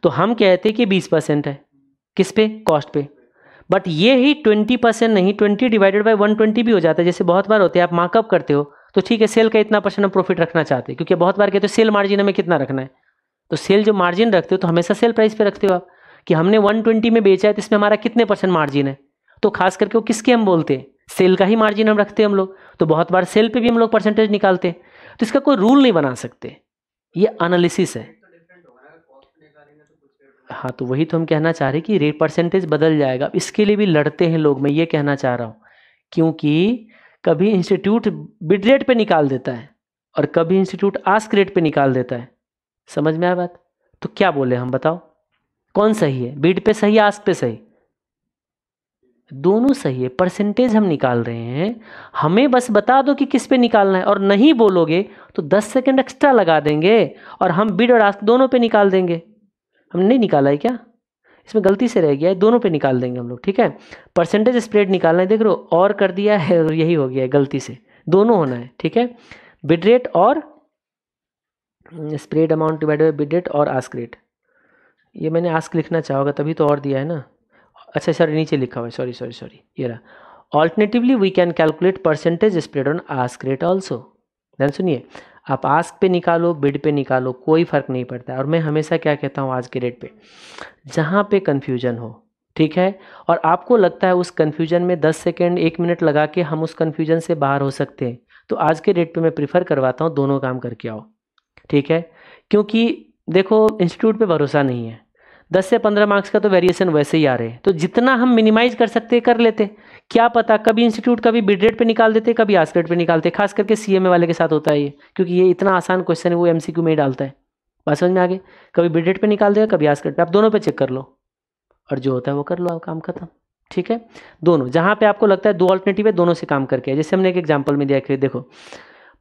तो हम कहते हैं कि बीस परसेंट है किस पे कॉस्ट पे बट ये ही ट्वेंटी परसेंट नहीं twenty divided by one twenty भी हो जाता है जैसे बहुत बार होते हैं आप मार्कअप करते हो तो ठीक है सेल का इतना परसेंट हम प्रॉफिट रखना चाहते हैं क्योंकि बहुत बार कहते हो तो सेल मार्जिन हमें कितना रखना है तो सेल जो मार्जिन रखते हो तो हमेशा सेल प्राइस पे रखते हो आप कि हमने वन ट्वेंटी में बेचा है तो इसमें हमारा कितने परसेंट मार्जिन है तो खास करके वो किसके हम बोलते हैं सेल का ही मार्जिन हम रखते हैं हम लोग तो बहुत बार सेल पर भी हम लोग परसेंटेज निकालते हैं तो इसका कोई रूल नहीं बना सकते ये अनालिसिस है हाँ तो वही तो हम कहना चाह रहे कि रेट परसेंटेज बदल जाएगा इसके लिए भी लड़ते हैं लोग मैं ये कहना चाह रहा हूँ क्योंकि कभी इंस्टीट्यूट बिड रेट पर निकाल देता है और कभी इंस्टीट्यूट आस्क रेट पर निकाल देता है समझ में आया बात तो क्या बोले हम बताओ कौन सही है बिड पे सही आस्क पे सही दोनों सही है परसेंटेज हम निकाल रहे हैं हमें बस बता दो कि किस पे निकालना है और नहीं बोलोगे तो 10 सेकंड एक्स्ट्रा लगा देंगे और हम बिड और आस्क दोनों पे निकाल देंगे हमने नहीं निकाला है क्या इसमें गलती से रह गया है दोनों पे निकाल देंगे हम लोग ठीक है परसेंटेज स्प्रेड निकालना है देख लो और कर दिया है और यही हो गया है गलती से दोनों होना है ठीक है बिड रेट और spread amount divide by bid rate और आस्क रेट ये मैंने आस्क लिखना चाहोगा तभी तो और दिया है ना अच्छा सर नीचे लिखा हुआ है सॉरी सॉरी सॉरी ये रहा alternatively we can calculate percentage spread on ask rate also ध्यान सुनिए आप आस्क पे निकालो बिड पे निकालो कोई फ़र्क नहीं पड़ता और मैं हमेशा क्या कहता हूँ आज के डेट पे जहाँ पे कन्फ्यूजन हो ठीक है और आपको लगता है उस कन्फ्यूजन में दस सेकेंड एक मिनट लगा के हम उस कन्फ्यूजन से बाहर हो सकते हैं तो आज के डेट पर मैं प्रीफर करवाता हूँ दोनों काम करके आओ ठीक है क्योंकि देखो इंस्टीट्यूट पे भरोसा नहीं है दस से पंद्रह मार्क्स का तो वेरिएशन वैसे ही आ रहे हैं तो जितना हम मिनिमाइज कर सकते कर लेते क्या पता कभी इंस्टीट्यूट कभी बिड रेट पर निकाल देते कभी आस्क रेट निकालते खास करके सीएमए वाले के साथ होता है ये क्योंकि ये इतना आसान क्वेश्चन है वो क्यू में ही डालता है बात समझ में आगे कभी बिड रेट पर निकाल देगा कभी आस्क रेट आप दोनों पर चेक कर लो और जो होता है वो कर लो आप काम खत्म ठीक है दोनों जहाँ पे आपको लगता है दो ऑल्टरनेटिव है दोनों से काम करके जैसे हमने एक एग्जाम्पल में दिया कि देखो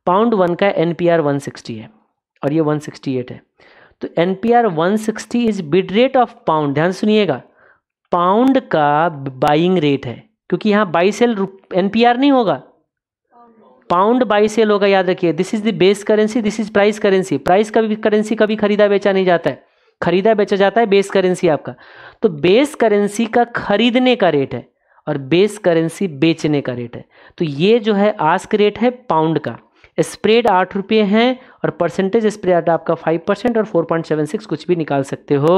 पाउंड वन का N P R one sixty है और ये वन सिक्सटी एट है तो N P R one sixty is bid rate of pound ध्यान सुनिएगा पाउंड का बाइंग रेट है क्योंकि यहाँ बाई सेल एनपीआर नहीं होगा पाउंड बाई सेल होगा याद रखिए this is the base currency this is price currency price कभी करेंसी कभी खरीदा बेचा नहीं जाता है खरीदा बेचा जाता है बेस करेंसी आपका तो बेस करेंसी का खरीदने का रेट है और बेस करेंसी बेचने का रेट है तो ये जो है आस्क रेट है पाउंड का स्प्रेड आठ रुपये हैं और परसेंटेज स्प्रेड आपका फाइव परसेंट और फोर पॉइंट सेवन सिक्स कुछ भी निकाल सकते हो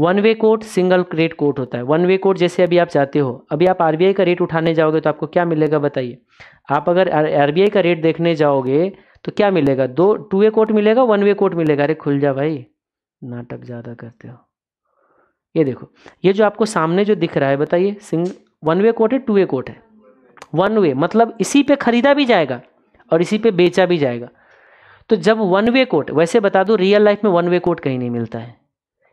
one way quote single rate quote होता है वन वे कोर्ट जैसे अभी आप चाहते हो अभी आप आरबीआई का रेट उठाने जाओगे तो आपको क्या मिलेगा बताइए आप अगर आरबीआई का रेट देखने जाओगे तो क्या मिलेगा दो टू वे कोट मिलेगा वन वे कोट मिलेगा अरे खुल जा भाई नाटक ज़्यादा करते हो ये देखो ये जो आपको सामने जो दिख रहा है बताइए सिंग वन वे कोट है टू वे कोट है वन वे मतलब इसी पे खरीदा भी जाएगा और इसी पे बेचा भी जाएगा तो जब वन वे कोट वैसे बता दो रियल लाइफ में वन वे कोट कहीं नहीं मिलता है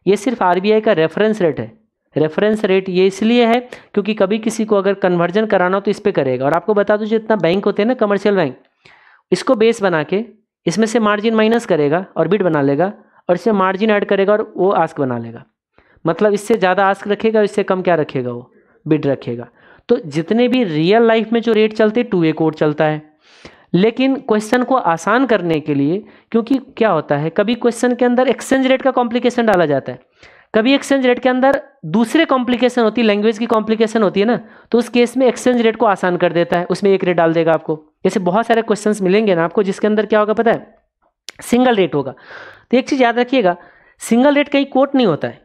ये सिर्फ आर का रेफरेंस रेट है रेफरेंस रेट ये इसलिए है क्योंकि कभी किसी को अगर कन्वर्जन कराना हो तो इस पर करेगा और आपको बता जो जितना बैंक होते हैं ना कमर्शियल बैंक इसको बेस बना के इसमें से मार्जिन माइनस करेगा और बिड बना लेगा और इसमें मार्जिन ऐड करेगा और वो आस्क बना लेगा मतलब इससे ज़्यादा आस्क रखेगा इससे कम क्या रखेगा वो बिड रखेगा तो जितने भी रियल लाइफ में जो रेट चलते टू ए कोड चलता है लेकिन क्वेश्चन को आसान करने के लिए क्योंकि क्या होता है कभी क्वेश्चन के अंदर एक्सचेंज रेट का कॉम्प्लिकेशन डाला जाता है कभी एक्सचेंज रेट के अंदर दूसरे कॉम्प्लिकेशन होती है लैंग्वेज की कॉम्प्लिकेशन होती है ना तो उस केस में एक्सचेंज रेट को आसान कर देता है उसमें एक रेट डाल देगा आपको जैसे बहुत सारे क्वेश्चंस मिलेंगे ना आपको जिसके अंदर क्या होगा पता है सिंगल रेट होगा तो एक चीज़ याद रखिएगा सिंगल रेट कहीं कोट नहीं होता है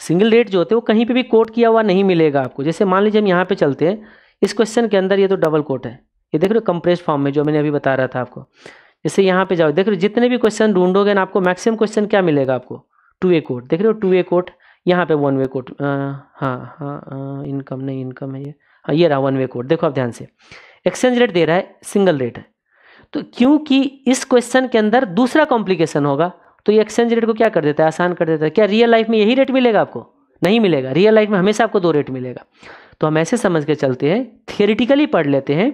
सिंगल रेट जो होते हैं वो कहीं पर भी कोट किया हुआ नहीं मिलेगा आपको जैसे मान लीजिए हम यहाँ पे चलते हैं इस क्वेश्चन के अंदर ये तो डबल कोट है ये देख रहे हो कंप्रेस फॉर्म में जो मैंने अभी बता रहा था आपको जैसे यहाँ पे जाओ देख रहे हो जितने भी क्वेश्चन ढूंढोगे ना आपको मैक्सिमम क्वेश्चन क्या मिलेगा आपको टू ए कोट देख रहे हो टू ए कोट यहाँ पे वन वे कोट हाँ हाँ इनकम नहीं इनकम है ये हाँ ये रहा वन वे कोट देखो आप ध्यान से एक्सचेंज रेट दे रहा है सिंगल रेट है तो क्योंकि इस क्वेश्चन के अंदर दूसरा कॉम्प्लिकेशन होगा तो ये एक्सचेंज रेट को क्या कर देता है आसान कर देता है क्या रियल लाइफ में यही रेट मिलेगा आपको नहीं मिलेगा रियल लाइफ में हमेशा आपको दो रेट मिलेगा तो हम ऐसे समझ के चलते हैं थियोरिटिकली पढ़ लेते हैं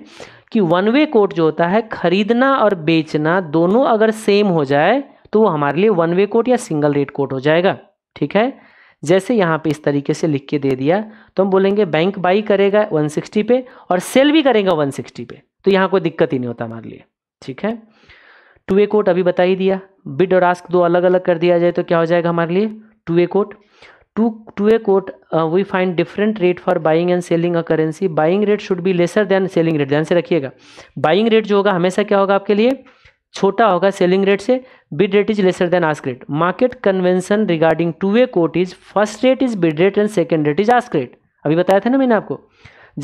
कि वन वे कोट जो होता है खरीदना और बेचना दोनों अगर सेम हो जाए तो वो हमारे लिए वन वे कोट या सिंगल रेट कोट हो जाएगा ठीक है जैसे यहाँ पे इस तरीके से लिख के दे दिया तो हम बोलेंगे बैंक बाई करेगा सिक्सटी पे और सेल भी करेगा सिक्सटी पे तो यहाँ कोई दिक्कत ही नहीं होता हमारे लिए ठीक है टू ए कोट अभी बता ही दिया बिड और आस्क दो अलग अलग कर दिया जाए तो क्या हो जाएगा हमारे लिए two way quote two two way quote we find different rate for buying and selling a currency buying rate should be lesser than selling rate ध्यान से रखिएगा बाइंग रेट जो होगा हमेशा क्या होगा आपके लिए छोटा होगा सेलिंग रेट से bid rate is lesser than ask rate market convention regarding two way quote is first rate is bid rate and second rate is ask rate अभी बताया था ना मैंने आपको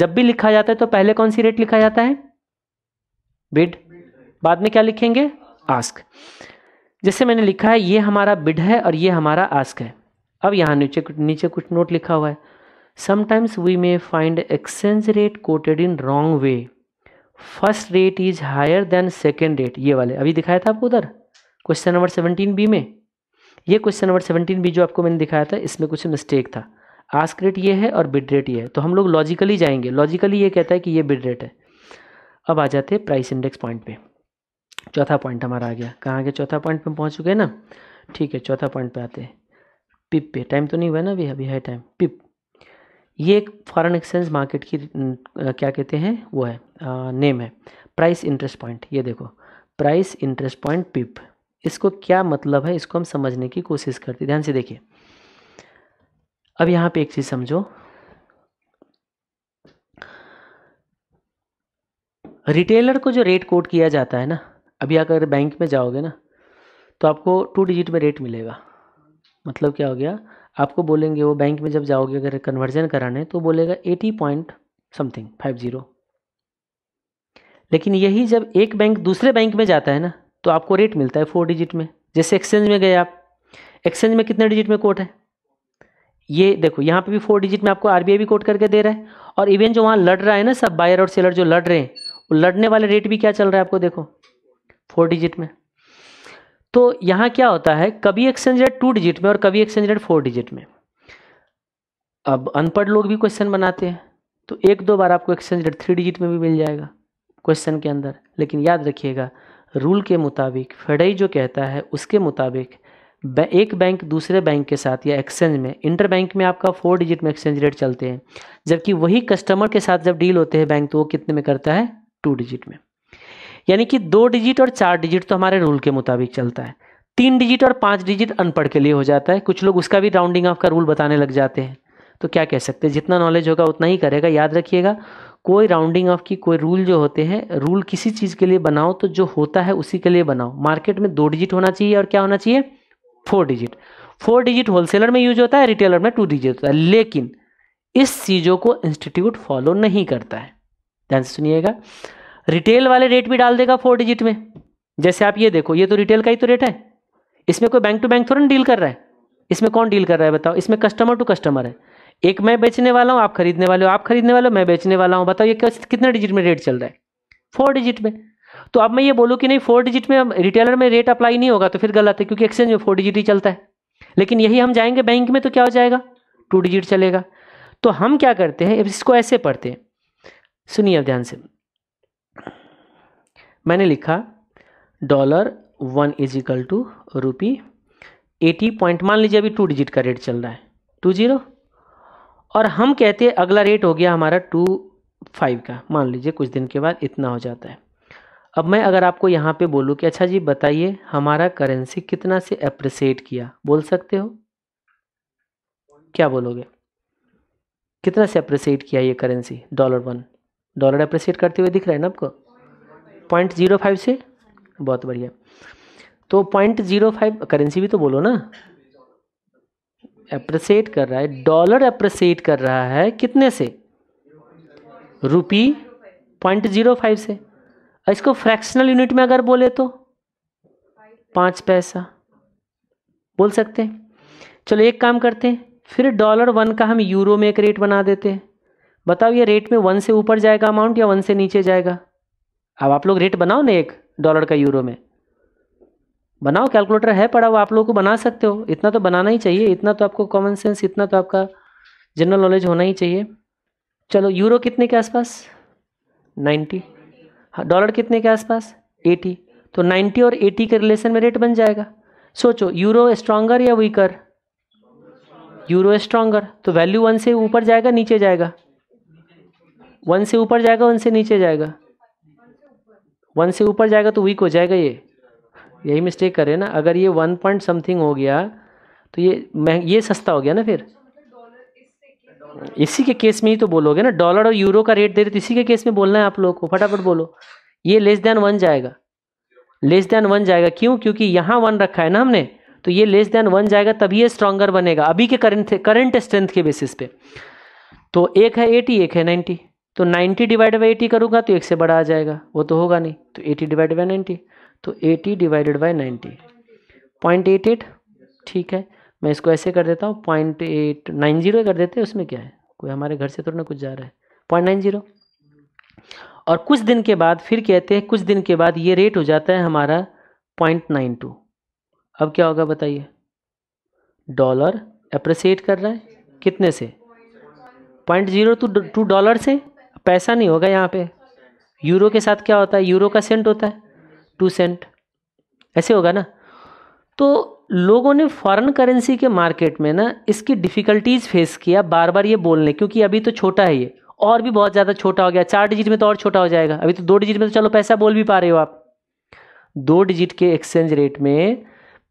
जब भी लिखा जाता है तो पहले कौन सी रेट लिखा जाता है बिड बाद में क्या लिखेंगे आस्क जैसे मैंने लिखा है ये हमारा बिड है और ये हमारा आस्क है अब यहाँ नीचे नीचे कुछ नोट लिखा हुआ है sometimes we may find exchange rate quoted in wrong way first rate is higher than second rate ये वाले अभी दिखाया था आपको उधर क्वेश्चन नंबर सेवनटीन बी में ये क्वेश्चन नंबर सेवनटीन बी जो आपको मैंने दिखाया था इसमें कुछ मिस्टेक था आस्क रेट ये है और बिड रेट ये है तो हम लोग लॉजिकली जाएंगे लॉजिकली ये कहता है कि ये बिड रेट है अब आ जाते हैं प्राइस इंडेक्स पॉइंट पे चौथा पॉइंट हमारा आ गया कहाँ के चौथा पॉइंट पे पहुँच चुके हैं ना ठीक है चौथा पॉइंट पे आते हैं पिप पे टाइम तो नहीं हुआ ना अभी अभी है टाइम पिप ये एक फॉरेन एक्सचेंज मार्केट की क्या कहते हैं वो है आ, नेम है प्राइस इंटरेस्ट पॉइंट ये देखो प्राइस इंटरेस्ट पॉइंट पिप इसको क्या मतलब है इसको हम समझने की कोशिश करते ध्यान से देखिए अब यहाँ पे एक चीज़ समझो रिटेलर को जो रेट कोट किया जाता है ना अभी अगर बैंक में जाओगे ना तो आपको टू डिजिट में रेट मिलेगा मतलब क्या हो गया आपको बोलेंगे वो बैंक में जब जाओगे अगर कन्वर्जन कराने तो बोलेगा eighty point something five zero लेकिन यही जब एक बैंक दूसरे बैंक में जाता है ना तो आपको रेट मिलता है फोर डिजिट में जैसे एक्सचेंज में गए आप एक्सचेंज में कितने डिजिट में कोट है ये देखो यहाँ पे भी फोर डिजिट में आपको आर भी कोट करके दे रहा है और इवन जो वहाँ लड़ रहा है ना सब बायर और सेलर जो लड़ रहे हैं वो लड़ने वाले रेट भी क्या चल रहा है आपको देखो फोर डिजिट में तो यहाँ क्या होता है कभी एक्सचेंज रेट टू डिजिट में और कभी एक्सचेंज रेट फोर डिजिट में अब अनपढ़ लोग भी क्वेश्चन बनाते हैं तो एक दो बार आपको एक्सचेंज रेट थ्री डिजिट में भी मिल जाएगा क्वेश्चन के अंदर लेकिन याद रखिएगा रूल के मुताबिक फेडई जो कहता है उसके मुताबिक एक बैंक दूसरे बैंक के साथ या एक्सचेंज में इंटर बैंक में आपका फोर डिजिट में एक्सचेंज रेट चलते हैं जबकि वही कस्टमर के साथ जब डील होते हैं बैंक तो वो कितने में करता है टू डिजिट में यानी कि दो डिजिट और चार डिजिट तो हमारे रूल के मुताबिक चलता है तीन डिजिट और पाँच डिजिट अनपढ़ के लिए हो जाता है कुछ लोग उसका भी राउंडिंग ऑफ का रूल बताने लग जाते हैं तो क्या कह सकते हैं जितना नॉलेज होगा उतना ही करेगा याद रखिएगा कोई राउंडिंग ऑफ की कोई रूल जो होते हैं रूल किसी चीज़ के लिए बनाओ तो जो होता है उसी के लिए बनाओ मार्केट में दो डिजिट होना चाहिए और क्या होना चाहिए four digit four digit wholesaler में यूज होता है रिटेलर में टू डिजिट होता है लेकिन इस चीज़ों को इंस्टीट्यूट फॉलो नहीं करता है ध्यान से सुनिएगा रिटेल वाले रेट भी डाल देगा फोर डिजिट में जैसे आप ये देखो ये तो रिटेल का ही तो रेट है इसमें कोई बैंक टू बैंक थोड़ा डील कर रहा है इसमें कौन डील कर रहा है बताओ इसमें कस्टमर टू कस्टमर है एक मैं बेचने वाला हूँ आप खरीदने वाले हो आप खरीदने वाले हो मैं बेचने वाला हूँ बताओ ये कितने डिजिट में रेट चल रहा है फोर डिजिट में तो अब मैं ये बोलूँ कि नहीं फोर डिजिट में रिटेलर में रेट अप्लाई नहीं होगा तो फिर गलत है क्योंकि एक्सचेंज में फोर डिजिट ही चलता है लेकिन यही हम जाएंगे बैंक में तो क्या हो जाएगा टू डिजिट चलेगा तो हम क्या करते हैं इसको ऐसे पढ़ते हैं सुनिए अब ध्यान से मैंने लिखा dollar one is equal to rupee eighty point मान लीजिए अभी टू डिजिट का रेट चल रहा है टू ज़ीरो और हम कहते हैं अगला रेट हो गया हमारा टू फाइव का मान लीजिए कुछ दिन के बाद इतना हो जाता है अब मैं अगर आपको यहाँ पे बोलूँ कि अच्छा जी बताइए हमारा करेंसी कितना से अप्रिसिएट किया बोल सकते हो क्या बोलोगे कितना से अप्रिसिएट किया ये currency dollar one dollar appreciate करते हुए दिख रहा है ना आपको पॉइंट जीरो फाइव से बहुत बढ़िया तो पॉइंट जीरो फाइव करेंसी भी तो बोलो ना अप्रिसिएट कर रहा है डॉलर अप्रिसिएट कर रहा है कितने से रुपी पॉइंट जीरो फाइव से इसको फ्रैक्शनल यूनिट में अगर बोले तो पाँच पैसा बोल सकते हैं चलो एक काम करते हैं फिर डॉलर वन का हम यूरो में एक रेट बना देते हैं बताओ ये रेट में वन से ऊपर जाएगा अमाउंट या वन से नीचे जाएगा अब आप लोग रेट बनाओ ना एक डॉलर का यूरो में बनाओ कैलकुलेटर है पड़ा वो आप लोगों को बना सकते हो इतना तो बनाना ही चाहिए इतना तो आपको कॉमन सेंस इतना तो आपका जनरल नॉलेज होना ही चाहिए चलो यूरो कितने के आसपास नाइन्टी हाँ डॉलर कितने के आसपास एटी तो नाइन्टी और एटी के रिलेशन में रेट बन जाएगा सोचो यूरो स्ट्रांगर या वीकर यूरो स्ट्रांगर तो वैल्यू वन से ऊपर जाएगा नीचे जाएगा वन से ऊपर जाएगा वन से नीचे जाएगा वन से ऊपर जाएगा तो वीक हो जाएगा ये यही मिस्टेक करें ना अगर ये वन पॉइंट समथिंग हो गया तो ये मह ये सस्ता हो गया ना फिर इसी के केस में ही तो बोलोगे ना डॉलर और यूरो का रेट दे रहे तो इसी के केस में बोलना है आप लोगों को फटाफट बोलो ये लेस देन वन जाएगा लेस देन वन जाएगा क्यों क्योंकि यहाँ वन रखा है ना हमने तो ये लेस देन वन जाएगा तभी ये स्ट्रांगर बनेगा अभी के करंट करंट स्ट्रेंथ के बेसिस पे तो एक है एटी एक है नाइन्टी तो 90 डिवाइड बाई एटी करूँगा तो एक से बड़ा आ जाएगा वो तो होगा नहीं तो 80 डिवाइड बाई 90 तो 80 divided by 90 point eight eight ठीक है मैं इसको ऐसे कर देता हूँ पॉइंट एट नाइन जीरो कर देते हैं उसमें क्या है कोई हमारे घर से थोड़ा ना कुछ जा रहा है पॉइंट नाइन जीरो और कुछ दिन के बाद फिर कहते हैं कुछ दिन के बाद ये रेट हो जाता है हमारा पॉइंट नाइन टू अब क्या होगा बताइए डॉलर अप्रिसिएट कर रहा है कितने से पॉइंट जीरो टू डॉलर से पैसा नहीं होगा यहाँ पे यूरो के साथ क्या होता है यूरो का सेंट होता है टू सेंट ऐसे होगा ना तो लोगों ने फॉरेन करेंसी के मार्केट में ना इसकी डिफ़िकल्टीज़ फेस किया बार बार ये बोलने क्योंकि अभी तो छोटा है ये और भी बहुत ज़्यादा छोटा हो गया चार डिजिट में तो और छोटा हो जाएगा अभी तो दो डिजिट में तो चलो पैसा बोल भी पा रहे हो आप दो डिजिट के एक्सचेंज रेट में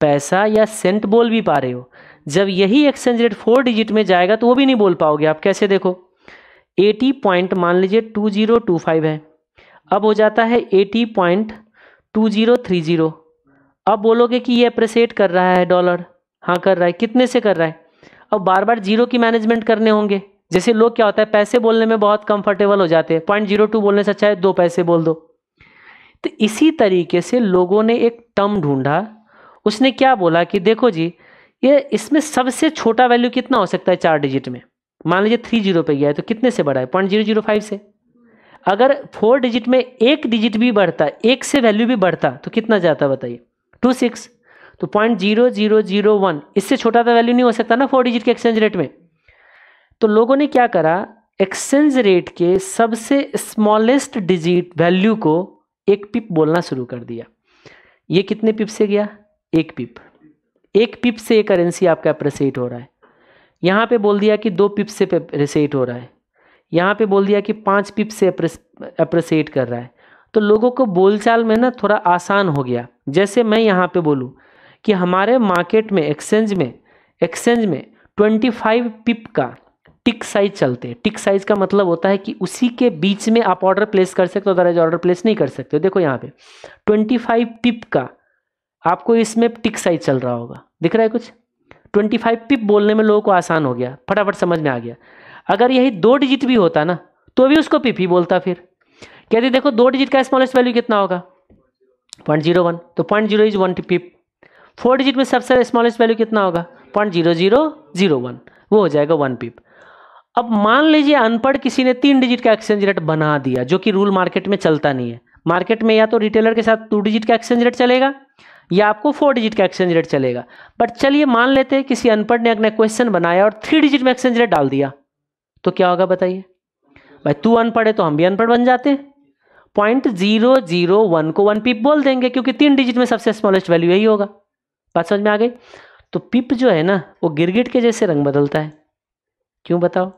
पैसा या सेंट बोल भी पा रहे हो जब यही एक्सचेंज रेट फोर डिजिट में जाएगा तो वो भी नहीं बोल पाओगे आप कैसे देखो एटी पॉइंट मान लीजिए टू जीरो टू फाइव है अब हो जाता है eighty point two zero three zero अब बोलोगे कि ये अप्रिसिएट कर रहा है डॉलर हाँ कर रहा है कितने से कर रहा है अब बार बार जीरो की मैनेजमेंट करने होंगे जैसे लोग क्या होता है पैसे बोलने में बहुत कंफर्टेबल हो जाते हैं पॉइंट जीरो टू बोलने से अच्छा है दो पैसे बोल दो तो इसी तरीके से लोगों ने एक टर्म ढूंढा उसने क्या बोला कि देखो जी ये इसमें सबसे छोटा वैल्यू कितना हो सकता है चार डिजिट में मान लीजिए थ्री जीरो पर गया है तो कितने से बढ़ा है पॉइंट जीरो जीरो फाइव से अगर फोर डिजिट में एक डिजिट भी बढ़ता एक से वैल्यू भी बढ़ता तो कितना जाता बताइए टू सिक्स तो point zero zero zero one इससे छोटा तो वैल्यू नहीं हो सकता ना फोर डिजिट के एक्सचेंज रेट में तो लोगों ने क्या करा एक्सचेंज रेट के सबसे स्मॉलेस्ट डिजिट वैल्यू को एक पिप बोलना शुरू कर दिया ये कितने पिप से गया एक पिप एक पिप से ये करेंसी आपका अप्रिसिएट हो रहा है यहाँ पे बोल दिया कि दो पिप से अप्रिसिएट हो रहा है यहाँ पे बोल दिया कि पांच पिप से अप्रिसिएट कर रहा है तो लोगों को बोलचाल में ना थोड़ा आसान हो गया जैसे मैं यहाँ पे बोलूँ कि हमारे मार्केट में एक्सचेंज में एक्सचेंज में ट्वेंटी फाइव पिप का टिक साइज चलते हैं टिक साइज का मतलब होता है कि उसी के बीच में आप ऑर्डर प्लेस कर सकते हो अदरवाइज ऑर्डर प्लेस नहीं कर सकते हो देखो यहाँ पे ट्वेंटी फाइव पिप का आपको इसमें टिक साइज चल रहा होगा दिख रहा है कुछ ट्वेंटी फाइव पिप बोलने में लोगों को आसान हो गया फटाफट समझ में आ गया अगर यही दो डिजिट भी होता ना तो भी उसको पिप ही बोलता फिर कहते देखो दो डिजिट का स्मॉलेस्ट वैल्यू कितना होगा पॉइंट जीरो वन तो point zero is one pip four digit में सबसे स्मॉलेस्ट वैल्यू कितना होगा point zero zero zero one वो हो जाएगा वन पिप अब मान लीजिए अनपढ़ किसी ने तीन डिजिट का एक्सचेंज रेट बना दिया जो कि रूल मार्केट में चलता नहीं है मार्केट में या तो रिटेलर के साथ टू डिजिट का एक्सचेंज रेट चलेगा या आपको फोर डिजिट का एक्सचेंज रेट चलेगा बट चलिए मान लेते हैं किसी अनपढ़ ने अपने क्वेश्चन बनाया और थ्री डिजिट में एक्सचेंज रेट डाल दिया तो क्या होगा बताइए भाई तू अनपढ़ है तो हम भी अनपढ़ बन जाते पॉइंट जीरो जीरो वन को वन पिप बोल देंगे क्योंकि तीन डिजिट में सबसे स्मॉलेस्ट वैल्यू यही होगा बात समझ में आ गई तो पिप जो है ना वो गिरगिट के जैसे रंग बदलता है क्यों बताओ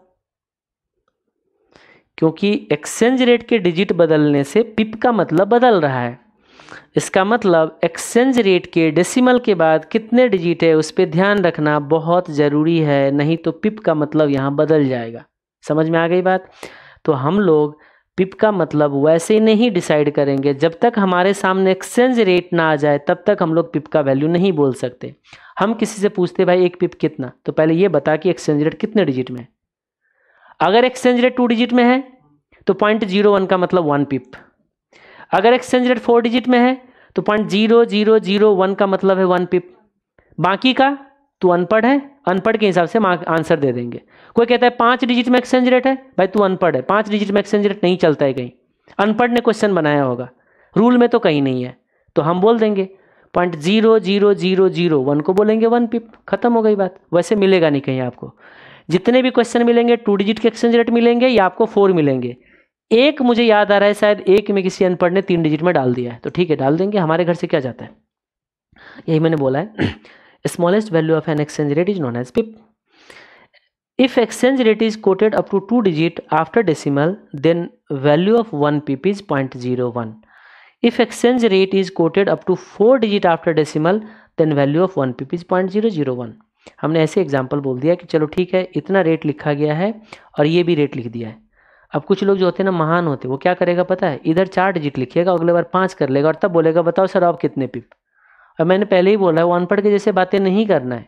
क्योंकि एक्सचेंज रेट के डिजिट बदलने से पिप का मतलब बदल रहा है इसका मतलब एक्सचेंज रेट के डेसिमल के बाद कितने डिजिट है उस पर ध्यान रखना बहुत ज़रूरी है नहीं तो पिप का मतलब यहाँ बदल जाएगा समझ में आ गई बात तो हम लोग पिप का मतलब वैसे नहीं डिसाइड करेंगे जब तक हमारे सामने एक्सचेंज रेट ना आ जाए तब तक हम लोग पिप का वैल्यू नहीं बोल सकते हम किसी से पूछते भाई एक पिप कितना तो पहले ये बता कि एक्सचेंज रेट कितने डिजिट में है अगर एक्सचेंज रेट टू डिजिट में है तो पॉइंट जीरो वन का मतलब वन पिप अगर एक्सचेंज रेट फोर डिजिट में है तो point zero zero zero one का मतलब है वन पिप बाकी का तू तो अनपढ़ है अनपढ़ के हिसाब से आंसर दे देंगे कोई कहता है पाँच डिजिट में एक्सचेंज रेट है भाई तू अनपढ़ है पाँच डिजिट में एक्सचेंज रेट नहीं चलता है कहीं अनपढ़ ने क्वेश्चन बनाया होगा रूल में तो कहीं नहीं है तो हम बोल देंगे point zero zero zero zero one को बोलेंगे वन पिप खत्म हो गई बात वैसे मिलेगा नहीं कहीं आपको जितने भी क्वेश्चन मिलेंगे टू डिजिट के एक्सचेंज रेट मिलेंगे या आपको फोर मिलेंगे एक मुझे याद आ रहा है शायद एक में किसी अनपढ़ ने तीन डिजिट में डाल दिया है तो ठीक है डाल देंगे हमारे घर से क्या जाता है यही मैंने बोला है smallest value of an exchange rate is known as pip up to two digit after decimal then value of one pip is point zero one if exchange rate is quoted up to four digit after decimal then value of one pip is point zero zero one हमने ऐसे example बोल दिया कि चलो ठीक है इतना rate लिखा गया है और ये भी रेट लिख दिया है अब कुछ लोग जो होते हैं ना महान होते वो क्या करेगा पता है इधर चार डिजिट लिखिएगा अगले बार पाँच कर लेगा और तब बोलेगा बताओ सर आप कितने पिप और मैंने पहले ही बोला है वो अनपढ़ के जैसे बातें नहीं करना है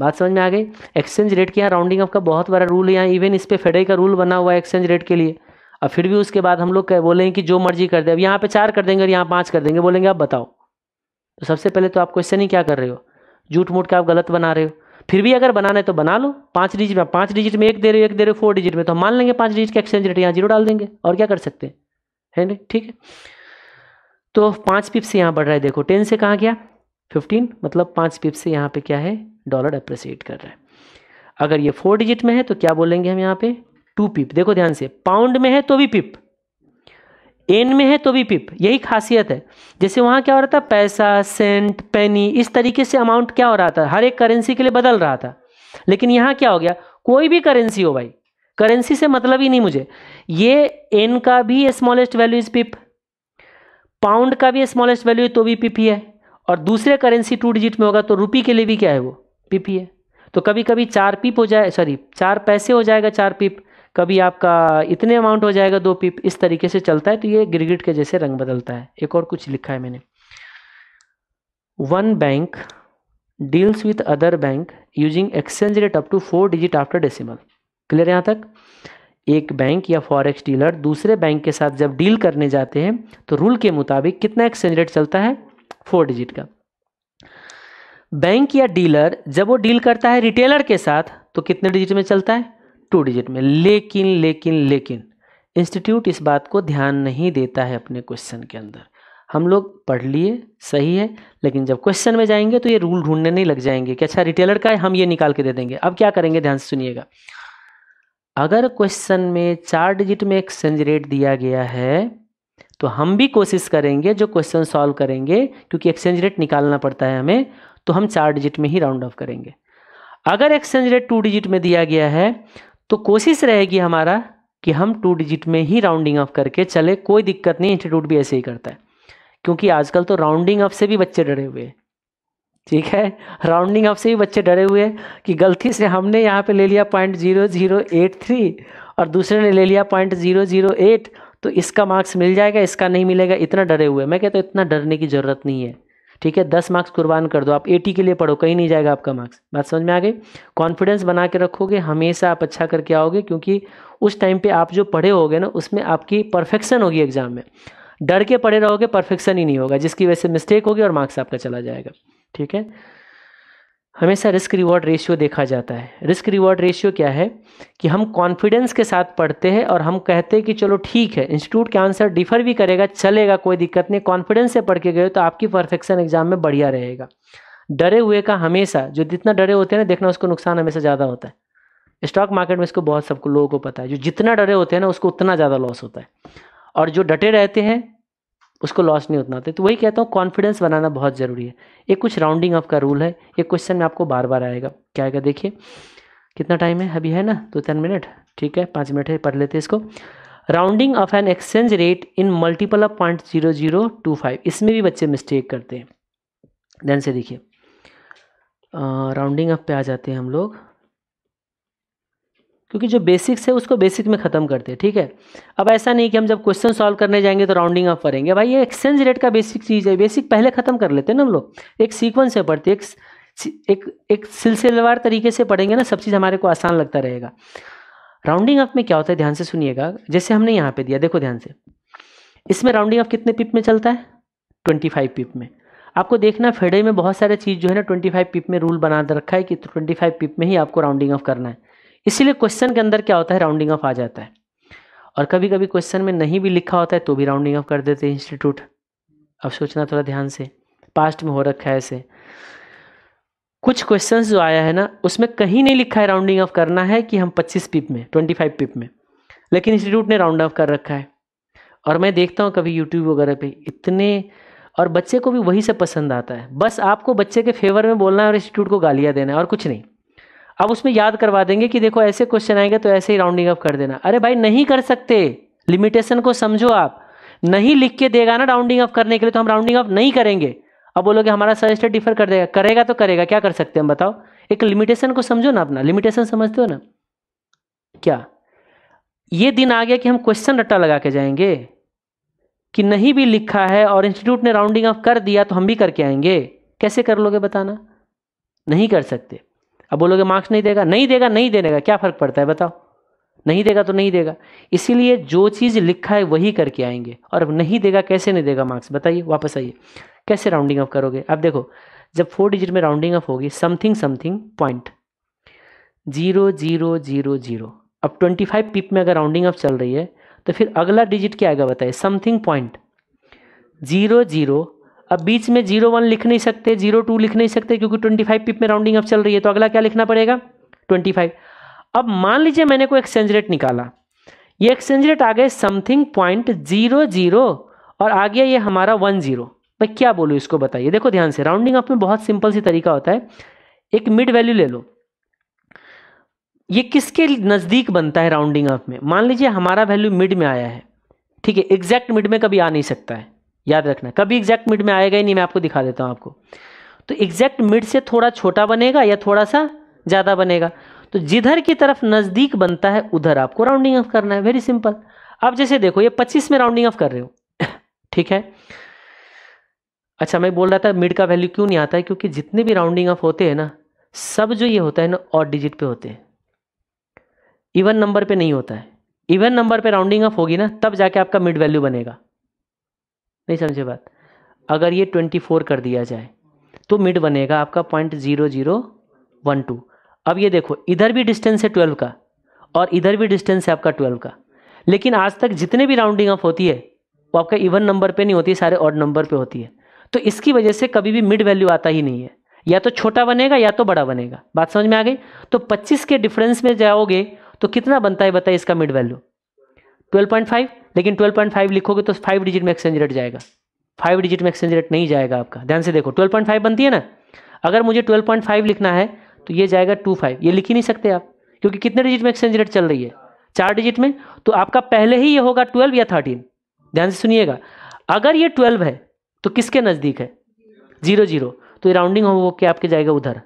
बात समझ में आ गई एक्सचेंज रेट के यहाँ राउंडिंग अप का बहुत बड़ा रूल है यहाँ इवन इस पर फेडे का रूल बना हुआ है एक्सचेंज रेट के लिए अब फिर भी उसके बाद हम लोग बोलेंगे कि जो मर्जी कर दे अब यहाँ पे चार कर देंगे और यहाँ पाँच कर देंगे बोलेंगे आप बताओ तो सबसे पहले तो आप क्वेश्चन ही क्या कर रहे हो झूठ मूठ के आप गलत बना रहे हो फिर भी अगर बनाना है तो बना लो पांच डिजिट में पांच डिजिट में एक दे रहे हो एक दे रहे हो फोर डिजिट में तो मान लेंगे पांच डिजिट का एक्सचेंज रेट यहाँ जीरो डाल देंगे और क्या कर सकते हैं है ठीक है तो पाँच पिप से यहाँ बढ़ रहा है देखो टेन से कहाँ गया फिफ्टीन मतलब पाँच पिप से यहाँ पे क्या है डॉलर अप्रिसिएट कर रहा है अगर ये फोर डिजिट में है तो क्या बोलेंगे हम यहाँ पे टू पिप देखो ध्यान से पाउंड में है तो भी पिप एन में है तो भी पिप यही खासियत है जैसे वहाँ क्या हो रहा था पैसा सेंट पेनी इस तरीके से अमाउंट क्या हो रहा था हर एक करेंसी के लिए बदल रहा था लेकिन यहाँ क्या हो गया कोई भी करेंसी हो भाई करेंसी से मतलब ही नहीं मुझे ये एन का भी smallest value is pip pound का भी स्मॉलेस्ट वैल्यू तो भी पीपी है और दूसरे करेंसी टू डिजिट में होगा तो रुपी के लिए भी क्या है वो पीपी है तो कभी कभी चार पिप हो जाए सॉरी चार पैसे हो जाएगा चार पिप कभी आपका इतने अमाउंट हो जाएगा दो पिप इस तरीके से चलता है तो ये गिरगिट के जैसे रंग बदलता है एक और कुछ लिखा है मैंने one bank deals with other bank using exchange rate up to four digit after decimal clear यहाँ तक एक बैंक या फॉरेक्स डीलर दूसरे बैंक के साथ जब डील करने जाते हैं तो रूल के मुताबिक कितना एक्सचेंज रेट चलता है फोर डिजिट का बैंक या डीलर जब वो डील करता है रिटेलर के साथ तो कितने डिजिट में चलता है टू डिजिट में लेकिन लेकिन लेकिन इंस्टीट्यूट इस बात को ध्यान नहीं देता है अपने क्वेश्चन के अंदर हम लोग पढ़ लिए सही है लेकिन जब क्वेश्चन में जाएंगे तो ये रूल ढूंढने नहीं लग जाएंगे कि अच्छा रिटेलर का है हम ये निकाल के दे देंगे अब क्या करेंगे ध्यान से सुनिएगा अगर क्वेश्चन में चार डिजिट में एक्सचेंज रेट दिया गया है तो हम भी कोशिश करेंगे जो क्वेश्चन सॉल्व करेंगे क्योंकि एक्सचेंज रेट निकालना पड़ता है हमें तो हम चार डिजिट में ही राउंड ऑफ करेंगे अगर एक्सचेंज रेट टू डिजिट में दिया गया है तो कोशिश रहेगी हमारा कि हम टू डिजिट में ही राउंडिंग ऑफ करके चले कोई दिक्कत नहीं इंस्टीट्यूट भी ऐसे ही करता है क्योंकि आजकल तो राउंडिंग ऑफ से भी बच्चे डरे हुए हैं ठीक है राउंडिंग ऑफ से भी बच्चे डरे हुए हैं कि गलती से हमने यहाँ पे ले लिया point zero zero eight three और दूसरे ने ले लिया पॉइंट जीरो जीरो एट तो इसका मार्क्स मिल जाएगा इसका नहीं मिलेगा इतना डरे हुए मैं कहता तो हूँ इतना डरने की ज़रूरत नहीं है ठीक है दस मार्क्स कुर्बान कर दो आप एटी के लिए पढ़ो कहीं नहीं जाएगा आपका मार्क्स बात समझ में आ गई कॉन्फिडेंस बना के रखोगे हमेशा आप अच्छा करके आओगे क्योंकि उस टाइम पे आप जो पढ़े होगे ना उसमें आपकी परफेक्शन होगी एग्जाम में डर के पढ़े रहोगे परफेक्शन ही नहीं होगा जिसकी वजह से मिस्टेक होगी और मार्क्स आपका चला जाएगा ठीक है हमेशा रिस्क रिवॉर्ड रेशियो देखा जाता है रिस्क रिवॉर्ड रेशियो क्या है कि हम कॉन्फिडेंस के साथ पढ़ते हैं और हम कहते हैं कि चलो ठीक है इंस्टीट्यूट के आंसर डिफर भी करेगा चलेगा कोई दिक्कत नहीं कॉन्फिडेंस से पढ़ के गए तो आपकी परफेक्शन एग्जाम में बढ़िया रहेगा डरे हुए का हमेशा जो जितना डरे होते हैं ना देखना उसको नुकसान हमेशा ज़्यादा होता है स्टॉक मार्केट में इसको बहुत सबको लोगों को पता है जो जितना डरे होते हैं ना उसको उतना ज़्यादा लॉस होता है और जो डटे रहते हैं उसको लॉस नहीं उतना होता तो वही कहता हूँ कॉन्फिडेंस बनाना बहुत ज़रूरी है ये कुछ राउंडिंग ऑफ का रूल है ये क्वेश्चन में आपको बार बार आएगा क्या आएगा देखिए कितना टाइम है अभी है ना दो तीन मिनट ठीक है पाँच मिनट है पढ़ लेते हैं इसको rounding off an exchange rate in multiple of point zero zero two five इसमें भी बच्चे मिस्टेक करते हैं ध्यान से देखिए राउंडिंग अप पे आ जाते हैं हम लोग क्योंकि जो बेसिक्स है उसको बेसिक में ख़त्म करते हैं ठीक है अब ऐसा नहीं कि हम जब क्वेश्चन सॉल्व करने जाएंगे तो राउंडिंग ऑफ करेंगे भाई ये एक्सचेंज रेट का बेसिक चीज़ है बेसिक पहले ख़त्म कर लेते हैं ना हम लोग एक सीक्वेंस है पढ़ते एक एक एक सिलसिलेवार तरीके से पढ़ेंगे ना सब चीज़ हमारे को आसान लगता रहेगा राउंडिंग ऑफ में क्या होता है ध्यान से सुनिएगा जैसे हमने यहाँ पे दिया देखो ध्यान से इसमें राउंडिंग ऑफ कितने पिप में चलता है ट्वेंटी फाइव पिप में आपको देखना फेडे में बहुत सारे चीज़ जो है ना ट्वेंटी फाइव पिप में रूल बना रखा है कि ट्वेंटी फाइव पिप में ही आपको राउंडिंग ऑफ करना है इसीलिए क्वेश्चन के अंदर क्या होता है राउंडिंग ऑफ आ जाता है और कभी कभी क्वेश्चन में नहीं भी लिखा होता है तो भी राउंडिंग ऑफ कर देते हैं इंस्टीट्यूट अब सोचना थोड़ा ध्यान से पास्ट में हो रखा है ऐसे कुछ क्वेश्चन जो आया है ना उसमें कहीं नहीं लिखा है राउंडिंग ऑफ करना है कि हम 25 पिप में 25 पिप में लेकिन इंस्टीट्यूट ने राउंड ऑफ कर रखा है और मैं देखता हूँ कभी यूट्यूब वगैरह पे इतने और बच्चे को भी वही से पसंद आता है बस आपको बच्चे के फेवर में बोलना है और इंस्टीट्यूट को गालियाँ देना है और कुछ नहीं अब उसमें याद करवा देंगे कि देखो ऐसे क्वेश्चन आएंगे तो ऐसे ही राउंडिंग अप कर देना अरे भाई नहीं कर सकते लिमिटेशन को समझो आप नहीं लिख के देगा ना राउंडिंग अप करने के लिए तो हम राउंडिंग अप नहीं करेंगे अब बोलोगे हमारा सजेस्टेड डिफर कर देगा करेगा तो करेगा क्या कर सकते हैं हम बताओ एक लिमिटेशन को समझो ना अपना लिमिटेशन समझते हो ना क्या ये दिन आ गया कि हम क्वेश्चन रट्टा लगा के जाएंगे कि नहीं भी लिखा है और इंस्टीट्यूट ने राउंडिंग अप कर दिया तो हम भी करके आएंगे कैसे कर लोगे बताना नहीं कर सकते अब बोलोगे मार्क्स नहीं देगा नहीं देगा नहीं देने का क्या फ़र्क पड़ता है बताओ नहीं देगा तो नहीं देगा इसीलिए जो चीज़ लिखा है वही करके आएंगे और अब नहीं देगा कैसे नहीं देगा मार्क्स बताइए वापस आइए कैसे राउंडिंग अप करोगे अब देखो जब फोर डिजिट में राउंडिंग अप होगी something something point zero zero zero zero अब ट्वेंटी फाइव पिप में अगर राउंडिंग अप चल रही है तो फिर अगला डिजिट क्या आएगा बताइए समथिंग पॉइंट जीरो जीरो अब बीच में जीरो वन लिख नहीं सकते जीरो टू लिख नहीं सकते क्योंकि ट्वेंटी फाइव पिप में राउंडिंग अप चल रही है तो अगला क्या लिखना पड़ेगा ट्वेंटी फाइव अब मान लीजिए मैंने कोई एक्सचेंज रेट निकाला ये एक्सचेंज रेट आ गए समथिंग पॉइंट जीरो जीरो और आ गया ये हमारा वन जीरो मैं क्या बोलूँ इसको बताइए देखो ध्यान से राउंडिंग अप में बहुत सिंपल सी तरीका होता है एक मिड वैल्यू ले लो ये किसके नज़दीक बनता है राउंडिंग अप में मान लीजिए हमारा वैल्यू मिड में आया है ठीक है एग्जैक्ट मिड में कभी आ नहीं सकता है याद रखना कभी एग्जैक्ट मिड में आएगा ही नहीं मैं आपको दिखा देता हूँ आपको तो एग्जैक्ट मिड से थोड़ा छोटा बनेगा या थोड़ा सा ज़्यादा बनेगा तो जिधर की तरफ नज़दीक बनता है उधर आपको राउंडिंग ऑफ करना है वेरी सिंपल अब जैसे देखो ये पच्चीस में राउंडिंग ऑफ कर रहे हो ठीक है अच्छा मैं बोल रहा था मिड का वैल्यू क्यों नहीं आता है क्योंकि जितने भी राउंडिंग ऑफ होते हैं ना सब जो ये होता है ना और डिजिट पे होते हैं इवन नंबर पे नहीं होता है इवन नंबर पे राउंडिंग ऑफ होगी ना तब जाके आपका मिड वैल्यू बनेगा नहीं समझे बात अगर ये ट्वेंटी फोर कर दिया जाए तो मिड बनेगा आपका point zero zero one two अब ये देखो इधर भी डिस्टेंस है ट्वेल्व का और इधर भी डिस्टेंस है आपका ट्वेल्व का लेकिन आज तक जितने भी राउंडिंग अप होती है वो आपका इवन नंबर पे नहीं होती है सारे ऑड नंबर पे होती है तो इसकी वजह से कभी भी मिड वैल्यू आता ही नहीं है या तो छोटा बनेगा या तो बड़ा बनेगा बात समझ में आ गई तो 25 के डिफरेंस में जाओगे तो कितना बनता है बताइए इसका mid value twelve point five लेकिन ट्वेल्व पॉइंट फाइव लिखोगे तो फाइव डिजिट में एक्सचेंज रेट जाएगा फाइव डिजिट में एक्सचेंज रेट नहीं जाएगा आपका ध्यान से देखो ट्वेल्व पॉइंट फाइव बनती है ना अगर मुझे ट्वेल्व पॉइंट फाइव लिखना है तो ये जाएगा टू फाइव ये लिख ही नहीं सकते आप क्योंकि कितने डिजिट में एक्सचेंज रेट चल रही है चार डिजिट में तो आपका पहले ही ये होगा ट्वेल्व या थर्टीन ध्यान से सुनिएगा अगर ये ट्वेल्व है तो किसके नज़दीक है जीरो जीरो तो ये राउंडिंग हो के आपके जाएगा उधर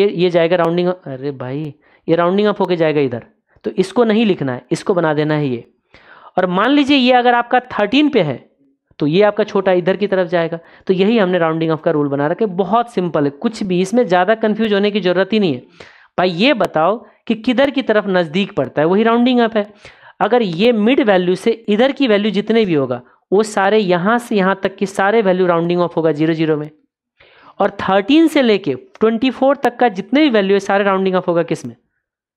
ये ये जाएगा राउंडिंग अरे भाई ये राउंडिंग अप होके जाएगा इधर तो इसको नहीं लिखना है इसको बना देना है ये और मान लीजिए ये अगर आपका थर्टीन पे है तो ये आपका छोटा इधर की तरफ जाएगा तो यही हमने राउंडिंग ऑफ का रूल बना रखे बहुत सिंपल है कुछ भी इसमें ज़्यादा कन्फ्यूज होने की ज़रूरत ही नहीं है भाई ये बताओ कि किधर की तरफ नज़दीक पड़ता है वही राउंडिंग अप है अगर ये मिड वैल्यू से इधर की वैल्यू जितने भी होगा वो सारे यहाँ से यहाँ तक की सारे वैल्यू राउंडिंग ऑफ होगा जीरो जीरो में और थर्टीन से लेके ट्वेंटी फोर तक का जितने भी वैल्यू है सारे राउंडिंग ऑफ होगा किस में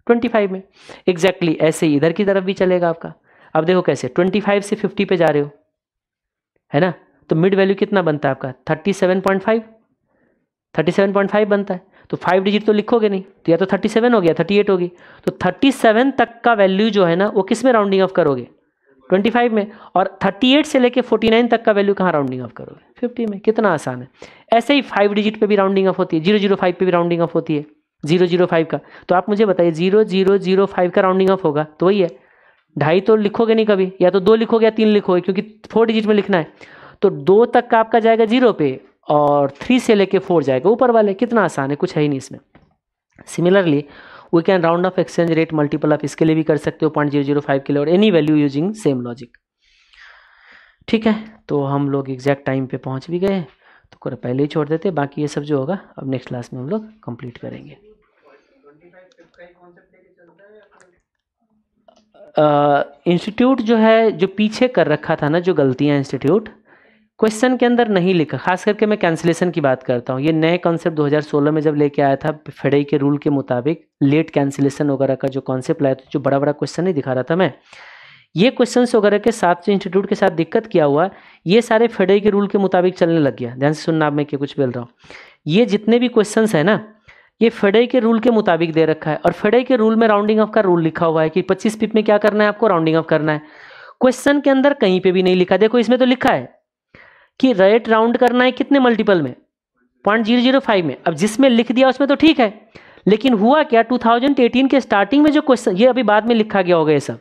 ट्वेंटी फाइव में एग्जैक्टली exactly ऐसे ही इधर की तरफ भी चलेगा आपका अब देखो कैसे ट्वेंटी फाइव से फिफ्टी पे जा रहे हो है ना तो मिड वैल्यू कितना बनता है आपका thirty seven point five thirty seven point five बनता है तो फाइव डिजिट तो लिखोगे नहीं तो या तो थर्टी सेवन हो गया थर्टी एट होगी तो थर्टी सेवन तक का वैल्यू जो है ना वो किस में राउंडिंग ऑफ करोगे ट्वेंटी फाइव में और थर्टी एट से लेके फोर्टी नाइन तक का वैल्यू कहाँ राउंडिंग ऑफ करोगे फिफ्टी में कितना आसान है ऐसे ही फाइव डिजिट पे भी राउंडिंग ऑफ होती है जीरो जीरो फाइव पर भी राउंडिंग ऑफ होती है जीरो जीरो फाइव का तो आप मुझे बताइए जीरो जीरो जीरो फाइव का राउंडिंग ऑफ होगा तो वही है ढाई तो लिखोगे नहीं कभी या तो दो लिखोगे या तीन लिखोगे क्योंकि फोर डिजिट में लिखना है तो दो तक का आपका जाएगा जीरो पे और थ्री से लेके फोर जाएगा ऊपर वाले कितना आसान है कुछ है ही नहीं इसमें similarly we can round off exchange rate multiple of इसके लिए भी कर सकते हो पॉइंट जीरो जीरो फाइव के लिए और any value using same logic ठीक है तो हम लोग एग्जैक्ट टाइम पे पहुंच भी गए तो पहले ही छोड़ देते बाकी ये सब जो होगा अब नेक्स्ट क्लास में हम लोग कंप्लीट करेंगे इंस्टीट्यूट जो है जो पीछे कर रखा था ना जो गलतियाँ इंस्टीट्यूट क्वेश्चन के अंदर नहीं लिखा खास करके मैं कैंसिलेशन की बात करता हूँ ये नए कॉन्सेप्ट 2016 में जब लेके आया था फेडई के रूल के मुताबिक लेट कैंसिलेशन वगैरह का जो कॉन्सेप्ट लाया था जो बड़ा बड़ा क्वेश्चन नहीं दिखा रहा था मैं ये क्वेश्चन वगैरह के साथ जो इंस्टीट्यूट के साथ दिक्कत किया हुआ ये सारे फेडई के रूल के मुताबिक चलने लग गया ध्यान से सुनना आप मैं क्या कुछ बोल रहा हूँ ये जितने भी क्वेश्चन है ना ये फेडे के रूल के मुताबिक दे रखा है और फेडे के रूल में राउंडिंग ऑफ का रूल लिखा हुआ है कि 25 पिप में क्या करना है आपको राउंडिंग ऑफ करना है क्वेश्चन के अंदर कहीं पे भी नहीं लिखा देखो इसमें तो लिखा है कि रेट राउंड करना है कितने मल्टीपल में पॉइंट जीरो जीरो फाइव में अब जिसमें लिख दिया उसमें तो ठीक है लेकिन हुआ क्या एटीन के स्टार्टिंग में जो क्वेश्चन ये अभी बाद में लिखा गया होगा ये सब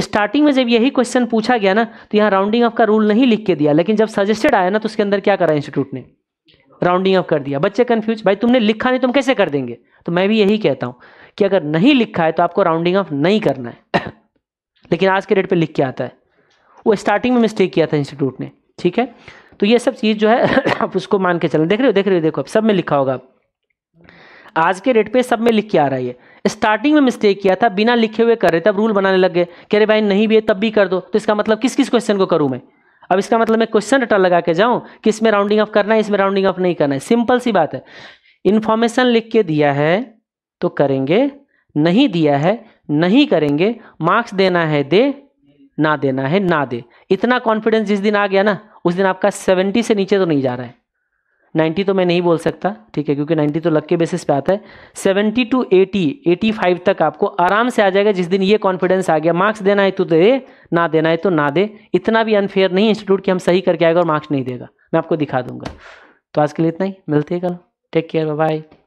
स्टार्टिंग में जब यही क्वेश्चन पूछा गया ना तो यहाँ राउंडिंग ऑफ का रूल नहीं लिख के दिया लेकिन जब सजेस्टेड आया ना तो उसके अंदर क्या करा इंस्टीट्यूट ने राउंडिंग ऑफ कर दिया बच्चे कन्फ्यूज भाई तुमने लिखा नहीं तुम कैसे कर देंगे तो मैं भी यही कहता हूँ कि अगर नहीं लिखा है तो आपको राउंडिंग ऑफ नहीं करना है लेकिन आज के डेट पर लिख के आता है वो स्टार्टिंग में मिस्टेक किया था इंस्टीट्यूट ने ठीक है तो ये सब चीज़ जो है आप उसको मान के चलें देख रहे हो देख रहे हो देखो अब सब में लिखा होगा आज के डेट पे सब में लिख के आ रहा है स्टार्टिंग में मिस्टेक किया था बिना लिखे हुए कर रहे थे अब रूल बनाने लग गए कह रहे भाई नहीं भी है तब भी कर दो तो इसका मतलब किस किस क्वेश्चन को करूँ मैं अब इसका मतलब मैं क्वेश्चन रटा लगा के जाऊं कि इसमें राउंडिंग अप करना है इसमें राउंडिंग ऑफ नहीं करना है सिंपल सी बात है इन्फॉर्मेशन लिख के दिया है तो करेंगे नहीं दिया है नहीं करेंगे मार्क्स देना है दे ना देना है ना दे इतना कॉन्फिडेंस जिस दिन आ गया ना उस दिन आपका सेवेंटी से नीचे तो नहीं जा रहा है 90 तो मैं नहीं बोल सकता ठीक है क्योंकि 90 तो लक के बेसिस पे आता है 70 टू 80 85 तक आपको आराम से आ जाएगा जिस दिन ये कॉन्फिडेंस आ गया मार्क्स देना है तो दे ना देना है तो ना दे इतना भी अनफेयर नहीं इंस्टीट्यूट कि हम सही करके आएगा और मार्क्स नहीं देगा मैं आपको दिखा दूंगा तो आज के लिए इतना ही मिलते हैं कल टेक केयर बाय